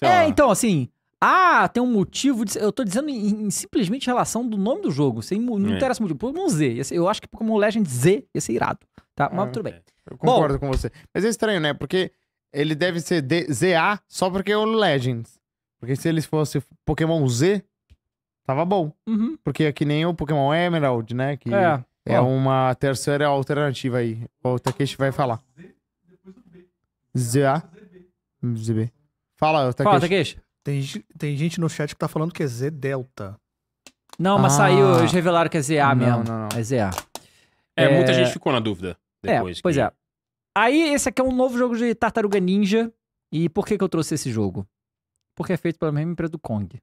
é, então, assim. Ah, tem um motivo. De... eu tô dizendo em, em, simplesmente relação do nome do jogo. Sem, não é. interessa o motivo. Pokémon Z. eu acho que Pokémon Legend Z ia ser é irado. Tá? Mas é, tudo bem. É, eu concordo Bom, com você. Mas é estranho, né? Porque ele deve ser ZA só porque é o Legends. Porque se ele fosse Pokémon Z, tava bom. Uhum. Porque é que nem o Pokémon Emerald, né? Que é, é uma terceira alternativa aí. O Takeshi vai falar. ZA. ZB. Fala, Takeshi. Fala, Takeshi. Tem, tem gente no chat que tá falando que é Z Delta. Não, mas ah. saiu, eles revelaram que é ZA não, mesmo. Não, não. É ZA. É, é, muita gente ficou na dúvida é, depois. É, pois que... é. Aí, esse aqui é um novo jogo de Tartaruga Ninja. E por que, que eu trouxe esse jogo? Porque é feito pela mesma empresa do Kong.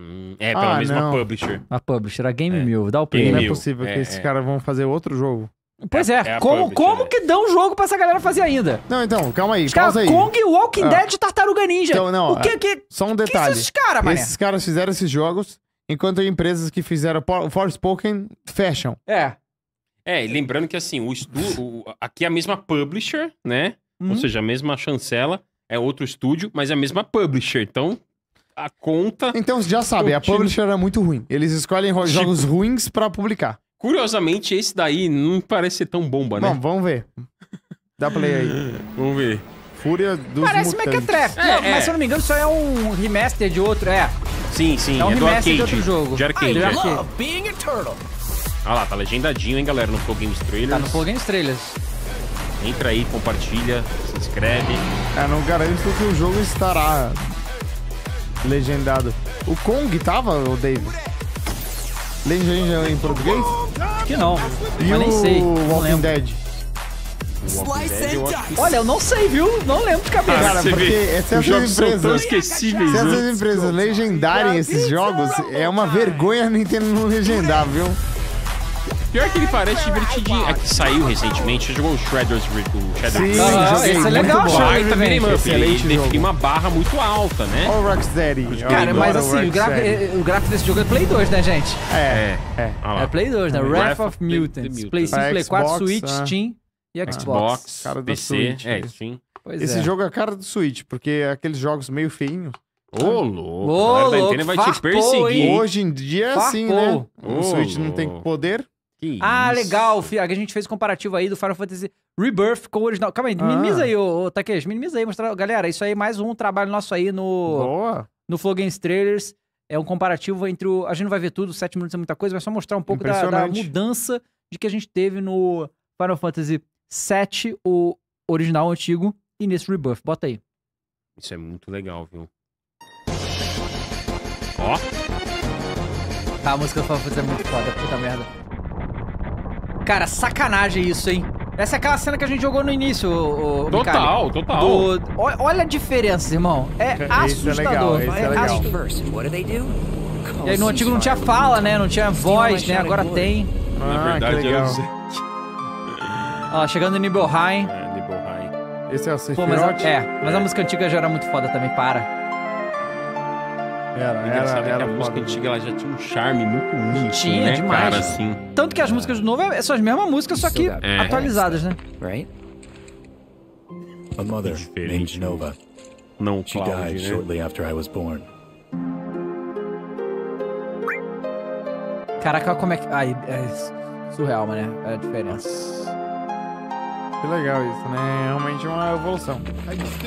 Hum, é, pela ah, mesma não. publisher. A publisher, a Game é. Dá o play. Game não é possível que esses é, caras é. vão fazer outro jogo. Pois é, é como, como que dão jogo pra essa galera fazer ainda? Não, então, calma aí, cara, pausa aí. Kong, Walking ah. Dead Tartaruga Ninja. Então, não, o que, ah, que, só um detalhe. Que esses caras, mané? Esses caras fizeram esses jogos, enquanto empresas que fizeram Forspoken fecham. É. É, lembrando que assim, o estúdio, aqui é a mesma publisher, né? Uhum. Ou seja, a mesma chancela, é outro estúdio, mas é a mesma publisher, então a conta... Então, já sabe, a publisher é muito ruim. Eles escolhem tipo... jogos ruins para publicar. Curiosamente, esse daí não parece ser tão bomba, né? Bom, vamos ver. Dá play aí. vamos ver. Fúria dos Parece é Mutantes. Mequetrap. É, é. Mas se eu não me engano, isso é um remaster de outro, é. Sim, sim, é um é remaster do arcade, de outro jogo. De arcade. I ah, é. love being a turtle. Ah lá, tá legendadinho, hein, galera, no Flow Games Trailers. Tá no Flow Games Trailers. Entra aí, compartilha, se inscreve. É, não garanto que o jogo estará legendado. O Kong tava, o David? Legend em português? Acho que não. E mas o nem sei. Walking Dead? Olha, eu não sei, viu? Não lembro de cabeça. Ah, Cara, porque vê, essas empresas. esquecíveis. Se essas né? empresas legendarem esses jogos, é uma vergonha a Nintendo não legendar, viu? Pior que ele parece divertidinho. É que saiu recentemente, você jogou o Shredder's o Shredder's Sim, ah, Esse é legal, Shredder's também, é mano. Ele define uma barra muito alta, né? Ó o Rocksteady. Cara, mas assim, o, gráfico, eh, o gráfico desse jogo é Play 2, né, gente? É, é. É, é Play 2, né? Wrath of Mutants. Play 5, Play 4, Switch, né? Steam e Xbox. Xbox, PC, é, é, Steam. Esse jogo é a cara do Switch, porque é aqueles jogos meio feinhos. Ô, oh, louco! Ô, oh, vai te perseguir. Hoje em dia é assim, né? O Switch não tem poder, que ah, isso. legal. A gente fez o comparativo aí do Final Fantasy Rebirth com o original. Calma aí, ah. minimiza aí, ô, ô Takeshi. Minimiza aí, mostrar. Galera, isso aí é mais um trabalho nosso aí no. Boa. No Flow Games Trailers. É um comparativo entre o. A gente não vai ver tudo, 7 minutos é muita coisa, mas só mostrar um pouco da, da, mudança de que a gente teve no Final Fantasy VII, o original antigo, e nesse Rebirth. Bota aí. Isso é muito legal, viu? Ó. Tá, a música do Final Fantasy é muito foda, puta merda. Cara, sacanagem isso, hein? Essa é aquela cena que a gente jogou no início, o, o Total, Mikali, total. Do, olha a diferença, irmão. É assustador. É legal, é, é legal. Assustador. E aí no antigo não tinha fala, né? Não tinha voz, né? Agora tem. Ah, Na verdade, que legal. chegando em nível high. É, nível high. Esse é o Sephiroth? Pô, mas a, é, mas a é. música antiga já era muito foda também, para. Era, era, era, era, a música antiga ela já tinha um charme muito único, né, tinha, né, demais. cara, assim. Tanto que as músicas de novo é, são as mesmas músicas, só que é. atualizadas, né? Right? A mother named né? Nova. Não, She died né? shortly after I was born. Caraca, como é que... Ai, é surreal, né? É a diferença. Que legal isso, né? É realmente uma evolução.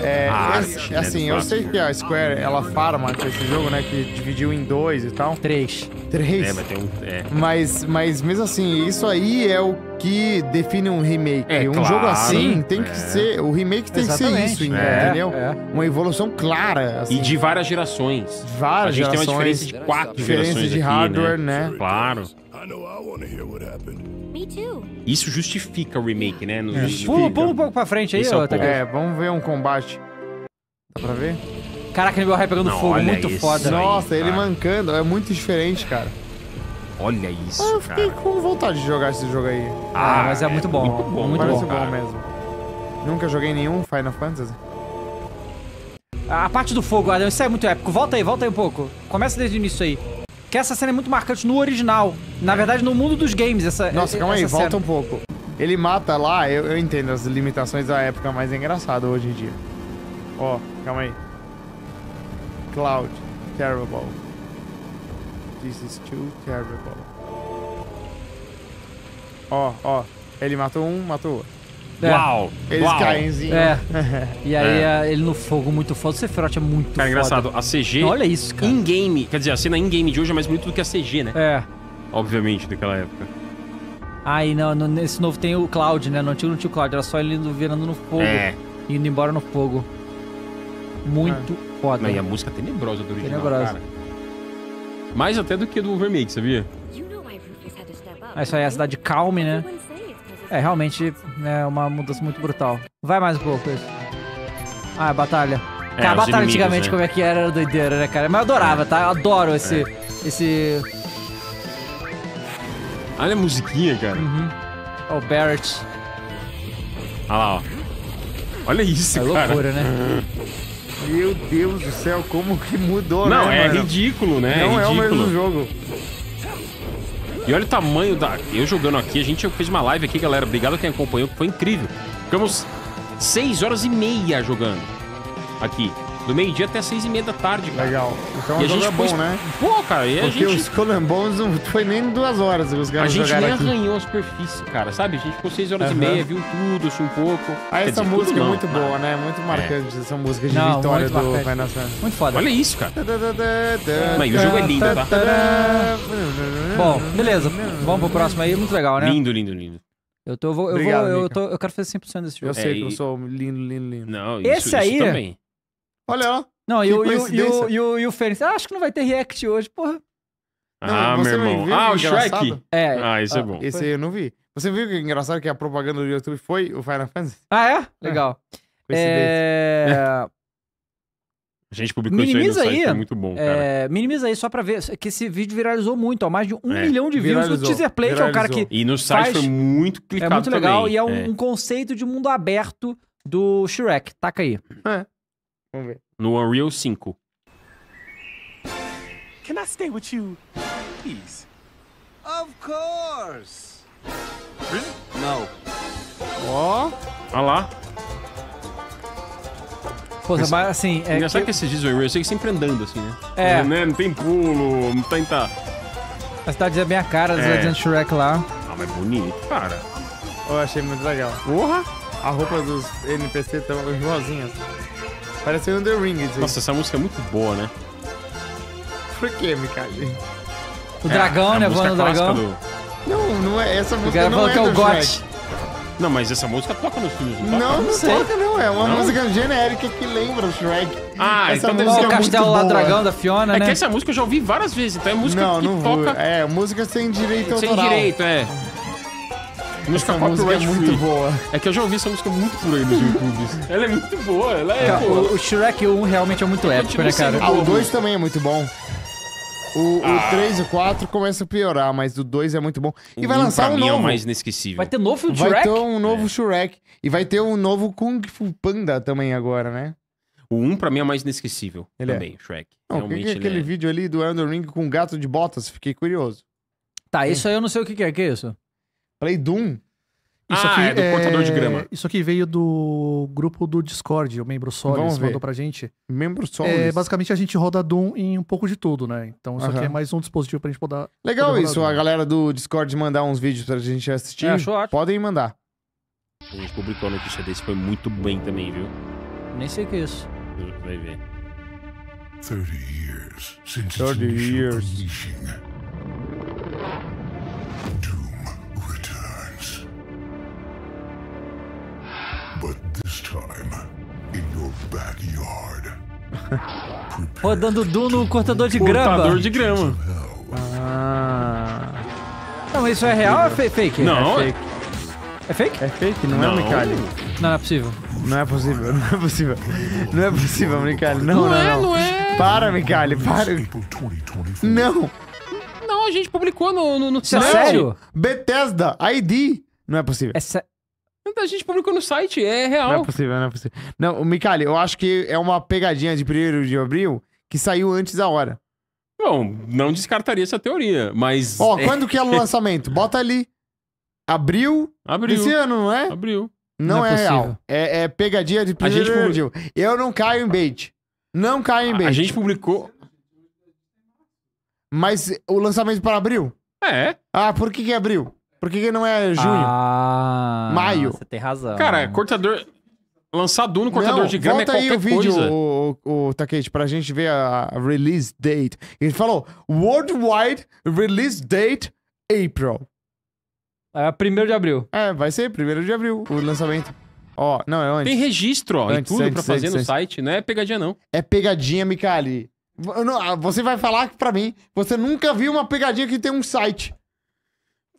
É, ah, é assim, né, assim, eu sei que a Square, ela farma com esse jogo, né? Que dividiu em dois e tal. Três. Três. É, mas tem um... É. Mas, mas mesmo assim, isso aí é o que define um remake. É, né? um claro, jogo assim tem que é. ser... O remake tem Exatamente. que ser isso, entendeu? Uma evolução clara. Assim. E de várias gerações. Várias gerações. A gente gerações, tem uma diferença de quatro gerações Diferença de aqui, né? hardware, né? né? Claro. I know I want to isso justifica o remake, né? Nos é. Pula, um pouco pra frente aí, ó. É, é, vamos ver um combate. Dá pra ver? Caraca, ele vai pegando Não, fogo, muito foda. Nossa, aí, ele mancando, é muito diferente, cara. Olha isso, ah, Eu fiquei cara. com vontade de jogar esse jogo aí. Ah, ah mas é, é, muito bom. Muito bom, muito Parece bom, bom mesmo. Nunca joguei nenhum Final Fantasy. A parte do fogo, Adam, isso é muito épico. Volta aí, volta aí um pouco. Começa desde o início aí. Que essa cena é muito marcante no original. Na é. verdade, no mundo dos games, essa Nossa, calma essa aí, cena. volta um pouco. Ele mata lá, eu, eu entendo as limitações da época, mas é engraçado hoje em dia. Ó, oh, calma aí. Cloud, terrible. This is too terrible. Ó, oh, ó. Oh. Ele matou um, matou outro. É. Uau! Eles uau. caemzinho. É. E aí é. é. ele no fogo muito foda. O Sephiroth é muito Cara, é foda. engraçado. A CG... olha isso, cara. In-game. Quer dizer, a cena in-game de hoje é mais bonita do que a CG, né? É. Obviamente, daquela época. Ah, e não, nesse novo tem o Cloud, né? No antigo não tinha o Cloud, era só ele virando no fogo. É. Indo embora no fogo. Muito ah. foda. Não, e a música tenebrosa do original, tenebrosa. cara. Mais até do que do Overmake, sabia? Essa isso aí é a cidade Calme, né? É, realmente né, é uma mudança muito brutal. Vai mais um pouco isso. Ah, é batalha. É, cara, a batalha inimigos, antigamente, né? como é que era, era doideira, né, cara? Mas eu adorava, tá? Eu adoro é. esse. É. esse. Olha a musiquinha, cara. Uhum. oh, o Barrett. Olha lá, ó. Olha isso, é cara. É loucura, né? Meu Deus do céu, como que mudou, Não, né, é mano? ridículo, né? Não é, ridículo. é o mesmo jogo. E olha o tamanho da. Eu jogando aqui, a gente fez uma live aqui, galera. Obrigado a quem acompanhou, que foi incrível. Ficamos 6 horas e meia jogando aqui do meio-dia até seis e meia da tarde, cara. Legal. Então e a gente é bom, né? Pô, cara, e Porque a gente... os Skull Bones não foi nem duas horas os caras A gente nem aqui. arranhou a superfície, cara, sabe? A gente ficou seis horas uhum. e meia, viu tudo, assim, um pouco. Ah, essa dizer, música é muito não, boa, né? Muito é. marcante é. essa música de não, vitória do marcante. Final Fantasy. Muito foda. Olha isso, cara. Mas o jogo é lindo, tá? tá? Bom, beleza. Vamos pro próximo aí. Muito legal, né? Lindo, lindo, lindo. Eu tô, eu vou, Obrigado, eu, vou eu, tô, eu quero fazer 100% desse jogo. Eu é, sei é, que eu sou lindo, lindo, lindo. Não, isso, esse aí, também. Olha lá. Não, e o, e, o, e, o, e, o, e o Fênix. Ah, acho que não vai ter react hoje, porra. Não, ah, meu irmão. Ah, o é Shrek? É. Ah, isso ah, é bom. Esse aí eu não vi. Você viu que engraçado que a propaganda do YouTube foi o Final Fantasy? Ah, é? é. Legal. É. A gente publicou minimiza isso aí, aí. muito bom, é... Minimiza aí só pra ver, que esse vídeo viralizou muito, ó, mais de um é. milhão de views no Teaser Play, viralizou. é o cara que E no site faz... foi muito clicado É muito legal também. e é um, um é. conceito de mundo aberto do Shrek. Taca aí. É. Vamos ver. No Unreal 5. Can I stay with you, please? Of course. Really? No. Ó. Oh. Olha lá. Pô, mas, assim... É Engraçado que, que esses dias o Unreal 5 sempre andando, assim, né? É. Não, não tem pulo, não tem... Tá... A cidade é bem a cara dos é. Legend Shrek lá. Ah, mas é bonito, cara. Eu achei muito legal. Porra! A roupa dos NPC tão igualzinhas. Parece um The Ring. Assim. Nossa, essa música é muito boa, né? Por que, Mikali? O dragão, é, é né? Voando o dragão. Do... Não, não é. Essa música não é que é o Got. Não, mas essa música toca nos filmes, não né? Não, não sei. toca não. É uma não? música genérica que lembra o Shrek. Ah, essa então música é o Castelo lá Dragão da Fiona, é né? É que essa música eu já ouvi várias vezes, então é música não, que não toca... Vou. É, música sem direito autoral. Sem direito, é música Essa copyright música é muito boa. É que eu já ouvi essa música muito por aí nos YouTube. ela é muito boa, ela é. boa. Tá, o, Shrek 1 realmente é muito é épico, tipo né, assim, cara? Ah, o 2 também é muito bom. O, ah. o 3 e o 4 começam a piorar, mas o 2 é muito bom. E vai lançar um novo. É o mais inesquecível. Vai ter novo Shrek? Vai ter um novo é. Shrek. E vai ter um novo Kung Fu Panda também agora, né? O 1 um, pra mim é mais inesquecível ele é. também, é. Shrek. Não, Realmente, que é aquele é... vídeo ali do Elden Ring com gato de botas? Fiquei curioso. Tá, isso aí eu não sei o que, que é. Que é isso? Falei Doom. Isso ah, aqui é do é... cortador de grama. Isso aqui veio do grupo do Discord, o membro Solis mandou pra gente. Membro é, Solis. É, basicamente a gente roda Doom em um pouco de tudo, né? Então isso Aham. aqui é mais um dispositivo pra gente poder. Legal poder isso, a galera do Discord mandar uns vídeos pra gente assistir. É, Podem mandar. A gente publicou a notícia desse, foi muito bem também, viu? Nem sei o que é isso. Vai ver. 30 years since 30 years. this time, backyard. Rodando Du no cortador de grama. Cortador de grama. Ah. Não, isso é real ou é fake? Não. É fake. É fake? É fake? Não, é não. é o Micali. Não, não é possível. Não é possível, não é possível. Não é possível, Micali. Não, não, não. É, não. é. Para, Micali, para. Não. Não, a gente publicou no, no, no é Sério? Bethesda, ID. Não é possível. É sério. A gente publicou no site, é real. Não é possível, não é possível. Não, Micali, eu acho que é uma pegadinha de 1 de abril que saiu antes da hora. Bom, não descartaria essa teoria, mas. Ó, oh, quando que é o lançamento? Bota ali. Abril, Abril. Esse ano, não é? Abril. Não, não é, é real. É, é, pegadinha de 1 de abril. Eu não caio em bait. Não caio em bait. A, a gente publicou. Mas o lançamento para abril? É. Ah, por que, que é abril? Por que, que não é junho? Ah, Maio. Você tem razão. Cara, é cortador. Lançar no cortador não, de grama é volta é qualquer aí o vídeo, coisa. O, o, o Takeichi, pra gente ver a release date. Ele falou Worldwide Release Date April. É 1 de abril. É, vai ser 1 de abril o lançamento. Ó, não, é antes. Tem registro, ó, antes, em tudo antes, pra fazer antes, no site. Não é pegadinha, não. É pegadinha, Mikali. Ah, você vai falar pra mim. Você nunca viu uma pegadinha que tem um site.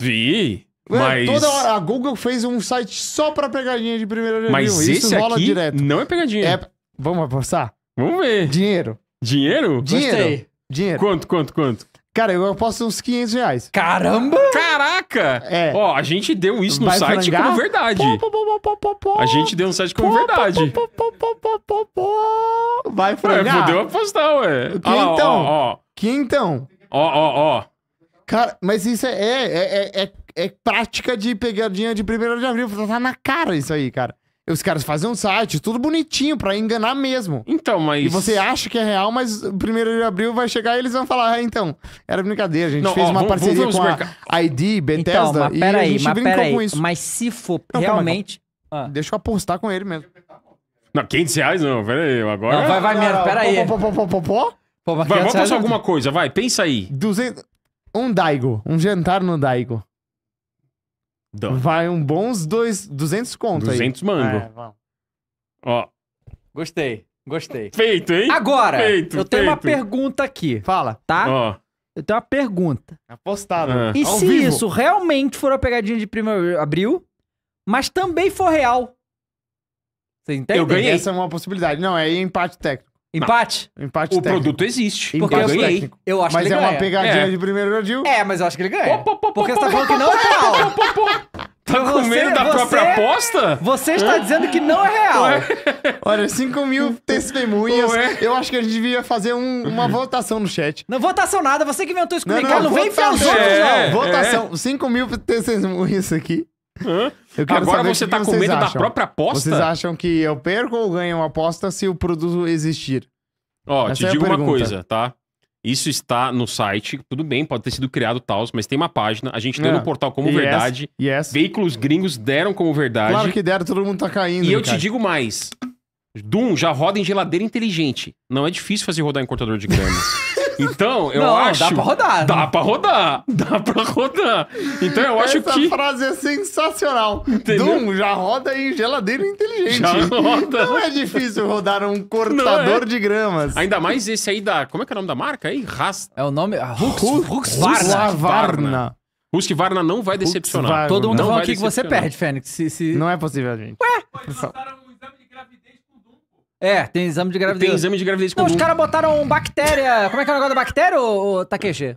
Vi. Mas... Toda hora, a Google fez um site só pra pegadinha de primeira review. Mas esse Isso rola aqui direto. não é pegadinha. É... Vamos apostar? Vamos ver. Dinheiro. Dinheiro? Dinheiro. Gostei. Dinheiro. Quanto, quanto, quanto? Cara, eu aposto uns 500 reais. Caramba! Caraca! É. Ó, a gente deu isso no Vai site frangar? como verdade. Pô, pô, pô, a gente deu no site como verdade. Vai frangar. Ué, deu apostar, ué. Que ah, então? Ó, ó. Que então? Ó, ó, ó. Cara, mas isso é, é, é, é, é prática de pegadinha de 1 de abril. Tá, tá na cara isso aí, cara. Os caras fazem um site, tudo bonitinho, pra enganar mesmo. Então, mas. E você acha que é real, mas primeiro de abril vai chegar e eles vão falar: ah, então, era brincadeira, a gente não, fez ó, uma vamos, parceria vamos com marcar. a ID, Bethesda, então, mas pera e aí, a gente mas brincou aí. com isso. Mas se for não, realmente. Calma, calma. Ah. Deixa eu apostar com ele mesmo. Não, 500 reais não, peraí, agora. Não, vai, vai, merda, pera aí. Pô, pô, pô, pô, pô, pô. Pô, vai, vamos passar alguma coisa, vai, pensa aí. 200... Um Daigo. Um jantar no Daigo. Vai um bons dois, 200 conto 200 aí. mango. É, vamos. Ó. Gostei, gostei. Feito, hein? Agora, feito, eu tenho uma pergunta aqui. Fala. Tá? Ó. Eu tenho uma pergunta. Apostado. Ah. E Ao se vivo. isso realmente for a pegadinha de 1 abril, mas também for real? Você entende? Eu ganhei. Essa é uma possibilidade. Não, é empate técnico. Empate? Empate O técnico. produto existe. Porque eu Empate ganhei. Eu acho Mas que ele é uma pegadinha É. de primeiro Brasil. É, mas eu acho que ele ganha. Pô, pô, pô, Porque pô, você tá falando que não é real. Pô, pô, tá com Você- medo da você- própria aposta? Você está dizendo que não é real. Olha, 5 mil testemunhas. Ué. Eu acho que a gente devia fazer um- uma votação no chat. Não votação nada, você que inventou isso comigo. Não, não, vem enfiar os votação, outros, não. É, é. Votação. 5 mil testemunhas aqui. Agora você está com medo acham. da própria aposta? Vocês acham que eu perco ou ganho uma aposta se o produto existir? Ó, Essa te é digo uma coisa, tá? Isso está no site, tudo bem, pode ter sido criado tal, mas tem uma página, a gente tem é. no ah, portal como yes, verdade. Yes. Veículos gringos deram como verdade. Claro que deram, todo mundo tá caindo. E eu cara. te digo mais. Doom já roda em geladeira inteligente. Não é difícil fazer rodar em cortador de gramas. Então, eu não, acho. Dá pra rodar. Né? Dá né? pra rodar. Dá pra rodar. Então eu acho Essa que. Essa frase é sensacional. Entendeu? Doom já roda em geladeira inteligente. Já roda. Não é difícil rodar um é. cortador é. de gramas. Ainda mais esse aí da. Como é que é o nome da marca aí? Rast... É o nome. varna Ruxvarna. varna não vai decepcionar. Todo mundo não fala aqui que você perde, Fênix. Se, se... Não é possível, gente. Ué? É, tem exame de gravidez. Tem exame de gravidez comum. Não, os caras botaram bactéria. Como é que é o negócio da bactéria, ô, ô Takeshi?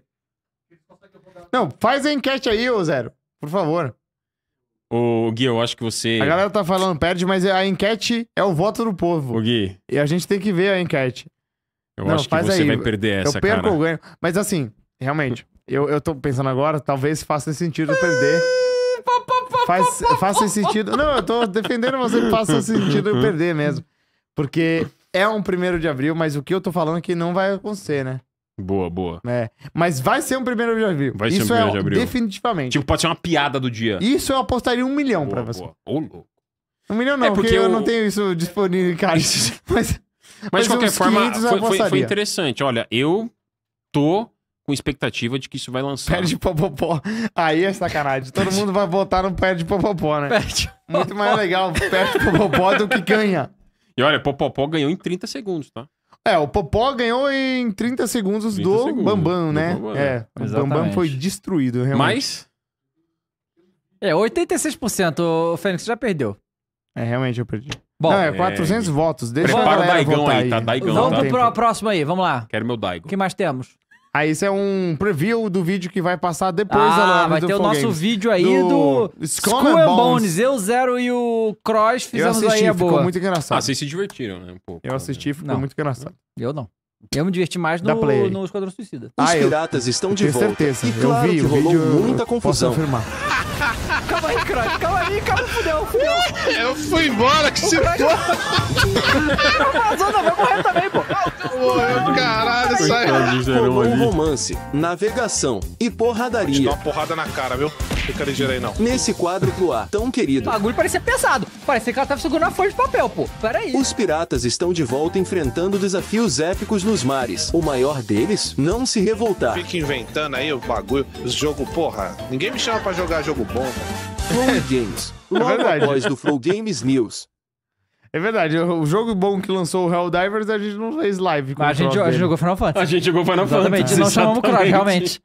Não, faz a enquete aí, ô Zero. Por favor. Ô, Gui, eu acho que você. A galera tá falando perde, mas a enquete é o voto do povo. Ô, Gui. E a gente tem que ver a enquete. Eu Não, acho que você aí. vai perder essa, eu perco, cara. Eu ganho. Mas assim, realmente, eu, eu tô pensando agora, talvez faça sentido eu perder. Faz, faça sentido. Não, eu tô defendendo você que faça sentido eu perder mesmo. Porque é um primeiro de abril, mas o que eu tô falando é que não vai acontecer, né? Boa, boa. É. Mas vai ser um primeiro de abril. Vai Isso ser um primeiro é, de abril. Definitivamente. Tipo, pode ser uma piada do dia. Isso eu apostaria um milhão boa, pra você. Boa. Ô, louco. Um milhão não, é porque, porque eu... eu... não tenho isso disponível, cara. Mas, mas, mas de qualquer forma, foi, foi, foi, interessante. Olha, eu tô com expectativa de que isso vai lançar. Pé de popopó. Aí é sacanagem. Todo mundo vai votar no pé de popopó, né? Pé de popopó. Muito mais legal pé de popopó do que ganha. E olha, Popopó ganhou em 30 segundos, tá? É, o Popó ganhou em 30 segundos 30 do segundos, Bambam, né? Do Bambam. Né? É, Exatamente. o Bambam foi destruído, realmente. Mas... É, 86%, o Fênix já perdeu. É, realmente eu perdi. Bom, não, é 400 é... votos. Deixa Prepara o Daigão aí, tá? aí, tá? Daigão, vamos tá? pro próximo aí, vamos lá. Quero meu Daigo. O que mais temos? Aí isso é um preview do vídeo que vai passar depois ah, da live vai do ter Fall o nosso Games. vídeo aí do, do Skull, Skull and Bones. Bones. Eu, Zero e o Cross fizemos eu assisti, aí a boa. ficou muito engraçado. Ah, vocês se divertiram, né? Um pouco, eu né? assisti, né? ficou não, muito engraçado. Eu não. Eu me diverti mais no, no Esquadrão Suicida. Os ah, piratas eu... estão de volta. certeza. E claro eu vi, que rolou vídeo, muita confusão. Posso afirmar. calma aí, Croc. Calma aí, calma. Fudeu, fudeu. Eu fui embora, que o se Não vazou, não. Vai morrer também, pô. Morreu, caralho. Sai. um romance, navegação e porradaria. Vou te dar uma porrada na cara, viu? Fica ligeiro aí, não. Nesse quadro do ar, tão querido. O bagulho parecia pesado. Parecia que ela tava segurando a folha de papel, pô. Peraí. Os piratas estão de volta enfrentando desafios épicos no nos mares. O maior deles, não se revoltar. Fica inventando aí o bagulho, os jogo, porra. Ninguém me chama para jogar jogo bom. Flow Games, é logo é após do Flow Games News. É verdade, o jogo bom que lançou o Helldivers, a gente não fez live. Com a, gente, a gente jogou Final Fantasy. A gente jogou Final exatamente, Fantasy. Não chamamos realmente.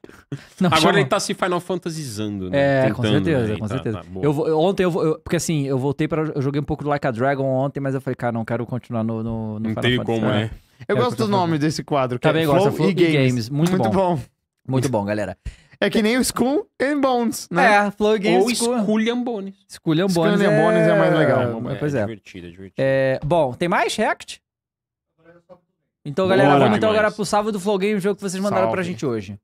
Não Agora ele tá se Final Fantasizando, né? É, Tentando, com certeza, né? com certeza. Tá, tá, eu, ontem, eu, eu, porque assim, eu voltei para Eu joguei um pouco do Like a Dragon ontem, mas eu falei, cara, não quero continuar no, no, no Não Final como, é. né? É. Eu é gosto do nome desse quadro. Que é Também é gosto. Flow e Games. Games. Muito, Muito bom. bom. Muito bom, galera. É que nem o Skull and Bones, né? É, Flow Games. Ou Skull and Bones. Skull and Bones, é... Bones é... mais é, legal. É, é, pois é. divertido, é divertido. É... Bom, tem mais React? Então, galera, vamos então agora pro salve do Flow Games, o jogo que vocês mandaram salve. pra gente hoje.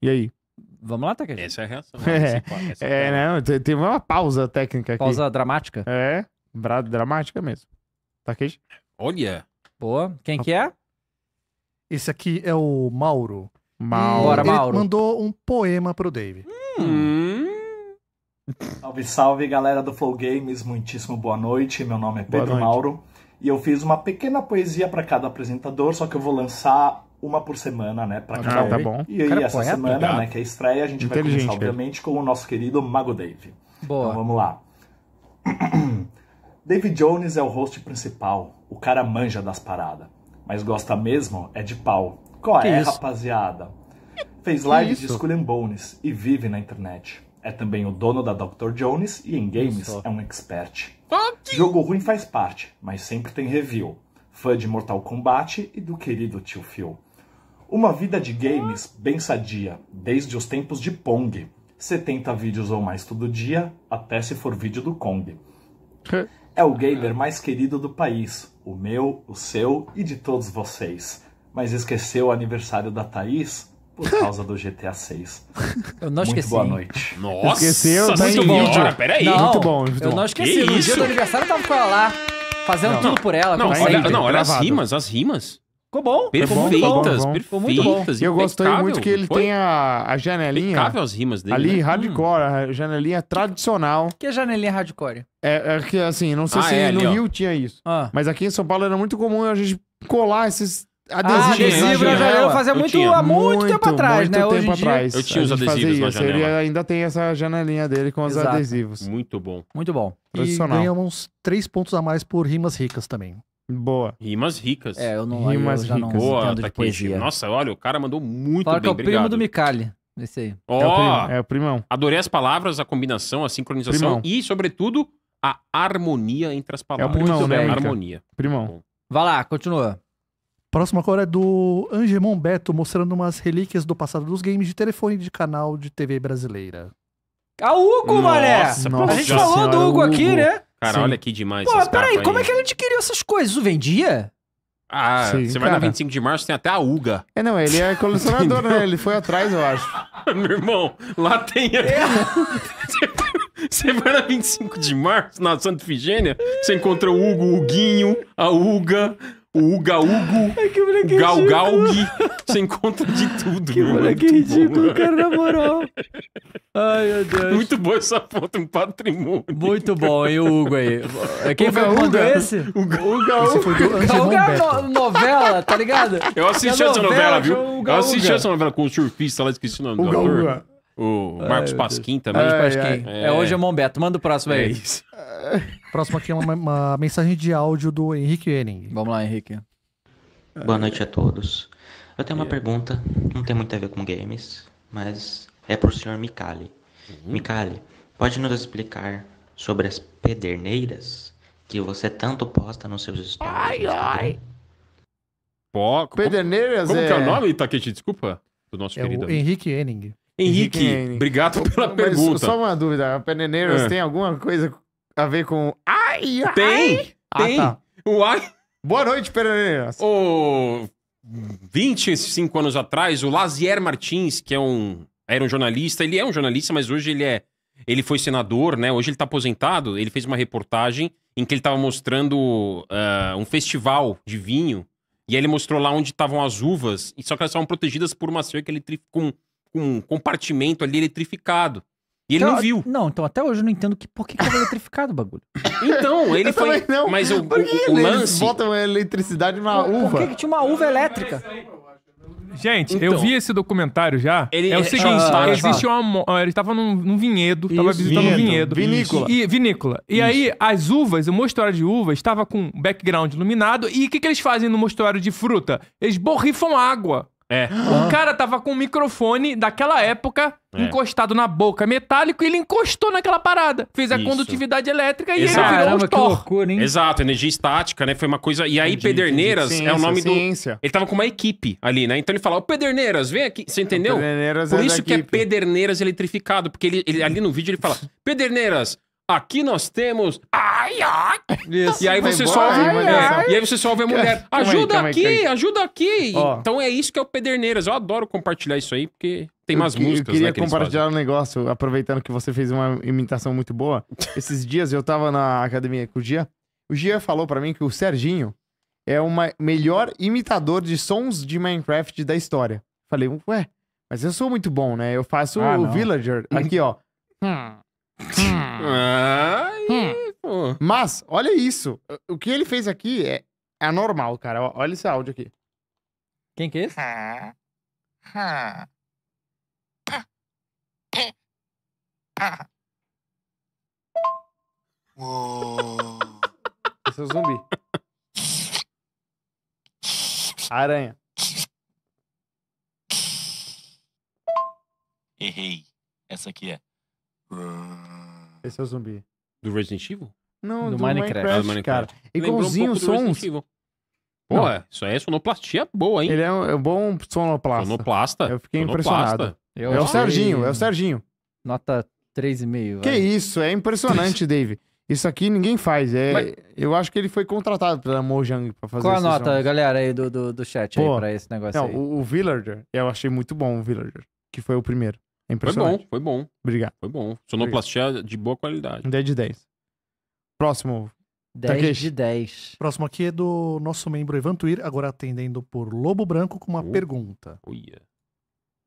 E aí? Vamos lá, Takagi. Essa é a reação. É, é, é, não, tem, uma pausa técnica aqui. Pausa dramática. É, bra- dramática mesmo. Takeshi? Olha. Boa. Quem que é? Esse aqui é o Mauro. Mauro. Bora, Ele Mauro. mandou um poema pro Dave. Hum. Hum. Salve, salve galera do Flow Games, muitíssimo boa noite. Meu nome é Pedro Mauro e eu fiz uma pequena poesia para cada apresentador, só que eu vou lançar uma por semana, né, para ah, cada ah, um. Tá bom. E aí, é essa poeta, semana, né, que é a estreia, a gente vai começar, obviamente, com o nosso querido Mago Dave. Boa. Então vamos lá. David Jones é o host principal, o cara manja das paradas. Mas gosta mesmo é de pau. Qual que é, isso? rapaziada? Fez lives de Skull and Bones e vive na internet. É também o dono da Dr. Jones e em games é um expert. Fuck. Jogo ruim faz parte, mas sempre tem review. Fã de Mortal Kombat e do querido tio Phil. Uma vida de games bem sadia, desde os tempos de Pong. 70 vídeos ou mais todo dia, até se for vídeo do Kong. É o gamer mais querido do país, o meu, o seu e de todos vocês. Mas esqueceu o aniversário da Thaís por causa do GTA 6. Eu não muito esqueci. Boa noite. Nossa, esqueceu, tá muito bom. Vídeo. Peraí. Não, muito bom, muito eu não esqueci. no isso? dia do aniversário eu tava com ela lá, fazendo não, tudo por ela. Não, olha, não, olha as rimas, as rimas. Ficou bom. Perfeitas, ficou muito bom, perfeitas, perfeitas. E eu gostei muito que ele foi tem a, janelinha. Impecável as rimas dele. Ali, né? hardcore, hum. a janelinha tradicional. que é janelinha hardcore? É, é que assim, não sei ah, se é, no ali, Rio ó. tinha isso. Ah. Mas aqui em São Paulo era muito comum a gente colar esses ah, adesivos. Ah, adesivo na janela. Eu fazia eu muito tinha. há muito, muito tempo atrás, muito né? Tempo Hoje atrás. Eu tinha os adesivos na janela. Ele ainda tem essa janelinha dele com Exato. os adesivos. Muito bom. Muito bom. Tradicional. E ganhamos uns três pontos a mais por rimas ricas também. Boa. Rimas ricas. É, eu não Rimas eu já ricas. não Boa, tá poesia. Nossa, olha, o cara mandou muito Fala bem, que é o obrigado. primo do Micali. Esse aí. Ó, oh, é, é, o primão. Adorei as palavras, a combinação, a sincronização primão. e, sobretudo, a harmonia entre as palavras. É o primão, né? Harmonia. Primão. Vai lá, continua. Próxima cor é do Angemon Beto, mostrando umas relíquias do passado dos games de telefone de canal de TV brasileira. A é Hugo, Nossa, mané! Nossa, a gente falou senhora, do Hugo, é Hugo aqui, né? Cara, Sim. olha que demais. Pô, peraí, aí. como é que ele adquiriu essas coisas? O vendia? Ah, Sim, você vai na 25 de março, tem até a UGA. É, não, ele é colecionador, né? Ele foi atrás, eu acho. Meu irmão, lá tem. É. Você vai na 25 de março, na Santa Figênia, você encontra o Hugo, o Huguinho, a Uga, o Uga Ugo, o Gal Galg. Você encontra de tudo, Que moleque ridículo, bom, cara, na moral. Ai, meu Deus. Muito bom essa foto, um patrimônio. Muito bom, hein, o Hugo aí. É, quem Uga, foi o Uga esse? Uga Uga. Esse Uga, Uga novela, tá ligado? Eu assisti é essa novela, viu? Eu assisti essa novela com o surfista lá, esqueci o nome do ator. O Marcos Pasquim também. Pasquim. É, hoje é o Mombeto. Manda o próximo aí. É próximo aqui é uma, uma mensagem de áudio do Henrique Henning. Vamos lá, Henrique. Boa noite a todos. Eu tenho uma pergunta, não tem muito a ver com games, mas é pro senhor Micali. Uhum. Micali, pode nos explicar sobre as pederneiras que você tanto posta nos seus stories? Ai, ai! Pô, como, é... como que é o é- nome, Takeshi? Desculpa, do nosso É querido o Henrique Henning. Henrique, Henrique obrigado pela Mas pergunta. Só uma dúvida, a Peneneiros é. tem alguma coisa a ver com ai, ai? Tem, ah, tem. Tá. Boa noite, Peneneiros. O 25 anos atrás, o Lazier Martins, que é um era um jornalista, ele é um jornalista, mas hoje ele é ele foi senador, né? Hoje ele tá aposentado, ele fez uma reportagem em que ele tava mostrando uh, um festival de vinho e aí ele mostrou lá onde estavam as uvas, e só que elas estavam protegidas por uma cerca eletrificum com um compartimento ali eletrificado. E ele então, não viu. Não, então até hoje eu não entendo que, por que, que eletrificado o bagulho. Então, ele eu foi. Não. Mas o, por que o, o lance. Botam eletricidade na uva. Por que, que tinha uma uva elétrica? Gente, então, eu vi esse documentário já. Ele, é o é seguinte, existe ah, uma. Ele estava num, num vinhedo, estava visitando vinhedo, um vinhedo. Vinícola. E, vinícola. E aí, as uvas, o mostruário de uva estava com background iluminado. E o que, que eles fazem no mostruário de fruta? Eles borrifam água é. O cara tava com um microfone daquela época É. encostado na boca metálico e ele encostou naquela parada. Fez a Isso. condutividade elétrica e Exato. ele virou um Caramba, que loucura, hein? Exato, energia estática, né? Foi uma coisa. E aí, Entendi, Pederneiras entendi. é o Ciência, nome do. Ele tava com uma equipe ali, né? Então ele fala, ô Pederneiras, vem aqui. Você entendeu? Pederneiras Por é da isso que é Pederneiras eletrificado, porque ele, ele- ali no vídeo ele fala, Pederneiras, Aqui nós temos. Ai, ai. Isso, e aí você só ouve. Ai, ai. e aí você só ouve a mulher. ajuda calma aí, calma aqui, aí, ajuda aqui. Ó. Então é isso que é o Pederneiras. Eu adoro compartilhar isso aí, porque tem umas eu, músicas. Eu queria né, que compartilhar um negócio, aproveitando que você fez uma imitação muito boa. Esses dias eu tava na academia com o Gia. O Gia falou para mim que o Serginho é o melhor imitador de sons de Minecraft da história. Falei, ué, mas eu sou muito bom, né? Eu faço ah, o não. Villager. Hum. Aqui, ó. Hum. Ai, hum. pô. Mas, olha isso. O que ele fez aqui é anormal, cara. Olha esse áudio aqui. Quem que é esse? Hum. Hum. Esse é o zumbi. Aranha. Errei. Essa aqui é. Ah. Esse é o zumbi. Do Resident Evil? Não, do, do Minecraft, Minecraft, ah, do Minecraft. cara. Igualzinho um pouco sons. Pô, é, isso aí é sonoplastia boa, hein? Ele é, é um bom sonoplasta. Sonoplasta. Eu fiquei sonoplasta. impressionado. Eu é o Serginho, é o Serginho. Nota 3,5. Que isso, é impressionante, Dave. Isso aqui ninguém faz. É, Mas... Eu acho que ele foi contratado pela Mojang pra fazer isso. Qual a nota, galera, aí do, do, do chat Pô, aí pra esse negócio não, aí? O, o Villager, eu achei muito bom o Villager, que foi o primeiro. É Foi bom, foi bom. Obrigado. Foi bom. Sonoplastia Obrigado. de boa qualidade. 10 de 10. Próximo. 10 Takeshi. de 10. Próximo aqui é do nosso membro Ivan Tuir, agora atendendo por Lobo Branco com uma oh. pergunta. Oh, yeah.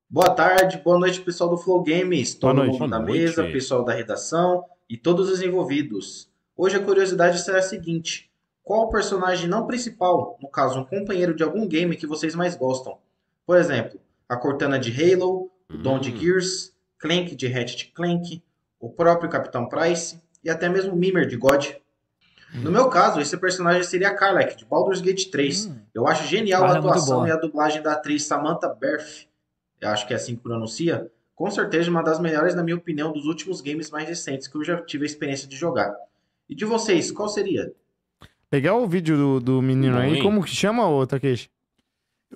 Boa tarde, boa noite, pessoal do Flow Games, todo boa noite. mundo da mesa, noite. pessoal da redação e todos os envolvidos. Hoje a curiosidade será a seguinte: qual o personagem não principal, no caso um companheiro de algum game que vocês mais gostam? Por exemplo, a Cortana de Halo, o Don de hum. Gears, Clank de Hatchet Clank, o próprio Capitão Price e até mesmo Mimer de God. No hum. meu caso, esse personagem seria a de Baldur's Gate 3. Hum. Eu acho genial a é atuação e a dublagem da atriz Samantha Berth, eu acho que é assim que pronuncia, com certeza uma das melhores, na minha opinião, dos últimos games mais recentes que eu já tive a experiência de jogar. E de vocês, qual seria? Legal o vídeo do, do menino Não, aí, hein? como que chama o Takeshi?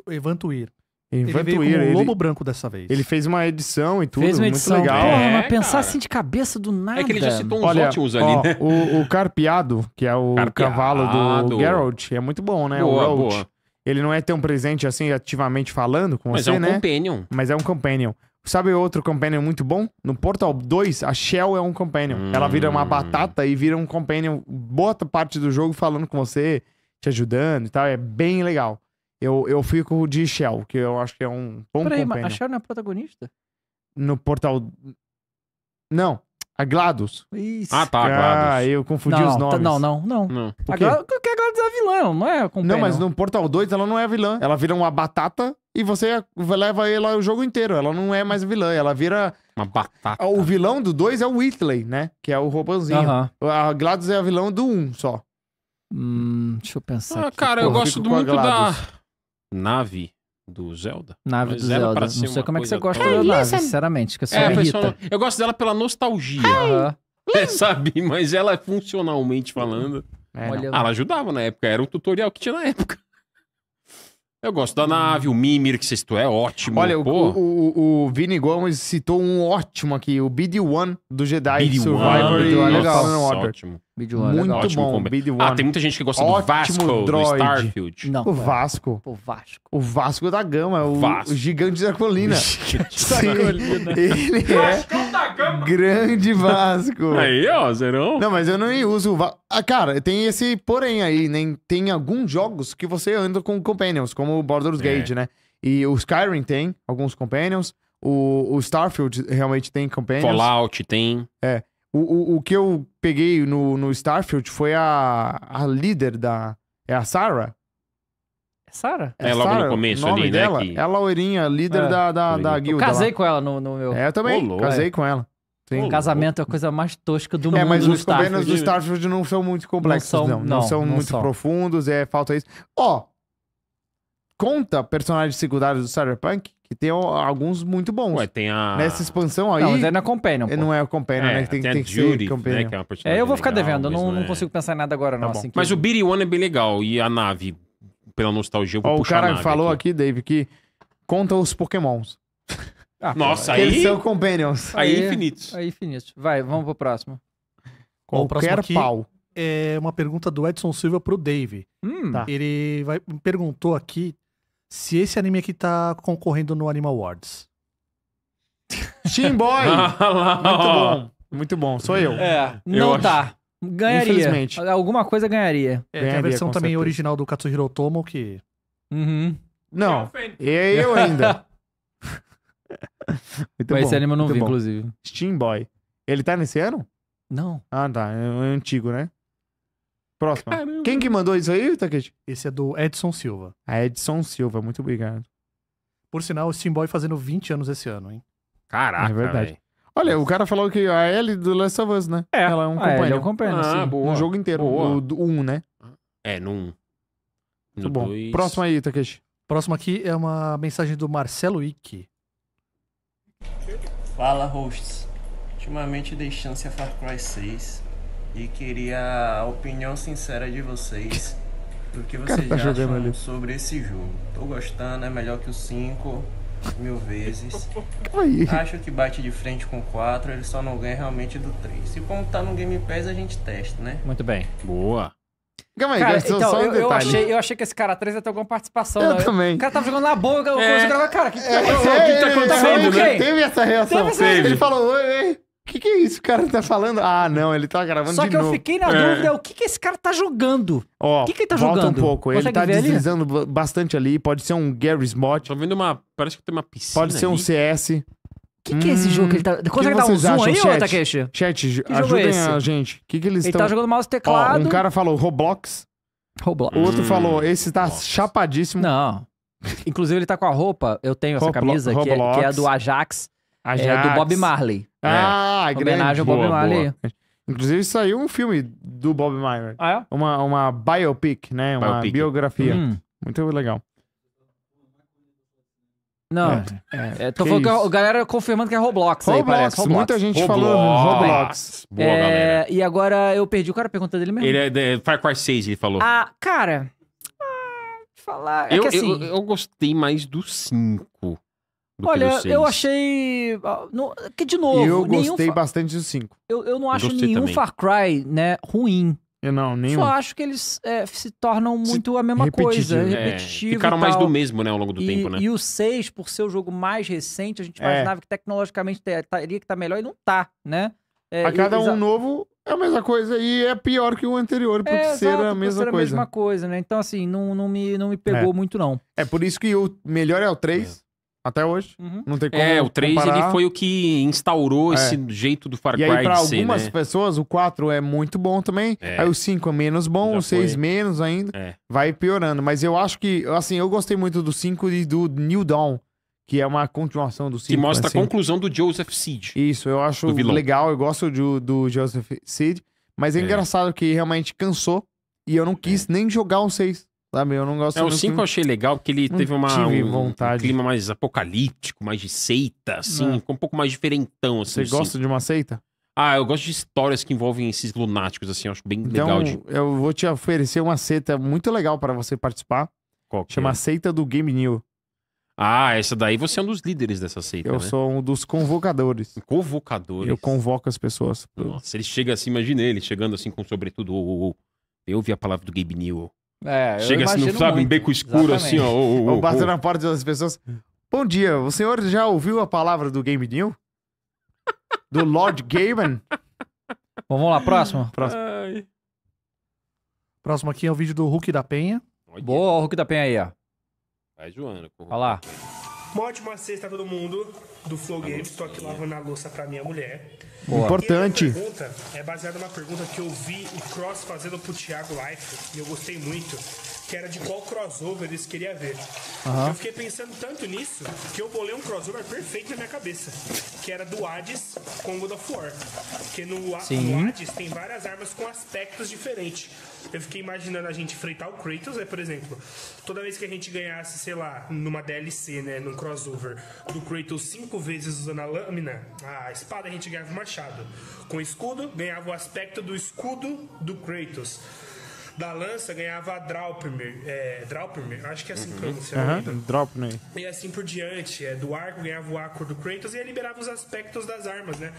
Evan Tuir ele veio com Lobo ele... Branco dessa vez. Ele fez uma edição e tudo, fez uma edição. muito legal. Porra, é, mas pensar assim de cabeça do nada. É que ele já citou uns Olha, ótimos ali, né? O, o, Carpeado, que é o Carpeado. cavalo do Geralt, é muito bom, né? Boa, o Roach. Ele não é tão presente assim, ativamente falando com mas você, né? Mas é um né? companion. Mas é um companion. Sabe outro companion muito bom? No Portal 2, a Shell é um companion. Hum. Ela vira uma hum. batata e vira um companion. Bota parte do jogo falando com você, te ajudando e tal. É bem legal. Eu, eu fico de Shell, que eu acho que é um bom Peraí, mas a Shell não é protagonista? No portal... Não, a GLaDOS. Isso. Ah, tá, a ah, GLaDOS. Ah, eu confundi não, os tá, nomes. Tá, não, não, não. não. Por quê? A porque a GLaDOS é a vilã, não é a Não, mas no Portal 2 ela não é a vilã. Ela vira uma batata e você leva ela o jogo inteiro. Ela não é mais vilã, ela vira... Uma batata. O vilão do 2 é o Whitley, né? Que é o robôzinho. Uh -huh. A GLaDOS é a vilã do 1 um, só. Hum, deixa eu pensar Ah, aqui. cara, eu gosto muito da nave do Zelda. Nave Mas do Zelda. Não sei como é que você gosta da nave, sinceramente, que eu é, Eu gosto dela pela nostalgia. Uhum. É, sabe? Mas ela é funcionalmente falando. É, ah, ela ajudava na época, era o tutorial que tinha na época. Eu gosto da nave, o Mimir, que sexto é ótimo. Olha, o, o, o, Vini Gomes citou um ótimo aqui, o BD-1 do Jedi BD Survivor. Nossa, legal, ótimo. Bid One, Muito legal. bom, Bid Ah, tem muita gente que gosta Ótimo do Vasco, droid. do Starfield. Não, o é. Vasco. O Vasco. O Vasco da Gama, o, Vasco. o gigante da colina. gigante da colina. Ele é da Gama. grande Vasco. Aí, ó, zerão. Não, mas eu não uso o Vasco. Ah, cara, tem esse porém aí, né? Tem alguns jogos que você anda com companions, como o Borders é. Gate, né? E o Skyrim tem alguns companions. O, o Starfield realmente tem companions. Fallout tem. É. O, o, o que eu peguei no, no Starfield foi a, a líder da. É a Sarah? É Sarah? É, né, é logo Sarah, no começo ali, dela, né? Que... a loirinha, líder é, da, da, da guilda. Eu casei lá. com ela no, no meu. É, eu também. Olô, casei é. com ela. Sim. casamento é a coisa mais tosca do é, mundo. É, mas os problemas do Starfield não são muito complexos, não. São, não. não, não são não muito são. profundos, é falta isso. Ó, oh, conta personagens secundários do Cyberpunk? Que tem alguns muito bons. Ué, tem a. Nessa expansão aí. Não, mas é na Companion. É, pô. Não é a Companion, é, né? Que tem, tem, tem que Judy, ser né, Companion. Né, que é, uma é, eu vou ficar legal, devendo, eu não, não é... consigo pensar em nada agora, tá não. assim mas o Beat One é bem legal. E a nave, pela nostalgia, eu vou Ó, puxar O cara falou aqui. aqui, Dave, que conta os Pokémons. Ah, Nossa, aí. Eles são companions. Aí, aí infinitos. Aí infinitos. Vai, vamos pro próximo. Qual Qualquer próximo pau. É uma pergunta do Edson Silva pro Dave. Hum, tá. Ele vai, perguntou aqui se esse anime aqui tá concorrendo no Anime Awards. Team Boy! Ah muito bom. Muito bom, sou eu. É, não eu tá. Acho... Ganharia. Infelizmente. Alguma coisa ganharia. É, ganharia, tem a versão também certeza. original do Katsuhiro Otomo que. Uhum. Não. E é eu ainda. Muito Mas bom, esse anime eu não vi, bom. inclusive. Steam Boy. Ele tá nesse ano? Não. Ah, tá. É antigo, né? Próxima. Caramba. Quem que mandou isso aí, Takeshi? Esse é do Edson Silva. A Edson Silva, muito obrigado. Por sinal, o Boy fazendo 20 anos esse ano, hein? Caraca, É verdade. véi. Olha, o cara falou que a L do Last of Us, né? É. Ela é um Ah, é companheiro. Ah, sim. boa. Um jogo inteiro. Boa. O, do- um, né? É, num. Muito bom. Próximo aí, Takeshi. Próximo aqui é uma mensagem do Marcelo Icky. Fala, hosts. Ultimamente dei chance a Far Cry 6 e queria a opinião sincera de vocês do que vocês tá acham ali. sobre esse jogo. Tô gostando, é melhor que o 5 mil vezes. Aí. Acho que bate de frente com 4, ele só não ganha realmente do 3. E como tá no Game Pass, a gente testa, né? Muito bem. Boa. Calma aí, cara, então, só um eu, eu, achei, eu achei que esse cara 3 ia ter alguma participação. Eu não. Né? também. O cara tava jogando na boca, eu é. cara, cara, que, que, é, que, é, que tá acontecendo? É, tá né? Teve essa reação. Teve essa reação. Ele falou, oi, oi. O que, que é isso? O cara tá falando. Ah, não, ele tá gravando Só de que eu fiquei na é. dúvida, o que, que esse cara tá jogando? Ó, o que, que ele tá jogando? um pouco. Consegue ele tá ali? deslizando bastante ali. Pode ser um Gary Smot. Tô vendo uma. Parece que tem uma piscina. Pode ser um CS. O que, que é esse jogo que ele tá. Hum, Consegue dar um vocês zoom acham, aí, ô chat? Takeshi? Chat, é ajudem a gente. O que, que eles Ele estão. tá jogando mouse e Ó, teclado. um cara falou Roblox. Roblox. O outro hum. falou, esse tá chapadíssimo. Não. Inclusive, ele tá com a roupa. Eu tenho essa Roblo- camisa, que é, que é a do Ajax, é, do Bob Marley. É. Ah, grande. Homenagem ao Bob boa, Marley. boa. Inclusive saiu um filme do Bob Marley. Ah, é? Uma, uma biopic, né? Uma biografia. Hum. Muito legal. Não, é, é, é. tô que falando que a galera confirmando que é Roblox, aí, Roblox, parece. Roblox. muita gente falou Roblox. Boa, É, galera. e agora eu perdi o cara perguntando dele mesmo. Ele é de Far Cry 6, ele falou. Ah, cara. Ah, te falar. É eu, que assim. eu, eu gostei mais do 5. Olha, eu achei. que de novo. Eu gostei bastante do 5. Eu, eu não acho gostei nenhum também. Far Cry né, ruim. Eu não, nenhum. Só acho que eles é, se tornam muito se a mesma coisa, é, repetitivo. É, ficaram mais do mesmo, né, ao longo do e, tempo, né? E o 6, por ser o jogo mais recente, a gente é. imaginava que tecnologicamente teria tá, que estar tá melhor e não tá, né? É, a cada um novo é a mesma coisa e é pior que o anterior por é, ser exato, a mesma ser coisa. a mesma coisa, né? Então, assim, não, não, me, não me é. pegou é. muito, não. É por isso que o melhor é o 3 até hoje. Uhum. Não tem é, como. É, o 3 ele foi o que instaurou é. esse jeito do Far Cry. E aí, pra algumas ser, né? pessoas, o 4 é muito bom também. É. Aí o 5 é menos bom, Já o 6 foi. menos ainda. É. Vai piorando. Mas eu acho que, assim, eu gostei muito do 5 e do New Dawn, que é uma continuação do 5. Que mostra assim. a conclusão do Joseph Seed. Isso, eu acho legal, eu gosto do, do Joseph Seed. Mas é, é. engraçado que realmente cansou. E eu não quis é. nem jogar o 6. Sabe, eu não gosto É, o 5 eu achei legal, porque ele não teve uma, tive um, vontade. um clima mais apocalíptico, mais de seita, assim, é. ficou um pouco mais diferentão, assim. Você gosta de uma seita? Ah, eu gosto de histórias que envolvem esses lunáticos, assim, eu acho bem então, legal Então, de... eu vou te oferecer uma seita muito legal para você participar. Qual que Chama é? Seita do Game New. Ah, essa daí você é um dos líderes dessa seita, Eu né? sou um dos convocadores. Convocadores. Eu convoco as pessoas. Nossa, ele chega assim, imagina ele chegando assim com sobretudo, ô, eu ouvi a palavra do Gabe Newell. É, Chega assim, não sabe, um beco escuro Exatamente. assim, ó. ou batendo na porta das pessoas. Bom dia, o senhor já ouviu a palavra do Game New? Do Lord Gaiman? vamos lá, próximo. Próximo. Ai. Próximo aqui é o vídeo do Hulk da Penha. Olha. Boa, o Hulk da Penha aí, ó. Vai, Joana. Olha lá. Uma ótima sexta a todo mundo do Flow Games. Estou aqui lavando a louça para minha mulher. Boa. Importante. Pergunta é baseada numa pergunta que eu vi o Cross fazendo pro Thiago Life e eu gostei muito, que era de qual crossover eles queriam ver. Uhum. Eu fiquei pensando tanto nisso que eu bolei um crossover perfeito na minha cabeça, que era do Hades com God of War. Porque no, no Hades tem várias armas com aspectos diferentes. Eu fiquei imaginando a gente enfrentar o Kratos, né? Por exemplo, toda vez que a gente ganhasse, sei lá, numa DLC, né? Num crossover, do Kratos cinco vezes usando a lâmina, a espada a gente ganhava o machado. Com o escudo, ganhava o aspecto do escudo do Kratos da lança ganhava a Draupnir, é, Draupnir, acho que é assim que uhum. pronuncia. Uhum. Draupnir. E assim por diante, é, do arco ganhava o arco do Kratos e liberava os aspectos das armas, né?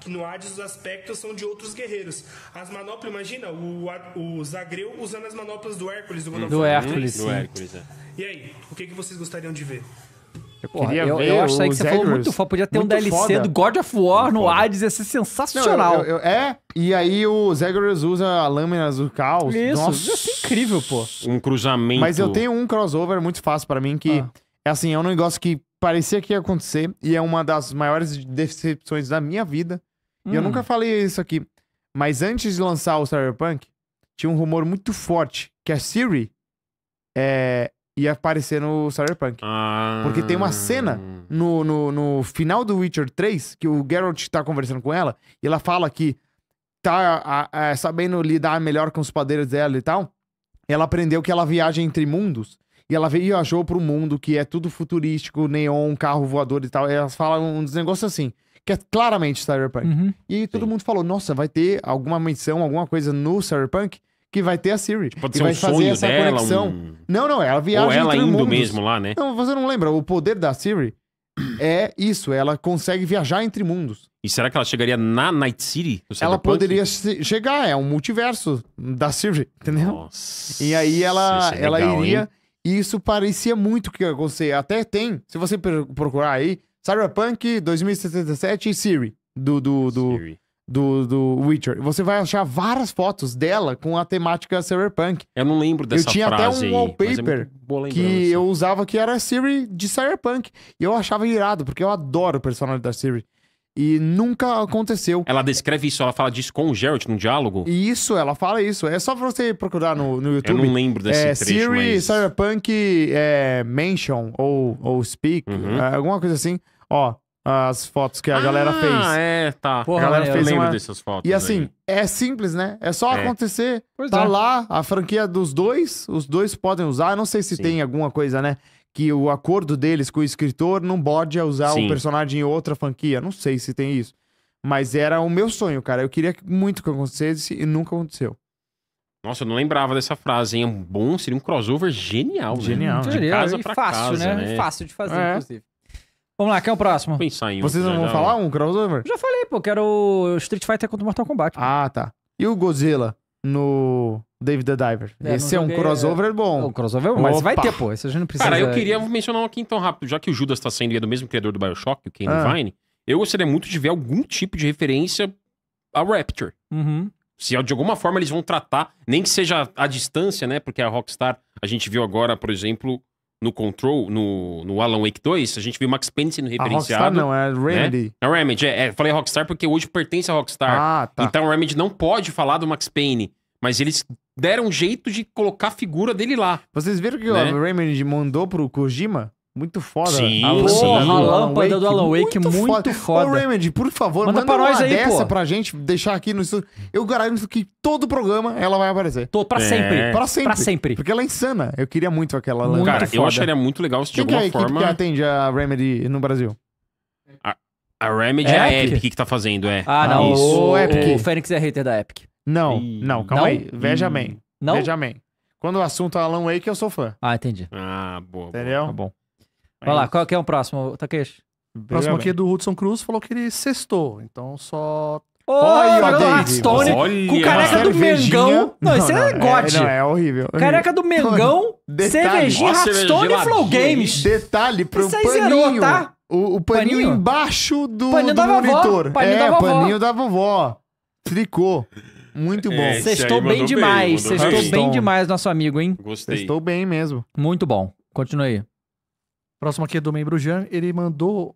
Que no Hades os aspectos são de outros guerreiros. As manoplas, imagina, o, o Zagreu usando as manoplas do Hércules. Do, do uhum. Hércules, sim. Do Hércules, é. E aí, o que, que vocês gostariam de ver? Eu Porra, queria eu, ver eu acho que você falou muito foda. Podia ter muito um DLC foda. do God of War muito no foda. Hades, ia ser sensacional. Não, eu, é, e aí o Zagreus usa lâminas do caos. Isso, Nossa. isso é incrível, pô. Um cruzamento. Mas eu tenho um crossover muito fácil para mim que... Ah. É assim, é um negócio que parecia que ia acontecer e é uma das maiores decepções da minha vida. Hum. E eu hum. nunca falei isso aqui. Mas antes de lançar o Cyberpunk, tinha um rumor muito forte que a Siri é, ia aparecer no Cyberpunk. Ah. Porque tem uma cena no, no, no, final do Witcher 3 que o Geralt tá conversando com ela e ela fala que tá a, a, sabendo lidar melhor com os padeiros dela e tal. Ela aprendeu que ela viaja entre mundos e ela viajou pro mundo que é tudo futurístico, neon, carro voador e tal. E elas falam uns negócios assim, que é claramente Cyberpunk. Uhum. E todo Sim. mundo falou: nossa, vai ter alguma menção, alguma coisa no Cyberpunk que vai ter a Siri. Pode ser vai um fazer essa dela, conexão. Um... Não, não, ela é viaja Ou ela indo mundos. mesmo lá, né? Não, você não lembra. O poder da Siri é isso, ela consegue viajar entre mundos. E será que ela chegaria na Night City? Ela poderia chegar, é um multiverso da Siri, entendeu? Nossa, e aí ela, é ela iria. Hein? E isso parecia muito que você Até tem, se você procurar aí, Cyberpunk 2077 e Siri. Do, do, do Siri do, do Witcher. Você vai achar várias fotos dela com a temática cyberpunk. Eu não lembro dessa frase Eu tinha frase até um é wallpaper aí, que eu usava que era a Siri de cyberpunk. E eu achava irado, porque eu adoro o personagem da Siri. E nunca aconteceu. Ela descreve isso, ela fala disso com o Geralt num diálogo? Isso, ela fala isso. É só você procurar no, no YouTube. Eu não lembro desse é, trecho, Siri, mas... Cyberpunk, é, ou, ou Speak, uhum. É, alguma coisa assim. Ó, as fotos que a ah, galera fez. Ah, é, tá. Porra, a galera eu fez lembro uma... dessas fotos. E assim, aí. é simples, né? É só é. acontecer. Pois tá é. lá a franquia dos dois, os dois podem usar. Eu não sei se Sim. tem alguma coisa, né? Que o acordo deles com o escritor não pode usar Sim. o personagem em outra franquia. Não sei se tem isso. Mas era o meu sonho, cara. Eu queria muito que acontecesse e nunca aconteceu. Nossa, eu não lembrava dessa frase, hein? Um bom seria um crossover genial, né? Genial. Né? De casa pra e fácil, casa, né? né? Fácil de fazer, é. inclusive. Vamos lá, quem é o próximo? Pensar em um, Vocês não né? vão falar um crossover? Já falei, pô, que era o Street Fighter contra o Mortal Kombat. pô. Ah, tá. E o Godzilla no David the Diver? É, Esse é, é. é um crossover bom. O crossover, mas Opa. vai ter, pô. Esse a gente não precisa. Cara, eu queria mencionar um aqui então rápido, já que o Judas tá sendo e é do mesmo criador do Bioshock, o Kane Ah. Vine. eu gostaria muito de ver algum tipo de referência ao Rapture. Uhum. Se de alguma forma eles vão tratar, nem que seja à distância, né? Porque a Rockstar, a gente viu agora, por exemplo, no Control, no, no Alan Wake 2, a gente viu Max Payne sendo referenciado. A Rockstar não, é né? Remedy. Né? É Remedy, é, é, Falei Rockstar porque hoje pertence a Rockstar. Ah, tá. Então o Remedy não pode falar do Max Payne, mas eles deram um jeito de colocar a figura dele lá. Vocês viram que né? o Remedy mandou pro Kojima? Muito foda. Sim, Alan, sim. a lâmpada do Alan Wake, é muito, muito foda. foda. Ô, Remedy, por favor, manda, manda pra nós uma aí, dessa pô. pra gente, deixar aqui no estúdio. Eu garanto que todo programa ela vai aparecer. Tô, pra, é. sempre. pra sempre. Pra sempre. Porque ela é insana. Eu queria muito aquela muito Cara, foda. eu acharia muito legal se de Quem alguma que é a forma... que atende a Remedy no Brasil? A, a Remedy é a Epic. Epic que tá fazendo, é. Ah, não. Isso. O, Epic. o Fênix é hater da Epic. Não, não, calma não? aí. Veja hum. bem. Não? Veja bem. Quando o assunto é Alan Wake, eu sou fã. Ah, entendi. Ah, boa. Entendeu? Tá bom. É Vai lá, qual que é o próximo, Takeshi? Próximo aqui é do Hudson Cruz, falou que ele sextou, então só Ô, olha, olha Stone olha, com careca do Mengão. Não, isso é gote. É, não, é horrível. Careca do Mengão, detalhe, cervejinha, Hearthstone e Flow Games. Detalhe pro isso paninho. Zerou, tá? O, o paninho, paninho, embaixo do, paninho do monitor. Vovó, paninho é, da vovó. paninho da vovó. Tricô. Muito bom. É, Sextou bem demais. Sextou bem demais, nosso amigo, hein? Gostei. Sextou bem mesmo. Muito bom. Continue aí. Próximo aqui é do membro Jean, ele mandou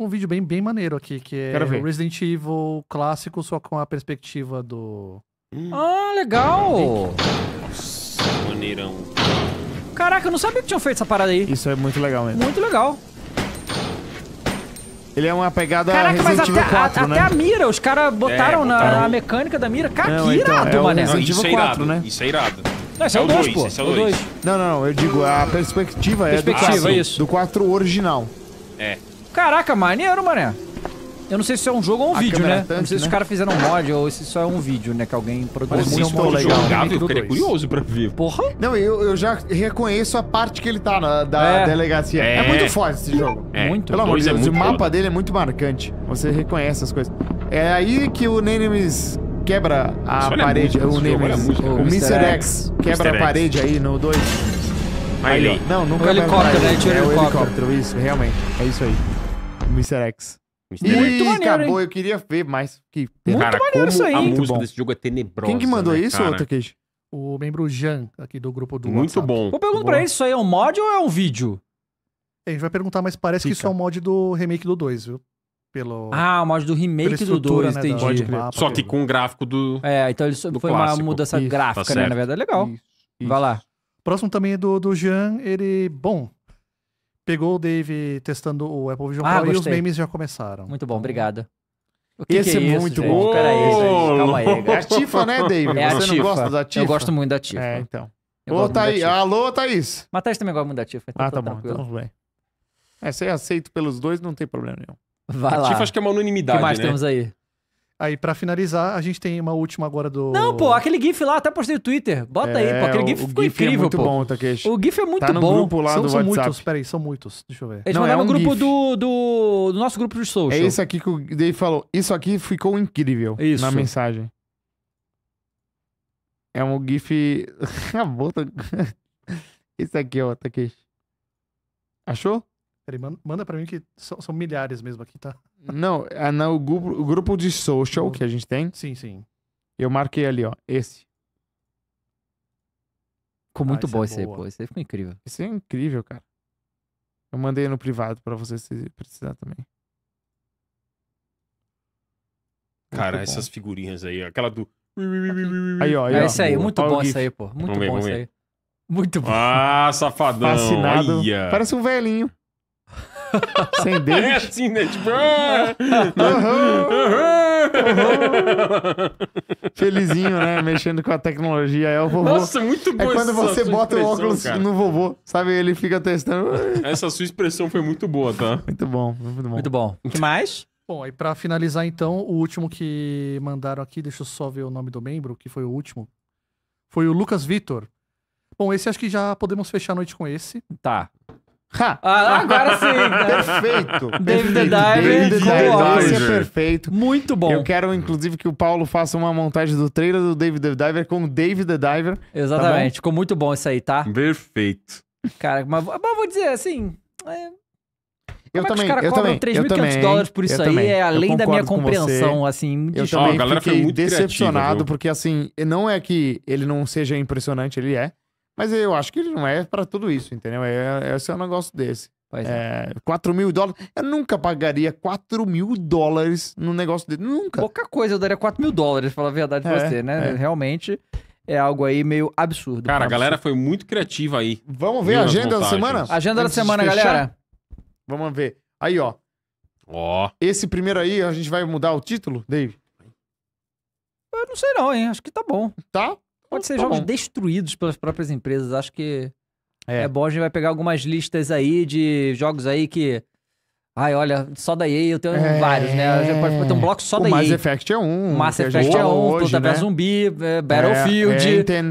um vídeo bem, bem maneiro aqui, que é Resident Evil clássico, só com a perspectiva do. Hum. Ah, legal! Nossa, maneirão. Caraca, eu não sabia que tinham feito essa parada aí. Isso é muito legal mesmo. Muito legal. Ele é uma pegada Caraca, Resident mas Evil até, 4, a, né? até a mira, os caras botaram, é, botaram na, mecânica da mira. Cara, que irado, então, é mano. Resident Evil 4, é irado, né? Isso é irado. Não, esse é o 2, é pô. Esse é o 2. É não, não, não, eu digo, a perspectiva, perspectiva é do 4. É do 4 original. É. Caraca, maneiro, mané. Eu não sei se é um jogo ou um a vídeo, né? Tanto, não sei né? se os né? caras fizeram um mod ou se só é um vídeo, né? Que alguém produziu. Mas muito um legal. Jogado, eu ficaria curioso pra ver. Porra! Não, eu, eu já reconheço a parte que ele tá na, da é. delegacia. É. é. muito forte esse jogo. É. Muito. Pelo amor de Deus, é o mapa dele é muito marcante. Você reconhece as coisas. É aí que o Nenemis quebra a Isso parede. A música, o Nemesis. O, o Mr. X, quebra a parede X. aí no 2. Aí, aí Não, nunca né? é o helicóptero, né? É o helicóptero, isso, realmente. É isso aí. O Mr. X. Mr. Ih, Muito maneiro, acabou, hein? eu queria ver mais. Que... Muito cara, maneiro isso aí. a música desse jogo é tenebrosa. Quem que mandou né, isso, Takeshi? O membro Jan, aqui do grupo do Muito WhatsApp. bom. Vou perguntar pra ele, isso aí é um mod ou é um vídeo? A gente vai perguntar, mas parece Fica. que isso é um mod do remake do 2, viu? Pelo, ah, o mod do remake do 2, né, entendi. Do Só que com o gráfico do. É, então ele foi uma mudança isso, gráfica, tá né? Na verdade, é legal. Isso, isso. Vai lá. Próximo também é do, do Jean, ele. Bom, pegou o Dave testando o Apple Vision ah, Pro gostei. e os memes já começaram. Muito bom, obrigado. Que Esse que é, é muito bom. Peraí, é gente. Calma aí. Cara. É a Tifa, né, Dave? É Você não gosta da Tifa? Eu gosto muito da Tifa. É, então. Eu Ô, Alô, Thaís. Mas Thaís também gosta muito da Tifa. Então ah, tá bom. Então tranquilo. Então, bem. É, é aceito pelos dois não tem problema nenhum. Vai lá. Tifa acho que é uma unanimidade, O que mais né? temos aí? Aí, pra finalizar, a gente tem uma última agora do. Não, pô, aquele GIF lá, até postei no Twitter. Bota É, aí, pô. Aquele é, GIF ficou GIF é incrível, é muito pô. bom, Takeshi. O GIF é muito tá no bom. grupo lá são do são WhatsApp. muitos, peraí, são muitos. Deixa eu ver. Eles Não, mandaram é um grupo do, do, do nosso grupo de social. É isso aqui que o Dave falou. Isso aqui ficou incrível Isso. na mensagem. É um GIF. A Esse Isso aqui, ó, Takeshi. Achou? Peraí, manda pra mim que são, são, milhares mesmo aqui, tá? Não, é no grupo, grupo de social que a gente tem. Sim, sim. Eu marquei ali, ó, esse. Ficou muito ah, bom é esse é aí, pô. Esse aí ficou incrível. Isso é incrível, cara. Eu mandei no privado pra você se precisar também. Cara, muito essas bom. figurinhas aí, aquela do. Aí, ó. Aí, é isso aí, muito bom isso aí, pô. Muito vamos bom isso aí. Muito bom. Ah, safadão. Fascinado. Parece um velhinho. Sem dente? É assim, né? Tipo... Uhum. Uhum. Felizinho, né? Mexendo com a tecnologia. É o vovô. Nossa, muito bom. É quando você bota o óculos cara. no vovô, sabe? Ele fica testando. Essa sua expressão foi muito boa, tá? Muito bom, muito bom. Muito bom. O que mais? Bom, aí para finalizar então, o último que mandaram aqui, deixa eu só ver o nome do membro, que foi o último. Foi o Lucas Vitor. Bom, esse acho que já podemos fechar a noite com esse. Tá. Ah, agora sim! Né? perfeito! David perfeito. David Diver, David Diver. é perfeito. Muito bom. Eu quero, inclusive, que o Paulo faça uma montagem do trailer do David the Diver com o David the Diver. Tá Exatamente, tá ficou muito bom isso aí, tá? Perfeito. Cara, mas, mas vou dizer assim. É... Eu também, é que os caras cobram 3.500 dólares por isso aí? É além da minha compreensão, assim, de Eu também a galera fiquei muito decepcionado, criativa, porque assim, não é que ele não seja impressionante, ele é. Mas eu acho que ele não é para tudo isso, entendeu? É, esse é um negócio desse. Pois é. é 4 mil dólares. Eu nunca pagaria 4 mil dólares num negócio dele. Nunca. Pouca coisa eu daria 4 mil dólares, pra falar a verdade pra é, você, né? É. Realmente é algo aí meio absurdo. Cara, a absurdo. galera foi muito criativa aí. Vamos ver a agenda da semana? Agenda Antes da semana, galera. Vamos ver. Aí, ó. Ó. Oh. Esse primeiro aí, a gente vai mudar o título, Dave? Eu não sei não, hein? Acho que tá bom. Tá? Pode ser tá jogos bom. destruídos pelas próprias empresas. Acho que é. é bom, a gente vai pegar algumas listas aí de jogos aí que. Ai, olha, só da EA eu tenho é... vários, né? Já pode ter um bloco só o da Mass EA. Mass Effect é um. Mass Effect é um, hoje, né? Zumbi, é, Battlefield. É, é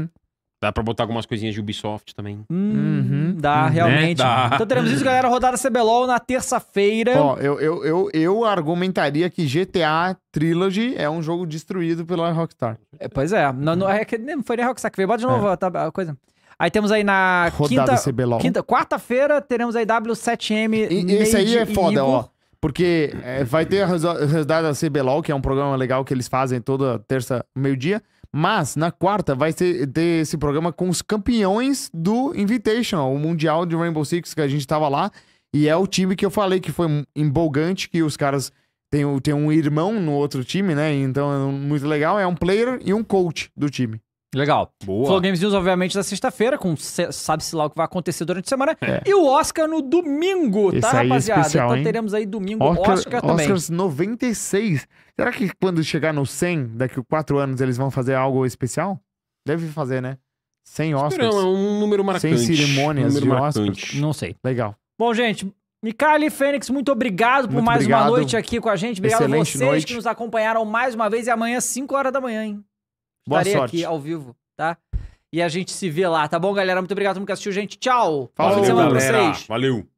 Dá pra botar algumas coisinhas de Ubisoft também. Hum, uhum, dá, uhum, realmente. Né? Dá. Então teremos isso, galera. Rodada CBLOL na terça-feira. Ó, eu, eu, eu, eu argumentaria que GTA Trilogy é um jogo destruído pela Rockstar. É, pois é. Não, não, é que não foi nem Rockstar que veio. Bota de é. novo é. a, a coisa. Aí temos aí na Rodada quinta, quinta quarta-feira teremos aí W7M. E, esse aí é foda, ó. Porque é, vai ter a rodada da CBLOL, que é um programa legal que eles fazem toda terça, meio-dia. Mas na quarta vai ter, ter esse programa com os campeões do Invitational, o Mundial de Rainbow Six que a gente estava lá. E é o time que eu falei que foi empolgante, que os caras têm, têm um irmão no outro time, né? Então é muito legal. É um player e um coach do time. Legal. Boa. Flow Games News, obviamente, na sexta-feira, com sabe-se lá o que vai acontecer durante a semana. É. E o Oscar no domingo, tá, Esse tá, rapaziada? É especial, então hein? teremos aí domingo Oscar, Oscar também. Oscars 96. Será que quando chegar no 100, daqui a quatro anos, eles vão fazer algo especial? Deve fazer, né? 100 Oscars. Não, é um número marcante. Sem cerimônias um de marcante. Oscars. Não sei. Legal. Bom, gente, Mikali Fênix, muito obrigado muito por mais obrigado. uma noite aqui com a gente. Obrigado Excelente a vocês noite. que nos acompanharam mais uma vez. E amanhã, 5 horas da manhã, hein? Boa Estarei sorte. aqui ao vivo, tá? E a gente se vê lá, tá bom, galera? Muito obrigado mundo que assistiu, gente. Tchau. Falou, Boa galera. Vocês. Valeu.